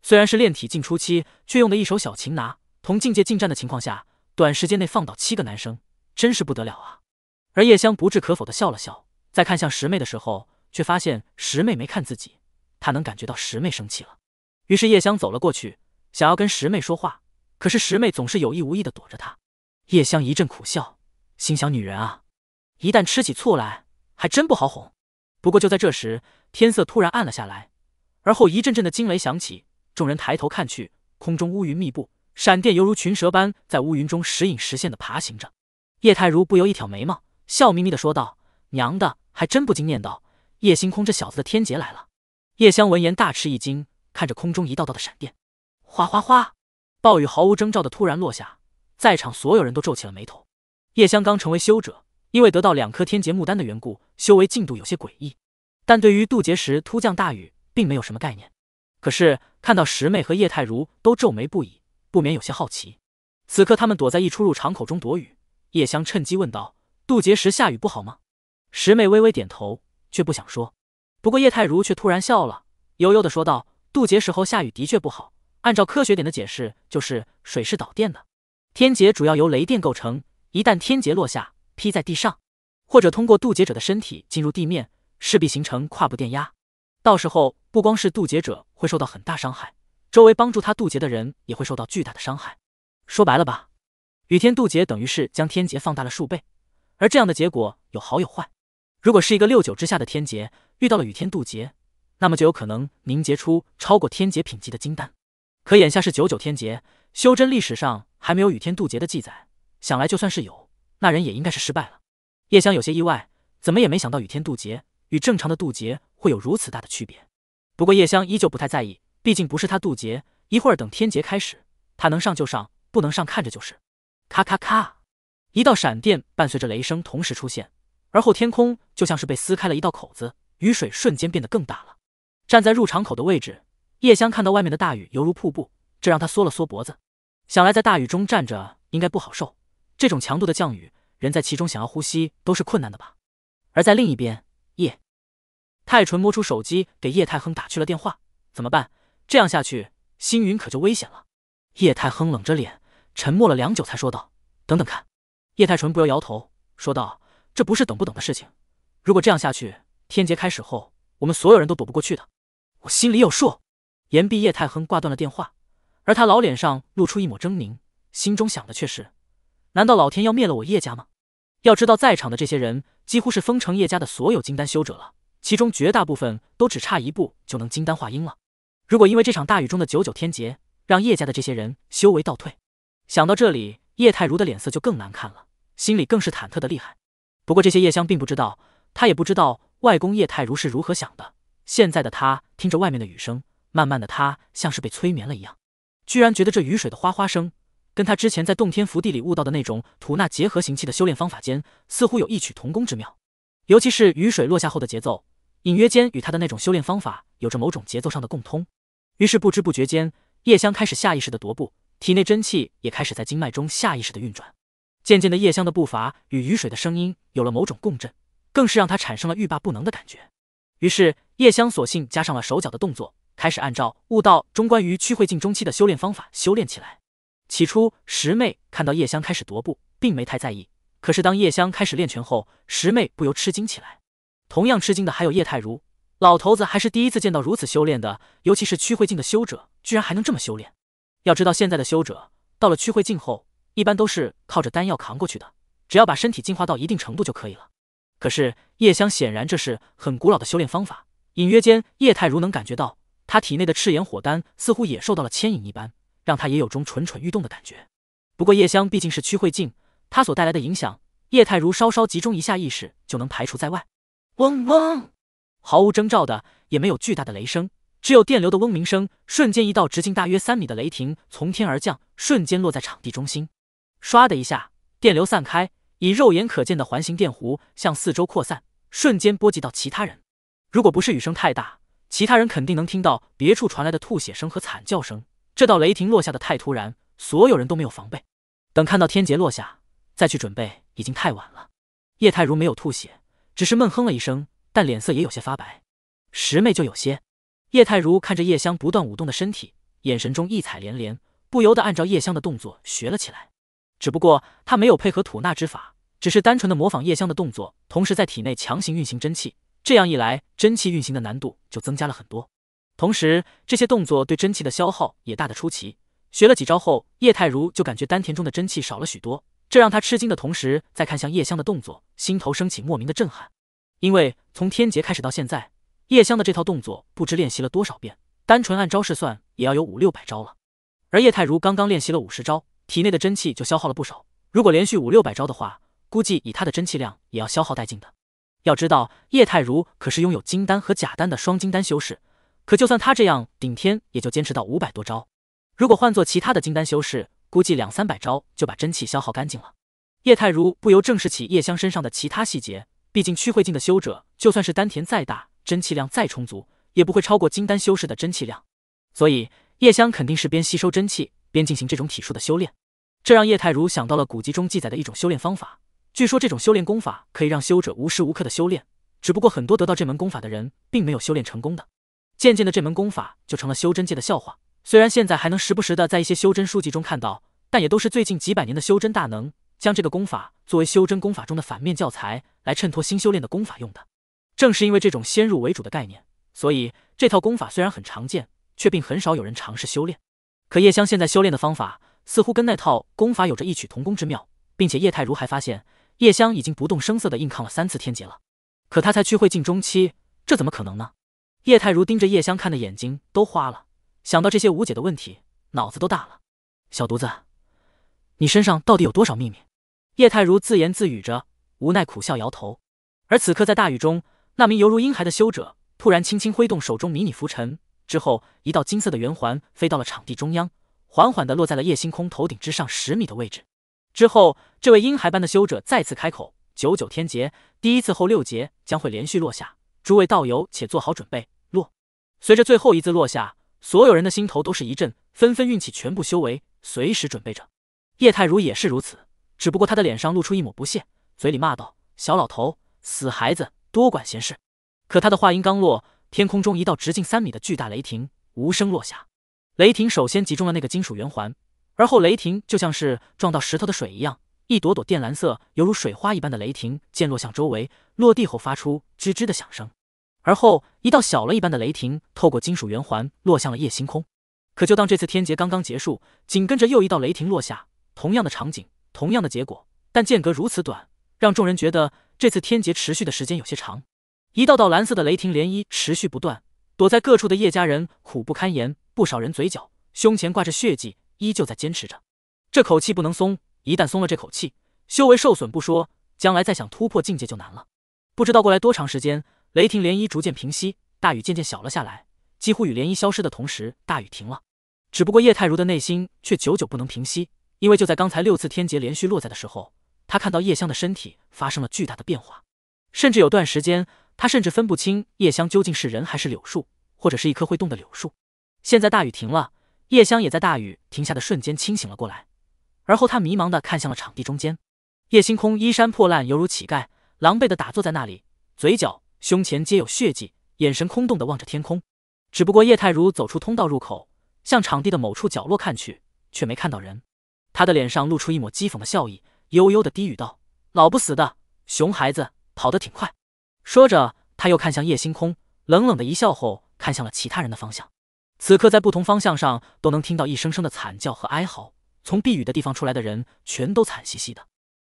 虽然是练体境初期，却用的一手小擒拿，同境界近战的情况下，短时间内放倒七个男生，真是不得了啊。”而叶香不置可否的笑了笑，在看向十妹的时候。却发现十妹没看自己，她能感觉到十妹生气了。于是叶香走了过去，想要跟十妹说话，可是十妹总是有意无意的躲着她。叶香一阵苦笑，心想：女人啊，一旦吃起醋来，还真不好哄。不过就在这时，天色突然暗了下来，而后一阵阵的惊雷响起，众人抬头看去，空中乌云密布，闪电犹如群蛇般在乌云中时隐时现的爬行着。叶太如不由一挑眉毛，笑眯眯的说道：“娘的，还真不禁念叨。”叶星空这小子的天劫来了！叶香闻言大吃一惊，看着空中一道道的闪电，哗哗哗，暴雨毫无征兆的突然落下，在场所有人都皱起了眉头。叶香刚成为修者，因为得到两颗天劫木丹的缘故，修为进度有些诡异，但对于渡劫时突降大雨，并没有什么概念。可是看到师妹和叶太如都皱眉不已，不免有些好奇。此刻他们躲在一出入场口中躲雨，叶香趁机问道：“渡劫时下雨不好吗？”师妹微微点头。却不想说，不过叶太如却突然笑了，悠悠的说道：“渡劫时候下雨的确不好，按照科学点的解释，就是水是导电的。天劫主要由雷电构成，一旦天劫落下，劈在地上，或者通过渡劫者的身体进入地面，势必形成跨步电压。到时候不光是渡劫者会受到很大伤害，周围帮助他渡劫的人也会受到巨大的伤害。说白了吧，雨天渡劫等于是将天劫放大了数倍，而这样的结果有好有坏。”如果是一个六九之下的天劫，遇到了雨天渡劫，那么就有可能凝结出超过天劫品级的金丹。可眼下是九九天劫，修真历史上还没有雨天渡劫的记载。想来就算是有，那人也应该是失败了。叶香有些意外，怎么也没想到雨天渡劫与正常的渡劫会有如此大的区别。不过叶香依旧不太在意，毕竟不是他渡劫。一会儿等天劫开始，他能上就上，不能上看着就是。咔咔咔，一道闪电伴随着雷声同时出现。而后，天空就像是被撕开了一道口子，雨水瞬间变得更大了。站在入场口的位置，叶香看到外面的大雨犹如瀑布，这让他缩了缩脖子，想来在大雨中站着应该不好受。这种强度的降雨，人在其中想要呼吸都是困难的吧？而在另一边，叶太纯摸出手机给叶太亨打去了电话。怎么办？这样下去，星云可就危险了。叶太亨冷着脸，沉默了良久才说道：“等等看。”叶太纯不由摇头，说道。这不是等不等的事情，如果这样下去，天劫开始后，我们所有人都躲不过去的。我心里有数。言毕，叶太亨挂断了电话，而他老脸上露出一抹狰狞，心中想的却是：难道老天要灭了我叶家吗？要知道，在场的这些人几乎是封城叶家的所有金丹修者了，其中绝大部分都只差一步就能金丹化婴了。如果因为这场大雨中的九九天劫，让叶家的这些人修为倒退，想到这里，叶太如的脸色就更难看了，心里更是忐忑的厉害。不过这些叶香并不知道，她也不知道外公叶太如是如何想的。现在的她听着外面的雨声，慢慢的她像是被催眠了一样，居然觉得这雨水的哗哗声，跟她之前在洞天福地里悟到的那种吐纳结合形气的修炼方法间，似乎有异曲同工之妙。尤其是雨水落下后的节奏，隐约间与她的那种修炼方法有着某种节奏上的共通。于是不知不觉间，叶香开始下意识的踱步，体内真气也开始在经脉中下意识的运转。渐渐的，叶香的步伐与雨水的声音有了某种共振，更是让他产生了欲罢不能的感觉。于是，叶香索性加上了手脚的动作，开始按照悟道中关于趋会境中期的修炼方法修炼起来。起初，石妹看到叶香开始踱步，并没太在意。可是，当叶香开始练拳后，石妹不由吃惊起来。同样吃惊的还有叶太如老头子，还是第一次见到如此修炼的。尤其是趋会境的修者，居然还能这么修炼。要知道，现在的修者到了趋会境后。一般都是靠着丹药扛过去的，只要把身体进化到一定程度就可以了。可是叶香显然这是很古老的修炼方法，隐约间叶太如能感觉到他体内的赤炎火丹似乎也受到了牵引一般，让他也有种蠢蠢欲动的感觉。不过叶香毕竟是驱会境，他所带来的影响，叶太如稍稍集中一下意识就能排除在外。嗡嗡，毫无征兆的，也没有巨大的雷声，只有电流的嗡鸣声。瞬间一道直径大约三米的雷霆从天而降，瞬间落在场地中心。唰的一下，电流散开，以肉眼可见的环形电弧向四周扩散，瞬间波及到其他人。如果不是雨声太大，其他人肯定能听到别处传来的吐血声和惨叫声。这道雷霆落下的太突然，所有人都没有防备。等看到天劫落下，再去准备已经太晚了。叶太如没有吐血，只是闷哼了一声，但脸色也有些发白。十妹就有些。叶太如看着叶香不断舞动的身体，眼神中异彩连连，不由得按照叶香的动作学了起来。只不过他没有配合吐纳之法，只是单纯的模仿叶香的动作，同时在体内强行运行真气。这样一来，真气运行的难度就增加了很多，同时这些动作对真气的消耗也大得出奇。学了几招后，叶太如就感觉丹田中的真气少了许多，这让他吃惊的同时，再看向叶香的动作，心头升起莫名的震撼。因为从天劫开始到现在，叶香的这套动作不知练习了多少遍，单纯按招式算也要有五六百招了，而叶太如刚刚练习了五十招。体内的真气就消耗了不少，如果连续五六百招的话，估计以他的真气量也要消耗殆尽的。要知道，叶太如可是拥有金丹和假丹的双金丹修士，可就算他这样顶天，也就坚持到五百多招。如果换做其他的金丹修士，估计两三百招就把真气消耗干净了。叶太如不由正视起叶香身上的其他细节，毕竟区会境的修者，就算是丹田再大，真气量再充足，也不会超过金丹修士的真气量，所以叶香肯定是边吸收真气边进行这种体术的修炼。这让叶太如想到了古籍中记载的一种修炼方法，据说这种修炼功法可以让修者无时无刻的修炼，只不过很多得到这门功法的人并没有修炼成功的，渐渐的这门功法就成了修真界的笑话。虽然现在还能时不时的在一些修真书籍中看到，但也都是最近几百年的修真大能将这个功法作为修真功法中的反面教材来衬托新修炼的功法用的。正是因为这种先入为主的概念，所以这套功法虽然很常见，却并很少有人尝试修炼。可叶香现在修炼的方法。似乎跟那套功法有着异曲同工之妙，并且叶太如还发现叶香已经不动声色地硬抗了三次天劫了。可他才去会境中期，这怎么可能呢？叶太如盯着叶香看的眼睛都花了，想到这些无解的问题，脑子都大了。小犊子，你身上到底有多少秘密？叶太如自言自语着，无奈苦笑，摇头。而此刻，在大雨中，那名犹如婴孩的修者突然轻轻挥动手中迷你拂尘，之后一道金色的圆环飞到了场地中央。缓缓地落在了叶星空头顶之上十米的位置。之后，这位婴孩般的修者再次开口：“九九天劫，第一次后六劫将会连续落下，诸位道友且做好准备。”落。随着最后一字落下，所有人的心头都是一震，纷纷运起全部修为，随时准备着。叶太如也是如此，只不过他的脸上露出一抹不屑，嘴里骂道：“小老头，死孩子，多管闲事。”可他的话音刚落，天空中一道直径三米的巨大雷霆无声落下。雷霆首先击中了那个金属圆环，而后雷霆就像是撞到石头的水一样，一朵朵电蓝色犹如水花一般的雷霆溅落向周围，落地后发出吱吱的响声。而后一道小了一般的雷霆透过金属圆环落向了夜星空。可就当这次天劫刚刚结束，紧跟着又一道雷霆落下，同样的场景，同样的结果，但间隔如此短，让众人觉得这次天劫持续的时间有些长。一道道蓝色的雷霆涟漪持续不断，躲在各处的叶家人苦不堪言。不少人嘴角、胸前挂着血迹，依旧在坚持着。这口气不能松，一旦松了，这口气，修为受损不说，将来再想突破境界就难了。不知道过来多长时间，雷霆涟漪逐渐平息，大雨渐渐小了下来。几乎与涟漪消失的同时，大雨停了。只不过叶太如的内心却久久不能平息，因为就在刚才六次天劫连续落在的时候，他看到叶香的身体发生了巨大的变化，甚至有段时间，他甚至分不清叶香究竟是人还是柳树，或者是一棵会动的柳树。现在大雨停了，叶香也在大雨停下的瞬间清醒了过来，而后他迷茫的看向了场地中间，叶星空衣衫破烂，犹如乞丐，狼狈的打坐在那里，嘴角、胸前皆有血迹，眼神空洞的望着天空。只不过叶太如走出通道入口，向场地的某处角落看去，却没看到人，他的脸上露出一抹讥讽的笑意，悠悠的低语道：“老不死的，熊孩子跑得挺快。”说着，他又看向叶星空，冷冷的一笑后，看向了其他人的方向。此刻在不同方向上都能听到一声声的惨叫和哀嚎，从避雨的地方出来的人全都惨兮兮的。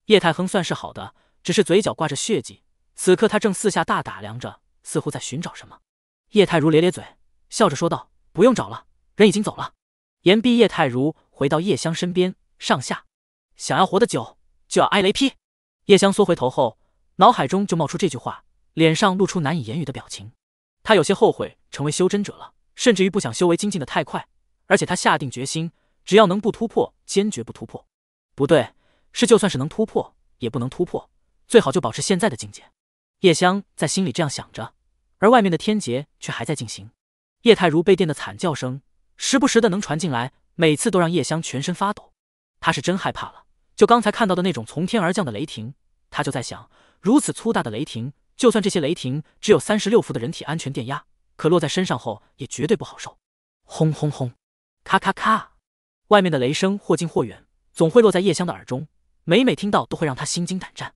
叶太亨算是好的，只是嘴角挂着血迹。此刻他正四下大打量着，似乎在寻找什么。叶太如咧咧嘴，笑着说道：“不用找了，人已经走了。”言毕，叶太如回到叶香身边，上下。想要活得久，就要挨雷劈。叶香缩回头后，脑海中就冒出这句话，脸上露出难以言语的表情。他有些后悔成为修真者了。甚至于不想修为精进的太快，而且他下定决心，只要能不突破，坚决不突破。不对，是就算是能突破，也不能突破，最好就保持现在的境界。叶香在心里这样想着，而外面的天劫却还在进行。叶太如被电的惨叫声，时不时的能传进来，每次都让叶香全身发抖。他是真害怕了。就刚才看到的那种从天而降的雷霆，他就在想，如此粗大的雷霆，就算这些雷霆只有三十六伏的人体安全电压。可落在身上后也绝对不好受。轰轰轰，咔咔咔，外面的雷声或近或远，总会落在叶香的耳中，每每听到都会让她心惊胆战。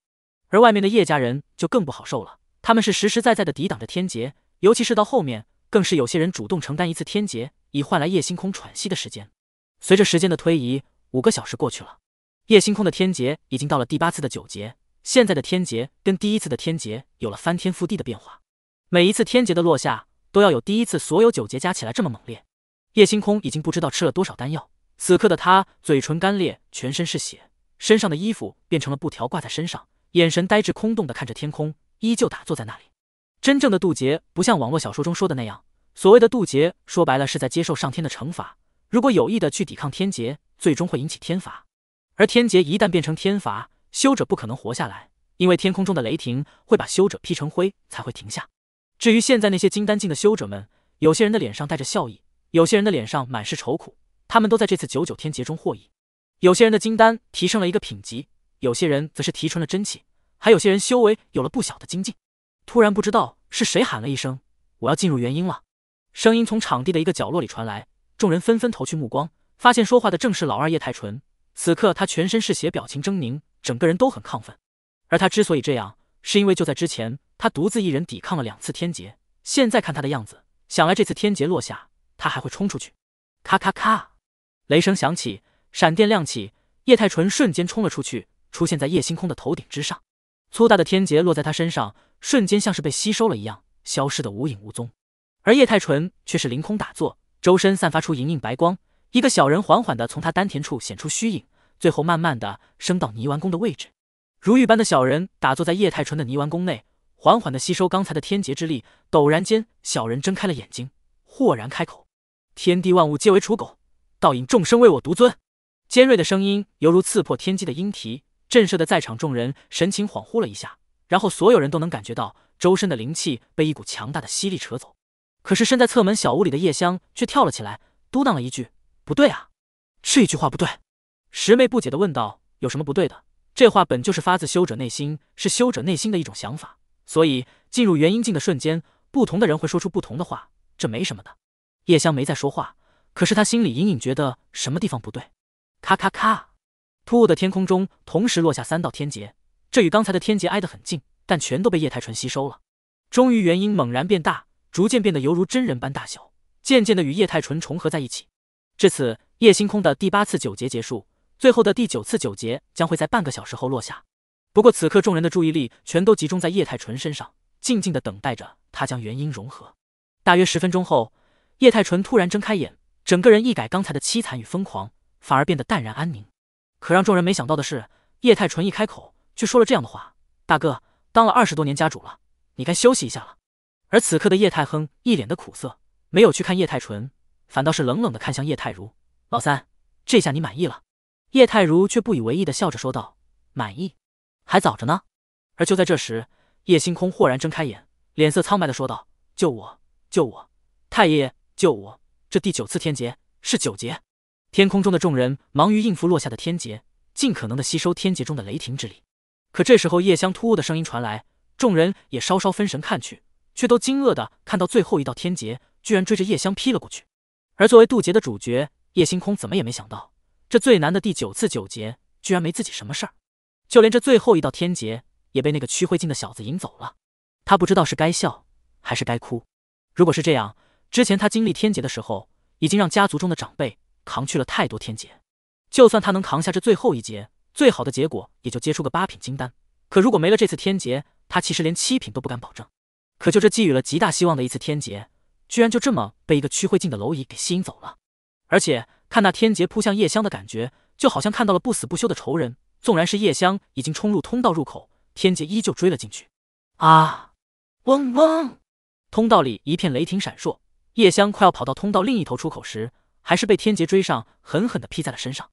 而外面的叶家人就更不好受了，他们是实实在在的抵挡着天劫，尤其是到后面，更是有些人主动承担一次天劫，以换来叶星空喘息的时间。随着时间的推移，五个小时过去了，叶星空的天劫已经到了第八次的九劫。现在的天劫跟第一次的天劫有了翻天覆地的变化，每一次天劫的落下。都要有第一次，所有九劫加起来这么猛烈。叶星空已经不知道吃了多少丹药，此刻的他嘴唇干裂，全身是血，身上的衣服变成了布条挂在身上，眼神呆滞空洞的看着天空，依旧打坐在那里。真正的渡劫不像网络小说中说的那样，所谓的渡劫说白了是在接受上天的惩罚。如果有意的去抵抗天劫，最终会引起天罚。而天劫一旦变成天罚，修者不可能活下来，因为天空中的雷霆会把修者劈成灰才会停下。至于现在那些金丹境的修者们，有些人的脸上带着笑意，有些人的脸上满是愁苦。他们都在这次九九天劫中获益。有些人的金丹提升了一个品级，有些人则是提纯了真气，还有些人修为有了不小的精进。突然，不知道是谁喊了一声：“我要进入元婴了！”声音从场地的一个角落里传来，众人纷纷投去目光，发现说话的正是老二叶太纯。此刻他全身是血，表情狰狞，整个人都很亢奋。而他之所以这样，是因为就在之前。他独自一人抵抗了两次天劫，现在看他的样子，想来这次天劫落下，他还会冲出去。咔咔咔，雷声响起，闪电亮起，叶太纯瞬间冲了出去，出现在叶星空的头顶之上。粗大的天劫落在他身上，瞬间像是被吸收了一样，消失的无影无踪。而叶太纯却是凌空打坐，周身散发出莹莹白光，一个小人缓缓的从他丹田处显出虚影，最后慢慢的升到泥丸宫的位置。如玉般的小人打坐在叶太纯的泥丸宫内。缓缓地吸收刚才的天劫之力，陡然间，小人睁开了眼睛，豁然开口：“天地万物皆为刍狗，倒引众生为我独尊。”尖锐的声音犹如刺破天际的鹰啼，震慑的在场众人神情恍惚了一下，然后所有人都能感觉到周身的灵气被一股强大的吸力扯走。可是身在侧门小屋里的叶香却跳了起来，嘟囔了一句：“不对啊，这句话不对。”十妹不解地问道：“有什么不对的？这话本就是发自修者内心，是修者内心的一种想法。”所以进入元婴境的瞬间，不同的人会说出不同的话，这没什么的。叶香没再说话，可是她心里隐隐觉得什么地方不对。咔咔咔，突兀的天空中同时落下三道天劫，这与刚才的天劫挨得很近，但全都被叶太纯吸收了。终于元婴猛然变大，逐渐变得犹如真人般大小，渐渐的与叶太纯重合在一起。至此，夜星空的第八次九劫结束，最后的第九次九劫将会在半个小时后落下。不过此刻，众人的注意力全都集中在叶太纯身上，静静的等待着他将原因融合。大约十分钟后，叶太纯突然睁开眼，整个人一改刚才的凄惨与疯狂，反而变得淡然安宁。可让众人没想到的是，叶太纯一开口却说了这样的话：“大哥，当了二十多年家主了，你该休息一下了。”而此刻的叶太亨一脸的苦涩，没有去看叶太纯，反倒是冷冷的看向叶太如：“老三，这下你满意了？”叶太如却不以为意的笑着说道：“满意。”还早着呢。而就在这时，叶星空豁然睁开眼，脸色苍白的说道：“救我！救我！太爷爷，救我！这第九次天劫是九劫。”天空中的众人忙于应付落下的天劫，尽可能的吸收天劫中的雷霆之力。可这时候，叶香突兀的声音传来，众人也稍稍分神看去，却都惊愕的看到最后一道天劫居然追着叶香劈了过去。而作为渡劫的主角，叶星空怎么也没想到，这最难的第九次九劫居然没自己什么事儿。就连这最后一道天劫也被那个驱慧镜的小子引走了，他不知道是该笑还是该哭。如果是这样，之前他经历天劫的时候，已经让家族中的长辈扛去了太多天劫。就算他能扛下这最后一劫，最好的结果也就结出个八品金丹。可如果没了这次天劫，他其实连七品都不敢保证。可就这寄予了极大希望的一次天劫，居然就这么被一个驱慧镜的蝼蚁给吸引走了。而且看那天劫扑向叶香的感觉，就好像看到了不死不休的仇人。纵然是叶香已经冲入通道入口，天劫依旧追了进去。啊！嗡嗡！通道里一片雷霆闪烁，叶香快要跑到通道另一头出口时，还是被天劫追上，狠狠地劈在了身上。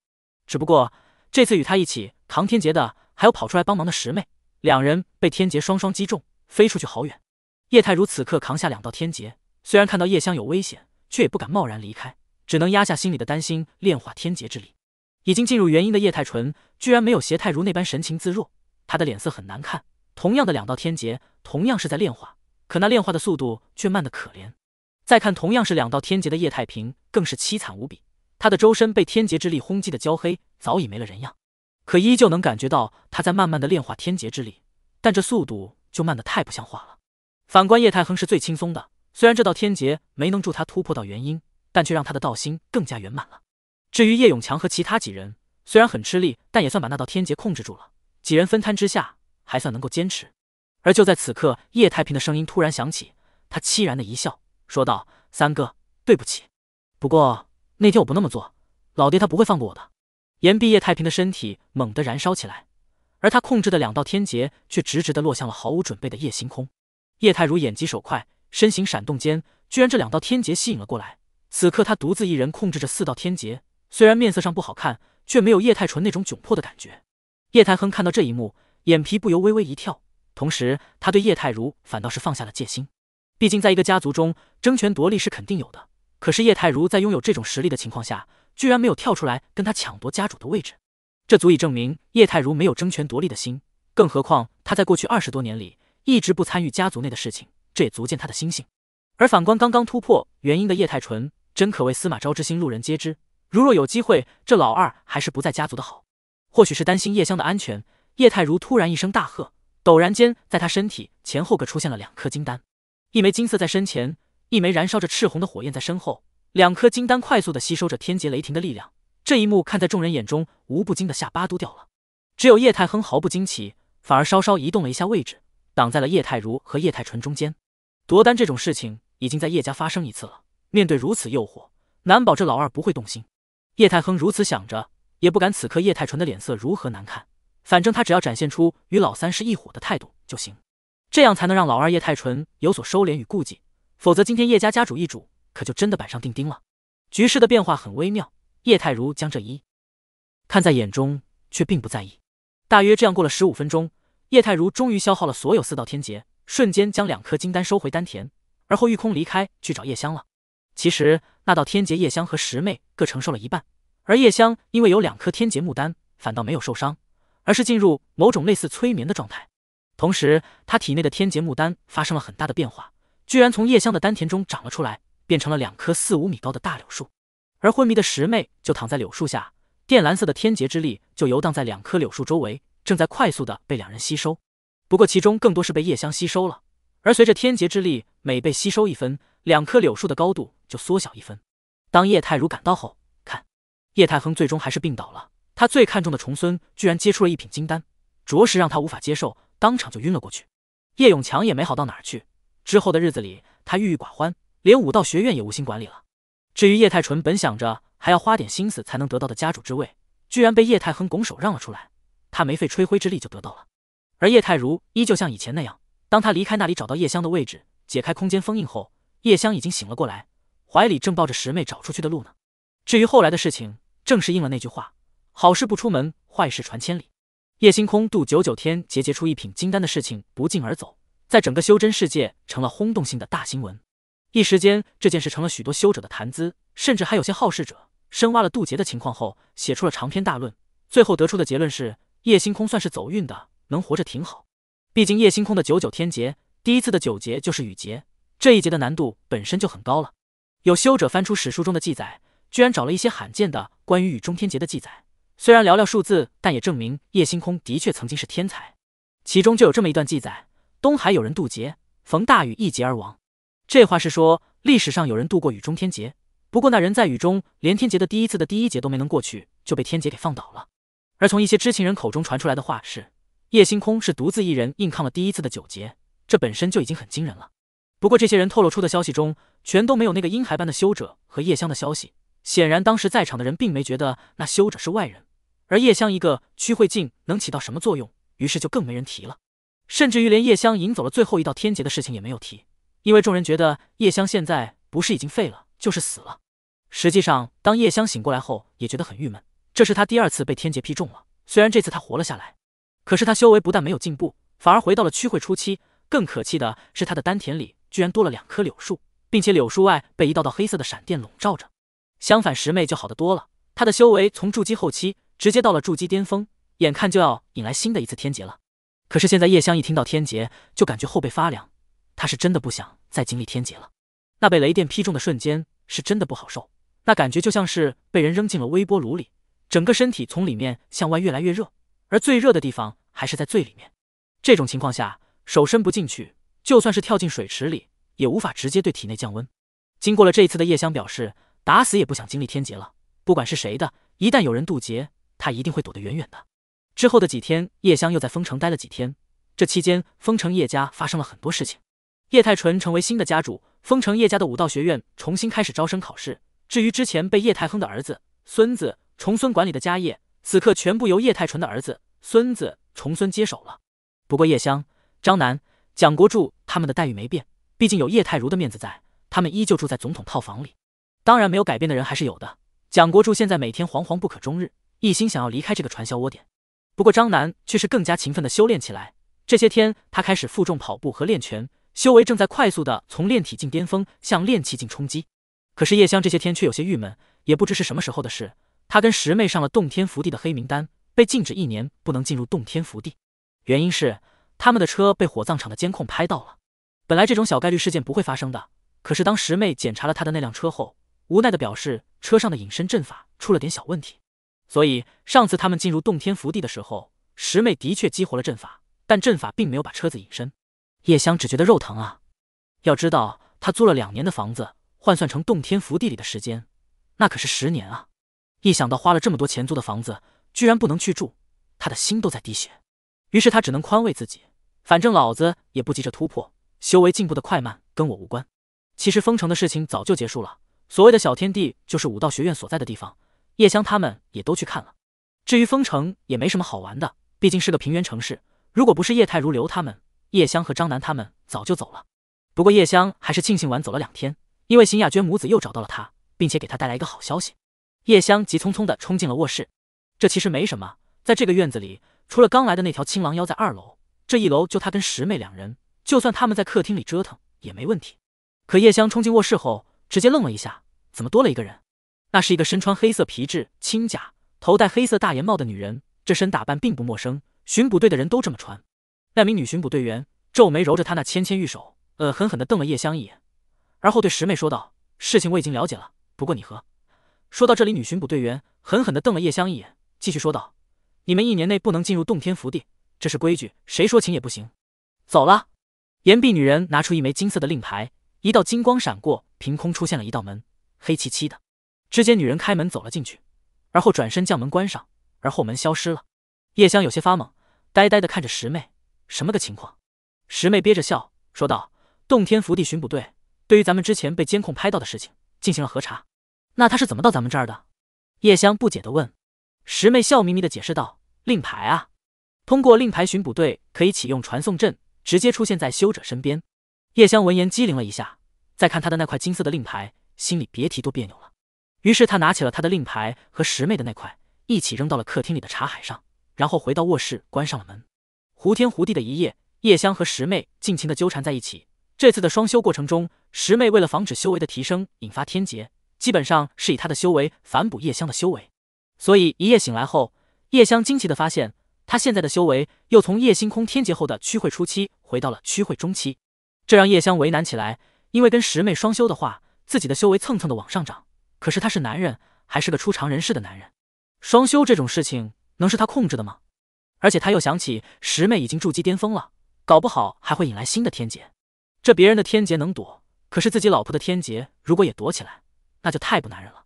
只不过这次与他一起扛天劫的，还有跑出来帮忙的十妹，两人被天劫双双击中，飞出去好远。叶太如此刻扛下两道天劫，虽然看到叶香有危险，却也不敢贸然离开，只能压下心里的担心，炼化天劫之力。已经进入元婴的叶太纯，居然没有邪太如那般神情自若，他的脸色很难看。同样的两道天劫，同样是在炼化，可那炼化的速度却慢得可怜。再看同样是两道天劫的叶太平，更是凄惨无比，他的周身被天劫之力轰击的焦黑，早已没了人样，可依旧能感觉到他在慢慢的炼化天劫之力，但这速度就慢得太不像话了。反观叶太恒是最轻松的，虽然这道天劫没能助他突破到元婴，但却让他的道心更加圆满了。至于叶永强和其他几人，虽然很吃力，但也算把那道天劫控制住了。几人分摊之下，还算能够坚持。而就在此刻，叶太平的声音突然响起，他凄然的一笑，说道：“三哥，对不起，不过那天我不那么做，老爹他不会放过我的。”言毕，叶太平的身体猛地燃烧起来，而他控制的两道天劫却直直的落向了毫无准备的叶星空。叶太如眼疾手快，身形闪动间，居然这两道天劫吸引了过来。此刻，他独自一人控制着四道天劫。虽然面色上不好看，却没有叶太纯那种窘迫的感觉。叶太亨看到这一幕，眼皮不由微微一跳，同时他对叶太如反倒是放下了戒心。毕竟在一个家族中，争权夺利是肯定有的。可是叶太如在拥有这种实力的情况下，居然没有跳出来跟他抢夺家主的位置，这足以证明叶太如没有争权夺利的心。更何况他在过去二十多年里一直不参与家族内的事情，这也足见他的心性。而反观刚刚突破元婴的叶太纯，真可谓司马昭之心，路人皆知。如若有机会，这老二还是不在家族的好。或许是担心叶香的安全，叶太如突然一声大喝，陡然间在他身体前后各出现了两颗金丹，一枚金色在身前，一枚燃烧着赤红的火焰在身后。两颗金丹快速的吸收着天劫雷霆的力量。这一幕看在众人眼中，无不惊得下巴都掉了。只有叶太亨毫不惊奇，反而稍稍移动了一下位置，挡在了叶太如和叶太纯中间。夺丹这种事情已经在叶家发生一次了，面对如此诱惑，难保这老二不会动心。叶太亨如此想着，也不敢此刻叶太纯的脸色如何难看，反正他只要展现出与老三是一伙的态度就行，这样才能让老二叶太纯有所收敛与顾忌，否则今天叶家家主一主，可就真的板上钉钉了。局势的变化很微妙，叶太如将这一看在眼中，却并不在意。大约这样过了十五分钟，叶太如终于消耗了所有四道天劫，瞬间将两颗金丹收回丹田，而后御空离开去找叶香了。其实那道天劫，叶香和十妹各承受了一半，而叶香因为有两颗天劫木丹，反倒没有受伤，而是进入某种类似催眠的状态。同时，他体内的天劫木丹发生了很大的变化，居然从叶香的丹田中长了出来，变成了两棵四五米高的大柳树。而昏迷的十妹就躺在柳树下，靛蓝色的天劫之力就游荡在两棵柳树周围，正在快速的被两人吸收。不过其中更多是被叶香吸收了，而随着天劫之力每被吸收一分，两棵柳树的高度。就缩小一分。当叶太如赶到后，看叶太亨最终还是病倒了。他最看重的重孙居然接出了一品金丹，着实让他无法接受，当场就晕了过去。叶永强也没好到哪儿去。之后的日子里，他郁郁寡欢，连武道学院也无心管理了。至于叶太纯，本想着还要花点心思才能得到的家主之位，居然被叶太亨拱手让了出来，他没费吹灰之力就得到了。而叶太如依旧像以前那样，当他离开那里找到叶香的位置，解开空间封印后，叶香已经醒了过来。怀里正抱着十妹找出去的路呢。至于后来的事情，正是应了那句话：好事不出门，坏事传千里。叶星空渡九九天结结出一品金丹的事情不胫而走，在整个修真世界成了轰动性的大新闻。一时间，这件事成了许多修者的谈资，甚至还有些好事者深挖了渡劫的情况后，写出了长篇大论。最后得出的结论是，叶星空算是走运的，能活着挺好。毕竟叶星空的九九天劫，第一次的九劫就是雨劫，这一劫的难度本身就很高了。有修者翻出史书中的记载，居然找了一些罕见的关于雨中天劫的记载。虽然寥寥数字，但也证明叶星空的确曾经是天才。其中就有这么一段记载：东海有人渡劫，逢大雨一劫而亡。这话是说历史上有人渡过雨中天劫，不过那人在雨中连天劫的第一次的第一劫都没能过去，就被天劫给放倒了。而从一些知情人口中传出来的话是，叶星空是独自一人硬抗了第一次的九劫，这本身就已经很惊人了。不过，这些人透露出的消息中，全都没有那个婴孩般的修者和叶香的消息。显然，当时在场的人并没觉得那修者是外人，而叶香一个区会镜能起到什么作用？于是就更没人提了。甚至于连叶香引走了最后一道天劫的事情也没有提，因为众人觉得叶香现在不是已经废了，就是死了。实际上，当叶香醒过来后，也觉得很郁闷。这是他第二次被天劫劈中了，虽然这次他活了下来，可是他修为不但没有进步，反而回到了区会初期。更可气的是，他的丹田里。居然多了两棵柳树，并且柳树外被一道道黑色的闪电笼罩着。相反，十妹就好得多了，她的修为从筑基后期直接到了筑基巅峰，眼看就要引来新的一次天劫了。可是现在叶香一听到天劫，就感觉后背发凉。她是真的不想再经历天劫了。那被雷电劈中的瞬间是真的不好受，那感觉就像是被人扔进了微波炉里，整个身体从里面向外越来越热，而最热的地方还是在最里面。这种情况下，手伸不进去。就算是跳进水池里，也无法直接对体内降温。经过了这一次的叶香表示，打死也不想经历天劫了。不管是谁的，一旦有人渡劫，他一定会躲得远远的。之后的几天，叶香又在封城待了几天。这期间，封城叶家发生了很多事情。叶太纯成为新的家主，封城叶家的武道学院重新开始招生考试。至于之前被叶太亨的儿子、孙子、重孙管理的家业，此刻全部由叶太纯的儿子、孙子、重孙接手了。不过，叶香、张楠、蒋国柱他们的待遇没变，毕竟有叶太如的面子在，他们依旧住在总统套房里。当然，没有改变的人还是有的。蒋国柱现在每天惶惶不可终日，一心想要离开这个传销窝点。不过张楠却是更加勤奋的修炼起来，这些天他开始负重跑步和练拳，修为正在快速的从炼体境巅峰向炼气境冲击。可是叶香这些天却有些郁闷，也不知是什么时候的事，她跟十妹上了洞天福地的黑名单，被禁止一年不能进入洞天福地，原因是。他们的车被火葬场的监控拍到了。本来这种小概率事件不会发生的，可是当十妹检查了他的那辆车后，无奈的表示车上的隐身阵法出了点小问题。所以上次他们进入洞天福地的时候，十妹的确激活了阵法，但阵法并没有把车子隐身。叶香只觉得肉疼啊！要知道她租了两年的房子，换算成洞天福地里的时间，那可是十年啊！一想到花了这么多钱租的房子居然不能去住，他的心都在滴血。于是他只能宽慰自己。反正老子也不急着突破，修为进步的快慢跟我无关。其实封城的事情早就结束了，所谓的小天地就是武道学院所在的地方。叶香他们也都去看了。至于封城也没什么好玩的，毕竟是个平原城市。如果不是叶太如留他们，叶香和张楠他们早就走了。不过叶香还是庆幸晚走了两天，因为邢雅娟母子又找到了她，并且给她带来一个好消息。叶香急匆匆的冲进了卧室，这其实没什么，在这个院子里，除了刚来的那条青狼妖在二楼。这一楼就他跟十妹两人，就算他们在客厅里折腾也没问题。可叶香冲进卧室后，直接愣了一下，怎么多了一个人？那是一个身穿黑色皮质轻甲、头戴黑色大檐帽的女人，这身打扮并不陌生，巡捕队的人都这么穿。那名女巡捕队员皱眉揉着她那纤纤玉手，恶狠狠地瞪了叶香一眼，而后对十妹说道：“事情我已经了解了，不过你和……”说到这里，女巡捕队员狠狠地瞪了叶香一眼，继续说道：“你们一年内不能进入洞天福地。”这是规矩，谁说情也不行。走了。岩壁女人拿出一枚金色的令牌，一道金光闪过，凭空出现了一道门，黑漆漆的。之间，女人开门走了进去，而后转身将门关上，而后门消失了。叶香有些发懵，呆呆的看着十妹，什么个情况？十妹憋着笑说道：“洞天福地巡捕队对于咱们之前被监控拍到的事情进行了核查。那他是怎么到咱们这儿的？”叶香不解的问。十妹笑眯眯的解释道：“令牌啊。”通过令牌巡捕队可以启用传送阵，直接出现在修者身边。叶香闻言机灵了一下，再看他的那块金色的令牌，心里别提多别扭了。于是他拿起了他的令牌和十妹的那块，一起扔到了客厅里的茶海上，然后回到卧室关上了门。胡天胡地的一夜，叶香和十妹尽情的纠缠在一起。这次的双修过程中，十妹为了防止修为的提升引发天劫，基本上是以她的修为反补叶香的修为。所以一夜醒来后，叶香惊奇的发现。他现在的修为又从叶星空天劫后的区会初期回到了区会中期，这让叶香为难起来。因为跟十妹双修的话，自己的修为蹭蹭的往上涨。可是他是男人，还是个初尝人世的男人，双修这种事情能是他控制的吗？而且他又想起十妹已经筑基巅峰了，搞不好还会引来新的天劫。这别人的天劫能躲，可是自己老婆的天劫如果也躲起来，那就太不男人了。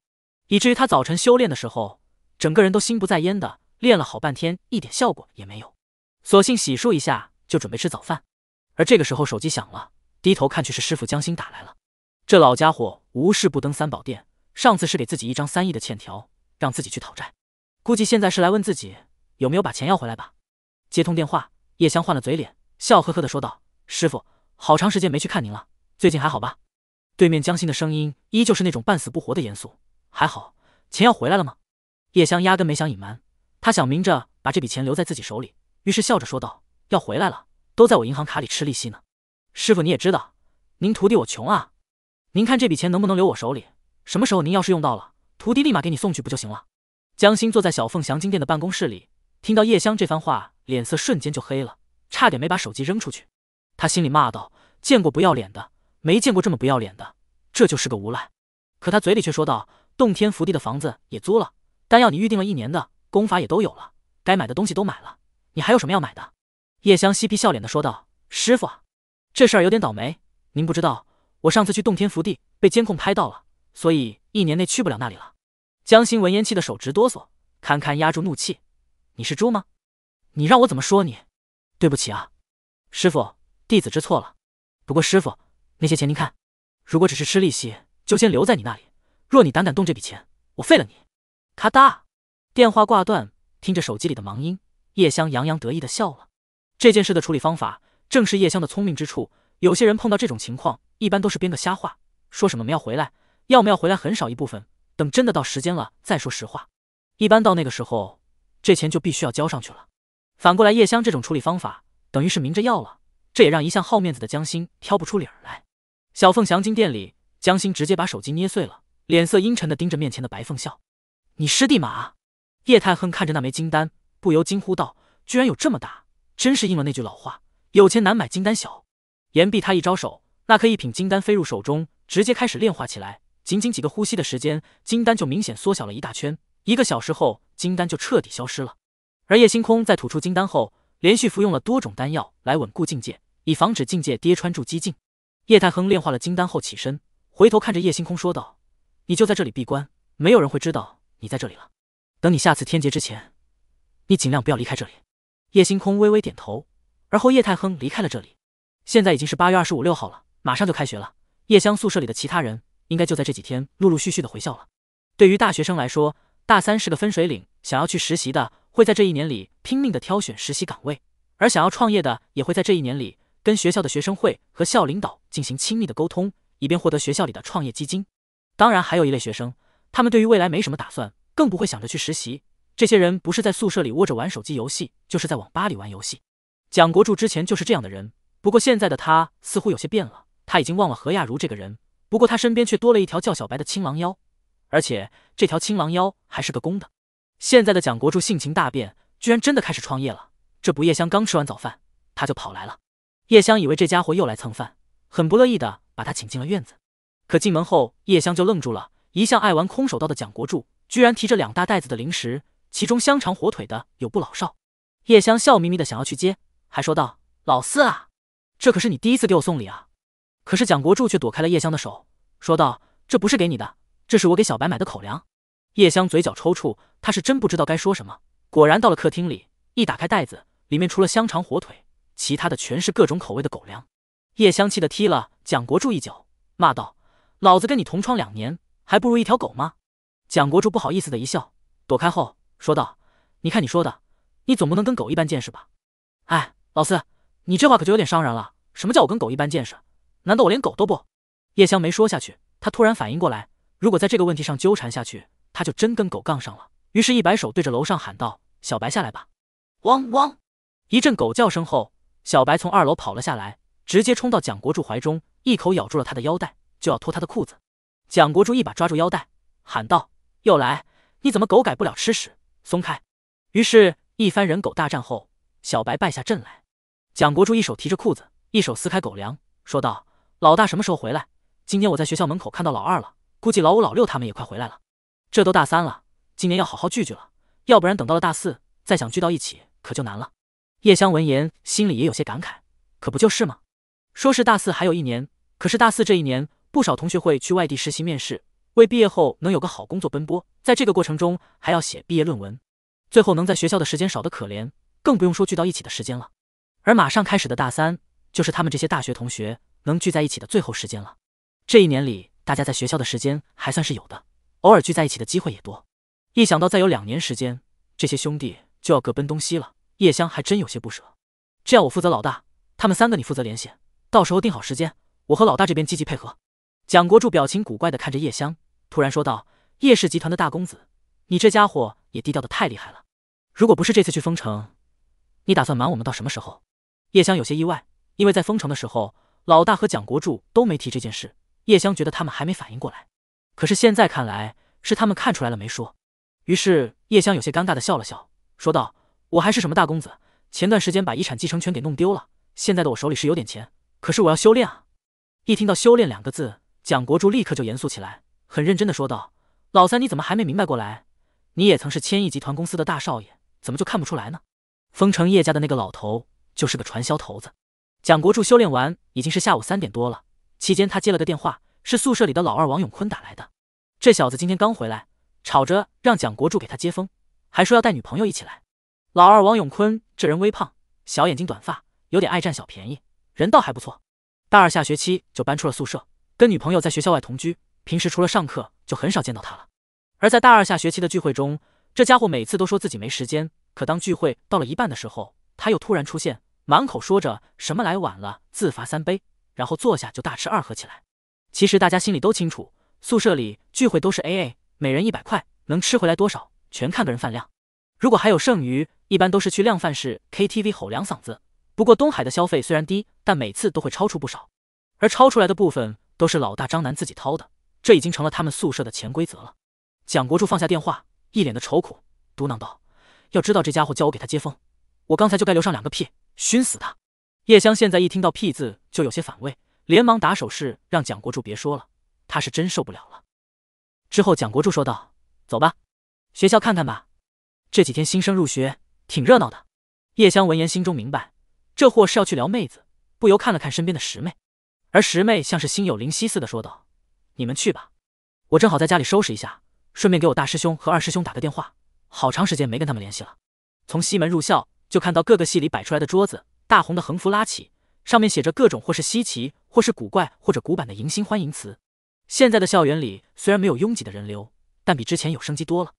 以至于他早晨修炼的时候，整个人都心不在焉的。练了好半天，一点效果也没有，索性洗漱一下就准备吃早饭。而这个时候手机响了，低头看去是师傅江心打来了。这老家伙无事不登三宝殿，上次是给自己一张三亿的欠条，让自己去讨债，估计现在是来问自己有没有把钱要回来吧。接通电话，叶香换了嘴脸，笑呵呵的说道：“师傅，好长时间没去看您了，最近还好吧？”对面江心的声音依旧是那种半死不活的严肃：“还好，钱要回来了吗？”叶香压根没想隐瞒。他想明着把这笔钱留在自己手里，于是笑着说道：“要回来了，都在我银行卡里吃利息呢。师傅，你也知道，您徒弟我穷啊。您看这笔钱能不能留我手里？什么时候您要是用到了，徒弟立马给你送去不就行了？”江心坐在小凤祥金店的办公室里，听到叶香这番话，脸色瞬间就黑了，差点没把手机扔出去。他心里骂道：“见过不要脸的，没见过这么不要脸的，这就是个无赖。”可他嘴里却说道：“洞天福地的房子也租了，但要你预定了一年的。”功法也都有了，该买的东西都买了，你还有什么要买的？叶香嬉皮笑脸地说道：“师傅啊，这事儿有点倒霉，您不知道，我上次去洞天福地被监控拍到了，所以一年内去不了那里了。”江心闻言气得手直哆嗦，堪堪压住怒气：“你是猪吗？你让我怎么说你？对不起啊，师傅，弟子知错了。不过师傅，那些钱您看，如果只是吃利息，就先留在你那里；若你胆敢动这笔钱，我废了你。”咔哒。电话挂断，听着手机里的忙音，叶香洋洋得意的笑了。这件事的处理方法，正是叶香的聪明之处。有些人碰到这种情况，一般都是编个瞎话，说什么没要回来，要么要回来很少一部分，等真的到时间了再说实话。一般到那个时候，这钱就必须要交上去了。反过来，叶香这种处理方法，等于是明着要了。这也让一向好面子的江心挑不出理儿来。小凤祥进店里，江心直接把手机捏碎了，脸色阴沉的盯着面前的白凤笑：“你师弟嘛？”叶太亨看着那枚金丹，不由惊呼道：“居然有这么大，真是应了那句老话，有钱难买金丹小。”言毕，他一招手，那颗一品金丹飞入手中，直接开始炼化起来。仅仅几个呼吸的时间，金丹就明显缩小了一大圈。一个小时后，金丹就彻底消失了。而叶星空在吐出金丹后，连续服用了多种丹药来稳固境界，以防止境界跌穿筑基境。叶太亨炼化了金丹后起身，回头看着叶星空说道：“你就在这里闭关，没有人会知道你在这里了。”等你下次天劫之前，你尽量不要离开这里。叶星空微微点头，而后叶太亨离开了这里。现在已经是八月二十五六号了，马上就开学了。叶香宿舍里的其他人应该就在这几天陆陆续续的回校了。对于大学生来说，大三是个分水岭，想要去实习的会在这一年里拼命的挑选实习岗位，而想要创业的也会在这一年里跟学校的学生会和校领导进行亲密的沟通，以便获得学校里的创业基金。当然，还有一类学生，他们对于未来没什么打算。更不会想着去实习。这些人不是在宿舍里窝着玩手机游戏，就是在网吧里玩游戏。蒋国柱之前就是这样的人，不过现在的他似乎有些变了。他已经忘了何亚茹这个人，不过他身边却多了一条叫小白的青狼妖，而且这条青狼妖还是个公的。现在的蒋国柱性情大变，居然真的开始创业了。这不，叶香刚吃完早饭，他就跑来了。叶香以为这家伙又来蹭饭，很不乐意的把他请进了院子。可进门后，叶香就愣住了。一向爱玩空手道的蒋国柱。居然提着两大袋子的零食，其中香肠火腿的有不老少。叶香笑眯眯的想要去接，还说道：“老四啊，这可是你第一次给我送礼啊。”可是蒋国柱却躲开了叶香的手，说道：“这不是给你的，这是我给小白买的口粮。”叶香嘴角抽搐，他是真不知道该说什么。果然到了客厅里，一打开袋子，里面除了香肠火腿，其他的全是各种口味的狗粮。叶香气的踢了蒋国柱一脚，骂道：“老子跟你同窗两年，还不如一条狗吗？”蒋国柱不好意思的一笑，躲开后说道：“你看你说的，你总不能跟狗一般见识吧？”哎，老四，你这话可就有点伤人了。什么叫我跟狗一般见识？难道我连狗都不？叶香没说下去，他突然反应过来，如果在这个问题上纠缠下去，他就真跟狗杠上了。于是，一摆手，对着楼上喊道：“小白下来吧！”汪汪，一阵狗叫声后，小白从二楼跑了下来，直接冲到蒋国柱怀中，一口咬住了他的腰带，就要脱他的裤子。蒋国柱一把抓住腰带，喊道。又来，你怎么狗改不了吃屎？松开。于是，一番人狗大战后，小白败下阵来。蒋国柱一手提着裤子，一手撕开狗粮，说道：“老大什么时候回来？今天我在学校门口看到老二了，估计老五、老六他们也快回来了。这都大三了，今年要好好聚聚了，要不然等到了大四，再想聚到一起可就难了。”叶香闻言，心里也有些感慨，可不就是吗？说是大四还有一年，可是大四这一年，不少同学会去外地实习面试。为毕业后能有个好工作奔波，在这个过程中还要写毕业论文，最后能在学校的时间少得可怜，更不用说聚到一起的时间了。而马上开始的大三，就是他们这些大学同学能聚在一起的最后时间了。这一年里，大家在学校的时间还算是有的，偶尔聚在一起的机会也多。一想到再有两年时间，这些兄弟就要各奔东西了，叶香还真有些不舍。这样，我负责老大，他们三个你负责联系，到时候定好时间，我和老大这边积极配合。蒋国柱表情古怪地看着叶香。突然说道：“叶氏集团的大公子，你这家伙也低调的太厉害了。如果不是这次去丰城，你打算瞒我们到什么时候？”叶香有些意外，因为在丰城的时候，老大和蒋国柱都没提这件事。叶香觉得他们还没反应过来，可是现在看来是他们看出来了没说。于是叶香有些尴尬的笑了笑，说道：“我还是什么大公子？前段时间把遗产继承权给弄丢了。现在的我手里是有点钱，可是我要修炼啊！”一听到“修炼”两个字，蒋国柱立刻就严肃起来。很认真的说道：“老三，你怎么还没明白过来？你也曾是千亿集团公司的大少爷，怎么就看不出来呢？”丰城叶家的那个老头就是个传销头子。蒋国柱修炼完，已经是下午三点多了。期间他接了个电话，是宿舍里的老二王永坤打来的。这小子今天刚回来，吵着让蒋国柱给他接风，还说要带女朋友一起来。老二王永坤这人微胖，小眼睛，短发，有点爱占小便宜，人倒还不错。大二下学期就搬出了宿舍，跟女朋友在学校外同居。平时除了上课就很少见到他了。而在大二下学期的聚会中，这家伙每次都说自己没时间，可当聚会到了一半的时候，他又突然出现，满口说着什么来晚了自罚三杯，然后坐下就大吃二喝起来。其实大家心里都清楚，宿舍里聚会都是 A A，每人一百块，能吃回来多少全看个人饭量。如果还有剩余，一般都是去量贩式 K T V 吼两嗓子。不过东海的消费虽然低，但每次都会超出不少，而超出来的部分都是老大张楠自己掏的。这已经成了他们宿舍的潜规则了。蒋国柱放下电话，一脸的愁苦，嘟囔道：“要知道这家伙叫我给他接风，我刚才就该留上两个屁，熏死他。”叶香现在一听到“屁”字就有些反胃，连忙打手势让蒋国柱别说了，他是真受不了了。之后蒋国柱说道：“走吧，学校看看吧。这几天新生入学，挺热闹的。”叶香闻言心中明白，这货是要去撩妹子，不由看了看身边的十妹，而十妹像是心有灵犀似的说道。你们去吧，我正好在家里收拾一下，顺便给我大师兄和二师兄打个电话。好长时间没跟他们联系了。从西门入校，就看到各个系里摆出来的桌子，大红的横幅拉起，上面写着各种或是稀奇或是古怪或者古板的迎新欢迎词。现在的校园里虽然没有拥挤的人流，但比之前有生机多了。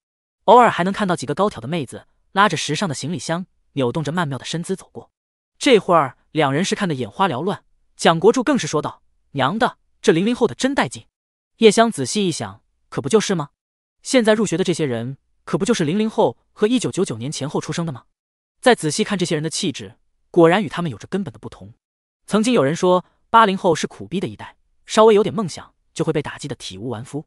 偶尔还能看到几个高挑的妹子拉着时尚的行李箱，扭动着曼妙的身姿走过。这会儿两人是看得眼花缭乱，蒋国柱更是说道：“娘的，这零零后的真带劲！”叶香仔细一想，可不就是吗？现在入学的这些人，可不就是零零后和一九九九年前后出生的吗？再仔细看这些人的气质，果然与他们有着根本的不同。曾经有人说，八零后是苦逼的一代，稍微有点梦想就会被打击的体无完肤；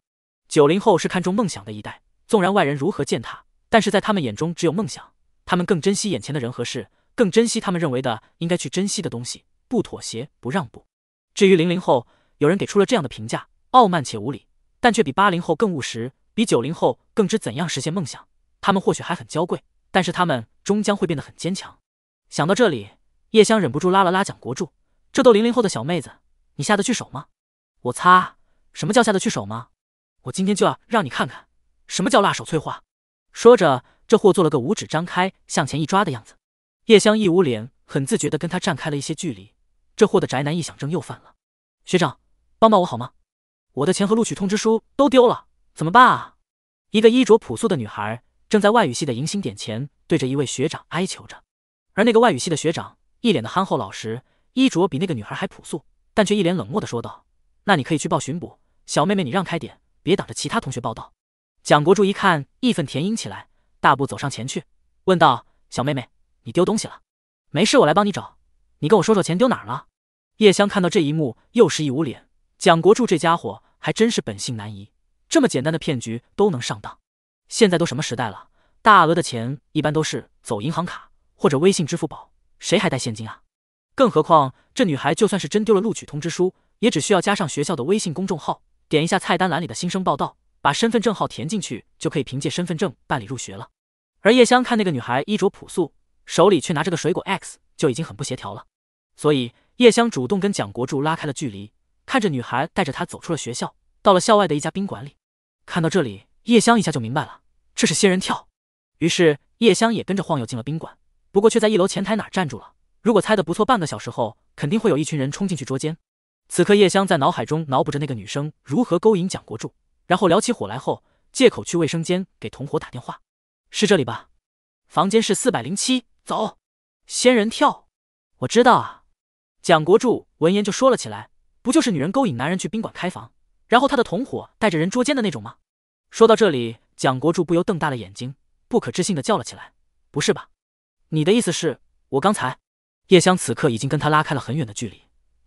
九零后是看重梦想的一代，纵然外人如何践踏，但是在他们眼中只有梦想，他们更珍惜眼前的人和事，更珍惜他们认为的应该去珍惜的东西，不妥协，不让步。至于零零后，有人给出了这样的评价。傲慢且无礼，但却比八零后更务实，比九零后更知怎样实现梦想。他们或许还很娇贵，但是他们终将会变得很坚强。想到这里，叶香忍不住拉了拉蒋国柱：“这都零零后的小妹子，你下得去手吗？”我擦，什么叫下得去手吗？我今天就要让你看看什么叫辣手摧花。说着，这货做了个五指张开向前一抓的样子。叶香一捂脸，很自觉地跟他站开了一些距离。这货的宅男臆想症又犯了。学长，帮帮我好吗？我的钱和录取通知书都丢了，怎么办啊？一个衣着朴素的女孩正在外语系的迎新点前，对着一位学长哀求着。而那个外语系的学长一脸的憨厚老实，衣着比那个女孩还朴素，但却一脸冷漠的说道：“那你可以去报巡捕，小妹妹你让开点，别挡着其他同学报道。”蒋国柱一看，义愤填膺起来，大步走上前去，问道：“小妹妹，你丢东西了？没事，我来帮你找。你跟我说说钱丢哪儿了？”叶香看到这一幕，又是一捂脸。蒋国柱这家伙。还真是本性难移，这么简单的骗局都能上当。现在都什么时代了，大额的钱一般都是走银行卡或者微信、支付宝，谁还带现金啊？更何况这女孩就算是真丢了录取通知书，也只需要加上学校的微信公众号，点一下菜单栏里的新生报道，把身份证号填进去就可以凭借身份证办理入学了。而叶香看那个女孩衣着朴素，手里却拿着个水果 X，就已经很不协调了。所以叶香主动跟蒋国柱拉开了距离。看着女孩带着他走出了学校，到了校外的一家宾馆里。看到这里，叶香一下就明白了，这是仙人跳。于是叶香也跟着晃悠进了宾馆，不过却在一楼前台哪站住了。如果猜得不错，半个小时后肯定会有一群人冲进去捉奸。此刻叶香在脑海中脑补着那个女生如何勾引蒋国柱，然后聊起火来后，借口去卫生间给同伙打电话。是这里吧？房间是四百零七。走，仙人跳。我知道啊。蒋国柱闻言就说了起来。不就是女人勾引男人去宾馆开房，然后他的同伙带着人捉奸的那种吗？说到这里，蒋国柱不由瞪大了眼睛，不可置信的叫了起来：“不是吧？你的意思是我刚才……”叶香此刻已经跟他拉开了很远的距离，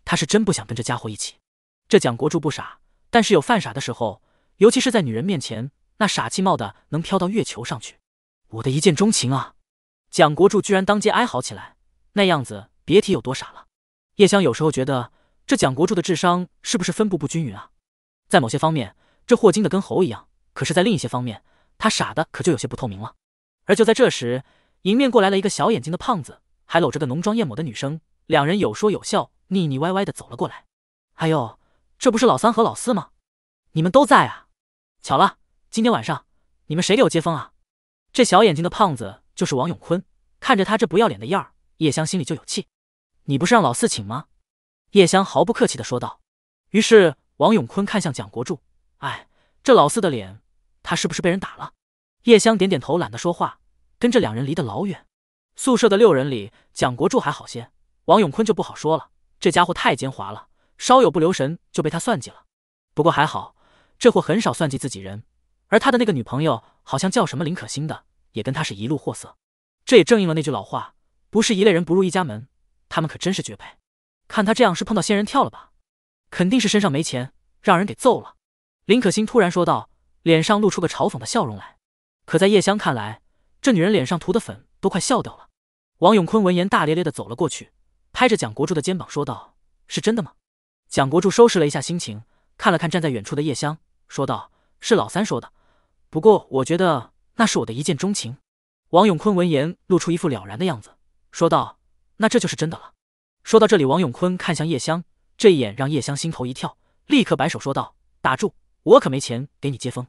他是真不想跟这家伙一起。这蒋国柱不傻，但是有犯傻的时候，尤其是在女人面前，那傻气冒的能飘到月球上去。我的一见钟情啊！蒋国柱居然当街哀嚎起来，那样子别提有多傻了。叶香有时候觉得。这蒋国柱的智商是不是分布不均匀啊？在某些方面，这霍金的跟猴一样；可是，在另一些方面，他傻的可就有些不透明了。而就在这时，迎面过来了一个小眼睛的胖子，还搂着个浓妆艳抹的女生，两人有说有笑，腻腻歪歪的走了过来。哎呦，这不是老三和老四吗？你们都在啊！巧了，今天晚上你们谁给我接风啊？这小眼睛的胖子就是王永坤，看着他这不要脸的样儿，叶香心里就有气。你不是让老四请吗？叶香毫不客气地说道。于是王永坤看向蒋国柱，哎，这老四的脸，他是不是被人打了？叶香点点头，懒得说话，跟这两人离得老远。宿舍的六人里，蒋国柱还好些，王永坤就不好说了。这家伙太奸猾了，稍有不留神就被他算计了。不过还好，这货很少算计自己人，而他的那个女朋友好像叫什么林可欣的，也跟他是一路货色。这也正应了那句老话，不是一类人不入一家门。他们可真是绝配。看他这样是碰到仙人跳了吧？肯定是身上没钱，让人给揍了。”林可欣突然说道，脸上露出个嘲讽的笑容来。可在叶香看来，这女人脸上涂的粉都快笑掉了。王永坤闻言大咧咧的走了过去，拍着蒋国柱的肩膀说道：“是真的吗？”蒋国柱收拾了一下心情，看了看站在远处的叶香，说道：“是老三说的，不过我觉得那是我的一见钟情。”王永坤闻言露出一副了然的样子，说道：“那这就是真的了。”说到这里，王永坤看向叶香，这一眼让叶香心头一跳，立刻摆手说道：“打住，我可没钱给你接风。”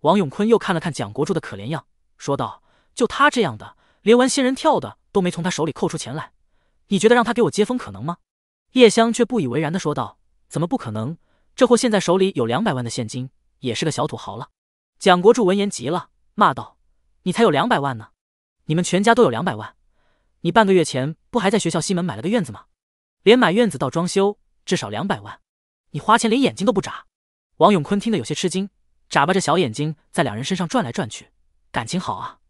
王永坤又看了看蒋国柱的可怜样，说道：“就他这样的，连玩仙人跳的都没从他手里扣出钱来，你觉得让他给我接风可能吗？”叶香却不以为然的说道：“怎么不可能？这货现在手里有两百万的现金，也是个小土豪了。”蒋国柱闻言急了，骂道：“你才有两百万呢，你们全家都有两百万，你半个月前不还在学校西门买了个院子吗？”连买院子到装修，至少两百万。你花钱连眼睛都不眨。王永坤听得有些吃惊，眨巴着小眼睛在两人身上转来转去，感情好啊！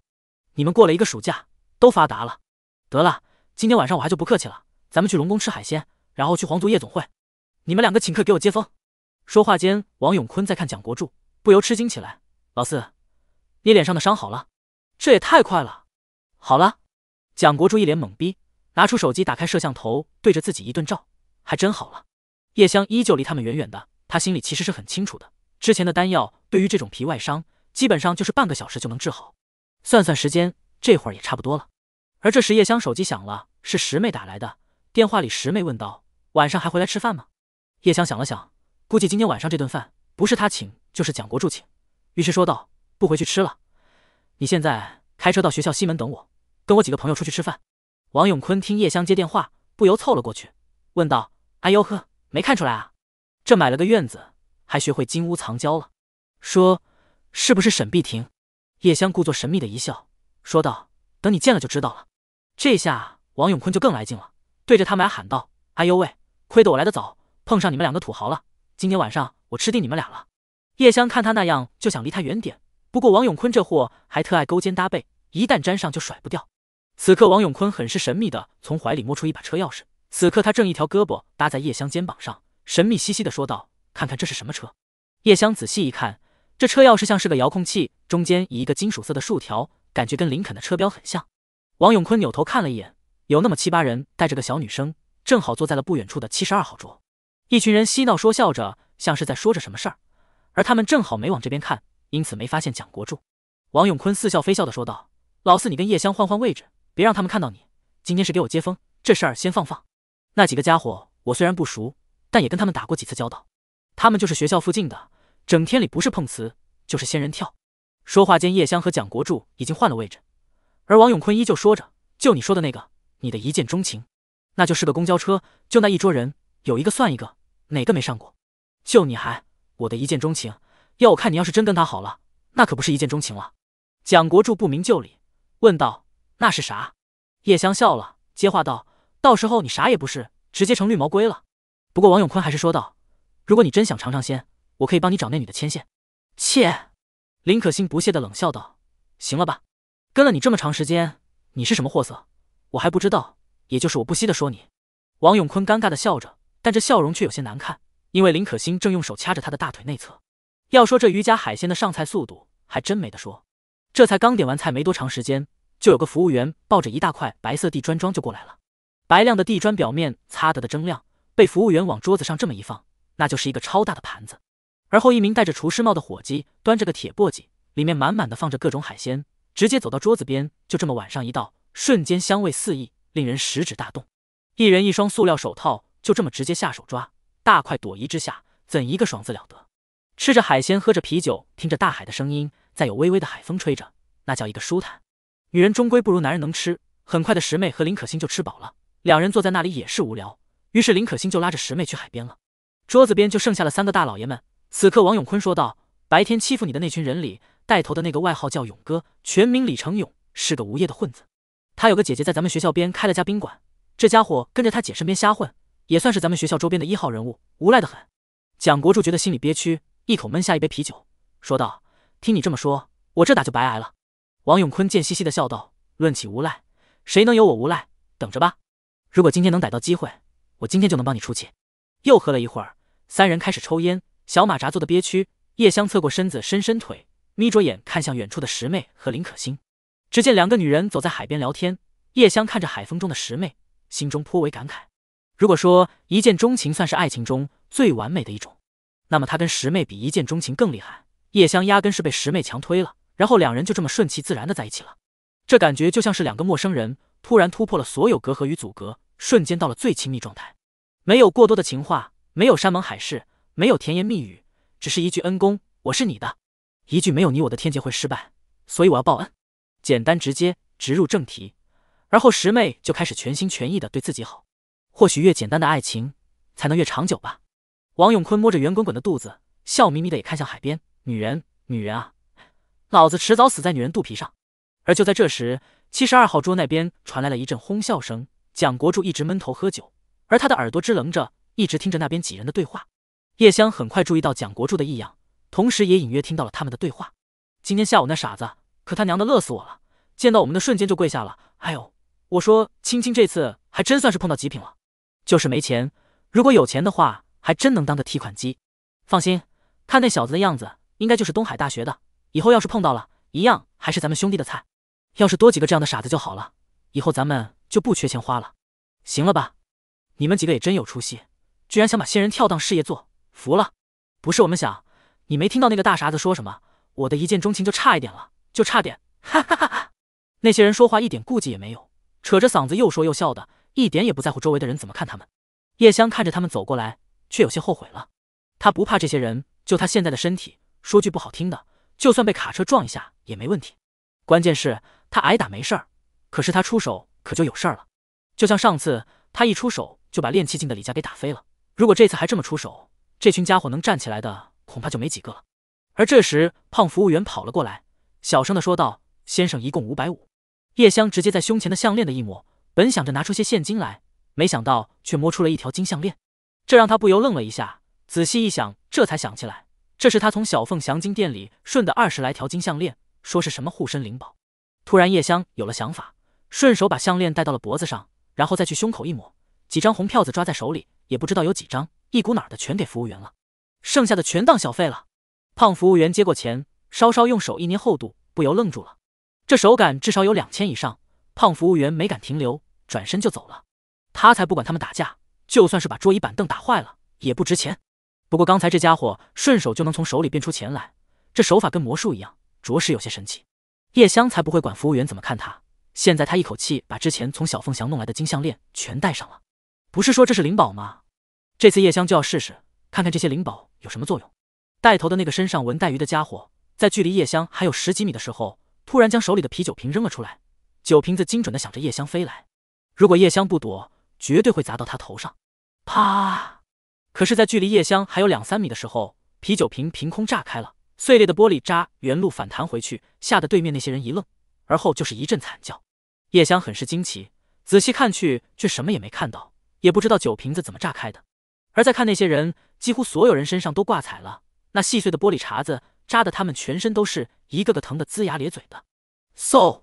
你们过了一个暑假，都发达了。得了，今天晚上我还就不客气了，咱们去龙宫吃海鲜，然后去皇族夜总会，你们两个请客给我接风。说话间，王永坤在看蒋国柱，不由吃惊起来：老四，你脸上的伤好了？这也太快了。好了。蒋国柱一脸懵逼。拿出手机，打开摄像头，对着自己一顿照，还真好了。叶香依旧离他们远远的，她心里其实是很清楚的。之前的丹药对于这种皮外伤，基本上就是半个小时就能治好。算算时间，这会儿也差不多了。而这时，叶香手机响了，是十妹打来的。电话里，十妹问道：“晚上还回来吃饭吗？”叶香想了想，估计今天晚上这顿饭不是她请，就是蒋国柱请，于是说道：“不回去吃了，你现在开车到学校西门等我，跟我几个朋友出去吃饭。”王永坤听叶香接电话，不由凑了过去，问道：“哎呦呵，没看出来啊，这买了个院子，还学会金屋藏娇了。”说：“是不是沈碧婷？”叶香故作神秘的一笑，说道：“等你见了就知道了。”这下王永坤就更来劲了，对着他俩喊道：“哎呦喂，亏得我来的早，碰上你们两个土豪了。今天晚上我吃定你们俩了。”叶香看他那样，就想离他远点。不过王永坤这货还特爱勾肩搭背，一旦沾上就甩不掉。此刻，王永坤很是神秘的从怀里摸出一把车钥匙。此刻，他正一条胳膊搭在叶香肩膀上，神秘兮兮的说道：“看看这是什么车。”叶香仔细一看，这车钥匙像是个遥控器，中间以一个金属色的竖条，感觉跟林肯的车标很像。王永坤扭头看了一眼，有那么七八人带着个小女生，正好坐在了不远处的七十二号桌。一群人嬉闹说笑着，像是在说着什么事儿，而他们正好没往这边看，因此没发现蒋国柱。王永坤似笑非笑的说道：“老四，你跟叶香换换位置。”别让他们看到你。今天是给我接风，这事儿先放放。那几个家伙，我虽然不熟，但也跟他们打过几次交道。他们就是学校附近的，整天里不是碰瓷就是仙人跳。说话间，叶香和蒋国柱已经换了位置，而王永坤依旧说着：“就你说的那个，你的一见钟情，那就是个公交车。就那一桌人，有一个算一个，哪个没上过？就你还我的一见钟情，要我看你要是真跟他好了，那可不是一见钟情了。”蒋国柱不明就里，问道。那是啥？叶香笑了，接话道：“到时候你啥也不是，直接成绿毛龟了。”不过王永坤还是说道：“如果你真想尝尝鲜，我可以帮你找那女的牵线。”切！林可欣不屑的冷笑道：“行了吧？跟了你这么长时间，你是什么货色，我还不知道？也就是我不惜的说你。”王永坤尴尬的笑着，但这笑容却有些难看，因为林可欣正用手掐着他的大腿内侧。要说这渔家海鲜的上菜速度，还真没得说。这才刚点完菜没多长时间。就有个服务员抱着一大块白色地砖装就过来了，白亮的地砖表面擦得的铮亮，被服务员往桌子上这么一放，那就是一个超大的盘子。而后一名戴着厨师帽的伙计端着个铁簸箕，里面满满的放着各种海鲜，直接走到桌子边，就这么往上一倒，瞬间香味四溢，令人食指大动。一人一双塑料手套，就这么直接下手抓，大快朵颐之下，怎一个爽字了得？吃着海鲜，喝着啤酒，听着大海的声音，再有微微的海风吹着，那叫一个舒坦。女人终归不如男人能吃，很快的，十妹和林可欣就吃饱了。两人坐在那里也是无聊，于是林可欣就拉着十妹去海边了。桌子边就剩下了三个大老爷们。此刻，王永坤说道：“白天欺负你的那群人里，带头的那个外号叫勇哥，全名李成勇，是个无业的混子。他有个姐姐在咱们学校边开了家宾馆，这家伙跟着他姐身边瞎混，也算是咱们学校周边的一号人物，无赖的很。”蒋国柱觉得心里憋屈，一口闷下一杯啤酒，说道：“听你这么说，我这打就白挨了。”王永坤贱兮兮的笑道：“论起无赖，谁能有我无赖？等着吧，如果今天能逮到机会，我今天就能帮你出气。”又喝了一会儿，三人开始抽烟。小马扎坐的憋屈，叶香侧过身子，伸伸腿，眯着眼看向远处的石妹和林可欣。只见两个女人走在海边聊天。叶香看着海风中的石妹，心中颇为感慨。如果说一见钟情算是爱情中最完美的一种，那么她跟石妹比一见钟情更厉害。叶香压根是被石妹强推了。然后两人就这么顺其自然的在一起了，这感觉就像是两个陌生人突然突破了所有隔阂与阻隔，瞬间到了最亲密状态。没有过多的情话，没有山盟海誓，没有甜言蜜语，只是一句“恩公，我是你的”，一句“没有你，我的天劫会失败，所以我要报恩”。简单直接，直入正题。而后十妹就开始全心全意的对自己好。或许越简单的爱情才能越长久吧。王永坤摸着圆滚滚的肚子，笑眯眯的也看向海边，女人，女人啊。老子迟早死在女人肚皮上。而就在这时，七十二号桌那边传来了一阵哄笑声。蒋国柱一直闷头喝酒，而他的耳朵支棱着，一直听着那边几人的对话。叶香很快注意到蒋国柱的异样，同时也隐约听到了他们的对话。今天下午那傻子，可他娘的乐死我了！见到我们的瞬间就跪下了。哎呦，我说青青这次还真算是碰到极品了，就是没钱。如果有钱的话，还真能当个提款机。放心，看那小子的样子，应该就是东海大学的。以后要是碰到了，一样还是咱们兄弟的菜。要是多几个这样的傻子就好了，以后咱们就不缺钱花了。行了吧？你们几个也真有出息，居然想把仙人跳当事业做，服了！不是我们想，你没听到那个大傻子说什么？我的一见钟情就差一点了，就差点。哈哈哈！哈！那些人说话一点顾忌也没有，扯着嗓子又说又笑的，一点也不在乎周围的人怎么看他们。叶香看着他们走过来，却有些后悔了。他不怕这些人，就他现在的身体，说句不好听的。就算被卡车撞一下也没问题，关键是他挨打没事儿，可是他出手可就有事儿了。就像上次他一出手就把练气境的李家给打飞了，如果这次还这么出手，这群家伙能站起来的恐怕就没几个了。而这时，胖服务员跑了过来，小声的说道：“先生，一共五百五。”叶香直接在胸前的项链的一抹，本想着拿出些现金来，没想到却摸出了一条金项链，这让他不由愣了一下，仔细一想，这才想起来。这是他从小凤祥金店里顺的二十来条金项链，说是什么护身灵宝。突然，叶香有了想法，顺手把项链戴到了脖子上，然后再去胸口一抹，几张红票子抓在手里，也不知道有几张，一股脑的全给服务员了，剩下的全当小费了。胖服务员接过钱，稍稍用手一捏厚度，不由愣住了，这手感至少有两千以上。胖服务员没敢停留，转身就走了。他才不管他们打架，就算是把桌椅板凳打坏了，也不值钱。不过刚才这家伙顺手就能从手里变出钱来，这手法跟魔术一样，着实有些神奇。叶香才不会管服务员怎么看他，现在他一口气把之前从小凤祥弄来的金项链全戴上了。不是说这是灵宝吗？这次叶香就要试试看看这些灵宝有什么作用。带头的那个身上纹带鱼的家伙，在距离叶香还有十几米的时候，突然将手里的啤酒瓶扔了出来，酒瓶子精准的响着叶香飞来，如果叶香不躲，绝对会砸到他头上。啪！可是，在距离叶香还有两三米的时候，啤酒瓶凭空炸开了，碎裂的玻璃渣原路反弹回去，吓得对面那些人一愣，而后就是一阵惨叫。叶香很是惊奇，仔细看去却什么也没看到，也不知道酒瓶子怎么炸开的。而在看那些人，几乎所有人身上都挂彩了，那细碎的玻璃碴子扎得他们全身都是，一个个疼得龇牙咧嘴的。嗖，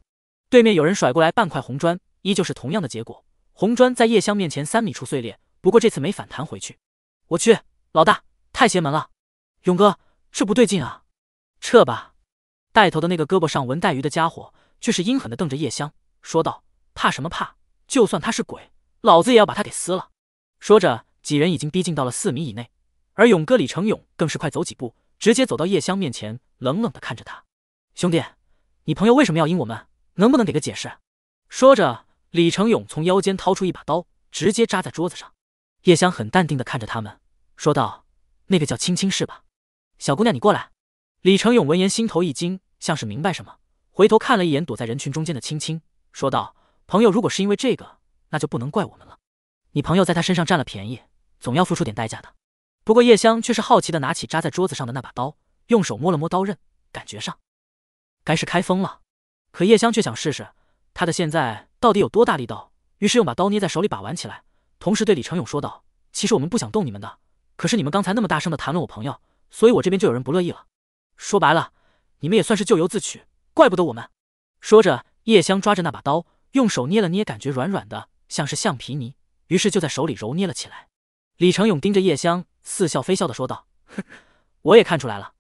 对面有人甩过来半块红砖，依旧是同样的结果，红砖在叶香面前三米处碎裂，不过这次没反弹回去。我去，老大太邪门了！勇哥，这不对劲啊！撤吧！带头的那个胳膊上纹带鱼的家伙却是阴狠的瞪着叶香，说道：“怕什么怕？就算他是鬼，老子也要把他给撕了！”说着，几人已经逼近到了四米以内，而勇哥李成勇更是快走几步，直接走到叶香面前，冷冷的看着他：“兄弟，你朋友为什么要阴我们？能不能给个解释？”说着，李成勇从腰间掏出一把刀，直接扎在桌子上。叶香很淡定的看着他们。说道：“那个叫青青是吧？小姑娘，你过来。”李成勇闻言心头一惊，像是明白什么，回头看了一眼躲在人群中间的青青，说道：“朋友，如果是因为这个，那就不能怪我们了。你朋友在他身上占了便宜，总要付出点代价的。”不过叶香却是好奇的拿起扎在桌子上的那把刀，用手摸了摸刀刃，感觉上该是开封了。可叶香却想试试他的现在到底有多大力道，于是用把刀捏在手里把玩起来，同时对李成勇说道：“其实我们不想动你们的。”可是你们刚才那么大声的谈论我朋友，所以我这边就有人不乐意了。说白了，你们也算是咎由自取，怪不得我们。说着，叶香抓着那把刀，用手捏了捏，感觉软软的，像是橡皮泥，于是就在手里揉捏了起来。李成勇盯着叶香，似笑非笑的说道：“哼，我也看出来了，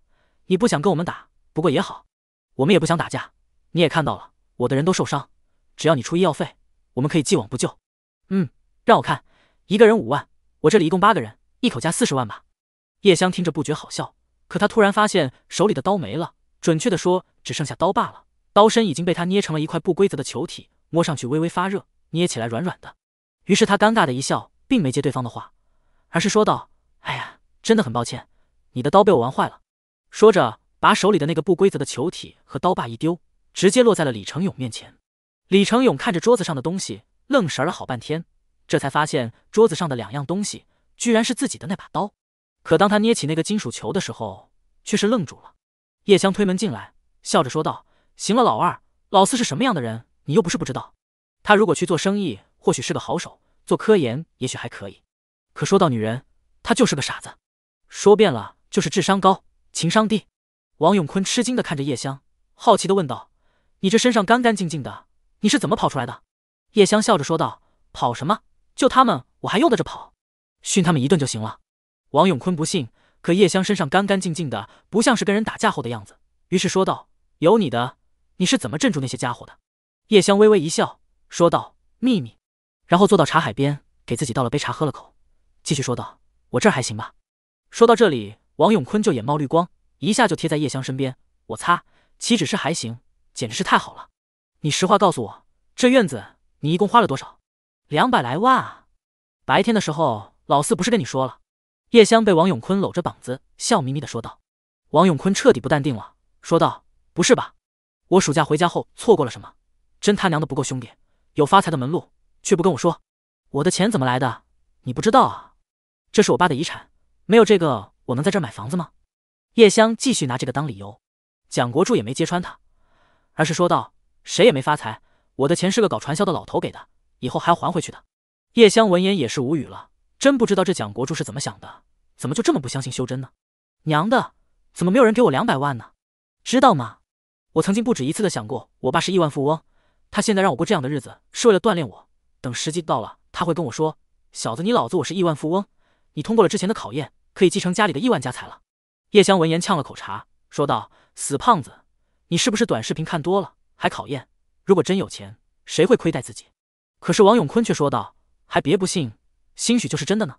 你不想跟我们打，不过也好，我们也不想打架。你也看到了，我的人都受伤，只要你出医药费，我们可以既往不咎。嗯，让我看，一个人五万，我这里一共八个人。”一口价四十万吧。叶香听着不觉好笑，可她突然发现手里的刀没了，准确的说只剩下刀把了，刀身已经被她捏成了一块不规则的球体，摸上去微微发热，捏起来软软的。于是她尴尬的一笑，并没接对方的话，而是说道：“哎呀，真的很抱歉，你的刀被我玩坏了。”说着，把手里的那个不规则的球体和刀把一丢，直接落在了李成勇面前。李成勇看着桌子上的东西，愣神了好半天，这才发现桌子上的两样东西。居然是自己的那把刀，可当他捏起那个金属球的时候，却是愣住了。叶香推门进来，笑着说道：“行了，老二、老四是什么样的人，你又不是不知道。他如果去做生意，或许是个好手；做科研，也许还可以。可说到女人，他就是个傻子，说遍了就是智商高，情商低。”王永坤吃惊地看着叶香，好奇地问道：“你这身上干干净净的，你是怎么跑出来的？”叶香笑着说道：“跑什么？就他们，我还用得着跑？”训他们一顿就行了。王永坤不信，可叶香身上干干净净的，不像是跟人打架后的样子，于是说道：“有你的，你是怎么镇住那些家伙的？”叶香微微一笑，说道：“秘密。”然后坐到茶海边，给自己倒了杯茶，喝了口，继续说道：“我这儿还行吧？”说到这里，王永坤就眼冒绿光，一下就贴在叶香身边。我擦，岂止是还行，简直是太好了！你实话告诉我，这院子你一共花了多少？两百来万啊！白天的时候。老四不是跟你说了？叶香被王永坤搂着膀子，笑眯眯的说道。王永坤彻底不淡定了，说道：“不是吧？我暑假回家后错过了什么？真他娘的不够兄弟，有发财的门路却不跟我说。我的钱怎么来的？你不知道啊？这是我爸的遗产，没有这个我能在这儿买房子吗？”叶香继续拿这个当理由。蒋国柱也没揭穿他，而是说道：“谁也没发财，我的钱是个搞传销的老头给的，以后还要还回去的。”叶香闻言也是无语了。真不知道这蒋国柱是怎么想的，怎么就这么不相信修真呢？娘的，怎么没有人给我两百万呢？知道吗？我曾经不止一次的想过，我爸是亿万富翁，他现在让我过这样的日子，是为了锻炼我。等时机到了，他会跟我说，小子，你老子我是亿万富翁，你通过了之前的考验，可以继承家里的亿万家财了。叶香闻言呛了口茶，说道：“死胖子，你是不是短视频看多了还考验？如果真有钱，谁会亏待自己？”可是王永坤却说道：“还别不信。”兴许就是真的呢，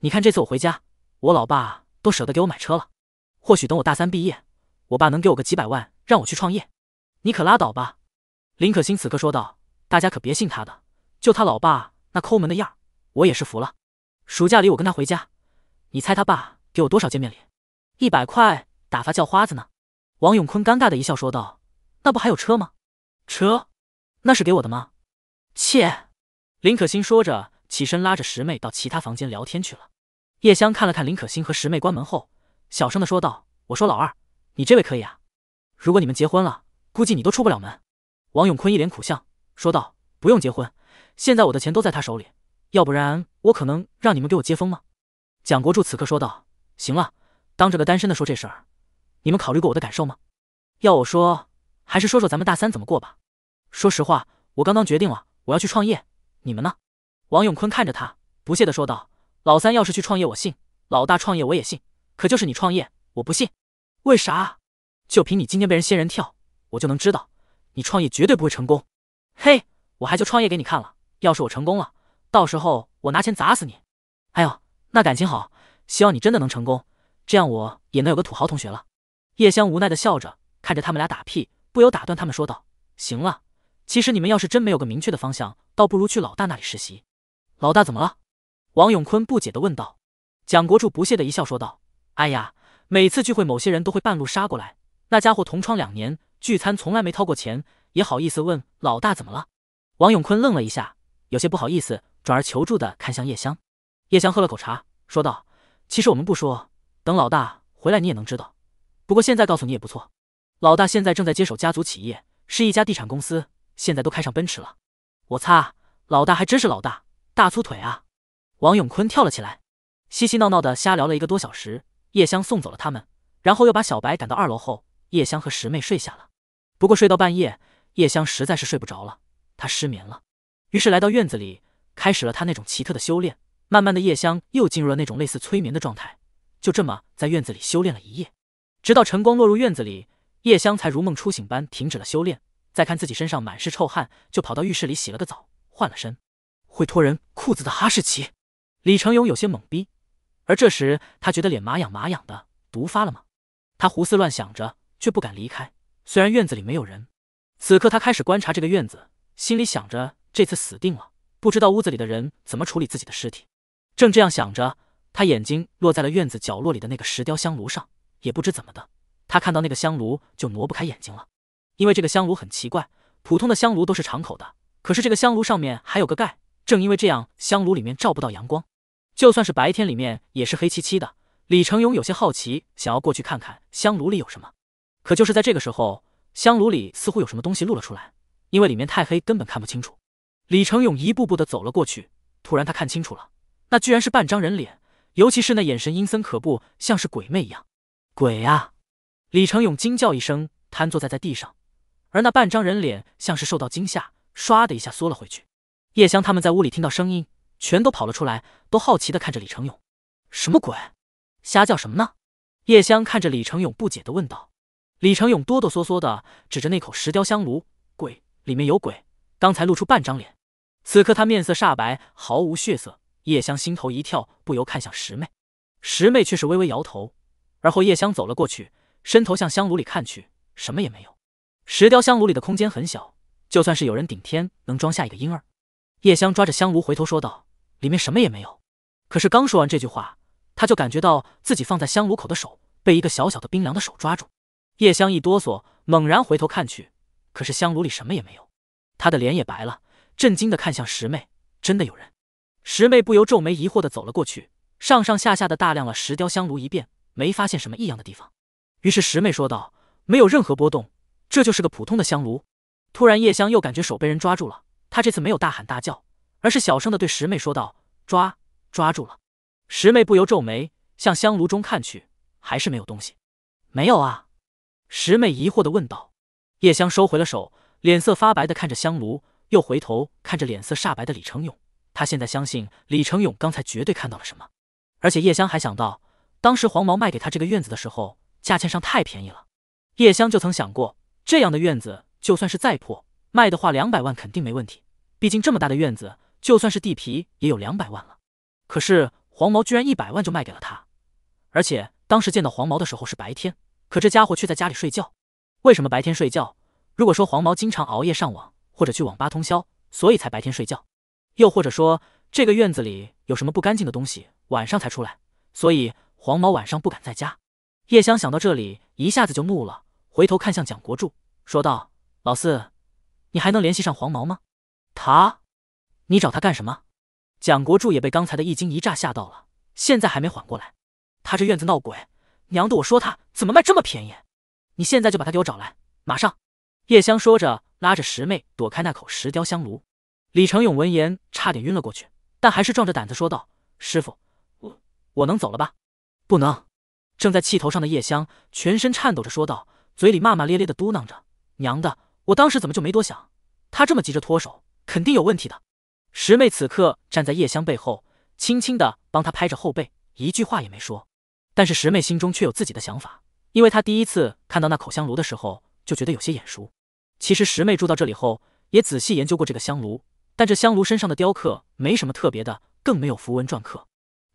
你看这次我回家，我老爸都舍得给我买车了。或许等我大三毕业，我爸能给我个几百万，让我去创业。你可拉倒吧！林可欣此刻说道：“大家可别信他的，就他老爸那抠门的样儿，我也是服了。暑假里我跟他回家，你猜他爸给我多少见面礼？一百块打发叫花子呢？”王永坤尴尬的一笑说道：“那不还有车吗？车，那是给我的吗？切！”林可欣说着。起身拉着十妹到其他房间聊天去了。叶香看了看林可欣和十妹，关门后小声的说道：“我说老二，你这位可以啊。如果你们结婚了，估计你都出不了门。”王永坤一脸苦相，说道：“不用结婚，现在我的钱都在他手里，要不然我可能让你们给我接风吗？”蒋国柱此刻说道：“行了，当着个单身的说这事儿，你们考虑过我的感受吗？要我说，还是说说咱们大三怎么过吧。说实话，我刚刚决定了，我要去创业。你们呢？”王永坤看着他，不屑的说道：“老三要是去创业，我信；老大创业我也信。可就是你创业，我不信。为啥？就凭你今天被人仙人跳，我就能知道你创业绝对不会成功。嘿，我还就创业给你看了。要是我成功了，到时候我拿钱砸死你！哎呦，那感情好。希望你真的能成功，这样我也能有个土豪同学了。”叶香无奈的笑着，看着他们俩打屁，不由打断他们说道：“行了，其实你们要是真没有个明确的方向，倒不如去老大那里实习。”老大怎么了？王永坤不解的问道。蒋国柱不屑的一笑，说道：“哎呀，每次聚会，某些人都会半路杀过来。那家伙同窗两年，聚餐从来没掏过钱，也好意思问老大怎么了？”王永坤愣了一下，有些不好意思，转而求助的看向叶香。叶香喝了口茶，说道：“其实我们不说，等老大回来你也能知道。不过现在告诉你也不错。老大现在正在接手家族企业，是一家地产公司，现在都开上奔驰了。我擦，老大还真是老大。”大粗腿啊！王永坤跳了起来，嘻嘻闹闹的瞎聊了一个多小时。叶香送走了他们，然后又把小白赶到二楼后，叶香和十妹睡下了。不过睡到半夜，叶香实在是睡不着了，她失眠了，于是来到院子里，开始了她那种奇特的修炼。慢慢的，叶香又进入了那种类似催眠的状态，就这么在院子里修炼了一夜，直到晨光落入院子里，叶香才如梦初醒般停止了修炼。再看自己身上满是臭汗，就跑到浴室里洗了个澡，换了身。会脱人裤子的哈士奇，李成勇有些懵逼，而这时他觉得脸麻痒麻痒的，毒发了吗？他胡思乱想着，却不敢离开。虽然院子里没有人，此刻他开始观察这个院子，心里想着这次死定了，不知道屋子里的人怎么处理自己的尸体。正这样想着，他眼睛落在了院子角落里的那个石雕香炉上，也不知怎么的，他看到那个香炉就挪不开眼睛了，因为这个香炉很奇怪，普通的香炉都是敞口的，可是这个香炉上面还有个盖。正因为这样，香炉里面照不到阳光，就算是白天里面也是黑漆漆的。李成勇有些好奇，想要过去看看香炉里有什么。可就是在这个时候，香炉里似乎有什么东西露了出来，因为里面太黑，根本看不清楚。李成勇一步步的走了过去，突然他看清楚了，那居然是半张人脸，尤其是那眼神阴森可怖，像是鬼魅一样。鬼啊！李成勇惊叫一声，瘫坐在在地上，而那半张人脸像是受到惊吓，唰的一下缩了回去。叶香他们在屋里听到声音，全都跑了出来，都好奇的看着李成勇。什么鬼？瞎叫什么呢？叶香看着李成勇不解的问道。李成勇哆哆嗦嗦的指着那口石雕香炉，鬼里面有鬼，刚才露出半张脸，此刻他面色煞白，毫无血色。叶香心头一跳，不由看向十妹，十妹却是微微摇头。而后叶香走了过去，伸头向香炉里看去，什么也没有。石雕香炉里的空间很小，就算是有人顶天，能装下一个婴儿。叶香抓着香炉，回头说道：“里面什么也没有。”可是刚说完这句话，他就感觉到自己放在香炉口的手被一个小小的冰凉的手抓住。叶香一哆嗦，猛然回头看去，可是香炉里什么也没有。他的脸也白了，震惊的看向十妹：“真的有人？”十妹不由皱眉，疑惑的走了过去，上上下下的大量了石雕香炉一遍，没发现什么异样的地方。于是十妹说道：“没有任何波动，这就是个普通的香炉。”突然，叶香又感觉手被人抓住了。他这次没有大喊大叫，而是小声的对十妹说道：“抓抓住了。”十妹不由皱眉，向香炉中看去，还是没有东西。没有啊？十妹疑惑的问道。叶香收回了手，脸色发白的看着香炉，又回头看着脸色煞白的李成勇。他现在相信李成勇刚才绝对看到了什么。而且叶香还想到，当时黄毛卖给他这个院子的时候，价钱上太便宜了。叶香就曾想过，这样的院子就算是再破。卖的话，两百万肯定没问题。毕竟这么大的院子，就算是地皮也有两百万了。可是黄毛居然一百万就卖给了他，而且当时见到黄毛的时候是白天，可这家伙却在家里睡觉。为什么白天睡觉？如果说黄毛经常熬夜上网或者去网吧通宵，所以才白天睡觉；又或者说这个院子里有什么不干净的东西，晚上才出来，所以黄毛晚上不敢在家。叶香想到这里，一下子就怒了，回头看向蒋国柱，说道：“老四。”你还能联系上黄毛吗？他？你找他干什么？蒋国柱也被刚才的一惊一乍吓到了，现在还没缓过来。他这院子闹鬼，娘的！我说他怎么卖这么便宜？你现在就把他给我找来，马上！叶香说着，拉着十妹躲开那口石雕香炉。李成勇闻言差点晕了过去，但还是壮着胆子说道：“师傅，我我能走了吧？”不能。正在气头上的叶香全身颤抖着说道，嘴里骂骂咧咧的嘟囔着：“娘的！”我当时怎么就没多想？他这么急着脱手，肯定有问题的。十妹此刻站在叶香背后，轻轻的帮她拍着后背，一句话也没说。但是十妹心中却有自己的想法，因为她第一次看到那口香炉的时候，就觉得有些眼熟。其实十妹住到这里后，也仔细研究过这个香炉，但这香炉身上的雕刻没什么特别的，更没有符文篆刻。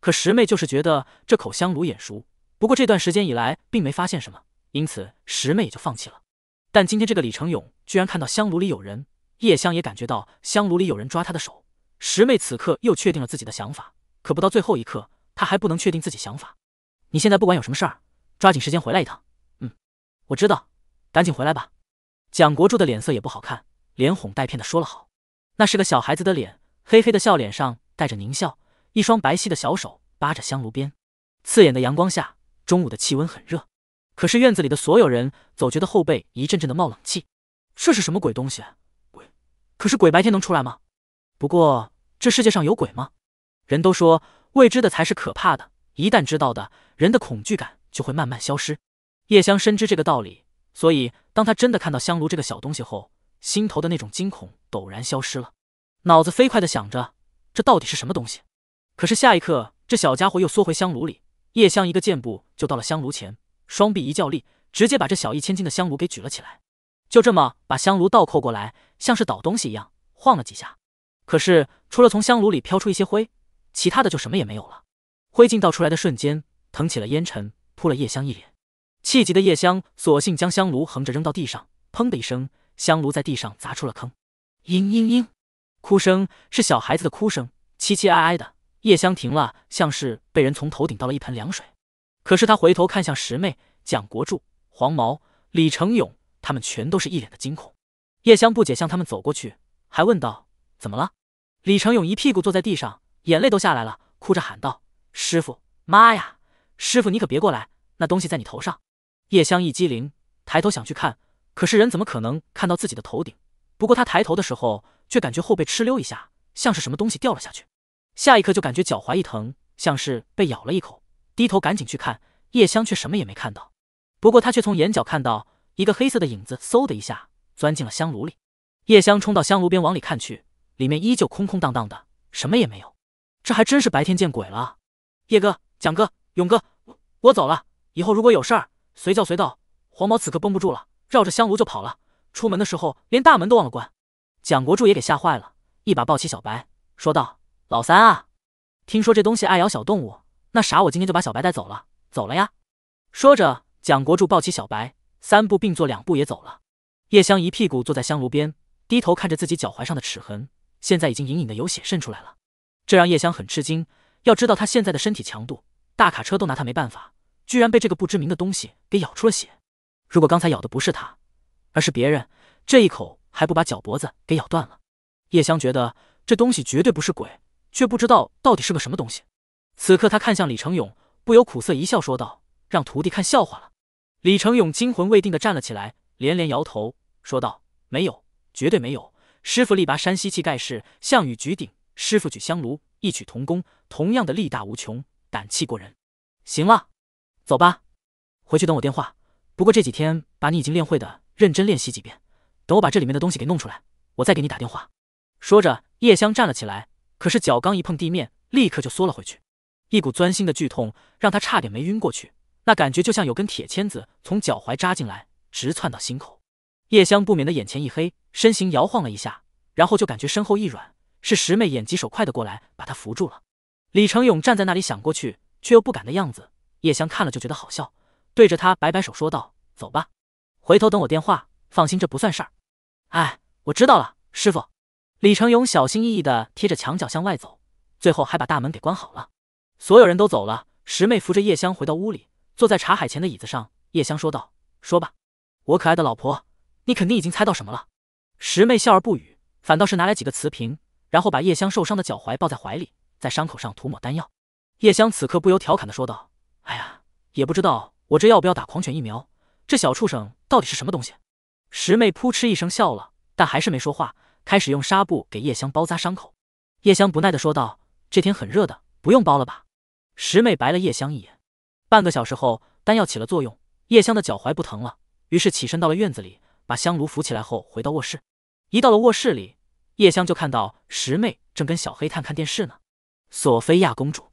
可十妹就是觉得这口香炉眼熟。不过这段时间以来，并没发现什么，因此十妹也就放弃了。但今天这个李成勇。居然看到香炉里有人，叶香也感觉到香炉里有人抓她的手。十妹此刻又确定了自己的想法，可不到最后一刻，她还不能确定自己想法。你现在不管有什么事儿，抓紧时间回来一趟。嗯，我知道，赶紧回来吧。蒋国柱的脸色也不好看，连哄带骗的说了好。那是个小孩子的脸，黑黑的笑脸上带着狞笑，一双白皙的小手扒着香炉边。刺眼的阳光下，中午的气温很热，可是院子里的所有人总觉得后背一阵阵的冒冷气。这是什么鬼东西？鬼？可是鬼白天能出来吗？不过这世界上有鬼吗？人都说未知的才是可怕的，一旦知道的，人的恐惧感就会慢慢消失。叶香深知这个道理，所以当他真的看到香炉这个小东西后，心头的那种惊恐陡然消失了，脑子飞快的想着这到底是什么东西。可是下一刻，这小家伙又缩回香炉里。叶香一个箭步就到了香炉前，双臂一较力，直接把这小一千斤的香炉给举了起来。就这么把香炉倒扣过来，像是倒东西一样晃了几下，可是除了从香炉里飘出一些灰，其他的就什么也没有了。灰烬倒出来的瞬间，腾起了烟尘，扑了叶香一脸。气急的叶香索性将香炉横着扔到地上，砰的一声，香炉在地上砸出了坑。嘤嘤嘤，哭声是小孩子的哭声，凄凄哀哀的。叶香停了，像是被人从头顶倒了一盆凉水。可是他回头看向十妹蒋国柱、黄毛、李成勇。他们全都是一脸的惊恐，叶香不解向他们走过去，还问道：“怎么了？”李成勇一屁股坐在地上，眼泪都下来了，哭着喊道：“师傅，妈呀，师傅你可别过来，那东西在你头上！”叶香一激灵，抬头想去看，可是人怎么可能看到自己的头顶？不过他抬头的时候，却感觉后背哧溜一下，像是什么东西掉了下去。下一刻就感觉脚踝一疼，像是被咬了一口。低头赶紧去看，叶香却什么也没看到，不过他却从眼角看到。一个黑色的影子嗖的一下钻进了香炉里，叶香冲到香炉边往里看去，里面依旧空空荡荡的，什么也没有。这还真是白天见鬼了！叶哥、蒋哥、勇哥，我我走了，以后如果有事儿，随叫随到。黄毛此刻绷不住了，绕着香炉就跑了。出门的时候连大门都忘了关。蒋国柱也给吓坏了，一把抱起小白，说道：“老三啊，听说这东西爱咬小动物，那啥，我今天就把小白带走了，走了呀。”说着，蒋国柱抱起小白。三步并作两步也走了。叶香一屁股坐在香炉边，低头看着自己脚踝上的齿痕，现在已经隐隐的有血渗出来了。这让叶香很吃惊。要知道他现在的身体强度，大卡车都拿他没办法，居然被这个不知名的东西给咬出了血。如果刚才咬的不是他，而是别人，这一口还不把脚脖子给咬断了。叶香觉得这东西绝对不是鬼，却不知道到底是个什么东西。此刻他看向李成勇，不由苦涩一笑，说道：“让徒弟看笑话了。”李成勇惊魂未定地站了起来，连连摇头，说道：“没有，绝对没有。师傅力拔山兮气盖世，项羽举鼎，师傅举香炉，异曲同工，同样的力大无穷，胆气过人。行了，走吧，回去等我电话。不过这几天把你已经练会的认真练习几遍，等我把这里面的东西给弄出来，我再给你打电话。”说着，叶香站了起来，可是脚刚一碰地面，立刻就缩了回去，一股钻心的剧痛让他差点没晕过去。那感觉就像有根铁签子从脚踝扎进来，直窜到心口。叶香不免的眼前一黑，身形摇晃了一下，然后就感觉身后一软，是十妹眼疾手快的过来把她扶住了。李成勇站在那里想过去，却又不敢的样子。叶香看了就觉得好笑，对着他摆摆手说道：“走吧，回头等我电话。放心，这不算事儿。”哎，我知道了，师傅。李成勇小心翼翼的贴着墙角向外走，最后还把大门给关好了。所有人都走了，十妹扶着叶香回到屋里。坐在茶海前的椅子上，叶香说道：“说吧，我可爱的老婆，你肯定已经猜到什么了。”石妹笑而不语，反倒是拿来几个瓷瓶，然后把叶香受伤的脚踝抱在怀里，在伤口上涂抹丹药。叶香此刻不由调侃的说道：“哎呀，也不知道我这要不要打狂犬疫苗，这小畜生到底是什么东西？”石妹扑哧一声笑了，但还是没说话，开始用纱布给叶香包扎伤口。叶香不耐的说道：“这天很热的，不用包了吧？”石妹白了叶香一眼。半个小时后，丹药起了作用，叶香的脚踝不疼了，于是起身到了院子里，把香炉扶起来后回到卧室。一到了卧室里，叶香就看到十妹正跟小黑炭看电视呢。索菲亚公主。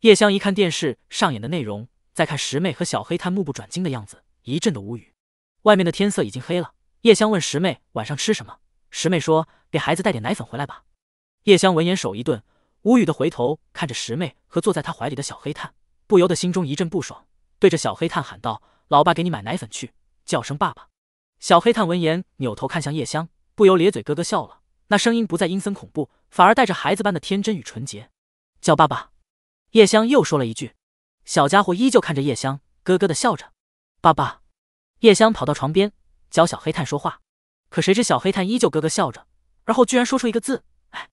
叶香一看电视上演的内容，再看十妹和小黑炭目不转睛的样子，一阵的无语。外面的天色已经黑了，叶香问十妹晚上吃什么，十妹说给孩子带点奶粉回来吧。叶香闻言手一顿，无语的回头看着十妹和坐在她怀里的小黑炭。不由得心中一阵不爽，对着小黑炭喊道：“老爸，给你买奶粉去，叫声爸爸。”小黑炭闻言，扭头看向叶香，不由咧嘴咯咯笑了。那声音不再阴森恐怖，反而带着孩子般的天真与纯洁。叫爸爸！叶香又说了一句。小家伙依旧看着叶香，咯咯的笑着。爸爸！叶香跑到床边教小黑炭说话，可谁知小黑炭依旧咯咯笑着，而后居然说出一个字：“哎。”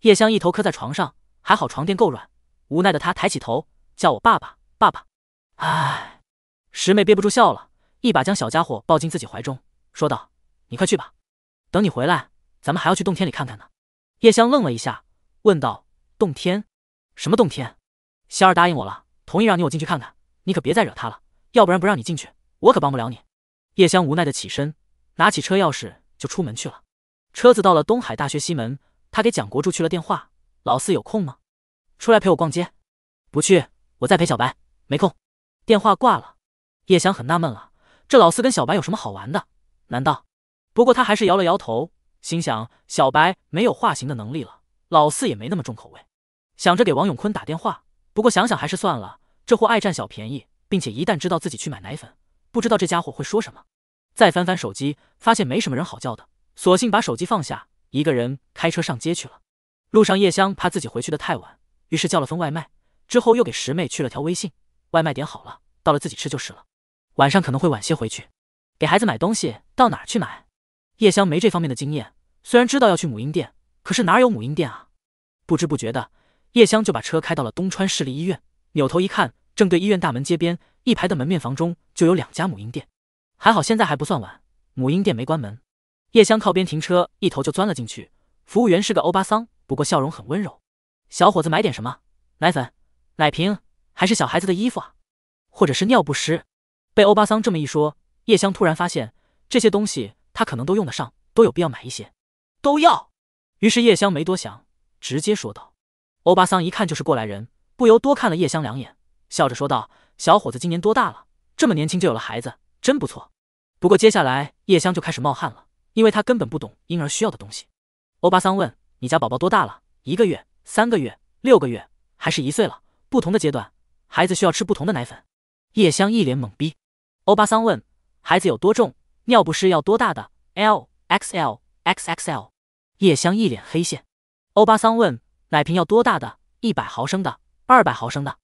叶香一头磕在床上，还好床垫够软。无奈的她抬起头。叫我爸爸，爸爸！哎，十妹憋不住笑了，一把将小家伙抱进自己怀中，说道：“你快去吧，等你回来，咱们还要去洞天里看看呢。”叶香愣了一下，问道：“洞天？什么洞天？”仙儿答应我了，同意让你我进去看看，你可别再惹他了，要不然不让你进去，我可帮不了你。”叶香无奈的起身，拿起车钥匙就出门去了。车子到了东海大学西门，他给蒋国柱去了电话：“老四有空吗？出来陪我逛街。”不去。我在陪小白，没空。电话挂了，叶香很纳闷了，这老四跟小白有什么好玩的？难道？不过他还是摇了摇头，心想小白没有化形的能力了，老四也没那么重口味。想着给王永坤打电话，不过想想还是算了，这货爱占小便宜，并且一旦知道自己去买奶粉，不知道这家伙会说什么。再翻翻手机，发现没什么人好叫的，索性把手机放下，一个人开车上街去了。路上叶香怕自己回去的太晚，于是叫了份外卖。之后又给十妹去了条微信，外卖点好了，到了自己吃就是了。晚上可能会晚些回去，给孩子买东西到哪儿去买？叶香没这方面的经验，虽然知道要去母婴店，可是哪有母婴店啊？不知不觉的，叶香就把车开到了东川市立医院。扭头一看，正对医院大门街边一排的门面房中就有两家母婴店。还好现在还不算晚，母婴店没关门。叶香靠边停车，一头就钻了进去。服务员是个欧巴桑，不过笑容很温柔。小伙子买点什么？奶粉。奶瓶，还是小孩子的衣服啊，或者是尿不湿。被欧巴桑这么一说，叶香突然发现这些东西她可能都用得上，都有必要买一些，都要。于是叶香没多想，直接说道。欧巴桑一看就是过来人，不由多看了叶香两眼，笑着说道：“小伙子今年多大了？这么年轻就有了孩子，真不错。”不过接下来叶香就开始冒汗了，因为她根本不懂婴儿需要的东西。欧巴桑问：“你家宝宝多大了？一个月、三个月、六个月，还是一岁了？”不同的阶段，孩子需要吃不同的奶粉。叶香一脸懵逼。欧巴桑问：孩子有多重？尿不湿要多大的？L、XL、XXL。叶香一脸黑线。欧巴桑问：奶瓶要多大的？一百毫升的？二百毫升的？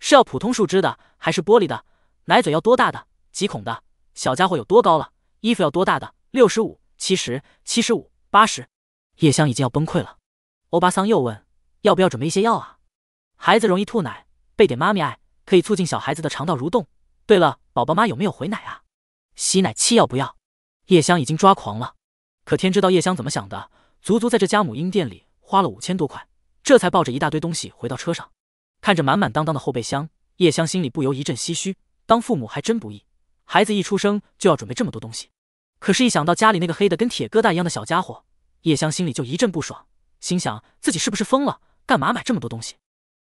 是要普通树脂的还是玻璃的？奶嘴要多大的？几孔的？小家伙有多高了？衣服要多大的？六十五、七十、七十五、八十。叶香已经要崩溃了。欧巴桑又问：要不要准备一些药啊？孩子容易吐奶，备点妈咪爱可以促进小孩子的肠道蠕动。对了，宝宝妈有没有回奶啊？吸奶器要不要？叶香已经抓狂了，可天知道叶香怎么想的，足足在这家母婴店里花了五千多块，这才抱着一大堆东西回到车上，看着满满当当的后备箱，叶香心里不由一阵唏嘘。当父母还真不易，孩子一出生就要准备这么多东西。可是，一想到家里那个黑的跟铁疙瘩一样的小家伙，叶香心里就一阵不爽，心想自己是不是疯了？干嘛买这么多东西？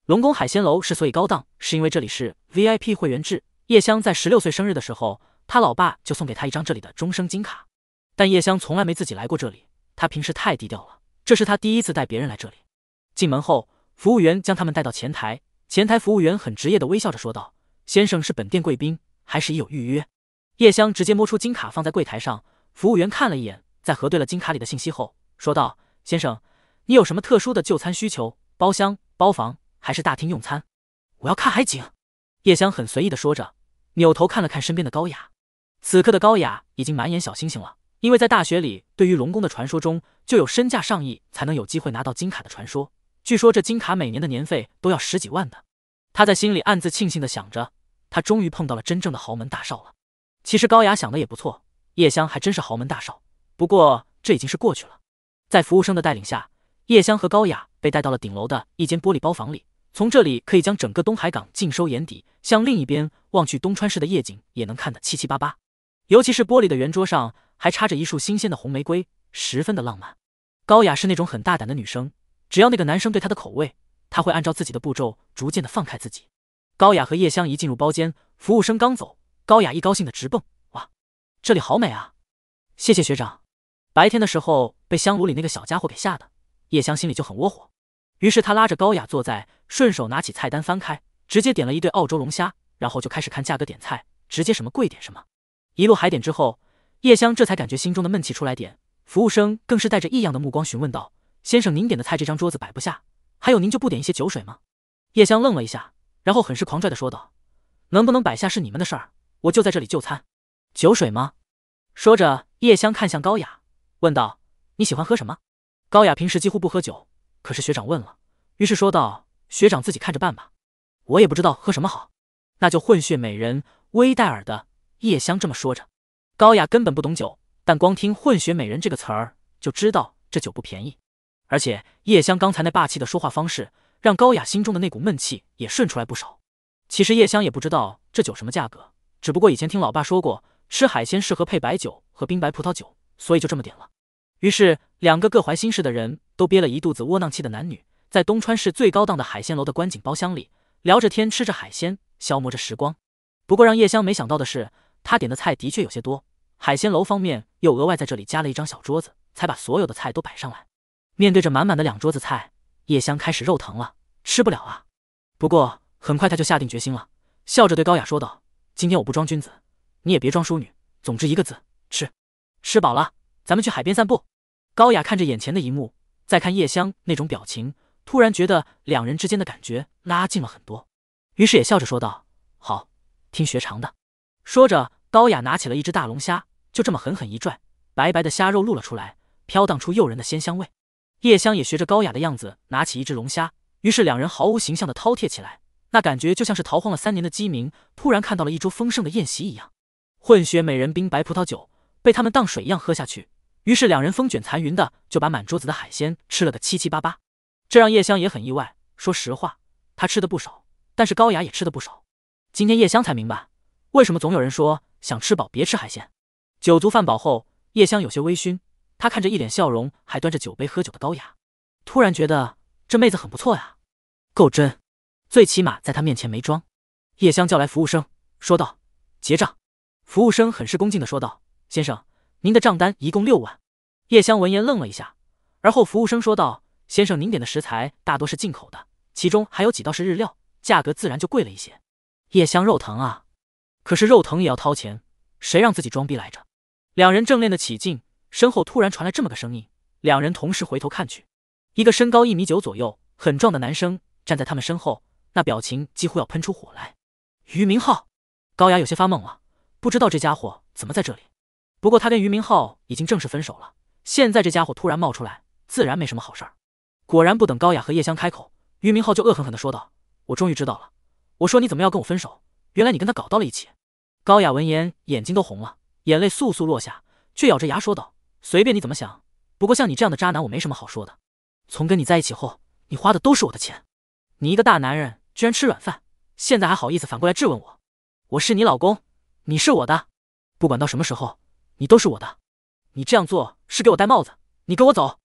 龙宫海鲜楼之所以高档，是因为这里是 VIP 会员制。叶香在十六岁生日的时候，他老爸就送给她一张这里的终生金卡。但叶香从来没自己来过这里，她平时太低调了。这是她第一次带别人来这里。进门后，服务员将他们带到前台，前台服务员很职业的微笑着说道：“先生是本店贵宾，还是已有预约？”叶香直接摸出金卡放在柜台上，服务员看了一眼，在核对了金卡里的信息后，说道：“先生，你有什么特殊的就餐需求？包厢、包房？”还是大厅用餐，我要看海景。叶香很随意的说着，扭头看了看身边的高雅。此刻的高雅已经满眼小星星了，因为在大学里对于龙宫的传说中就有身价上亿才能有机会拿到金卡的传说，据说这金卡每年的年费都要十几万的。他在心里暗自庆幸的想着，他终于碰到了真正的豪门大少了。其实高雅想的也不错，叶香还真是豪门大少，不过这已经是过去了。在服务生的带领下，叶香和高雅被带到了顶楼的一间玻璃包房里。从这里可以将整个东海港尽收眼底，向另一边望去，东川市的夜景也能看得七七八八。尤其是玻璃的圆桌上还插着一束新鲜的红玫瑰，十分的浪漫。高雅是那种很大胆的女生，只要那个男生对她的口味，她会按照自己的步骤逐渐的放开自己。高雅和叶香一进入包间，服务生刚走，高雅一高兴的直蹦，哇，这里好美啊！谢谢学长。白天的时候被香炉里那个小家伙给吓的，叶香心里就很窝火。于是他拉着高雅坐在，顺手拿起菜单翻开，直接点了一对澳洲龙虾，然后就开始看价格点菜，直接什么贵点什么。一路海点之后，叶香这才感觉心中的闷气出来点，服务生更是带着异样的目光询问道：“先生，您点的菜这张桌子摆不下，还有您就不点一些酒水吗？”叶香愣了一下，然后很是狂拽的说道：“能不能摆下是你们的事儿，我就在这里就餐。酒水吗？”说着，叶香看向高雅，问道：“你喜欢喝什么？”高雅平时几乎不喝酒。可是学长问了，于是说道：“学长自己看着办吧，我也不知道喝什么好，那就混血美人威戴尔的夜香。”这么说着，高雅根本不懂酒，但光听“混血美人”这个词儿，就知道这酒不便宜。而且叶香刚才那霸气的说话方式，让高雅心中的那股闷气也顺出来不少。其实叶香也不知道这酒什么价格，只不过以前听老爸说过，吃海鲜适合配白酒和冰白葡萄酒，所以就这么点了。于是两个各怀心事的人。都憋了一肚子窝囊气的男女，在东川市最高档的海鲜楼的观景包厢里聊着天，吃着海鲜，消磨着时光。不过让叶香没想到的是，她点的菜的确有些多，海鲜楼方面又额外在这里加了一张小桌子，才把所有的菜都摆上来。面对着满满的两桌子菜，叶香开始肉疼了，吃不了啊。不过很快他就下定决心了，笑着对高雅说道：“今天我不装君子，你也别装淑女，总之一个字，吃。吃饱了，咱们去海边散步。”高雅看着眼前的一幕。再看叶香那种表情，突然觉得两人之间的感觉拉近了很多，于是也笑着说道：“好，听学长的。”说着，高雅拿起了一只大龙虾，就这么狠狠一拽，白白的虾肉露了出来，飘荡出诱人的鲜香味。叶香也学着高雅的样子，拿起一只龙虾，于是两人毫无形象的饕餮起来，那感觉就像是逃荒了三年的鸡鸣突然看到了一桌丰盛的宴席一样。混血美人冰白葡萄酒被他们当水一样喝下去。于是两人风卷残云的就把满桌子的海鲜吃了个七七八八，这让叶香也很意外。说实话，他吃的不少，但是高雅也吃的不少。今天叶香才明白，为什么总有人说想吃饱别吃海鲜。酒足饭饱后，叶香有些微醺，她看着一脸笑容还端着酒杯喝酒的高雅，突然觉得这妹子很不错呀，够真，最起码在她面前没装。叶香叫来服务生，说道：“结账。”服务生很是恭敬的说道：“先生。”您的账单一共六万。叶香闻言愣了一下，而后服务生说道：“先生，您点的食材大多是进口的，其中还有几道是日料，价格自然就贵了一些。”叶香肉疼啊，可是肉疼也要掏钱，谁让自己装逼来着？两人正练得起劲，身后突然传来这么个声音，两人同时回头看去，一个身高一米九左右、很壮的男生站在他们身后，那表情几乎要喷出火来。于明浩，高雅有些发懵了，不知道这家伙怎么在这里。不过他跟于明浩已经正式分手了，现在这家伙突然冒出来，自然没什么好事儿。果然，不等高雅和叶香开口，于明浩就恶狠狠的说道：“我终于知道了，我说你怎么要跟我分手，原来你跟他搞到了一起。”高雅闻言，眼睛都红了，眼泪簌簌落下，却咬着牙说道：“随便你怎么想，不过像你这样的渣男，我没什么好说的。从跟你在一起后，你花的都是我的钱，你一个大男人居然吃软饭，现在还好意思反过来质问我？我是你老公，你是我的，不管到什么时候。”你都是我的，你这样做是给我戴帽子！你跟我走！”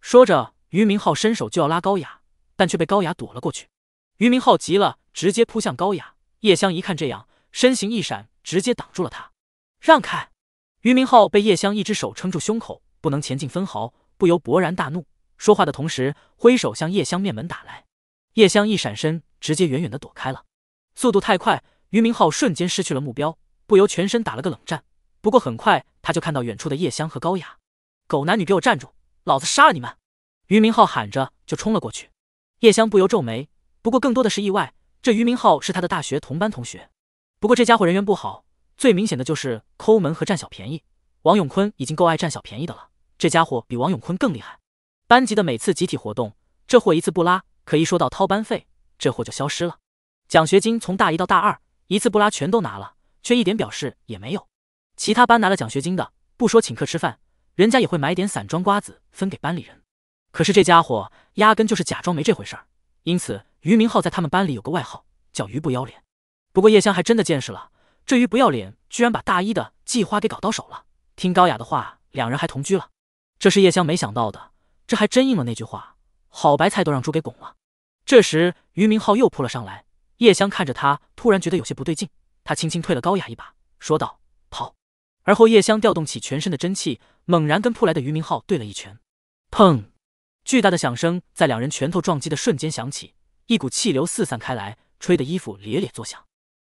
说着，于明浩伸手就要拉高雅，但却被高雅躲了过去。于明浩急了，直接扑向高雅。叶香一看这样，身形一闪，直接挡住了他。让开！于明浩被叶香一只手撑住胸口，不能前进分毫，不由勃然大怒。说话的同时，挥手向叶香面门打来。叶香一闪身，直接远远的躲开了。速度太快，于明浩瞬间失去了目标，不由全身打了个冷战。不过很快他就看到远处的叶香和高雅，狗男女给我站住！老子杀了你们！于明浩喊着就冲了过去。叶香不由皱眉，不过更多的是意外。这于明浩是他的大学同班同学，不过这家伙人缘不好，最明显的就是抠门和占小便宜。王永坤已经够爱占小便宜的了，这家伙比王永坤更厉害。班级的每次集体活动，这货一次不拉；可一说到掏班费，这货就消失了。奖学金从大一到大二，一次不拉全都拿了，却一点表示也没有。其他班拿了奖学金的，不说请客吃饭，人家也会买点散装瓜子分给班里人。可是这家伙压根就是假装没这回事，因此于明浩在他们班里有个外号叫“于不要脸”。不过叶香还真的见识了，这于不要脸居然把大一的季花给搞到手了。听高雅的话，两人还同居了，这是叶香没想到的。这还真应了那句话，好白菜都让猪给拱了。这时于明浩又扑了上来，叶香看着他，突然觉得有些不对劲，他轻轻推了高雅一把，说道。而后，叶香调动起全身的真气，猛然跟扑来的于明浩对了一拳。砰！巨大的响声在两人拳头撞击的瞬间响起，一股气流四散开来，吹得衣服咧咧作响。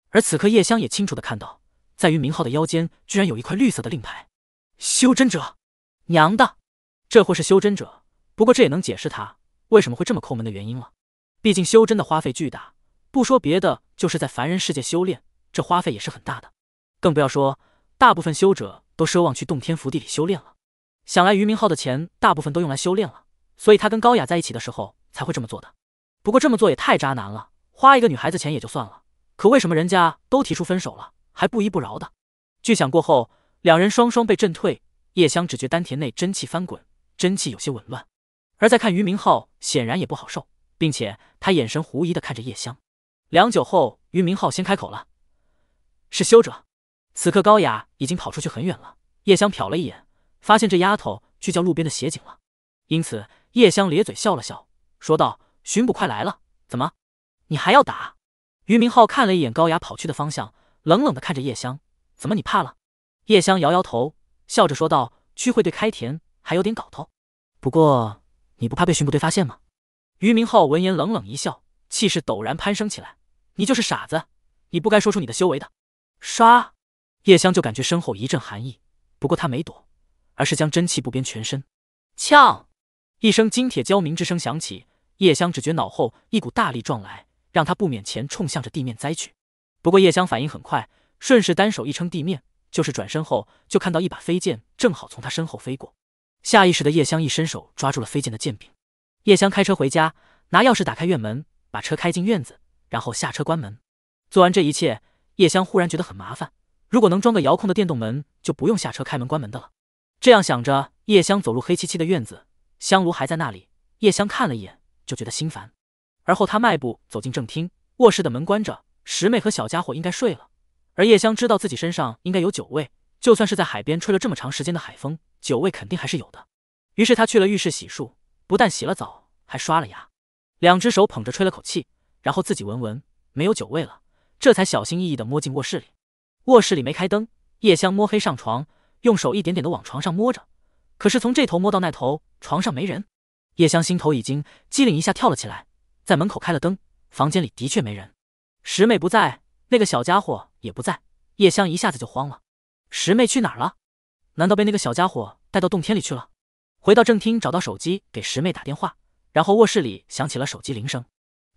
而此刻，叶香也清楚的看到，在于明浩的腰间居然有一块绿色的令牌。修真者，娘的，这货是修真者。不过这也能解释他为什么会这么抠门的原因了。毕竟修真的花费巨大，不说别的，就是在凡人世界修炼，这花费也是很大的，更不要说。大部分修者都奢望去洞天福地里修炼了，想来于明浩的钱大部分都用来修炼了，所以他跟高雅在一起的时候才会这么做的。不过这么做也太渣男了，花一个女孩子钱也就算了，可为什么人家都提出分手了还不依不饶的？巨响过后，两人双双被震退。叶香只觉丹田内真气翻滚，真气有些紊乱。而再看于明浩，显然也不好受，并且他眼神狐疑的看着叶香。良久后，于明浩先开口了：“是修者。”此刻高雅已经跑出去很远了，叶香瞟了一眼，发现这丫头去叫路边的协警了，因此叶香咧嘴笑了笑，说道：“巡捕快来了，怎么，你还要打？”于明浩看了一眼高雅跑去的方向，冷冷的看着叶香：“怎么，你怕了？”叶香摇摇头，笑着说道：“区会对开田还有点搞头，不过你不怕被巡捕队发现吗？”于明浩闻言冷冷一笑，气势陡然攀升起来：“你就是傻子，你不该说出你的修为的。”唰。叶香就感觉身后一阵寒意，不过她没躲，而是将真气布遍全身。呛！一声金铁交鸣之声响起，叶香只觉脑后一股大力撞来，让她不免前冲向着地面栽去。不过叶香反应很快，顺势单手一撑地面，就是转身后就看到一把飞剑正好从她身后飞过，下意识的叶香一伸手抓住了飞剑的剑柄。叶香开车回家，拿钥匙打开院门，把车开进院子，然后下车关门。做完这一切，叶香忽然觉得很麻烦。如果能装个遥控的电动门，就不用下车开门关门的了。这样想着，叶香走入黑漆漆的院子，香炉还在那里。叶香看了一眼，就觉得心烦。而后她迈步走进正厅，卧室的门关着，十妹和小家伙应该睡了。而叶香知道自己身上应该有酒味，就算是在海边吹了这么长时间的海风，酒味肯定还是有的。于是她去了浴室洗漱，不但洗了澡，还刷了牙，两只手捧着吹了口气，然后自己闻闻，没有酒味了，这才小心翼翼地摸进卧室里。卧室里没开灯，叶香摸黑上床，用手一点点的往床上摸着，可是从这头摸到那头，床上没人。叶香心头已经机灵一下跳了起来，在门口开了灯，房间里的确没人，十妹不在，那个小家伙也不在，叶香一下子就慌了，十妹去哪儿了？难道被那个小家伙带到洞天里去了？回到正厅，找到手机，给十妹打电话，然后卧室里响起了手机铃声，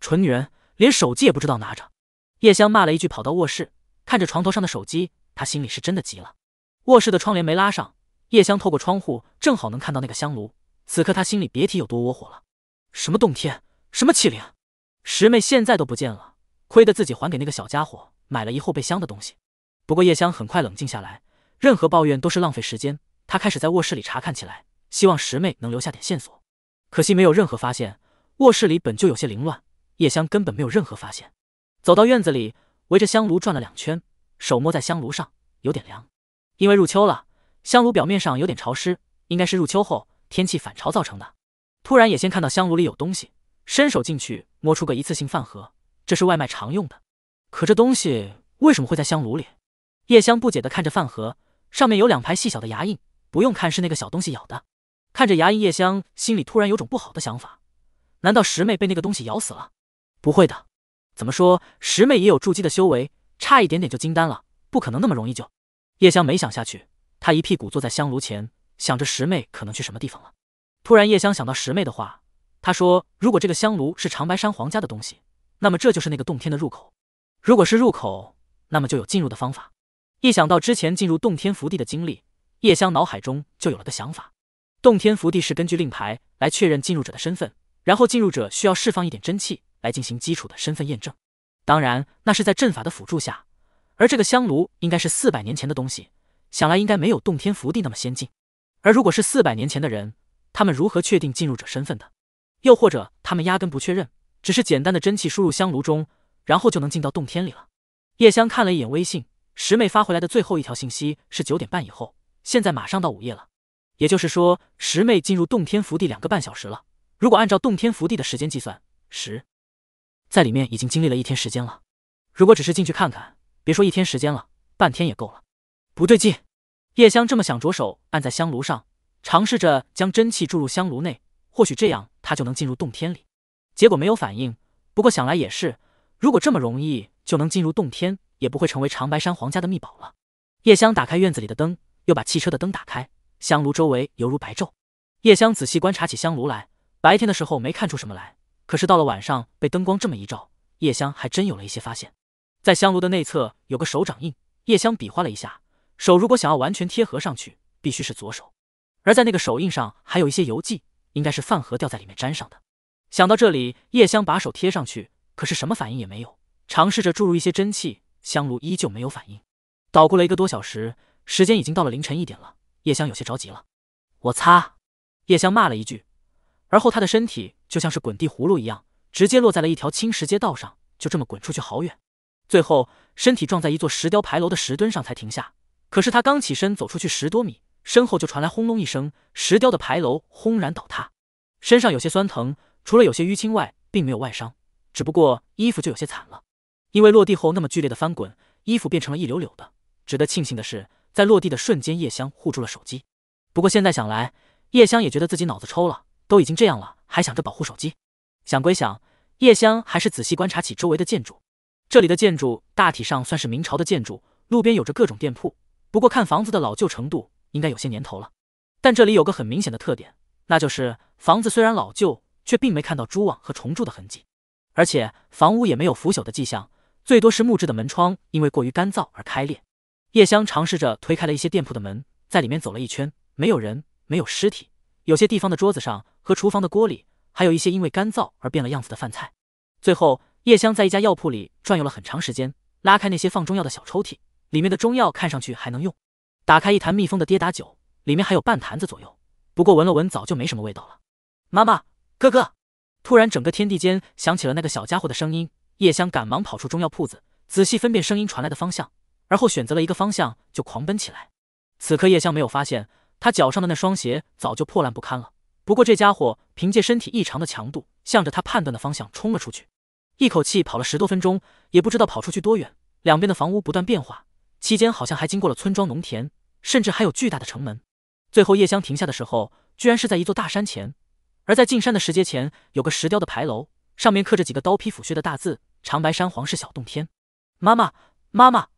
蠢女人，连手机也不知道拿着，叶香骂了一句，跑到卧室。看着床头上的手机，他心里是真的急了。卧室的窗帘没拉上，叶香透过窗户正好能看到那个香炉。此刻他心里别提有多窝火了。什么洞天，什么气灵，十妹现在都不见了，亏得自己还给那个小家伙买了一后备箱的东西。不过叶香很快冷静下来，任何抱怨都是浪费时间。他开始在卧室里查看起来，希望十妹能留下点线索。可惜没有任何发现。卧室里本就有些凌乱，叶香根本没有任何发现。走到院子里。围着香炉转了两圈，手摸在香炉上，有点凉，因为入秋了，香炉表面上有点潮湿，应该是入秋后天气反潮造成的。突然也先看到香炉里有东西，伸手进去摸出个一次性饭盒，这是外卖常用的。可这东西为什么会在香炉里？叶香不解的看着饭盒，上面有两排细小的牙印，不用看是那个小东西咬的。看着牙印，叶香心里突然有种不好的想法，难道石妹被那个东西咬死了？不会的。怎么说，十妹也有筑基的修为，差一点点就金丹了，不可能那么容易就。叶香没想下去，她一屁股坐在香炉前，想着十妹可能去什么地方了。突然，叶香想到十妹的话，她说：“如果这个香炉是长白山皇家的东西，那么这就是那个洞天的入口。如果是入口，那么就有进入的方法。”一想到之前进入洞天福地的经历，叶香脑海中就有了个想法：洞天福地是根据令牌来确认进入者的身份，然后进入者需要释放一点真气。来进行基础的身份验证，当然那是在阵法的辅助下，而这个香炉应该是四百年前的东西，想来应该没有洞天福地那么先进。而如果是四百年前的人，他们如何确定进入者身份的？又或者他们压根不确认，只是简单的真气输入香炉中，然后就能进到洞天里了？叶香看了一眼微信，十妹发回来的最后一条信息是九点半以后，现在马上到午夜了，也就是说十妹进入洞天福地两个半小时了。如果按照洞天福地的时间计算，十。在里面已经经历了一天时间了，如果只是进去看看，别说一天时间了，半天也够了。不对劲，叶香这么想着，手按在香炉上，尝试着将真气注入香炉内，或许这样他就能进入洞天里。结果没有反应，不过想来也是，如果这么容易就能进入洞天，也不会成为长白山皇家的秘宝了。叶香打开院子里的灯，又把汽车的灯打开，香炉周围犹如白昼。叶香仔细观察起香炉来，白天的时候没看出什么来。可是到了晚上，被灯光这么一照，叶香还真有了一些发现。在香炉的内侧有个手掌印，叶香比划了一下，手如果想要完全贴合上去，必须是左手。而在那个手印上还有一些油迹，应该是饭盒掉在里面粘上的。想到这里，叶香把手贴上去，可是什么反应也没有。尝试着注入一些真气，香炉依旧没有反应。捣鼓了一个多小时，时间已经到了凌晨一点了，叶香有些着急了。我擦！叶香骂了一句，而后他的身体。就像是滚地葫芦一样，直接落在了一条青石街道上，就这么滚出去好远，最后身体撞在一座石雕牌楼的石墩上才停下。可是他刚起身走出去十多米，身后就传来轰隆一声，石雕的牌楼轰然倒塌。身上有些酸疼，除了有些淤青外，并没有外伤，只不过衣服就有些惨了，因为落地后那么剧烈的翻滚，衣服变成了一绺绺的。值得庆幸的是，在落地的瞬间，叶香护住了手机。不过现在想来，叶香也觉得自己脑子抽了。都已经这样了，还想着保护手机？想归想，叶香还是仔细观察起周围的建筑。这里的建筑大体上算是明朝的建筑，路边有着各种店铺。不过看房子的老旧程度，应该有些年头了。但这里有个很明显的特点，那就是房子虽然老旧，却并没看到蛛网和虫蛀的痕迹，而且房屋也没有腐朽的迹象，最多是木质的门窗因为过于干燥而开裂。叶香尝试着推开了一些店铺的门，在里面走了一圈，没有人，没有尸体。有些地方的桌子上和厨房的锅里，还有一些因为干燥而变了样子的饭菜。最后，叶香在一家药铺里转悠了很长时间，拉开那些放中药的小抽屉，里面的中药看上去还能用。打开一坛密封的跌打酒，里面还有半坛子左右，不过闻了闻，早就没什么味道了。妈妈，哥哥！突然，整个天地间响起了那个小家伙的声音。叶香赶忙跑出中药铺子，仔细分辨声音传来的方向，而后选择了一个方向就狂奔起来。此刻，叶香没有发现。他脚上的那双鞋早就破烂不堪了，不过这家伙凭借身体异常的强度，向着他判断的方向冲了出去，一口气跑了十多分钟，也不知道跑出去多远。两边的房屋不断变化，期间好像还经过了村庄、农田，甚至还有巨大的城门。最后叶香停下的时候，居然是在一座大山前，而在进山的石阶前有个石雕的牌楼，上面刻着几个刀劈斧削的大字：“长白山皇室小洞天。”妈妈，妈妈，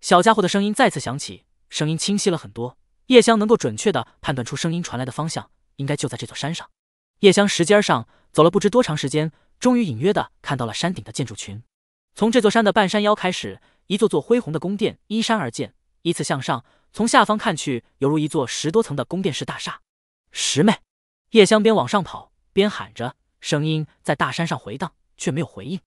小家伙的声音再次响起，声音清晰了很多。叶香能够准确的判断出声音传来的方向，应该就在这座山上。叶香石阶上走了不知多长时间，终于隐约的看到了山顶的建筑群。从这座山的半山腰开始，一座座恢宏的宫殿依山而建，依次向上。从下方看去，犹如一座十多层的宫殿式大厦。十妹，叶香边往上跑边喊着，声音在大山上回荡，却没有回应。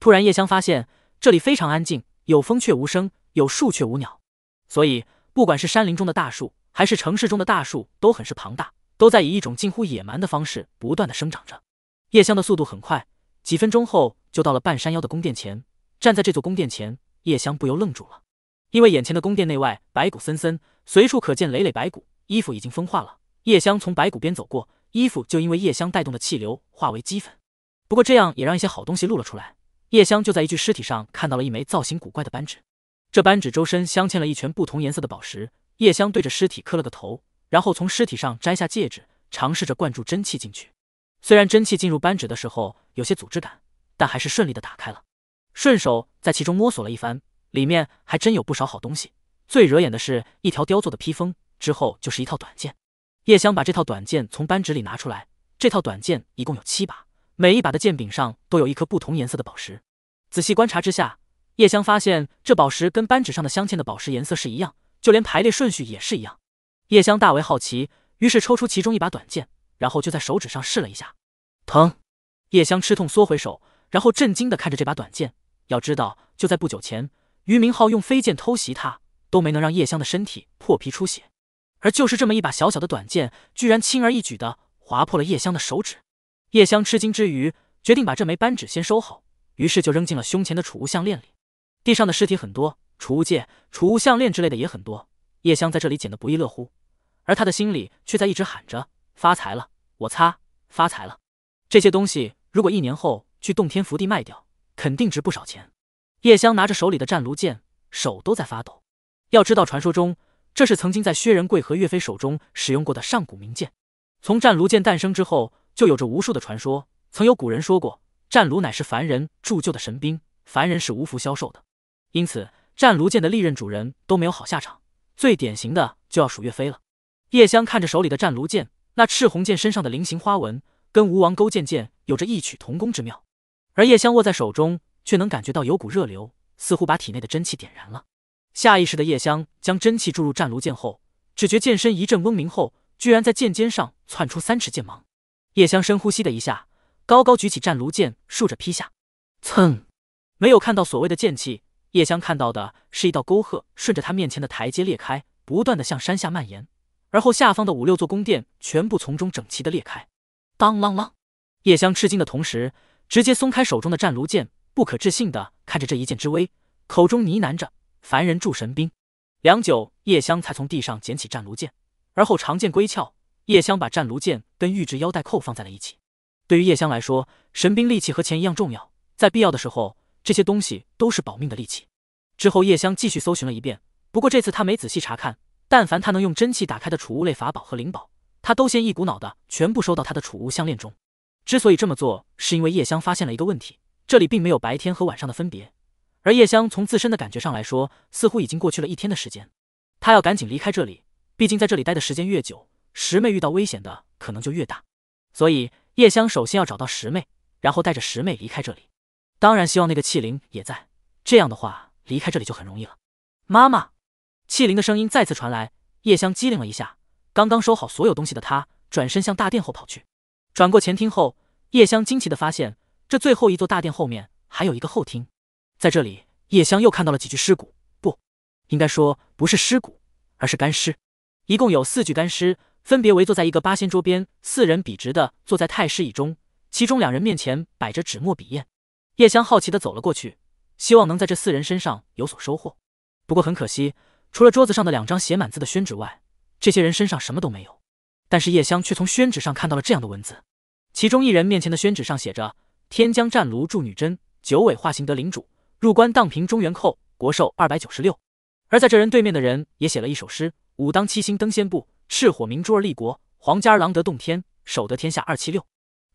突然，叶香发现这里非常安静，有风却无声，有树却无鸟，所以不管是山林中的大树。还是城市中的大树都很是庞大，都在以一种近乎野蛮的方式不断的生长着。叶香的速度很快，几分钟后就到了半山腰的宫殿前。站在这座宫殿前，叶香不由愣住了，因为眼前的宫殿内外白骨森森，随处可见累累白骨，衣服已经风化了。叶香从白骨边走过，衣服就因为叶香带动的气流化为齑粉。不过这样也让一些好东西露了出来。叶香就在一具尸体上看到了一枚造型古怪的扳指，这扳指周身镶嵌了一圈不同颜色的宝石。叶香对着尸体磕了个头，然后从尸体上摘下戒指，尝试着灌注真气进去。虽然真气进入扳指的时候有些阻滞感，但还是顺利的打开了。顺手在其中摸索了一番，里面还真有不少好东西。最惹眼的是一条雕做的披风，之后就是一套短剑。叶香把这套短剑从扳指里拿出来，这套短剑一共有七把，每一把的剑柄上都有一颗不同颜色的宝石。仔细观察之下，叶香发现这宝石跟扳指上的镶嵌的宝石颜色是一样。就连排列顺序也是一样，叶香大为好奇，于是抽出其中一把短剑，然后就在手指上试了一下，疼！叶香吃痛缩回手，然后震惊的看着这把短剑。要知道，就在不久前，于明浩用飞剑偷袭他，都没能让叶香的身体破皮出血，而就是这么一把小小的短剑，居然轻而易举的划破了叶香的手指。叶香吃惊之余，决定把这枚扳指先收好，于是就扔进了胸前的储物项链里。地上的尸体很多。储物戒、储物项链之类的也很多，叶香在这里捡得不亦乐乎，而他的心里却在一直喊着：发财了！我擦，发财了！这些东西如果一年后去洞天福地卖掉，肯定值不少钱。叶香拿着手里的战卢剑，手都在发抖。要知道，传说中这是曾经在薛仁贵和岳飞手中使用过的上古名剑。从战卢剑诞生之后，就有着无数的传说。曾有古人说过，战卢乃是凡人铸就的神兵，凡人是无福消受的，因此。战卢剑的利刃，主人都没有好下场。最典型的就要数岳飞了。叶香看着手里的战卢剑，那赤红剑身上的菱形花纹，跟吴王勾践剑有着异曲同工之妙。而叶香握在手中，却能感觉到有股热流，似乎把体内的真气点燃了。下意识的，叶香将真气注入战卢剑后，只觉剑身一阵嗡鸣，后居然在剑尖上窜出三尺剑芒。叶香深呼吸的一下，高高举起战卢剑，竖着劈下，蹭，没有看到所谓的剑气。叶香看到的是一道沟壑，顺着她面前的台阶裂开，不断的向山下蔓延。而后下方的五六座宫殿全部从中整齐的裂开。当啷啷！叶香吃惊的同时，直接松开手中的战炉剑，不可置信的看着这一剑之威，口中呢喃着“凡人铸神兵”。良久，叶香才从地上捡起战炉剑，而后长剑归鞘。叶香把战炉剑跟玉制腰带扣放在了一起。对于叶香来说，神兵利器和钱一样重要，在必要的时候。这些东西都是保命的利器。之后叶香继续搜寻了一遍，不过这次她没仔细查看。但凡她能用真气打开的储物类法宝和灵宝，她都先一股脑的全部收到她的储物项链中。之所以这么做，是因为叶香发现了一个问题：这里并没有白天和晚上的分别，而叶香从自身的感觉上来说，似乎已经过去了一天的时间。他要赶紧离开这里，毕竟在这里待的时间越久，十妹遇到危险的可能就越大。所以叶香首先要找到十妹，然后带着十妹离开这里。当然希望那个气灵也在，这样的话离开这里就很容易了。妈妈，气灵的声音再次传来。叶香机灵了一下，刚刚收好所有东西的她转身向大殿后跑去。转过前厅后，叶香惊奇的发现，这最后一座大殿后面还有一个后厅。在这里，叶香又看到了几具尸骨，不应该说不是尸骨，而是干尸。一共有四具干尸，分别围坐在一个八仙桌边，四人笔直的坐在太师椅中，其中两人面前摆着纸墨笔砚。叶香好奇的走了过去，希望能在这四人身上有所收获。不过很可惜，除了桌子上的两张写满字的宣纸外，这些人身上什么都没有。但是叶香却从宣纸上看到了这样的文字：，其中一人面前的宣纸上写着“天将战卢助女真，九尾化形得领主，入关荡平中原寇，国寿二百九十六。”而在这人对面的人也写了一首诗：“武当七星登仙步，赤火明珠而立国，皇家儿郎得洞天，守得天下二七六。”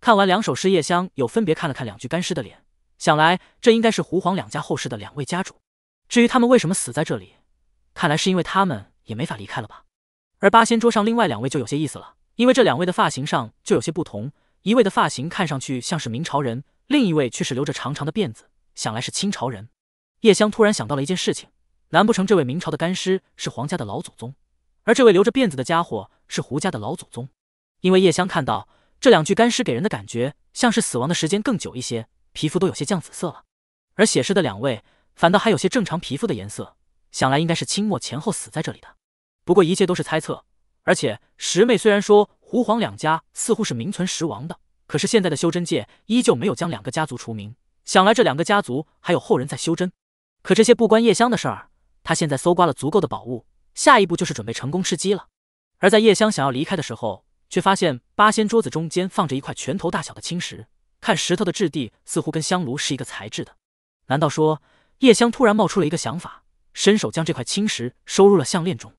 看完两首诗，叶香又分别看了看两具干尸的脸。想来，这应该是胡黄两家后世的两位家主。至于他们为什么死在这里，看来是因为他们也没法离开了吧。而八仙桌上另外两位就有些意思了，因为这两位的发型上就有些不同，一位的发型看上去像是明朝人，另一位却是留着长长的辫子，想来是清朝人。叶香突然想到了一件事情，难不成这位明朝的干尸是黄家的老祖宗，而这位留着辫子的家伙是胡家的老祖宗？因为叶香看到这两具干尸给人的感觉像是死亡的时间更久一些。皮肤都有些酱紫色了，而写诗的两位反倒还有些正常皮肤的颜色，想来应该是清末前后死在这里的。不过一切都是猜测，而且十妹虽然说胡黄两家似乎是名存实亡的，可是现在的修真界依旧没有将两个家族除名，想来这两个家族还有后人在修真。可这些不关叶香的事儿，他现在搜刮了足够的宝物，下一步就是准备成功吃鸡了。而在叶香想要离开的时候，却发现八仙桌子中间放着一块拳头大小的青石。看石头的质地似乎跟香炉是一个材质的，难道说叶香突然冒出了一个想法，伸手将这块青石收入了项链中。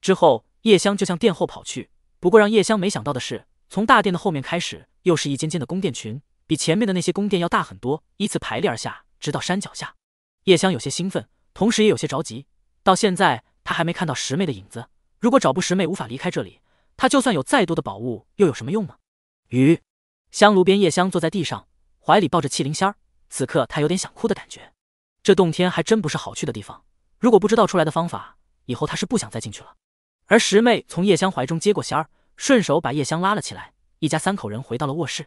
之后叶香就向殿后跑去。不过让叶香没想到的是，从大殿的后面开始，又是一间间的宫殿群，比前面的那些宫殿要大很多，依次排列而下，直到山脚下。叶香有些兴奋，同时也有些着急。到现在他还没看到石妹的影子，如果找不石妹无法离开这里，他就算有再多的宝物又有什么用呢？鱼。香炉边，叶香坐在地上，怀里抱着气灵仙儿。此刻她有点想哭的感觉。这洞天还真不是好去的地方。如果不知道出来的方法，以后她是不想再进去了。而十妹从叶香怀中接过仙儿，顺手把叶香拉了起来。一家三口人回到了卧室。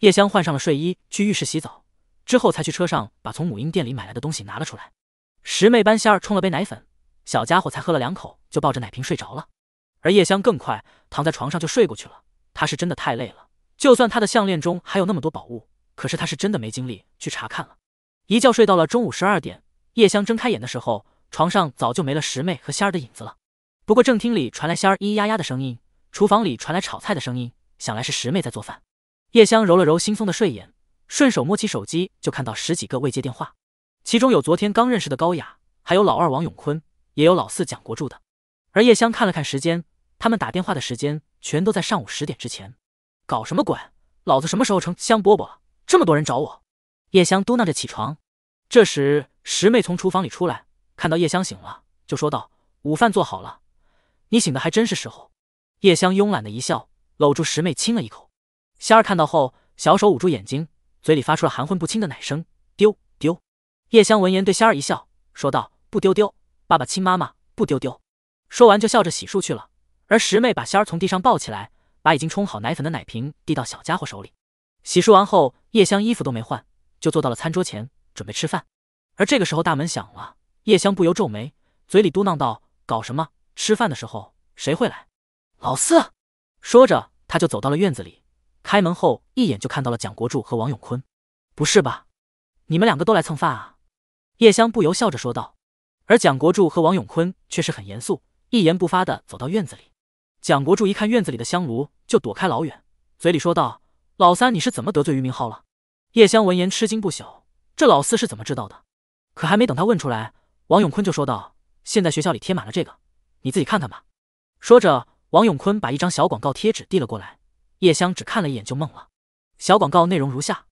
叶香换上了睡衣，去浴室洗澡，之后才去车上把从母婴店里买来的东西拿了出来。十妹帮仙儿冲了杯奶粉，小家伙才喝了两口，就抱着奶瓶睡着了。而叶香更快，躺在床上就睡过去了。她是真的太累了。就算他的项链中还有那么多宝物，可是他是真的没精力去查看了。一觉睡到了中午十二点，叶香睁开眼的时候，床上早就没了十妹和仙儿的影子了。不过正厅里传来仙儿咿咿呀呀的声音，厨房里传来炒菜的声音，想来是十妹在做饭。叶香揉了揉惺忪的睡眼，顺手摸起手机，就看到十几个未接电话，其中有昨天刚认识的高雅，还有老二王永坤，也有老四蒋国柱的。而叶香看了看时间，他们打电话的时间全都在上午十点之前。搞什么鬼？老子什么时候成香饽饽了？这么多人找我！叶香嘟囔着起床。这时，十妹从厨房里出来，看到叶香醒了，就说道：“午饭做好了，你醒的还真是时候。”叶香慵懒的一笑，搂住十妹亲了一口。仙儿看到后，小手捂住眼睛，嘴里发出了含混不清的奶声：“丢丢。”叶香闻言对仙儿一笑，说道：“不丢丢，爸爸亲妈妈，不丢丢。”说完就笑着洗漱去了。而十妹把仙儿从地上抱起来。把已经冲好奶粉的奶瓶递到小家伙手里。洗漱完后，叶香衣服都没换，就坐到了餐桌前准备吃饭。而这个时候大门响了，叶香不由皱眉，嘴里嘟囔道：“搞什么？吃饭的时候谁会来？”老四说着，他就走到了院子里，开门后一眼就看到了蒋国柱和王永坤。“不是吧？你们两个都来蹭饭啊？”叶香不由笑着说道。而蒋国柱和王永坤却是很严肃，一言不发的走到院子里。蒋国柱一看院子里的香炉，就躲开老远，嘴里说道：“老三，你是怎么得罪于明浩了？”叶香闻言吃惊不小，这老四是怎么知道的？可还没等他问出来，王永坤就说道：“现在学校里贴满了这个，你自己看看吧。”说着，王永坤把一张小广告贴纸递了过来。叶香只看了一眼就懵了。小广告内容如下：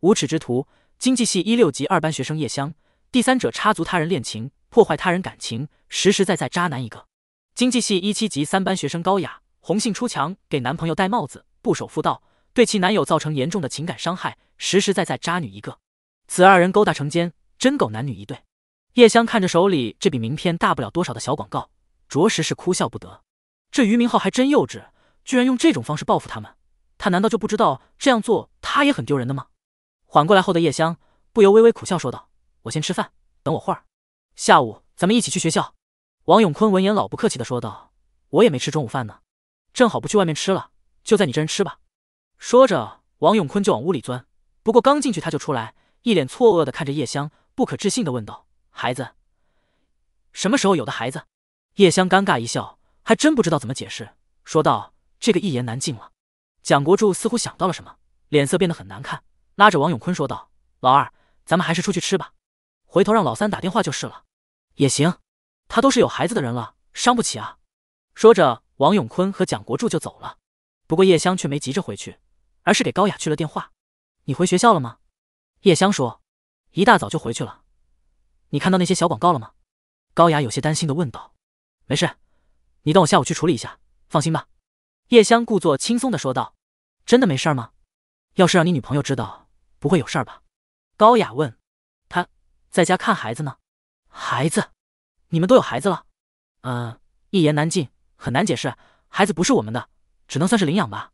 无耻之徒，经济系一六级二班学生叶香，第三者插足他人恋情，破坏他人感情，实实在在渣男一个。经济系一七级三班学生高雅红杏出墙，给男朋友戴帽子，不守妇道，对其男友造成严重的情感伤害，实实在在渣女一个。此二人勾搭成奸，真狗男女一对。叶香看着手里这笔名片大不了多少的小广告，着实是哭笑不得。这于明浩还真幼稚，居然用这种方式报复他们。他难道就不知道这样做他也很丢人的吗？缓过来后的叶香不由微微苦笑说道：“我先吃饭，等我会儿，下午咱们一起去学校。”王永坤闻言老不客气的说道：“我也没吃中午饭呢，正好不去外面吃了，就在你这人吃吧。”说着，王永坤就往屋里钻。不过刚进去他就出来，一脸错愕的看着叶香，不可置信的问道：“孩子，什么时候有的孩子？”叶香尴尬一笑，还真不知道怎么解释，说道：“这个一言难尽了。”蒋国柱似乎想到了什么，脸色变得很难看，拉着王永坤说道：“老二，咱们还是出去吃吧，回头让老三打电话就是了。”也行。他都是有孩子的人了，伤不起啊！说着，王永坤和蒋国柱就走了。不过叶香却没急着回去，而是给高雅去了电话。你回学校了吗？叶香说，一大早就回去了。你看到那些小广告了吗？高雅有些担心的问道。没事，你等我下午去处理一下，放心吧。叶香故作轻松的说道。真的没事吗？要是让你女朋友知道，不会有事吧？高雅问。她在家看孩子呢，孩子。你们都有孩子了，嗯，一言难尽，很难解释。孩子不是我们的，只能算是领养吧。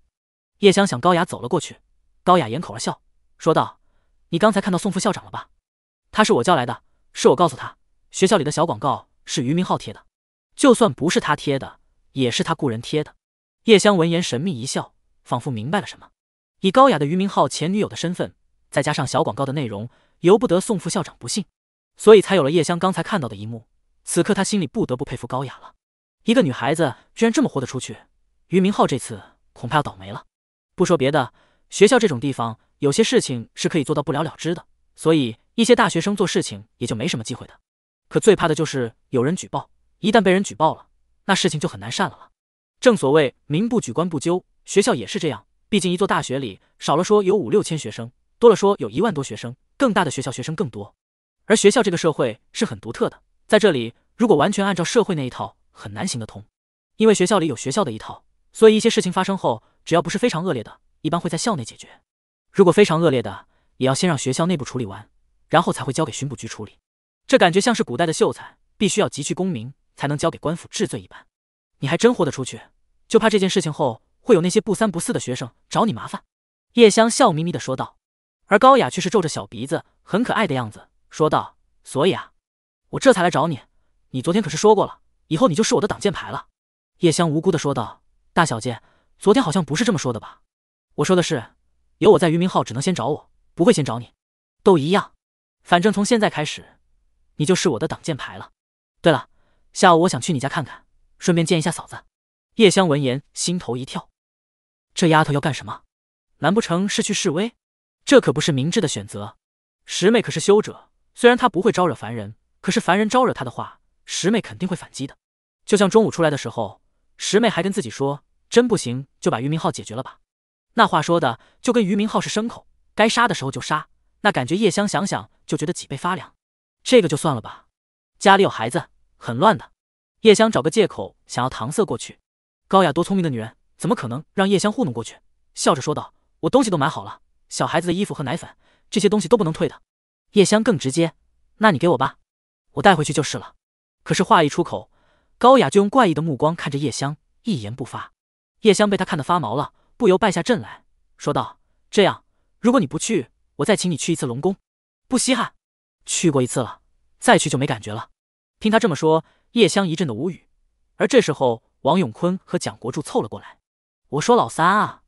叶香想高雅走了过去，高雅掩口而笑，说道：“你刚才看到宋副校长了吧？他是我叫来的，是我告诉他学校里的小广告是于明浩贴的。就算不是他贴的，也是他雇人贴的。”叶香闻言神秘一笑，仿佛明白了什么。以高雅的于明浩前女友的身份，再加上小广告的内容，由不得宋副校长不信，所以才有了叶香刚才看到的一幕。此刻他心里不得不佩服高雅了，一个女孩子居然这么豁得出去。于明浩这次恐怕要倒霉了。不说别的，学校这种地方有些事情是可以做到不了了之的，所以一些大学生做事情也就没什么机会的。可最怕的就是有人举报，一旦被人举报了，那事情就很难善了了。正所谓“民不举，官不究”，学校也是这样。毕竟一座大学里少了说有五六千学生，多了说有一万多学生，更大的学校学生更多。而学校这个社会是很独特的。在这里，如果完全按照社会那一套，很难行得通。因为学校里有学校的一套，所以一些事情发生后，只要不是非常恶劣的，一般会在校内解决；如果非常恶劣的，也要先让学校内部处理完，然后才会交给巡捕局处理。这感觉像是古代的秀才必须要汲取功名，才能交给官府治罪一般。你还真豁得出去？就怕这件事情后会有那些不三不四的学生找你麻烦。”叶香笑眯眯的说道，而高雅却是皱着小鼻子，很可爱的样子说道：“所以啊。”我这才来找你，你昨天可是说过了，以后你就是我的挡箭牌了。叶香无辜的说道：“大小姐，昨天好像不是这么说的吧？”我说的是，有我在，于明浩只能先找我，不会先找你，都一样。反正从现在开始，你就是我的挡箭牌了。对了，下午我想去你家看看，顺便见一下嫂子。叶香闻言心头一跳，这丫头要干什么？难不成是去示威？这可不是明智的选择。十妹可是修者，虽然她不会招惹凡人。可是凡人招惹他的话，十妹肯定会反击的。就像中午出来的时候，十妹还跟自己说，真不行就把于明浩解决了吧。那话说的就跟于明浩是牲口，该杀的时候就杀。那感觉叶香想想就觉得脊背发凉。这个就算了吧，家里有孩子很乱的。叶香找个借口想要搪塞过去。高雅多聪明的女人，怎么可能让叶香糊弄过去？笑着说道，我东西都买好了，小孩子的衣服和奶粉，这些东西都不能退的。叶香更直接，那你给我吧。我带回去就是了。可是话一出口，高雅就用怪异的目光看着叶香，一言不发。叶香被他看得发毛了，不由败下阵来，说道：“这样，如果你不去，我再请你去一次龙宫，不稀罕。去过一次了，再去就没感觉了。”听他这么说，叶香一阵的无语。而这时候，王永坤和蒋国柱凑了过来：“我说老三啊，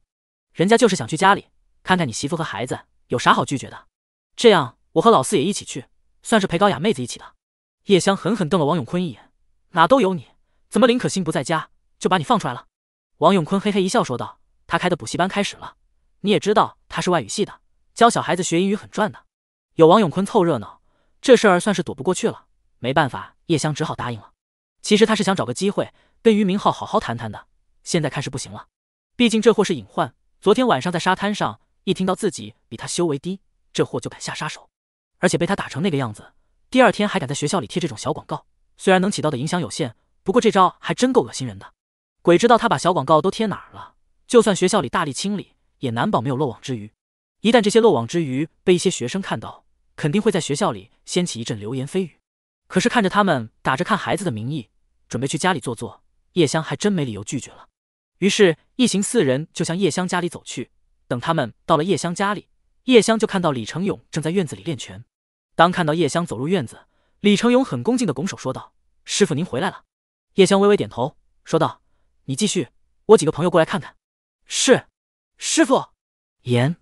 人家就是想去家里看看你媳妇和孩子，有啥好拒绝的？这样，我和老四也一起去，算是陪高雅妹子一起的。”叶香狠狠瞪了王永坤一眼，哪都有你，怎么林可欣不在家就把你放出来了？王永坤嘿嘿一笑说道，他开的补习班开始了，你也知道他是外语系的，教小孩子学英语很赚的。有王永坤凑热闹，这事儿算是躲不过去了，没办法，叶香只好答应了。其实他是想找个机会跟于明浩好好谈谈的，现在看是不行了，毕竟这货是隐患。昨天晚上在沙滩上，一听到自己比他修为低，这货就敢下杀手，而且被他打成那个样子。第二天还敢在学校里贴这种小广告，虽然能起到的影响有限，不过这招还真够恶心人的。鬼知道他把小广告都贴哪儿了，就算学校里大力清理，也难保没有漏网之鱼。一旦这些漏网之鱼被一些学生看到，肯定会在学校里掀起一阵流言蜚语。可是看着他们打着看孩子的名义，准备去家里坐坐，叶香还真没理由拒绝了。于是，一行四人就向叶香家里走去。等他们到了叶香家里，叶香就看到李成勇正在院子里练拳。当看到叶香走入院子，李成勇很恭敬的拱手说道：“师傅，您回来了。”叶香微微点头，说道：“你继续，我几个朋友过来看看。”是，师傅。言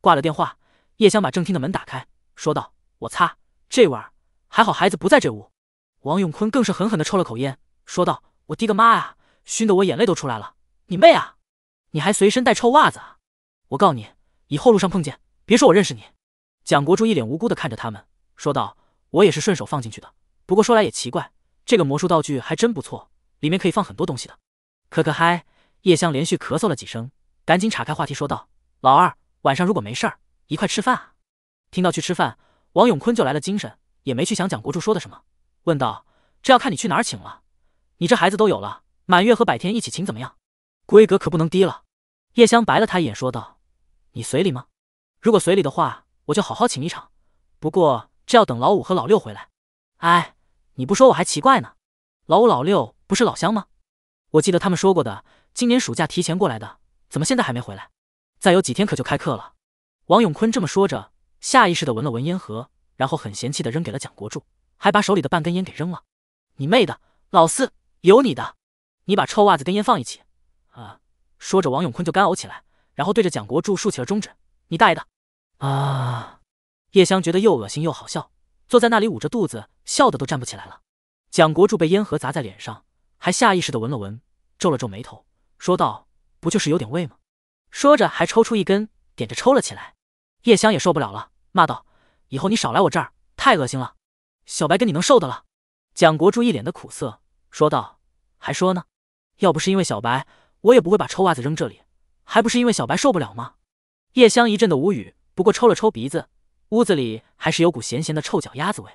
挂了电话，叶香把正厅的门打开，说道：“我擦，这味还好孩子不在这屋。”王永坤更是狠狠的抽了口烟，说道：“我滴个妈呀，熏得我眼泪都出来了！你妹啊，你还随身带臭袜子啊！我告你，以后路上碰见，别说我认识你。”蒋国柱一脸无辜的看着他们。说道：“我也是顺手放进去的。不过说来也奇怪，这个魔术道具还真不错，里面可以放很多东西的。”可可嗨，叶香连续咳嗽了几声，赶紧岔开话题说道：“老二，晚上如果没事儿，一块吃饭啊。”听到去吃饭，王永坤就来了精神，也没去想蒋国柱说的什么，问道：“这要看你去哪儿请了。你这孩子都有了，满月和百天一起请怎么样？规格可不能低了。”叶香白了他一眼，说道：“你随礼吗？如果随礼的话，我就好好请一场。不过……”这要等老五和老六回来。哎，你不说我还奇怪呢。老五老六不是老乡吗？我记得他们说过的，今年暑假提前过来的，怎么现在还没回来？再有几天可就开课了。王永坤这么说着，下意识的闻了闻烟盒，然后很嫌弃的扔给了蒋国柱，还把手里的半根烟给扔了。你妹的，老四有你的，你把臭袜子跟烟放一起。啊！说着王永坤就干呕起来，然后对着蒋国柱竖起了中指。你大爷的！啊！叶香觉得又恶心又好笑，坐在那里捂着肚子笑得都站不起来了。蒋国柱被烟盒砸在脸上，还下意识的闻了闻，皱了皱眉头，说道：“不就是有点味吗？”说着还抽出一根点着抽了起来。叶香也受不了了，骂道：“以后你少来我这儿，太恶心了。”小白跟你能受得了？蒋国柱一脸的苦涩说道：“还说呢，要不是因为小白，我也不会把臭袜子扔这里，还不是因为小白受不了吗？”叶香一阵的无语，不过抽了抽鼻子。屋子里还是有股咸咸的臭脚丫子味，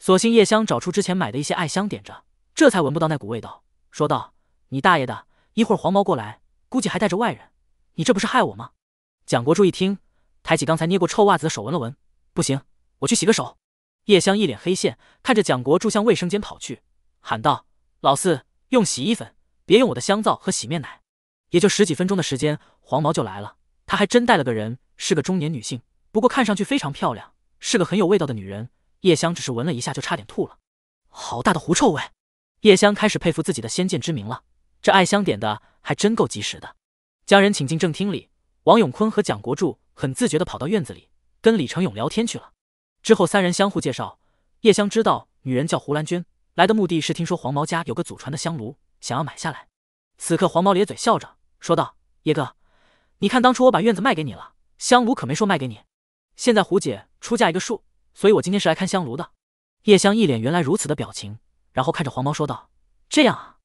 索性叶香找出之前买的一些艾香点着，这才闻不到那股味道，说道：“你大爷的，一会儿黄毛过来，估计还带着外人，你这不是害我吗？”蒋国柱一听，抬起刚才捏过臭袜子的手闻了闻，不行，我去洗个手。叶香一脸黑线，看着蒋国柱向卫生间跑去，喊道：“老四，用洗衣粉，别用我的香皂和洗面奶。”也就十几分钟的时间，黄毛就来了，他还真带了个人，是个中年女性。不过看上去非常漂亮，是个很有味道的女人。叶香只是闻了一下就差点吐了，好大的狐臭味！叶香开始佩服自己的先见之明了，这爱香点的还真够及时的。将人请进正厅里，王永坤和蒋国柱很自觉地跑到院子里跟李成勇聊天去了。之后三人相互介绍，叶香知道女人叫胡兰娟，来的目的是听说黄毛家有个祖传的香炉，想要买下来。此刻黄毛咧嘴笑着说道：“叶哥，你看当初我把院子卖给你了，香炉可没说卖给你。”现在胡姐出价一个数，所以我今天是来看香炉的。叶香一脸原来如此的表情，然后看着黄毛说道：“这样啊，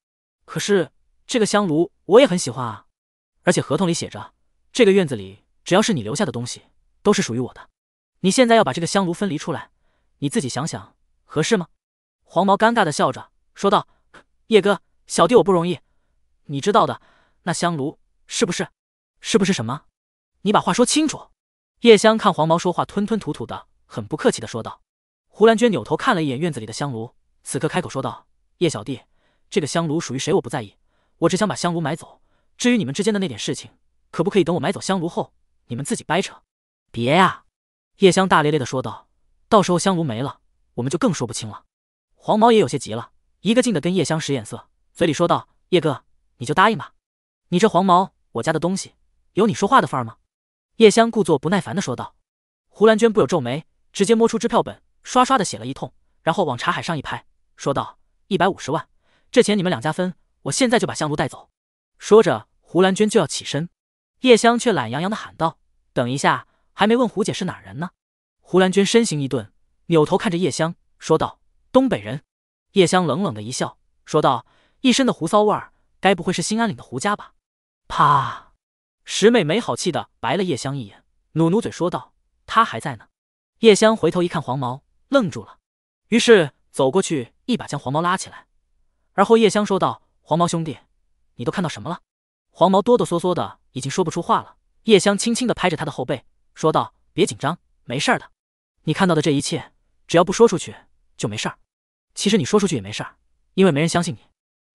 可是这个香炉我也很喜欢啊，而且合同里写着，这个院子里只要是你留下的东西都是属于我的。你现在要把这个香炉分离出来，你自己想想合适吗？”黄毛尴尬的笑着说道：“叶哥，小弟我不容易，你知道的，那香炉是不是，是不是什么？你把话说清楚。”叶香看黄毛说话吞吞吐吐的，很不客气的说道。胡兰娟扭头看了一眼院子里的香炉，此刻开口说道：“叶小弟，这个香炉属于谁我不在意，我只想把香炉买走。至于你们之间的那点事情，可不可以等我买走香炉后，你们自己掰扯？”别呀！叶香大咧咧的说道：“到时候香炉没了，我们就更说不清了。”黄毛也有些急了，一个劲的跟叶香使眼色，嘴里说道：“叶哥，你就答应吧。你这黄毛，我家的东西有你说话的份儿吗？”叶香故作不耐烦的说道，胡兰娟不由皱眉，直接摸出支票本，刷刷的写了一通，然后往茶海上一拍，说道：“一百五十万，这钱你们两家分，我现在就把香炉带走。”说着，胡兰娟就要起身，叶香却懒洋洋的喊道：“等一下，还没问胡姐是哪人呢。”胡兰娟身形一顿，扭头看着叶香，说道：“东北人。”叶香冷冷的一笑，说道：“一身的胡骚味儿，该不会是兴安岭的胡家吧？”啪。十妹没好气的白了叶香一眼，努努嘴说道：“他还在呢。”叶香回头一看，黄毛愣住了，于是走过去一把将黄毛拉起来，而后叶香说道：“黄毛兄弟，你都看到什么了？”黄毛哆哆嗦嗦的已经说不出话了。叶香轻轻的拍着他的后背，说道：“别紧张，没事儿的。你看到的这一切，只要不说出去就没事儿。其实你说出去也没事儿，因为没人相信你。”“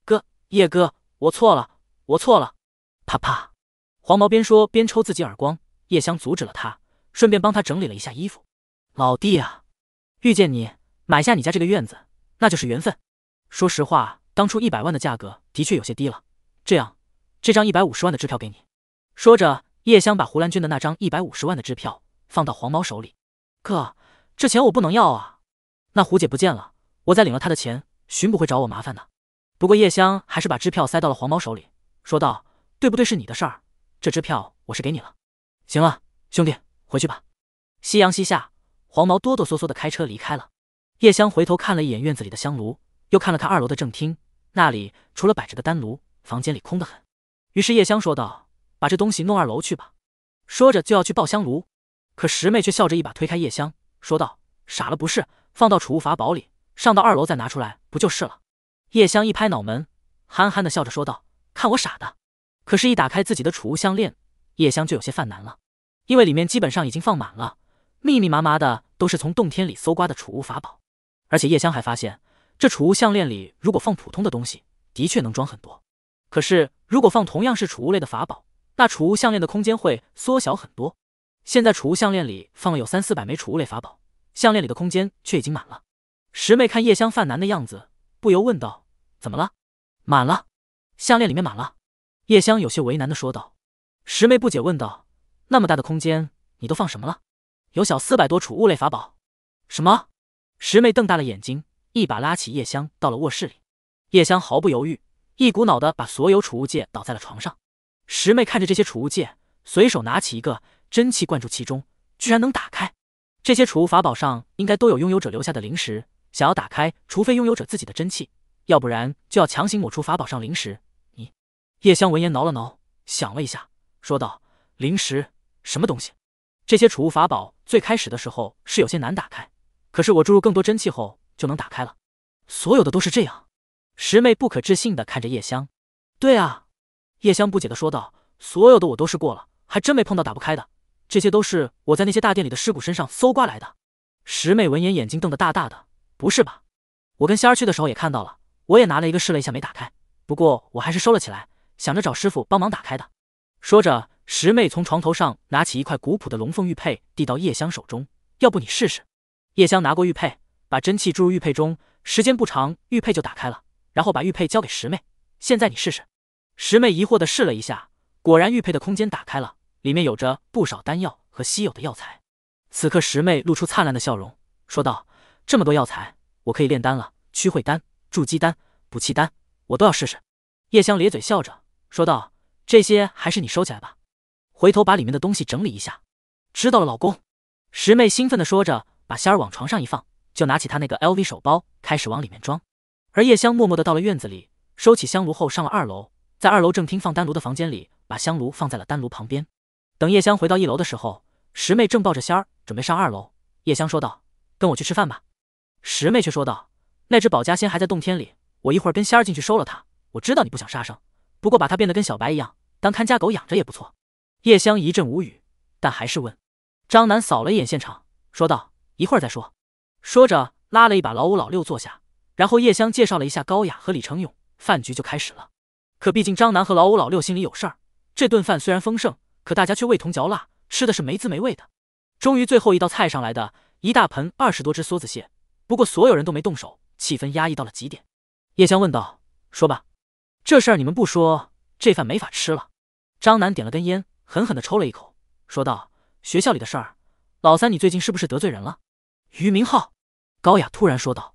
哥，叶哥，我错了，我错了。”啪啪。黄毛边说边抽自己耳光，叶香阻止了他，顺便帮他整理了一下衣服。老弟啊，遇见你，买下你家这个院子，那就是缘分。说实话，当初一百万的价格的确有些低了。这样，这张一百五十万的支票给你。说着，叶香把胡兰娟的那张一百五十万的支票放到黄毛手里。哥，这钱我不能要啊。那胡姐不见了，我再领了他的钱，巡捕会找我麻烦的。不过叶香还是把支票塞到了黄毛手里，说道：“对不对是你的事儿。”这支票我是给你了，行了，兄弟，回去吧。夕阳西下，黄毛哆哆嗦嗦的开车离开了。叶香回头看了一眼院子里的香炉，又看了看二楼的正厅，那里除了摆着个丹炉，房间里空得很。于是叶香说道：“把这东西弄二楼去吧。”说着就要去抱香炉，可十妹却笑着一把推开叶香，说道：“傻了不是？放到储物法宝里，上到二楼再拿出来，不就是了？”叶香一拍脑门，憨憨的笑着说道：“看我傻的。”可是，一打开自己的储物项链，叶香就有些犯难了，因为里面基本上已经放满了，密密麻麻的都是从洞天里搜刮的储物法宝。而且叶香还发现，这储物项链里如果放普通的东西，的确能装很多；可是如果放同样是储物类的法宝，那储物项链的空间会缩小很多。现在储物项链里放了有三四百枚储物类法宝，项链里的空间却已经满了。十妹看叶香犯难的样子，不由问道：“怎么了？满了？项链里面满了？”叶香有些为难的说道，石妹不解问道：“那么大的空间，你都放什么了？”有小四百多储物类法宝。什么？石妹瞪大了眼睛，一把拉起叶香到了卧室里。叶香毫不犹豫，一股脑的把所有储物戒倒在了床上。石妹看着这些储物戒，随手拿起一个，真气灌注其中，居然能打开。这些储物法宝上应该都有拥有者留下的灵石，想要打开，除非拥有者自己的真气，要不然就要强行抹除法宝上灵石。叶香闻言挠了挠，想了一下，说道：“灵石什么东西？这些储物法宝最开始的时候是有些难打开，可是我注入更多真气后就能打开了。所有的都是这样。”十妹不可置信的看着叶香，“对啊。”叶香不解的说道：“所有的我都试过了，还真没碰到打不开的。这些都是我在那些大殿里的尸骨身上搜刮来的。”十妹闻言眼睛瞪得大大的，“不是吧？我跟仙儿去的时候也看到了，我也拿了一个试了一下没打开，不过我还是收了起来。”想着找师傅帮忙打开的，说着，十妹从床头上拿起一块古朴的龙凤玉佩，递到叶香手中：“要不你试试？”叶香拿过玉佩，把真气注入玉佩中，时间不长，玉佩就打开了，然后把玉佩交给十妹：“现在你试试。”十妹疑惑的试了一下，果然玉佩的空间打开了，里面有着不少丹药和稀有的药材。此刻，十妹露出灿烂的笑容，说道：“这么多药材，我可以炼丹了。驱秽丹、筑基丹、补气丹，我都要试试。”叶香咧嘴笑着。说道：“这些还是你收起来吧，回头把里面的东西整理一下。”知道了，老公。十妹兴奋地说着，把仙儿往床上一放，就拿起她那个 LV 手包开始往里面装。而叶香默默的到了院子里，收起香炉后，上了二楼，在二楼正厅放丹炉的房间里，把香炉放在了丹炉旁边。等叶香回到一楼的时候，十妹正抱着仙儿准备上二楼。叶香说道：“跟我去吃饭吧。”十妹却说道：“那只保家仙还在洞天里，我一会儿跟仙儿进去收了它。我知道你不想杀生。”不过把它变得跟小白一样，当看家狗养着也不错。叶香一阵无语，但还是问张楠，扫了一眼现场，说道：“一会儿再说。”说着拉了一把老五老六坐下，然后叶香介绍了一下高雅和李成勇，饭局就开始了。可毕竟张楠和老五老六心里有事儿，这顿饭虽然丰盛，可大家却味同嚼蜡，吃的是没滋没味的。终于最后一道菜上来的，一大盆二十多只梭子蟹，不过所有人都没动手，气氛压抑到了极点。叶香问道：“说吧。”这事儿你们不说，这饭没法吃了。张楠点了根烟，狠狠的抽了一口，说道：“学校里的事儿，老三，你最近是不是得罪人了？”于明浩、高雅突然说道。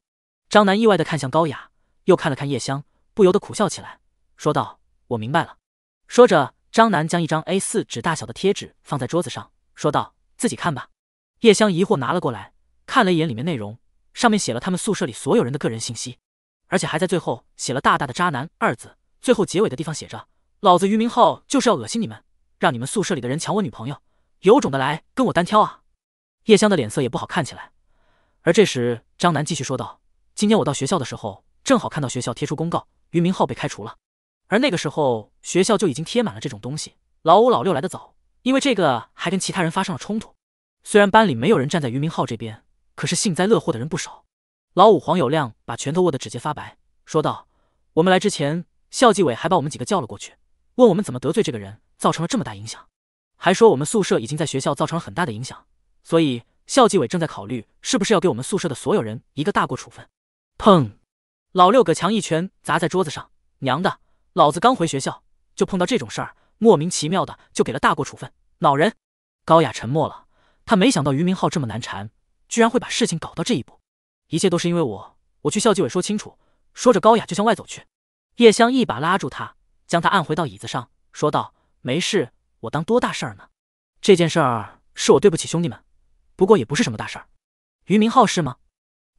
张楠意外的看向高雅，又看了看叶香，不由得苦笑起来，说道：“我明白了。”说着，张楠将一张 A 四纸大小的贴纸放在桌子上，说道：“自己看吧。”叶香疑惑拿了过来，看了一眼里面内容，上面写了他们宿舍里所有人的个人信息。而且还在最后写了大大的“渣男”二字，最后结尾的地方写着：“老子于明浩就是要恶心你们，让你们宿舍里的人抢我女朋友，有种的来跟我单挑啊！”叶香的脸色也不好看起来。而这时，张楠继续说道：“今天我到学校的时候，正好看到学校贴出公告，于明浩被开除了。而那个时候，学校就已经贴满了这种东西。老五、老六来的早，因为这个还跟其他人发生了冲突。虽然班里没有人站在于明浩这边，可是幸灾乐祸的人不少。”老五黄有亮把拳头握得指节发白，说道：“我们来之前，校纪委还把我们几个叫了过去，问我们怎么得罪这个人，造成了这么大影响，还说我们宿舍已经在学校造成了很大的影响，所以校纪委正在考虑是不是要给我们宿舍的所有人一个大过处分。”砰！老六葛强一拳砸在桌子上：“娘的，老子刚回学校就碰到这种事儿，莫名其妙的就给了大过处分，恼人！”高雅沉默了，他没想到于明浩这么难缠，居然会把事情搞到这一步。一切都是因为我，我去校纪委说清楚。说着，高雅就向外走去。叶香一把拉住他，将他按回到椅子上，说道：“没事，我当多大事儿呢？这件事儿是我对不起兄弟们，不过也不是什么大事儿。”余明浩是吗？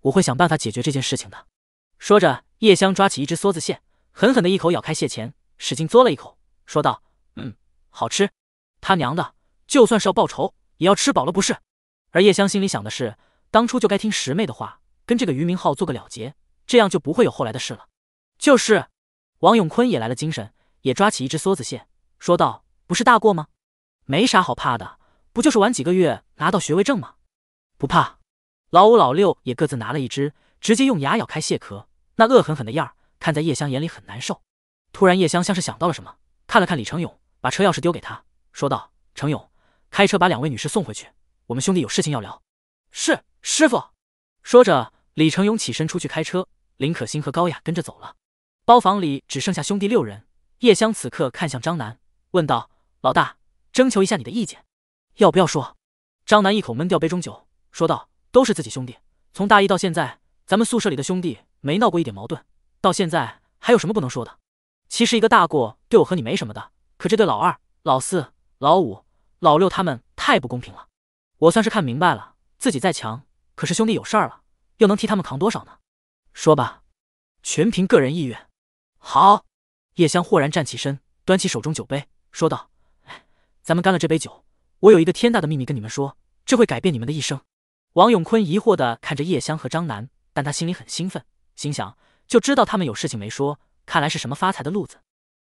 我会想办法解决这件事情的。说着，叶香抓起一只梭子蟹，狠狠的一口咬开蟹钳，使劲嘬了一口，说道：“嗯，好吃。他娘的，就算是要报仇，也要吃饱了不是？”而叶香心里想的是，当初就该听十妹的话。跟这个于明浩做个了结，这样就不会有后来的事了。就是，王永坤也来了精神，也抓起一只梭子蟹，说道：“不是大过吗？没啥好怕的，不就是玩几个月拿到学位证吗？不怕。”老五、老六也各自拿了一只，直接用牙咬开蟹壳，那恶狠狠的样儿，看在叶香眼里很难受。突然，叶香像是想到了什么，看了看李成勇，把车钥匙丢给他，说道：“成勇，开车把两位女士送回去，我们兄弟有事情要聊。”“是，师傅。”说着。李成勇起身出去开车，林可欣和高雅跟着走了。包房里只剩下兄弟六人。叶香此刻看向张楠，问道：“老大，征求一下你的意见，要不要说？”张楠一口闷掉杯中酒，说道：“都是自己兄弟，从大一到现在，咱们宿舍里的兄弟没闹过一点矛盾，到现在还有什么不能说的？其实一个大过对我和你没什么的，可这对老二、老四、老五、老六他们太不公平了。我算是看明白了，自己再强，可是兄弟有事儿了。”又能替他们扛多少呢？说吧，全凭个人意愿。好，叶香豁然站起身，端起手中酒杯，说道：“咱们干了这杯酒。我有一个天大的秘密跟你们说，这会改变你们的一生。”王永坤疑惑的看着叶香和张楠，但他心里很兴奋，心想就知道他们有事情没说，看来是什么发财的路子。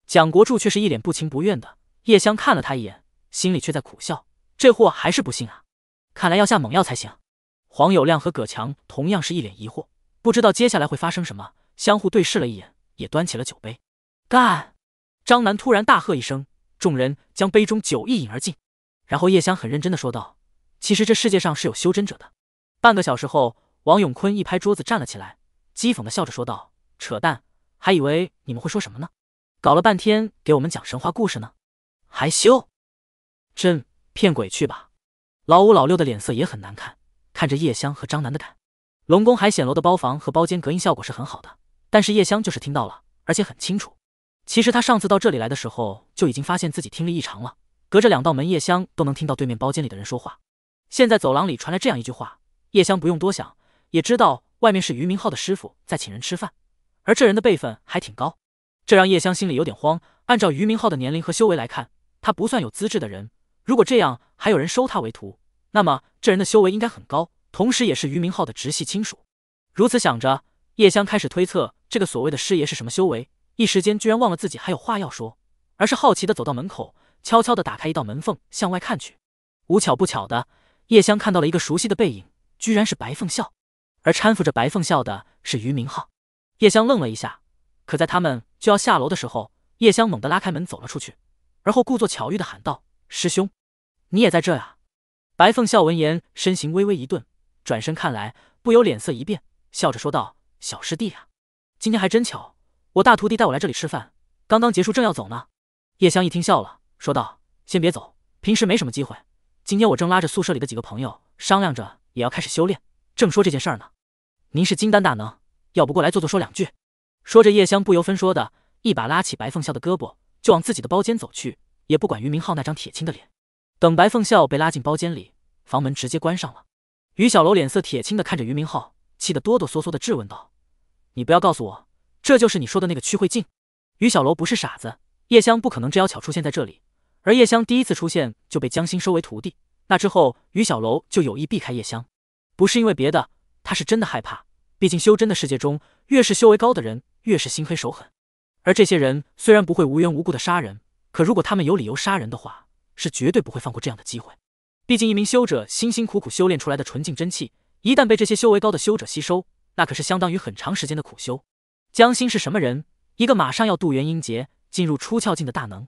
蒋国柱却是一脸不情不愿的，叶香看了他一眼，心里却在苦笑，这货还是不信啊，看来要下猛药才行。黄有亮和葛强同样是一脸疑惑，不知道接下来会发生什么，相互对视了一眼，也端起了酒杯，干！张楠突然大喝一声，众人将杯中酒一饮而尽。然后叶香很认真的说道：“其实这世界上是有修真者的。”半个小时后，王永坤一拍桌子站了起来，讥讽的笑着说道：“扯淡！还以为你们会说什么呢？搞了半天给我们讲神话故事呢？还修真？骗鬼去吧！”老五老六的脸色也很难看。看着叶香和张楠的感，龙宫海显楼的包房和包间隔音效果是很好的，但是叶香就是听到了，而且很清楚。其实他上次到这里来的时候就已经发现自己听力异常了，隔着两道门，叶香都能听到对面包间里的人说话。现在走廊里传来这样一句话，叶香不用多想，也知道外面是于明浩的师傅在请人吃饭，而这人的辈分还挺高，这让叶香心里有点慌。按照于明浩的年龄和修为来看，他不算有资质的人，如果这样还有人收他为徒。那么这人的修为应该很高，同时也是于明浩的直系亲属。如此想着，叶香开始推测这个所谓的师爷是什么修为，一时间居然忘了自己还有话要说，而是好奇的走到门口，悄悄的打开一道门缝向外看去。无巧不巧的，叶香看到了一个熟悉的背影，居然是白凤笑，而搀扶着白凤笑的是于明浩。叶香愣了一下，可在他们就要下楼的时候，叶香猛地拉开门走了出去，而后故作巧遇的喊道：“师兄，你也在这呀？”白凤笑闻言，身形微微一顿，转身看来，不由脸色一变，笑着说道：“小师弟呀，今天还真巧，我大徒弟带我来这里吃饭，刚刚结束，正要走呢。”叶香一听笑了，说道：“先别走，平时没什么机会，今天我正拉着宿舍里的几个朋友商量着也要开始修炼，正说这件事呢。您是金丹大能，要不过来坐坐，说两句。”说着，叶香不由分说的一把拉起白凤笑的胳膊，就往自己的包间走去，也不管于明浩那张铁青的脸。等白凤笑被拉进包间里，房门直接关上了。于小楼脸色铁青的看着于明浩，气得哆哆嗦嗦的质问道：“你不要告诉我，这就是你说的那个屈慧静？”于小楼不是傻子，叶香不可能这妖巧出现在这里。而叶香第一次出现就被江心收为徒弟，那之后于小楼就有意避开叶香，不是因为别的，他是真的害怕。毕竟修真的世界中，越是修为高的人，越是心黑手狠。而这些人虽然不会无缘无故的杀人，可如果他们有理由杀人的话，是绝对不会放过这样的机会，毕竟一名修者辛辛苦苦修炼出来的纯净真气，一旦被这些修为高的修者吸收，那可是相当于很长时间的苦修。江心是什么人？一个马上要渡元婴劫、进入出窍境的大能，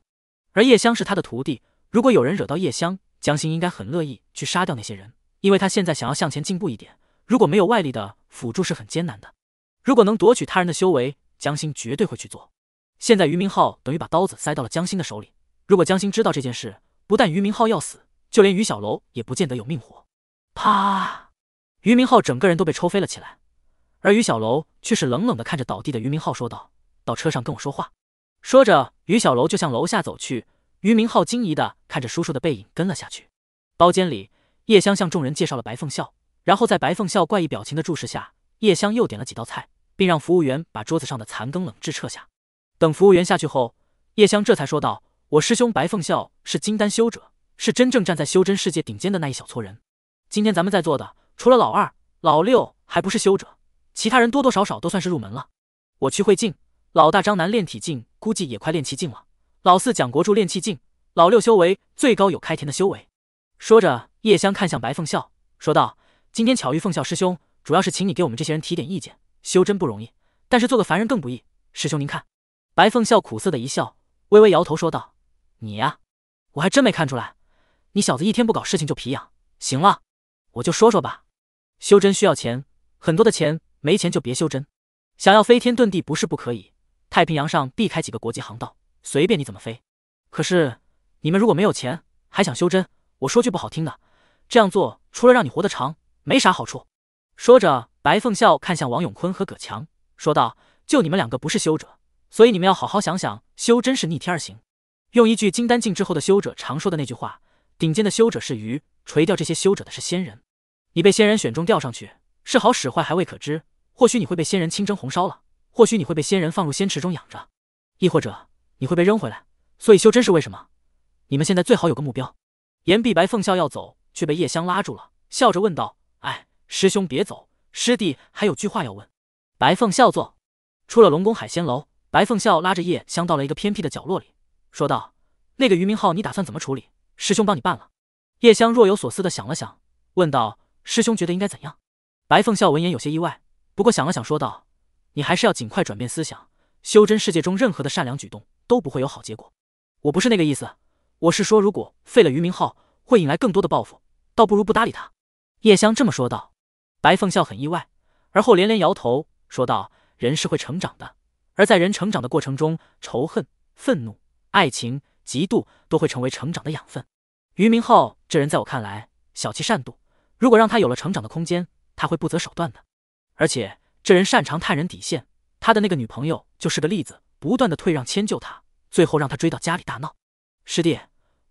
而叶香是他的徒弟。如果有人惹到叶香，江心应该很乐意去杀掉那些人，因为他现在想要向前进步一点，如果没有外力的辅助是很艰难的。如果能夺取他人的修为，江心绝对会去做。现在于明浩等于把刀子塞到了江心的手里，如果江心知道这件事，不但于明浩要死，就连于小楼也不见得有命活。啪！于明浩整个人都被抽飞了起来，而于小楼却是冷冷的看着倒地的于明浩，说道：“到车上跟我说话。”说着，于小楼就向楼下走去。于明浩惊疑的看着叔叔的背影，跟了下去。包间里，叶香向众人介绍了白凤笑，然后在白凤笑怪异表情的注视下，叶香又点了几道菜，并让服务员把桌子上的残羹冷炙撤下。等服务员下去后，叶香这才说道。我师兄白凤孝是金丹修者，是真正站在修真世界顶尖的那一小撮人。今天咱们在座的，除了老二、老六还不是修者，其他人多多少少都算是入门了。我去会境，老大张楠练体境，估计也快练气境了。老四蒋国柱练气境，老六修为最高有开天的修为。说着，叶香看向白凤孝，说道：“今天巧遇凤笑师兄，主要是请你给我们这些人提点意见。修真不容易，但是做个凡人更不易。师兄您看。”白凤笑苦涩的一笑，微微摇头说道。你呀，我还真没看出来，你小子一天不搞事情就皮痒。行了，我就说说吧，修真需要钱，很多的钱，没钱就别修真。想要飞天遁地不是不可以，太平洋上避开几个国际航道，随便你怎么飞。可是你们如果没有钱，还想修真，我说句不好听的，这样做除了让你活得长，没啥好处。说着，白凤笑看向王永坤和葛强，说道：“就你们两个不是修者，所以你们要好好想想，修真是逆天而行。”用一句金丹境之后的修者常说的那句话：顶尖的修者是鱼，垂钓这些修者的是仙人。你被仙人选中钓上去，是好使坏还未可知。或许你会被仙人清蒸红烧了，或许你会被仙人放入仙池中养着，亦或者你会被扔回来。所以修真是为什么？你们现在最好有个目标。言毕，白凤笑要走，却被叶香拉住了，笑着问道：“哎，师兄别走，师弟还有句话要问。”白凤笑坐。出了龙宫海鲜楼，白凤笑拉着叶香到了一个偏僻的角落里。说道：“那个余明浩，你打算怎么处理？师兄帮你办了。”叶香若有所思的想了想，问道：“师兄觉得应该怎样？”白凤笑闻言有些意外，不过想了想，说道：“你还是要尽快转变思想。修真世界中，任何的善良举动都不会有好结果。”“我不是那个意思，我是说，如果废了余明浩，会引来更多的报复，倒不如不搭理他。”叶香这么说道。白凤笑很意外，而后连连摇头，说道：“人是会成长的，而在人成长的过程中，仇恨、愤怒……”爱情、嫉妒都会成为成长的养分。于明浩这人在我看来小气善妒，如果让他有了成长的空间，他会不择手段的。而且这人擅长探人底线，他的那个女朋友就是个例子，不断的退让迁就他，最后让他追到家里大闹。师弟，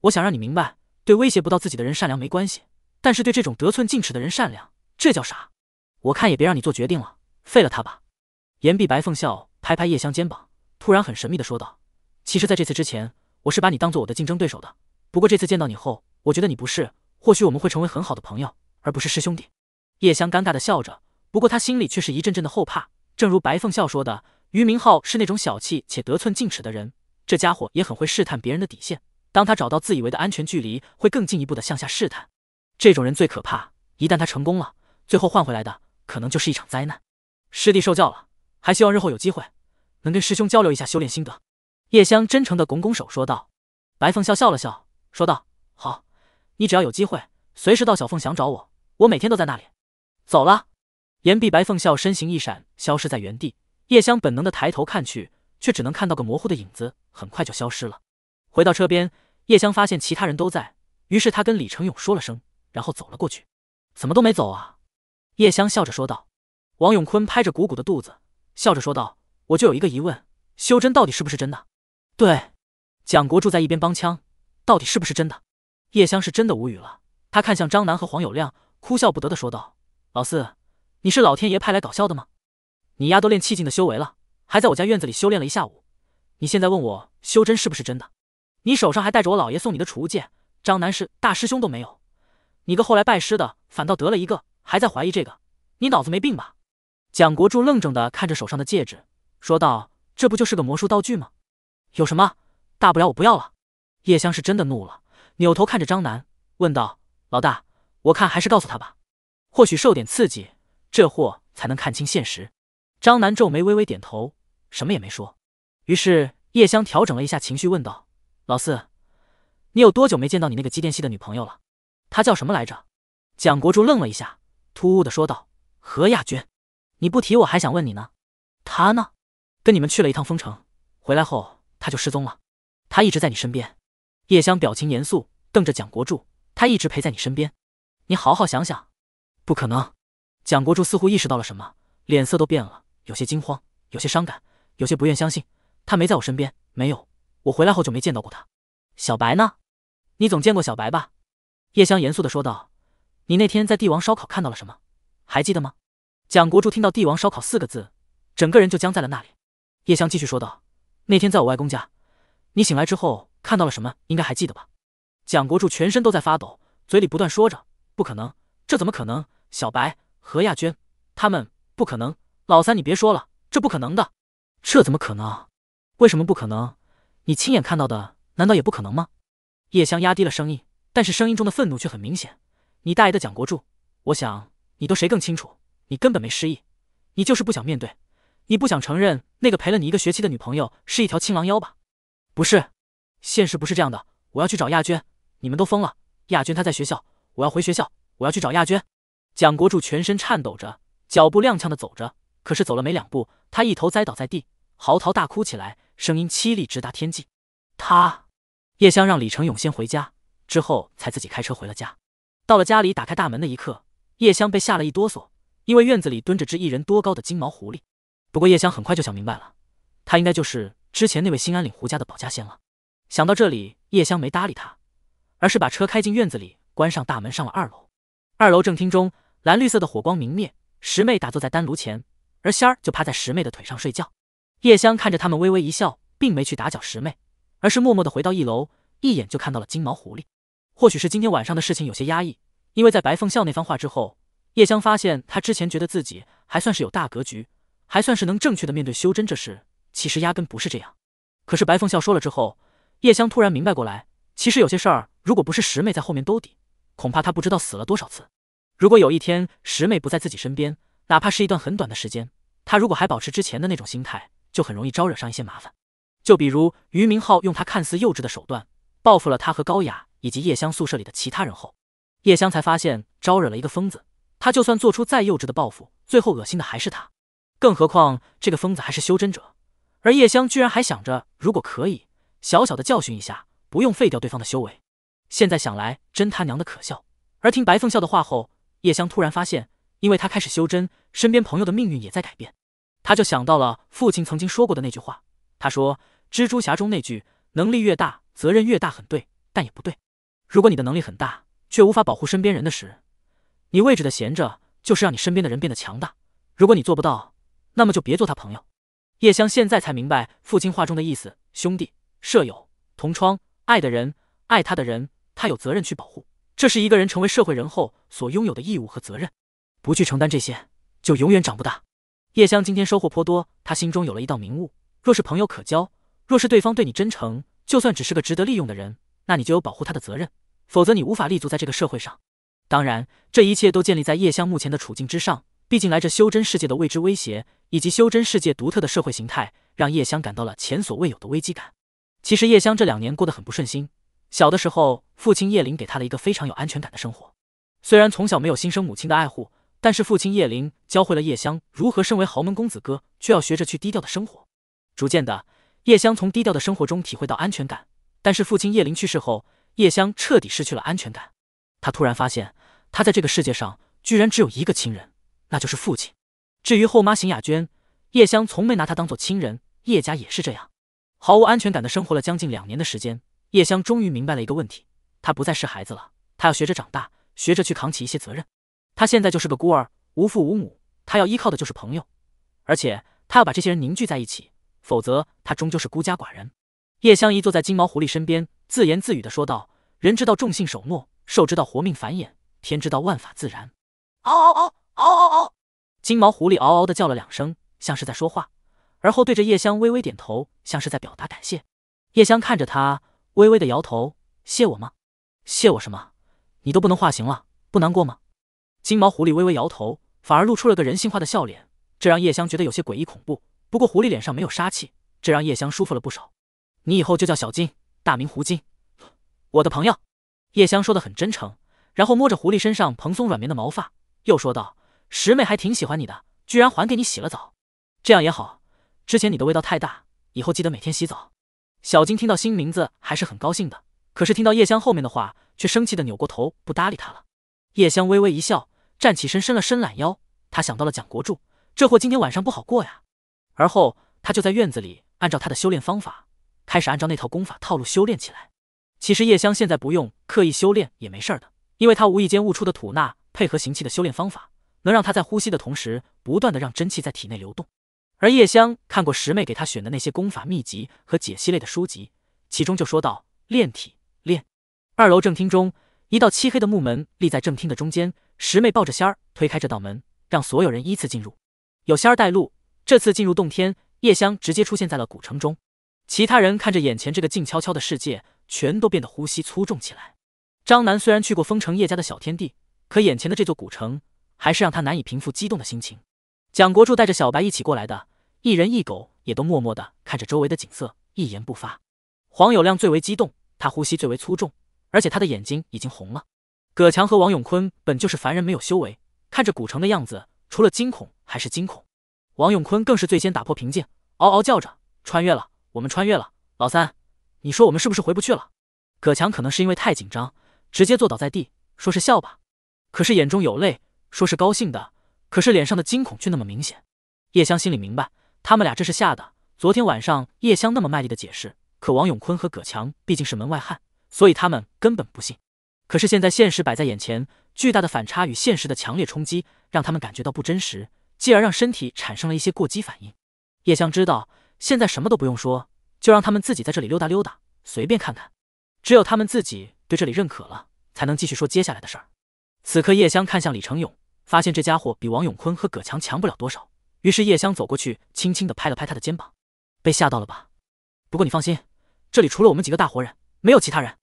我想让你明白，对威胁不到自己的人善良没关系，但是对这种得寸进尺的人善良，这叫啥？我看也别让你做决定了，废了他吧。言毕，白凤笑拍拍叶香肩膀，突然很神秘的说道。其实，在这次之前，我是把你当做我的竞争对手的。不过，这次见到你后，我觉得你不是。或许我们会成为很好的朋友，而不是师兄弟。叶香尴尬的笑着，不过他心里却是一阵阵的后怕。正如白凤笑说的，于明浩是那种小气且得寸进尺的人。这家伙也很会试探别人的底线。当他找到自以为的安全距离，会更进一步的向下试探。这种人最可怕，一旦他成功了，最后换回来的可能就是一场灾难。师弟受教了，还希望日后有机会能跟师兄交流一下修炼心得。叶香真诚的拱拱手说道，白凤笑笑了笑说道：“好，你只要有机会，随时到小凤祥找我，我每天都在那里。”走了。岩壁，白凤笑身形一闪，消失在原地。叶香本能的抬头看去，却只能看到个模糊的影子，很快就消失了。回到车边，叶香发现其他人都在，于是他跟李成勇说了声，然后走了过去。怎么都没走啊？叶香笑着说道。王永坤拍着鼓鼓的肚子，笑着说道：“我就有一个疑问，修真到底是不是真的？”对，蒋国柱在一边帮腔，到底是不是真的？叶香是真的无语了，他看向张楠和黄有亮，哭笑不得的说道：“老四，你是老天爷派来搞笑的吗？你丫都练气境的修为了，还在我家院子里修炼了一下午，你现在问我修真是不是真的？你手上还带着我老爷送你的储物戒，张楠是大师兄都没有，你个后来拜师的，反倒得了一个，还在怀疑这个？你脑子没病吧？”蒋国柱愣怔的看着手上的戒指，说道：“这不就是个魔术道具吗？”有什么大不了？我不要了。叶香是真的怒了，扭头看着张楠，问道：“老大，我看还是告诉他吧，或许受点刺激，这货才能看清现实。”张楠皱眉，微微点头，什么也没说。于是叶香调整了一下情绪，问道：“老四，你有多久没见到你那个机电系的女朋友了？她叫什么来着？”蒋国柱愣了一下，突兀的说道：“何亚娟。”你不提我还想问你呢。她呢？跟你们去了一趟丰城，回来后。他就失踪了，他一直在你身边。叶香表情严肃，瞪着蒋国柱，他一直陪在你身边。你好好想想，不可能。蒋国柱似乎意识到了什么，脸色都变了，有些惊慌，有些伤感，有些不愿相信。他没在我身边，没有。我回来后就没见到过他。小白呢？你总见过小白吧？叶香严肃地说道。你那天在帝王烧烤看到了什么？还记得吗？蒋国柱听到帝王烧烤四个字，整个人就僵在了那里。叶香继续说道。那天在我外公家，你醒来之后看到了什么？应该还记得吧？蒋国柱全身都在发抖，嘴里不断说着：“不可能，这怎么可能？小白、何亚娟他们不可能。老三，你别说了，这不可能的，这怎么可能？为什么不可能？你亲眼看到的，难道也不可能吗？”叶香压低了声音，但是声音中的愤怒却很明显。你大爷的蒋国柱，我想你都谁更清楚？你根本没失忆，你就是不想面对。你不想承认那个陪了你一个学期的女朋友是一条青狼妖吧？不是，现实不是这样的。我要去找亚娟，你们都疯了！亚娟她在学校，我要回学校，我要去找亚娟。蒋国柱全身颤抖着，脚步踉跄的走着，可是走了没两步，他一头栽倒在地，嚎啕大哭起来，声音凄厉，直达天际。他叶香让李成勇先回家，之后才自己开车回了家。到了家里，打开大门的一刻，叶香被吓了一哆嗦，因为院子里蹲着只一人多高的金毛狐狸。不过叶香很快就想明白了，他应该就是之前那位新安岭胡家的保家仙了。想到这里，叶香没搭理他，而是把车开进院子里，关上大门，上了二楼。二楼正厅中，蓝绿色的火光明灭，十妹打坐在丹炉前，而仙儿就趴在十妹的腿上睡觉。叶香看着他们，微微一笑，并没去打搅十妹，而是默默的回到一楼，一眼就看到了金毛狐狸。或许是今天晚上的事情有些压抑，因为在白凤笑那番话之后，叶香发现他之前觉得自己还算是有大格局。还算是能正确的面对修真这事，其实压根不是这样。可是白凤笑说了之后，叶香突然明白过来，其实有些事儿，如果不是十妹在后面兜底，恐怕她不知道死了多少次。如果有一天十妹不在自己身边，哪怕是一段很短的时间，她如果还保持之前的那种心态，就很容易招惹上一些麻烦。就比如于明浩用他看似幼稚的手段报复了他和高雅以及叶香宿舍里的其他人后，叶香才发现招惹了一个疯子，他就算做出再幼稚的报复，最后恶心的还是他。更何况这个疯子还是修真者，而叶香居然还想着如果可以小小的教训一下，不用废掉对方的修为。现在想来，真他娘的可笑。而听白凤笑的话后，叶香突然发现，因为他开始修真，身边朋友的命运也在改变。他就想到了父亲曾经说过的那句话，他说：“蜘蛛侠中那句‘能力越大，责任越大’很对，但也不对。如果你的能力很大，却无法保护身边人的时，你位置的闲着就是让你身边的人变得强大。如果你做不到。”那么就别做他朋友。叶香现在才明白父亲话中的意思：兄弟、舍友、同窗、爱的人、爱他的人，他有责任去保护。这是一个人成为社会人后所拥有的义务和责任。不去承担这些，就永远长不大。叶香今天收获颇多，她心中有了一道明悟：若是朋友可交，若是对方对你真诚，就算只是个值得利用的人，那你就有保护他的责任。否则，你无法立足在这个社会上。当然，这一切都建立在叶香目前的处境之上。毕竟，来这修真世界的未知威胁，以及修真世界独特的社会形态，让叶香感到了前所未有的危机感。其实，叶香这两年过得很不顺心。小的时候，父亲叶灵给他了一个非常有安全感的生活。虽然从小没有亲生母亲的爱护，但是父亲叶灵教会了叶香如何身为豪门公子哥，却要学着去低调的生活。逐渐的，叶香从低调的生活中体会到安全感。但是，父亲叶灵去世后，叶香彻底失去了安全感。他突然发现，他在这个世界上居然只有一个亲人。那就是父亲。至于后妈邢雅娟，叶香从没拿她当做亲人。叶家也是这样，毫无安全感的生活了将近两年的时间。叶香终于明白了一个问题：她不再是孩子了，她要学着长大，学着去扛起一些责任。她现在就是个孤儿，无父无母，她要依靠的就是朋友。而且，她要把这些人凝聚在一起，否则她终究是孤家寡人。叶香一坐在金毛狐狸身边，自言自语的说道：“人之道重信守诺，兽之道活命繁衍，天之道万法自然。”嗷嗷嗷！嗷嗷嗷！金毛狐狸嗷嗷的叫了两声，像是在说话，而后对着叶香微微点头，像是在表达感谢。叶香看着他，微微的摇头，谢我吗？谢我什么？你都不能化形了，不难过吗？金毛狐狸微微摇头，反而露出了个人性化的笑脸，这让叶香觉得有些诡异恐怖。不过狐狸脸上没有杀气，这让叶香舒服了不少。你以后就叫小金，大名胡金，我的朋友。叶香说的很真诚，然后摸着狐狸身上蓬松软绵的毛发，又说道。十妹还挺喜欢你的，居然还给你洗了澡，这样也好。之前你的味道太大，以后记得每天洗澡。小金听到新名字还是很高兴的，可是听到叶香后面的话，却生气的扭过头不搭理他了。叶香微微一笑，站起身伸了伸懒腰，她想到了蒋国柱，这货今天晚上不好过呀。而后，他就在院子里按照他的修炼方法，开始按照那套功法套路修炼起来。其实叶香现在不用刻意修炼也没事儿的，因为他无意间悟出的吐纳配合行气的修炼方法。能让他在呼吸的同时，不断的让真气在体内流动。而叶香看过师妹给他选的那些功法秘籍和解析类的书籍，其中就说到炼体炼。二楼正厅中，一道漆黑的木门立在正厅的中间。师妹抱着仙儿推开这道门，让所有人依次进入。有仙儿带路，这次进入洞天，叶香直接出现在了古城中。其他人看着眼前这个静悄悄的世界，全都变得呼吸粗重起来。张楠虽然去过封城叶家的小天地，可眼前的这座古城。还是让他难以平复激动的心情。蒋国柱带着小白一起过来的，一人一狗也都默默的看着周围的景色，一言不发。黄有亮最为激动，他呼吸最为粗重，而且他的眼睛已经红了。葛强和王永坤本就是凡人，没有修为，看着古城的样子，除了惊恐还是惊恐。王永坤更是最先打破平静，嗷嗷叫着：“穿越了，我们穿越了！”老三，你说我们是不是回不去了？葛强可能是因为太紧张，直接坐倒在地，说是笑吧，可是眼中有泪。说是高兴的，可是脸上的惊恐却那么明显。叶香心里明白，他们俩这是吓的。昨天晚上叶香那么卖力的解释，可王永坤和葛强毕竟是门外汉，所以他们根本不信。可是现在现实摆在眼前，巨大的反差与现实的强烈冲击，让他们感觉到不真实，继而让身体产生了一些过激反应。叶香知道，现在什么都不用说，就让他们自己在这里溜达溜达，随便看看。只有他们自己对这里认可了，才能继续说接下来的事儿。此刻，叶香看向李成勇。发现这家伙比王永坤和葛强强不了多少，于是叶香走过去，轻轻的拍了拍他的肩膀：“被吓到了吧？不过你放心，这里除了我们几个大活人，没有其他人。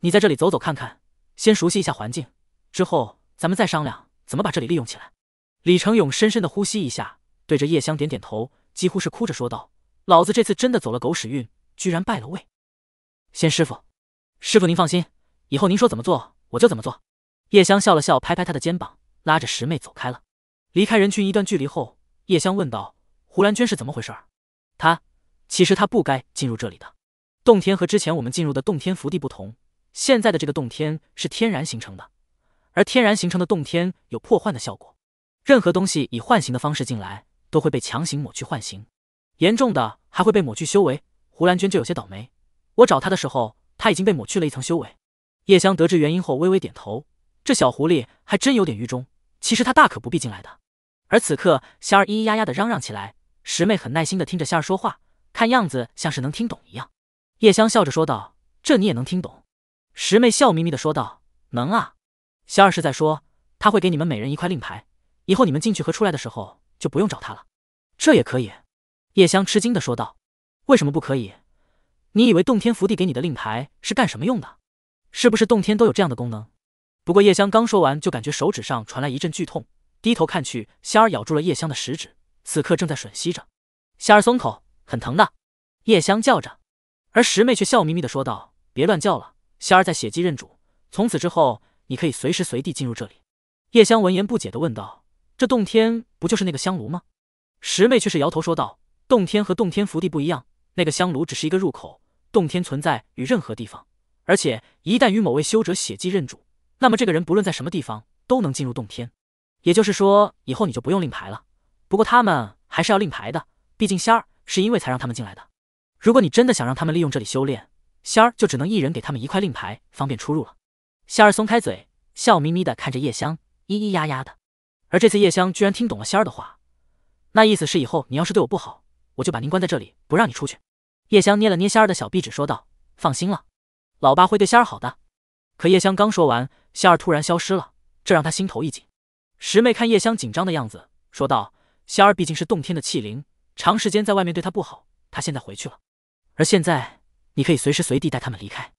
你在这里走走看看，先熟悉一下环境，之后咱们再商量怎么把这里利用起来。”李成勇深深的呼吸一下，对着叶香点点头，几乎是哭着说道：“老子这次真的走了狗屎运，居然败了位。”“仙师傅，师傅您放心，以后您说怎么做，我就怎么做。”叶香笑了笑，拍拍他的肩膀。拉着十妹走开了。离开人群一段距离后，叶香问道：“胡兰娟是怎么回事？”她其实她不该进入这里的洞天，和之前我们进入的洞天福地不同。现在的这个洞天是天然形成的，而天然形成的洞天有破坏的效果，任何东西以幻形的方式进来都会被强行抹去幻形，严重的还会被抹去修为。胡兰娟就有些倒霉。我找她的时候，她已经被抹去了一层修为。叶香得知原因后微微点头，这小狐狸还真有点愚忠。其实他大可不必进来的，而此刻仙儿咿咿呀呀的嚷嚷起来，十妹很耐心的听着仙儿说话，看样子像是能听懂一样。叶香笑着说道：“这你也能听懂？”十妹笑眯眯的说道：“能啊。”仙儿是在说，他会给你们每人一块令牌，以后你们进去和出来的时候就不用找他了。这也可以？叶香吃惊的说道：“为什么不可以？你以为洞天福地给你的令牌是干什么用的？是不是洞天都有这样的功能？”不过叶香刚说完，就感觉手指上传来一阵剧痛，低头看去，仙儿咬住了叶香的食指，此刻正在吮吸着。仙儿松口，很疼的，叶香叫着，而十妹却笑眯眯的说道：“别乱叫了，仙儿在血祭认主，从此之后，你可以随时随地进入这里。”叶香闻言不解的问道：“这洞天不就是那个香炉吗？”十妹却是摇头说道：“洞天和洞天福地不一样，那个香炉只是一个入口，洞天存在于任何地方，而且一旦与某位修者血祭认主。”那么这个人不论在什么地方都能进入洞天，也就是说以后你就不用令牌了。不过他们还是要令牌的，毕竟仙儿是因为才让他们进来的。如果你真的想让他们利用这里修炼，仙儿就只能一人给他们一块令牌，方便出入了。仙儿松开嘴，笑眯眯地看着叶香，咿咿呀呀的。而这次叶香居然听懂了仙儿的话，那意思是以后你要是对我不好，我就把您关在这里，不让你出去。叶香捏了捏仙儿的小壁纸，说道：“放心了，老爸会对仙儿好的。”可叶香刚说完。香儿突然消失了，这让他心头一紧。十妹看叶香紧张的样子，说道：“香儿毕竟是洞天的气灵，长时间在外面对她不好，她现在回去了。而现在你可以随时随地带他们离开。”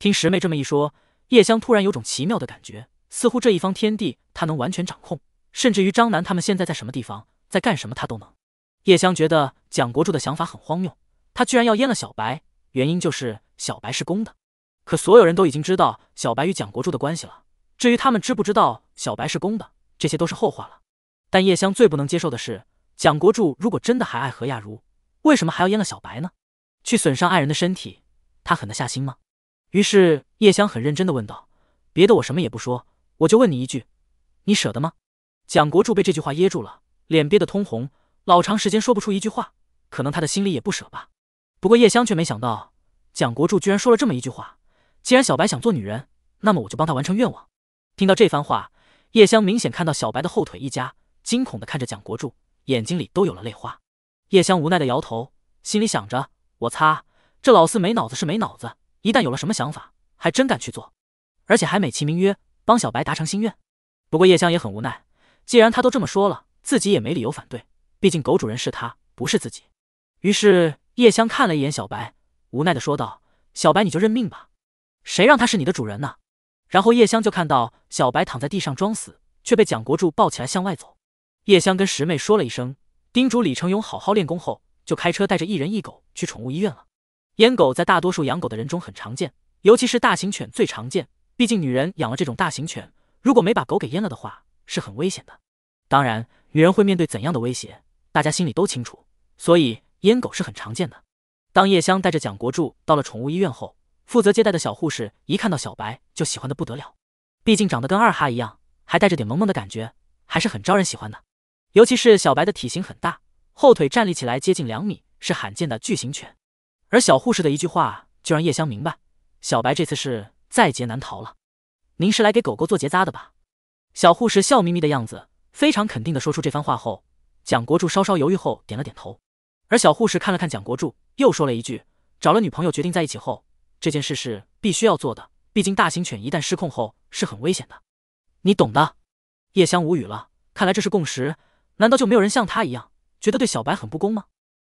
听十妹这么一说，叶香突然有种奇妙的感觉，似乎这一方天地她能完全掌控，甚至于张楠他们现在在什么地方，在干什么，她都能。叶香觉得蒋国柱的想法很荒谬，他居然要阉了小白，原因就是小白是公的。可所有人都已经知道小白与蒋国柱的关系了。至于他们知不知道小白是公的，这些都是后话了。但叶香最不能接受的是，蒋国柱如果真的还爱何亚茹，为什么还要阉了小白呢？去损伤爱人的身体，他狠得下心吗？于是叶香很认真的问道：“别的我什么也不说，我就问你一句，你舍得吗？”蒋国柱被这句话噎住了，脸憋得通红，老长时间说不出一句话。可能他的心里也不舍吧。不过叶香却没想到，蒋国柱居然说了这么一句话：“既然小白想做女人，那么我就帮他完成愿望。”听到这番话，叶香明显看到小白的后腿一夹，惊恐的看着蒋国柱，眼睛里都有了泪花。叶香无奈的摇头，心里想着：我擦，这老四没脑子是没脑子，一旦有了什么想法，还真敢去做，而且还美其名曰帮小白达成心愿。不过叶香也很无奈，既然他都这么说了，自己也没理由反对，毕竟狗主人是他，不是自己。于是叶香看了一眼小白，无奈的说道：“小白，你就认命吧，谁让他是你的主人呢？”然后叶香就看到小白躺在地上装死，却被蒋国柱抱起来向外走。叶香跟十妹说了一声，叮嘱李成勇好好练功后，就开车带着一人一狗去宠物医院了。烟狗在大多数养狗的人中很常见，尤其是大型犬最常见。毕竟女人养了这种大型犬，如果没把狗给阉了的话，是很危险的。当然，女人会面对怎样的威胁，大家心里都清楚，所以阉狗是很常见的。当叶香带着蒋国柱到了宠物医院后。负责接待的小护士一看到小白就喜欢的不得了，毕竟长得跟二哈一样，还带着点萌萌的感觉，还是很招人喜欢的。尤其是小白的体型很大，后腿站立起来接近两米，是罕见的巨型犬。而小护士的一句话就让叶香明白，小白这次是在劫难逃了。您是来给狗狗做结扎的吧？小护士笑眯眯的样子，非常肯定的说出这番话后，蒋国柱稍稍犹豫后点了点头。而小护士看了看蒋国柱，又说了一句：“找了女朋友，决定在一起后。”这件事是必须要做的，毕竟大型犬一旦失控后是很危险的，你懂的。叶香无语了，看来这是共识，难道就没有人像他一样觉得对小白很不公吗？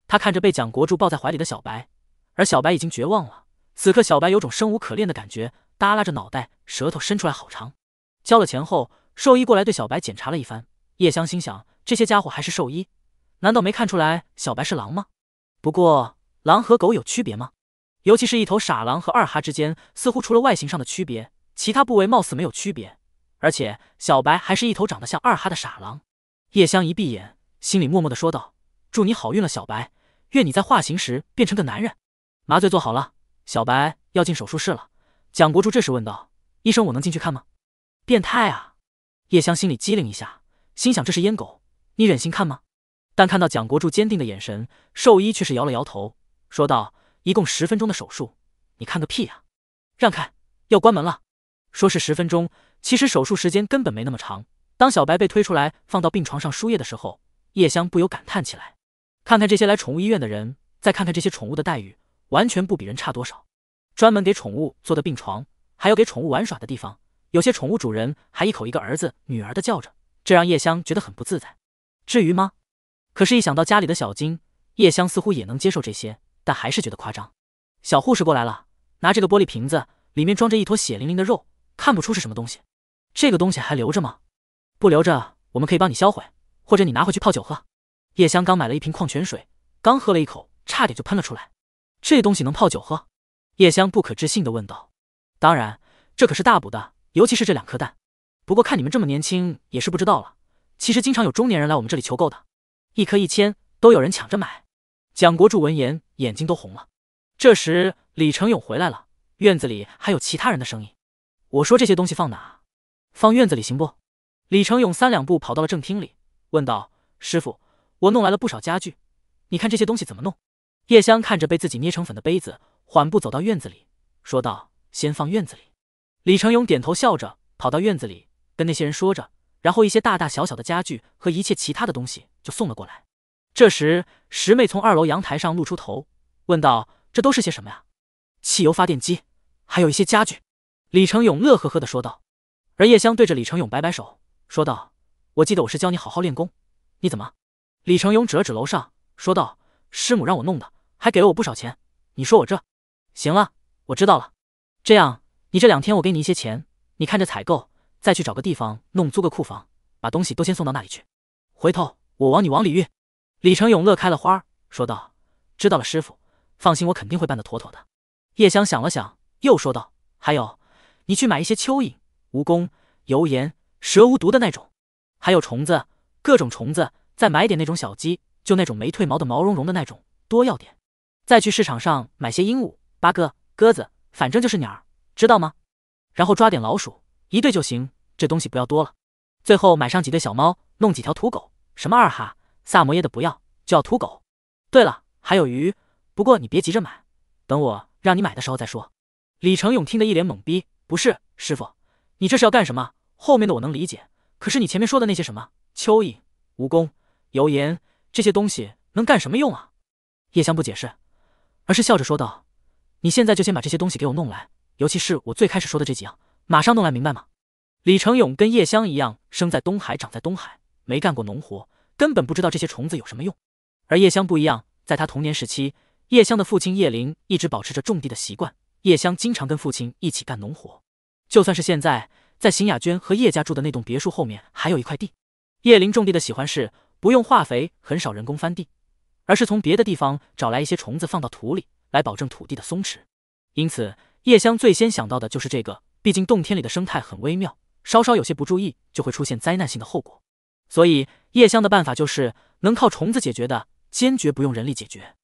他看着被蒋国柱抱在怀里的小白，而小白已经绝望了，此刻小白有种生无可恋的感觉，耷拉着脑袋，舌头伸出来好长。交了钱后，兽医过来对小白检查了一番。叶香心想：这些家伙还是兽医，难道没看出来小白是狼吗？不过，狼和狗有区别吗？尤其是一头傻狼和二哈之间，似乎除了外形上的区别，其他部位貌似没有区别。而且小白还是一头长得像二哈的傻狼。叶香一闭眼，心里默默的说道：“祝你好运了，小白，愿你在化形时变成个男人。”麻醉做好了，小白要进手术室了。蒋国柱这时问道：“医生，我能进去看吗？”变态啊！叶香心里机灵一下，心想这是阉狗，你忍心看吗？但看到蒋国柱坚定的眼神，兽医却是摇了摇头，说道。一共十分钟的手术，你看个屁呀！让开，要关门了。说是十分钟，其实手术时间根本没那么长。当小白被推出来放到病床上输液的时候，叶香不由感叹起来：看看这些来宠物医院的人，再看看这些宠物的待遇，完全不比人差多少。专门给宠物做的病床，还有给宠物玩耍的地方，有些宠物主人还一口一个儿子、女儿的叫着，这让叶香觉得很不自在。至于吗？可是，一想到家里的小金，叶香似乎也能接受这些。但还是觉得夸张。小护士过来了，拿这个玻璃瓶子，里面装着一坨血淋淋的肉，看不出是什么东西。这个东西还留着吗？不留着，我们可以帮你销毁，或者你拿回去泡酒喝。叶香刚买了一瓶矿泉水，刚喝了一口，差点就喷了出来。这东西能泡酒喝？叶香不可置信地问道。当然，这可是大补的，尤其是这两颗蛋。不过看你们这么年轻，也是不知道了。其实经常有中年人来我们这里求购的，一颗一千，都有人抢着买。蒋国柱闻言，眼睛都红了。这时，李成勇回来了，院子里还有其他人的声音。我说：“这些东西放哪？放院子里行不？”李成勇三两步跑到了正厅里，问道：“师傅，我弄来了不少家具，你看这些东西怎么弄？”叶香看着被自己捏成粉的杯子，缓步走到院子里，说道：“先放院子里。”李成勇点头笑着，跑到院子里跟那些人说着，然后一些大大小小的家具和一切其他的东西就送了过来。这时，十妹从二楼阳台上露出头，问道：“这都是些什么呀？”“汽油发电机，还有一些家具。”李成勇乐呵呵地说道。而叶香对着李成勇摆摆手，说道：“我记得我是教你好好练功，你怎么？”李成勇指了指楼上，说道：“师母让我弄的，还给了我不少钱。你说我这……行了，我知道了。这样，你这两天我给你一些钱，你看着采购，再去找个地方弄租个库房，把东西都先送到那里去。回头我往你往里运。”李成勇乐开了花，说道：“知道了，师傅，放心，我肯定会办得妥妥的。”叶香想了想，又说道：“还有，你去买一些蚯蚓、蜈蚣、油盐、蛇无毒的那种，还有虫子，各种虫子。再买点那种小鸡，就那种没褪毛的毛茸茸的那种，多要点。再去市场上买些鹦鹉、八哥、鸽子，反正就是鸟儿，知道吗？然后抓点老鼠，一对就行，这东西不要多了。最后买上几对小猫，弄几条土狗，什么二哈。”萨摩耶的不要，就要土狗。对了，还有鱼。不过你别急着买，等我让你买的时候再说。李成勇听得一脸懵逼，不是师傅，你这是要干什么？后面的我能理解，可是你前面说的那些什么蚯蚓、蜈蚣、油盐这些东西能干什么用啊？叶香不解释，而是笑着说道：“你现在就先把这些东西给我弄来，尤其是我最开始说的这几样，马上弄来，明白吗？”李成勇跟叶香一样，生在东海，长在东海，没干过农活。根本不知道这些虫子有什么用，而叶香不一样，在她童年时期，叶香的父亲叶林一直保持着种地的习惯，叶香经常跟父亲一起干农活。就算是现在，在邢雅娟和叶家住的那栋别墅后面还有一块地，叶林种地的喜欢是不用化肥，很少人工翻地，而是从别的地方找来一些虫子放到土里，来保证土地的松弛。因此，叶香最先想到的就是这个，毕竟洞天里的生态很微妙，稍稍有些不注意就会出现灾难性的后果。所以叶香的办法就是，能靠虫子解决的，坚决不用人力解决。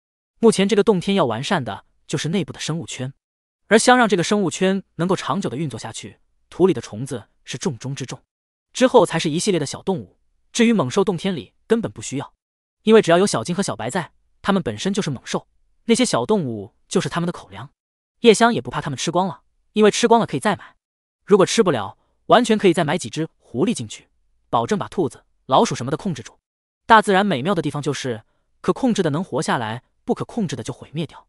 目前这个洞天要完善的，就是内部的生物圈，而想让这个生物圈能够长久的运作下去，土里的虫子是重中之重。之后才是一系列的小动物。至于猛兽，洞天里根本不需要，因为只要有小金和小白在，他们本身就是猛兽，那些小动物就是他们的口粮。叶香也不怕他们吃光了，因为吃光了可以再买。如果吃不了，完全可以再买几只狐狸进去，保证把兔子。老鼠什么的控制住。大自然美妙的地方就是可控制的能活下来，不可控制的就毁灭掉。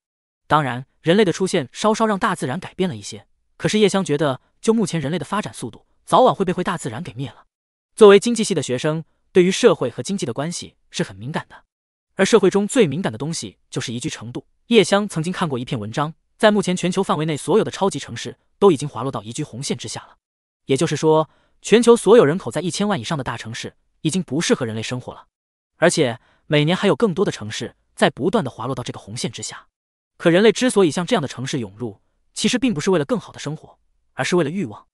当然，人类的出现稍稍让大自然改变了一些。可是叶香觉得，就目前人类的发展速度，早晚会被会大自然给灭了。作为经济系的学生，对于社会和经济的关系是很敏感的。而社会中最敏感的东西就是宜居程度。叶香曾经看过一篇文章，在目前全球范围内，所有的超级城市都已经滑落到宜居红线之下了。也就是说，全球所有人口在一千万以上的大城市。已经不适合人类生活了，而且每年还有更多的城市在不断的滑落到这个红线之下。可人类之所以向这样的城市涌入，其实并不是为了更好的生活，而是为了欲望。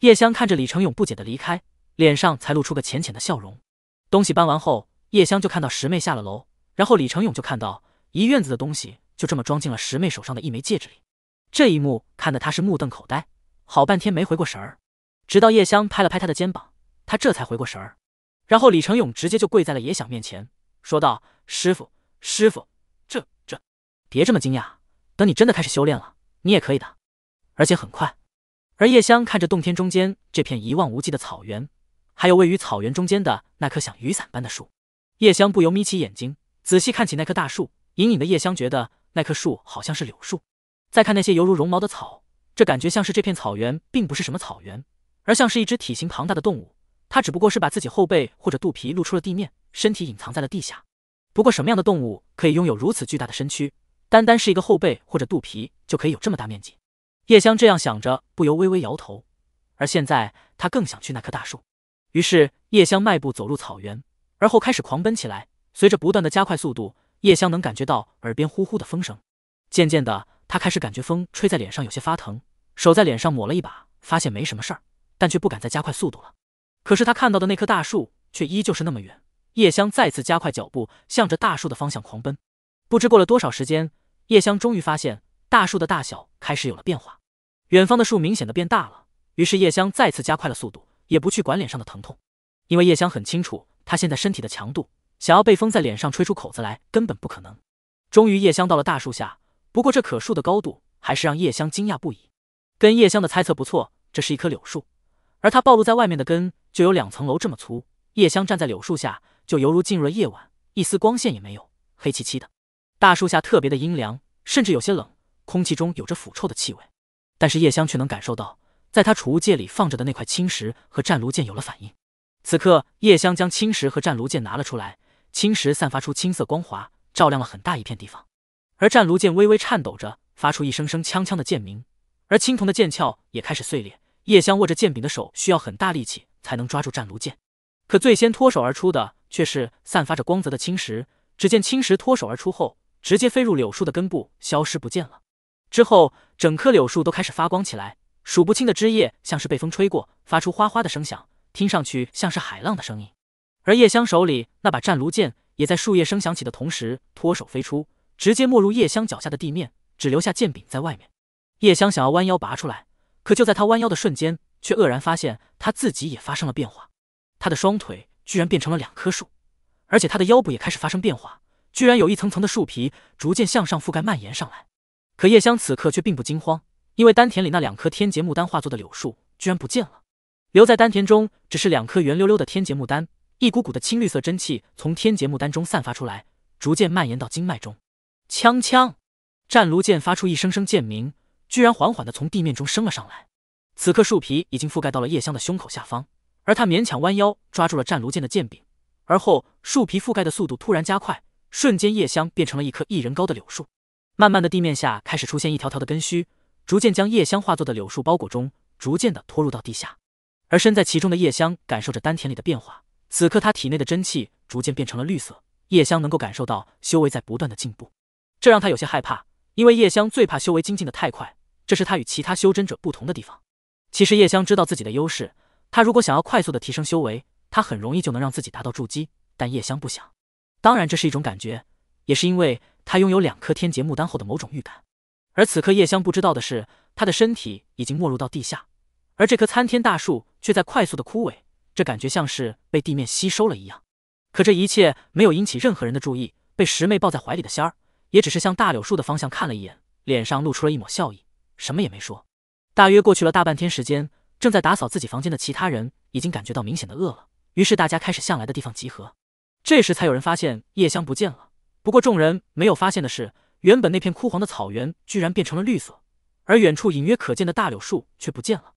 叶香看着李成勇不解的离开，脸上才露出个浅浅的笑容。东西搬完后，叶香就看到十妹下了楼，然后李成勇就看到一院子的东西就这么装进了十妹手上的一枚戒指里。这一幕看得他是目瞪口呆，好半天没回过神儿，直到叶香拍了拍他的肩膀，他这才回过神儿。然后李成勇直接就跪在了野想面前，说道：“师傅，师傅，这这，别这么惊讶，等你真的开始修炼了，你也可以的，而且很快。”而叶香看着洞天中间这片一望无际的草原，还有位于草原中间的那棵像雨伞般的树，叶香不由眯起眼睛，仔细看起那棵大树。隐隐的，叶香觉得那棵树好像是柳树。再看那些犹如绒毛的草，这感觉像是这片草原并不是什么草原，而像是一只体型庞大的动物。他只不过是把自己后背或者肚皮露出了地面，身体隐藏在了地下。不过，什么样的动物可以拥有如此巨大的身躯？单单是一个后背或者肚皮就可以有这么大面积？叶香这样想着，不由微微摇头。而现在，他更想去那棵大树。于是，叶香迈步走入草原，而后开始狂奔起来。随着不断的加快速度，叶香能感觉到耳边呼呼的风声。渐渐的，他开始感觉风吹在脸上有些发疼，手在脸上抹了一把，发现没什么事儿，但却不敢再加快速度了。可是他看到的那棵大树却依旧是那么远。叶香再次加快脚步，向着大树的方向狂奔。不知过了多少时间，叶香终于发现大树的大小开始有了变化，远方的树明显的变大了。于是叶香再次加快了速度，也不去管脸上的疼痛，因为叶香很清楚他现在身体的强度，想要被风在脸上吹出口子来根本不可能。终于叶香到了大树下，不过这棵树的高度还是让叶香惊讶不已。跟叶香的猜测不错，这是一棵柳树。而它暴露在外面的根就有两层楼这么粗。叶香站在柳树下，就犹如进入了夜晚，一丝光线也没有，黑漆漆的。大树下特别的阴凉，甚至有些冷，空气中有着腐臭的气味。但是叶香却能感受到，在他储物戒里放着的那块青石和战炉剑有了反应。此刻，叶香将青石和战炉剑拿了出来，青石散发出青色光华，照亮了很大一片地方。而战炉剑微微颤抖着，发出一声声锵锵的剑鸣，而青铜的剑鞘也开始碎裂。叶香握着剑柄的手需要很大力气才能抓住战卢剑，可最先脱手而出的却是散发着光泽的青石。只见青石脱手而出后，直接飞入柳树的根部，消失不见了。之后，整棵柳树都开始发光起来，数不清的枝叶像是被风吹过，发出哗哗的声响，听上去像是海浪的声音。而叶香手里那把战卢剑也在树叶声响起的同时脱手飞出，直接没入叶香脚下的地面，只留下剑柄在外面。叶香想要弯腰拔出来。可就在他弯腰的瞬间，却愕然发现他自己也发生了变化，他的双腿居然变成了两棵树，而且他的腰部也开始发生变化，居然有一层层的树皮逐渐向上覆盖蔓延上来。可叶香此刻却并不惊慌，因为丹田里那两棵天劫木丹化作的柳树居然不见了，留在丹田中只是两颗圆溜溜的天劫木丹，一股股的青绿色真气从天劫木丹中散发出来，逐渐蔓延到经脉中。锵锵，战卢剑发出一声声剑鸣。居然缓缓的从地面中升了上来，此刻树皮已经覆盖到了叶香的胸口下方，而他勉强弯腰抓住了战卢剑的剑柄，而后树皮覆盖的速度突然加快，瞬间叶香变成了一棵一人高的柳树。慢慢的地面下开始出现一条条的根须，逐渐将叶香化作的柳树包裹中，逐渐的拖入到地下。而身在其中的叶香感受着丹田里的变化，此刻他体内的真气逐渐变成了绿色。叶香能够感受到修为在不断的进步，这让他有些害怕，因为叶香最怕修为精进的太快。这是他与其他修真者不同的地方。其实叶香知道自己的优势，他如果想要快速的提升修为，他很容易就能让自己达到筑基。但叶香不想。当然，这是一种感觉，也是因为他拥有两颗天劫木丹后的某种预感。而此刻，叶香不知道的是，他的身体已经没入到地下，而这棵参天大树却在快速的枯萎，这感觉像是被地面吸收了一样。可这一切没有引起任何人的注意，被师妹抱在怀里的仙儿也只是向大柳树的方向看了一眼，脸上露出了一抹笑意。什么也没说，大约过去了大半天时间，正在打扫自己房间的其他人已经感觉到明显的饿了，于是大家开始向来的地方集合。这时才有人发现叶香不见了。不过众人没有发现的是，原本那片枯黄的草原居然变成了绿色，而远处隐约可见的大柳树却不见了。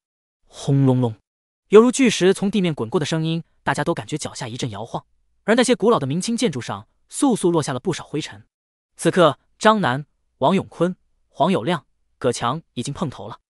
轰隆隆，犹如巨石从地面滚过的声音，大家都感觉脚下一阵摇晃，而那些古老的明清建筑上簌簌落下了不少灰尘。此刻，张楠、王永坤、黄有亮。葛强已经碰头了。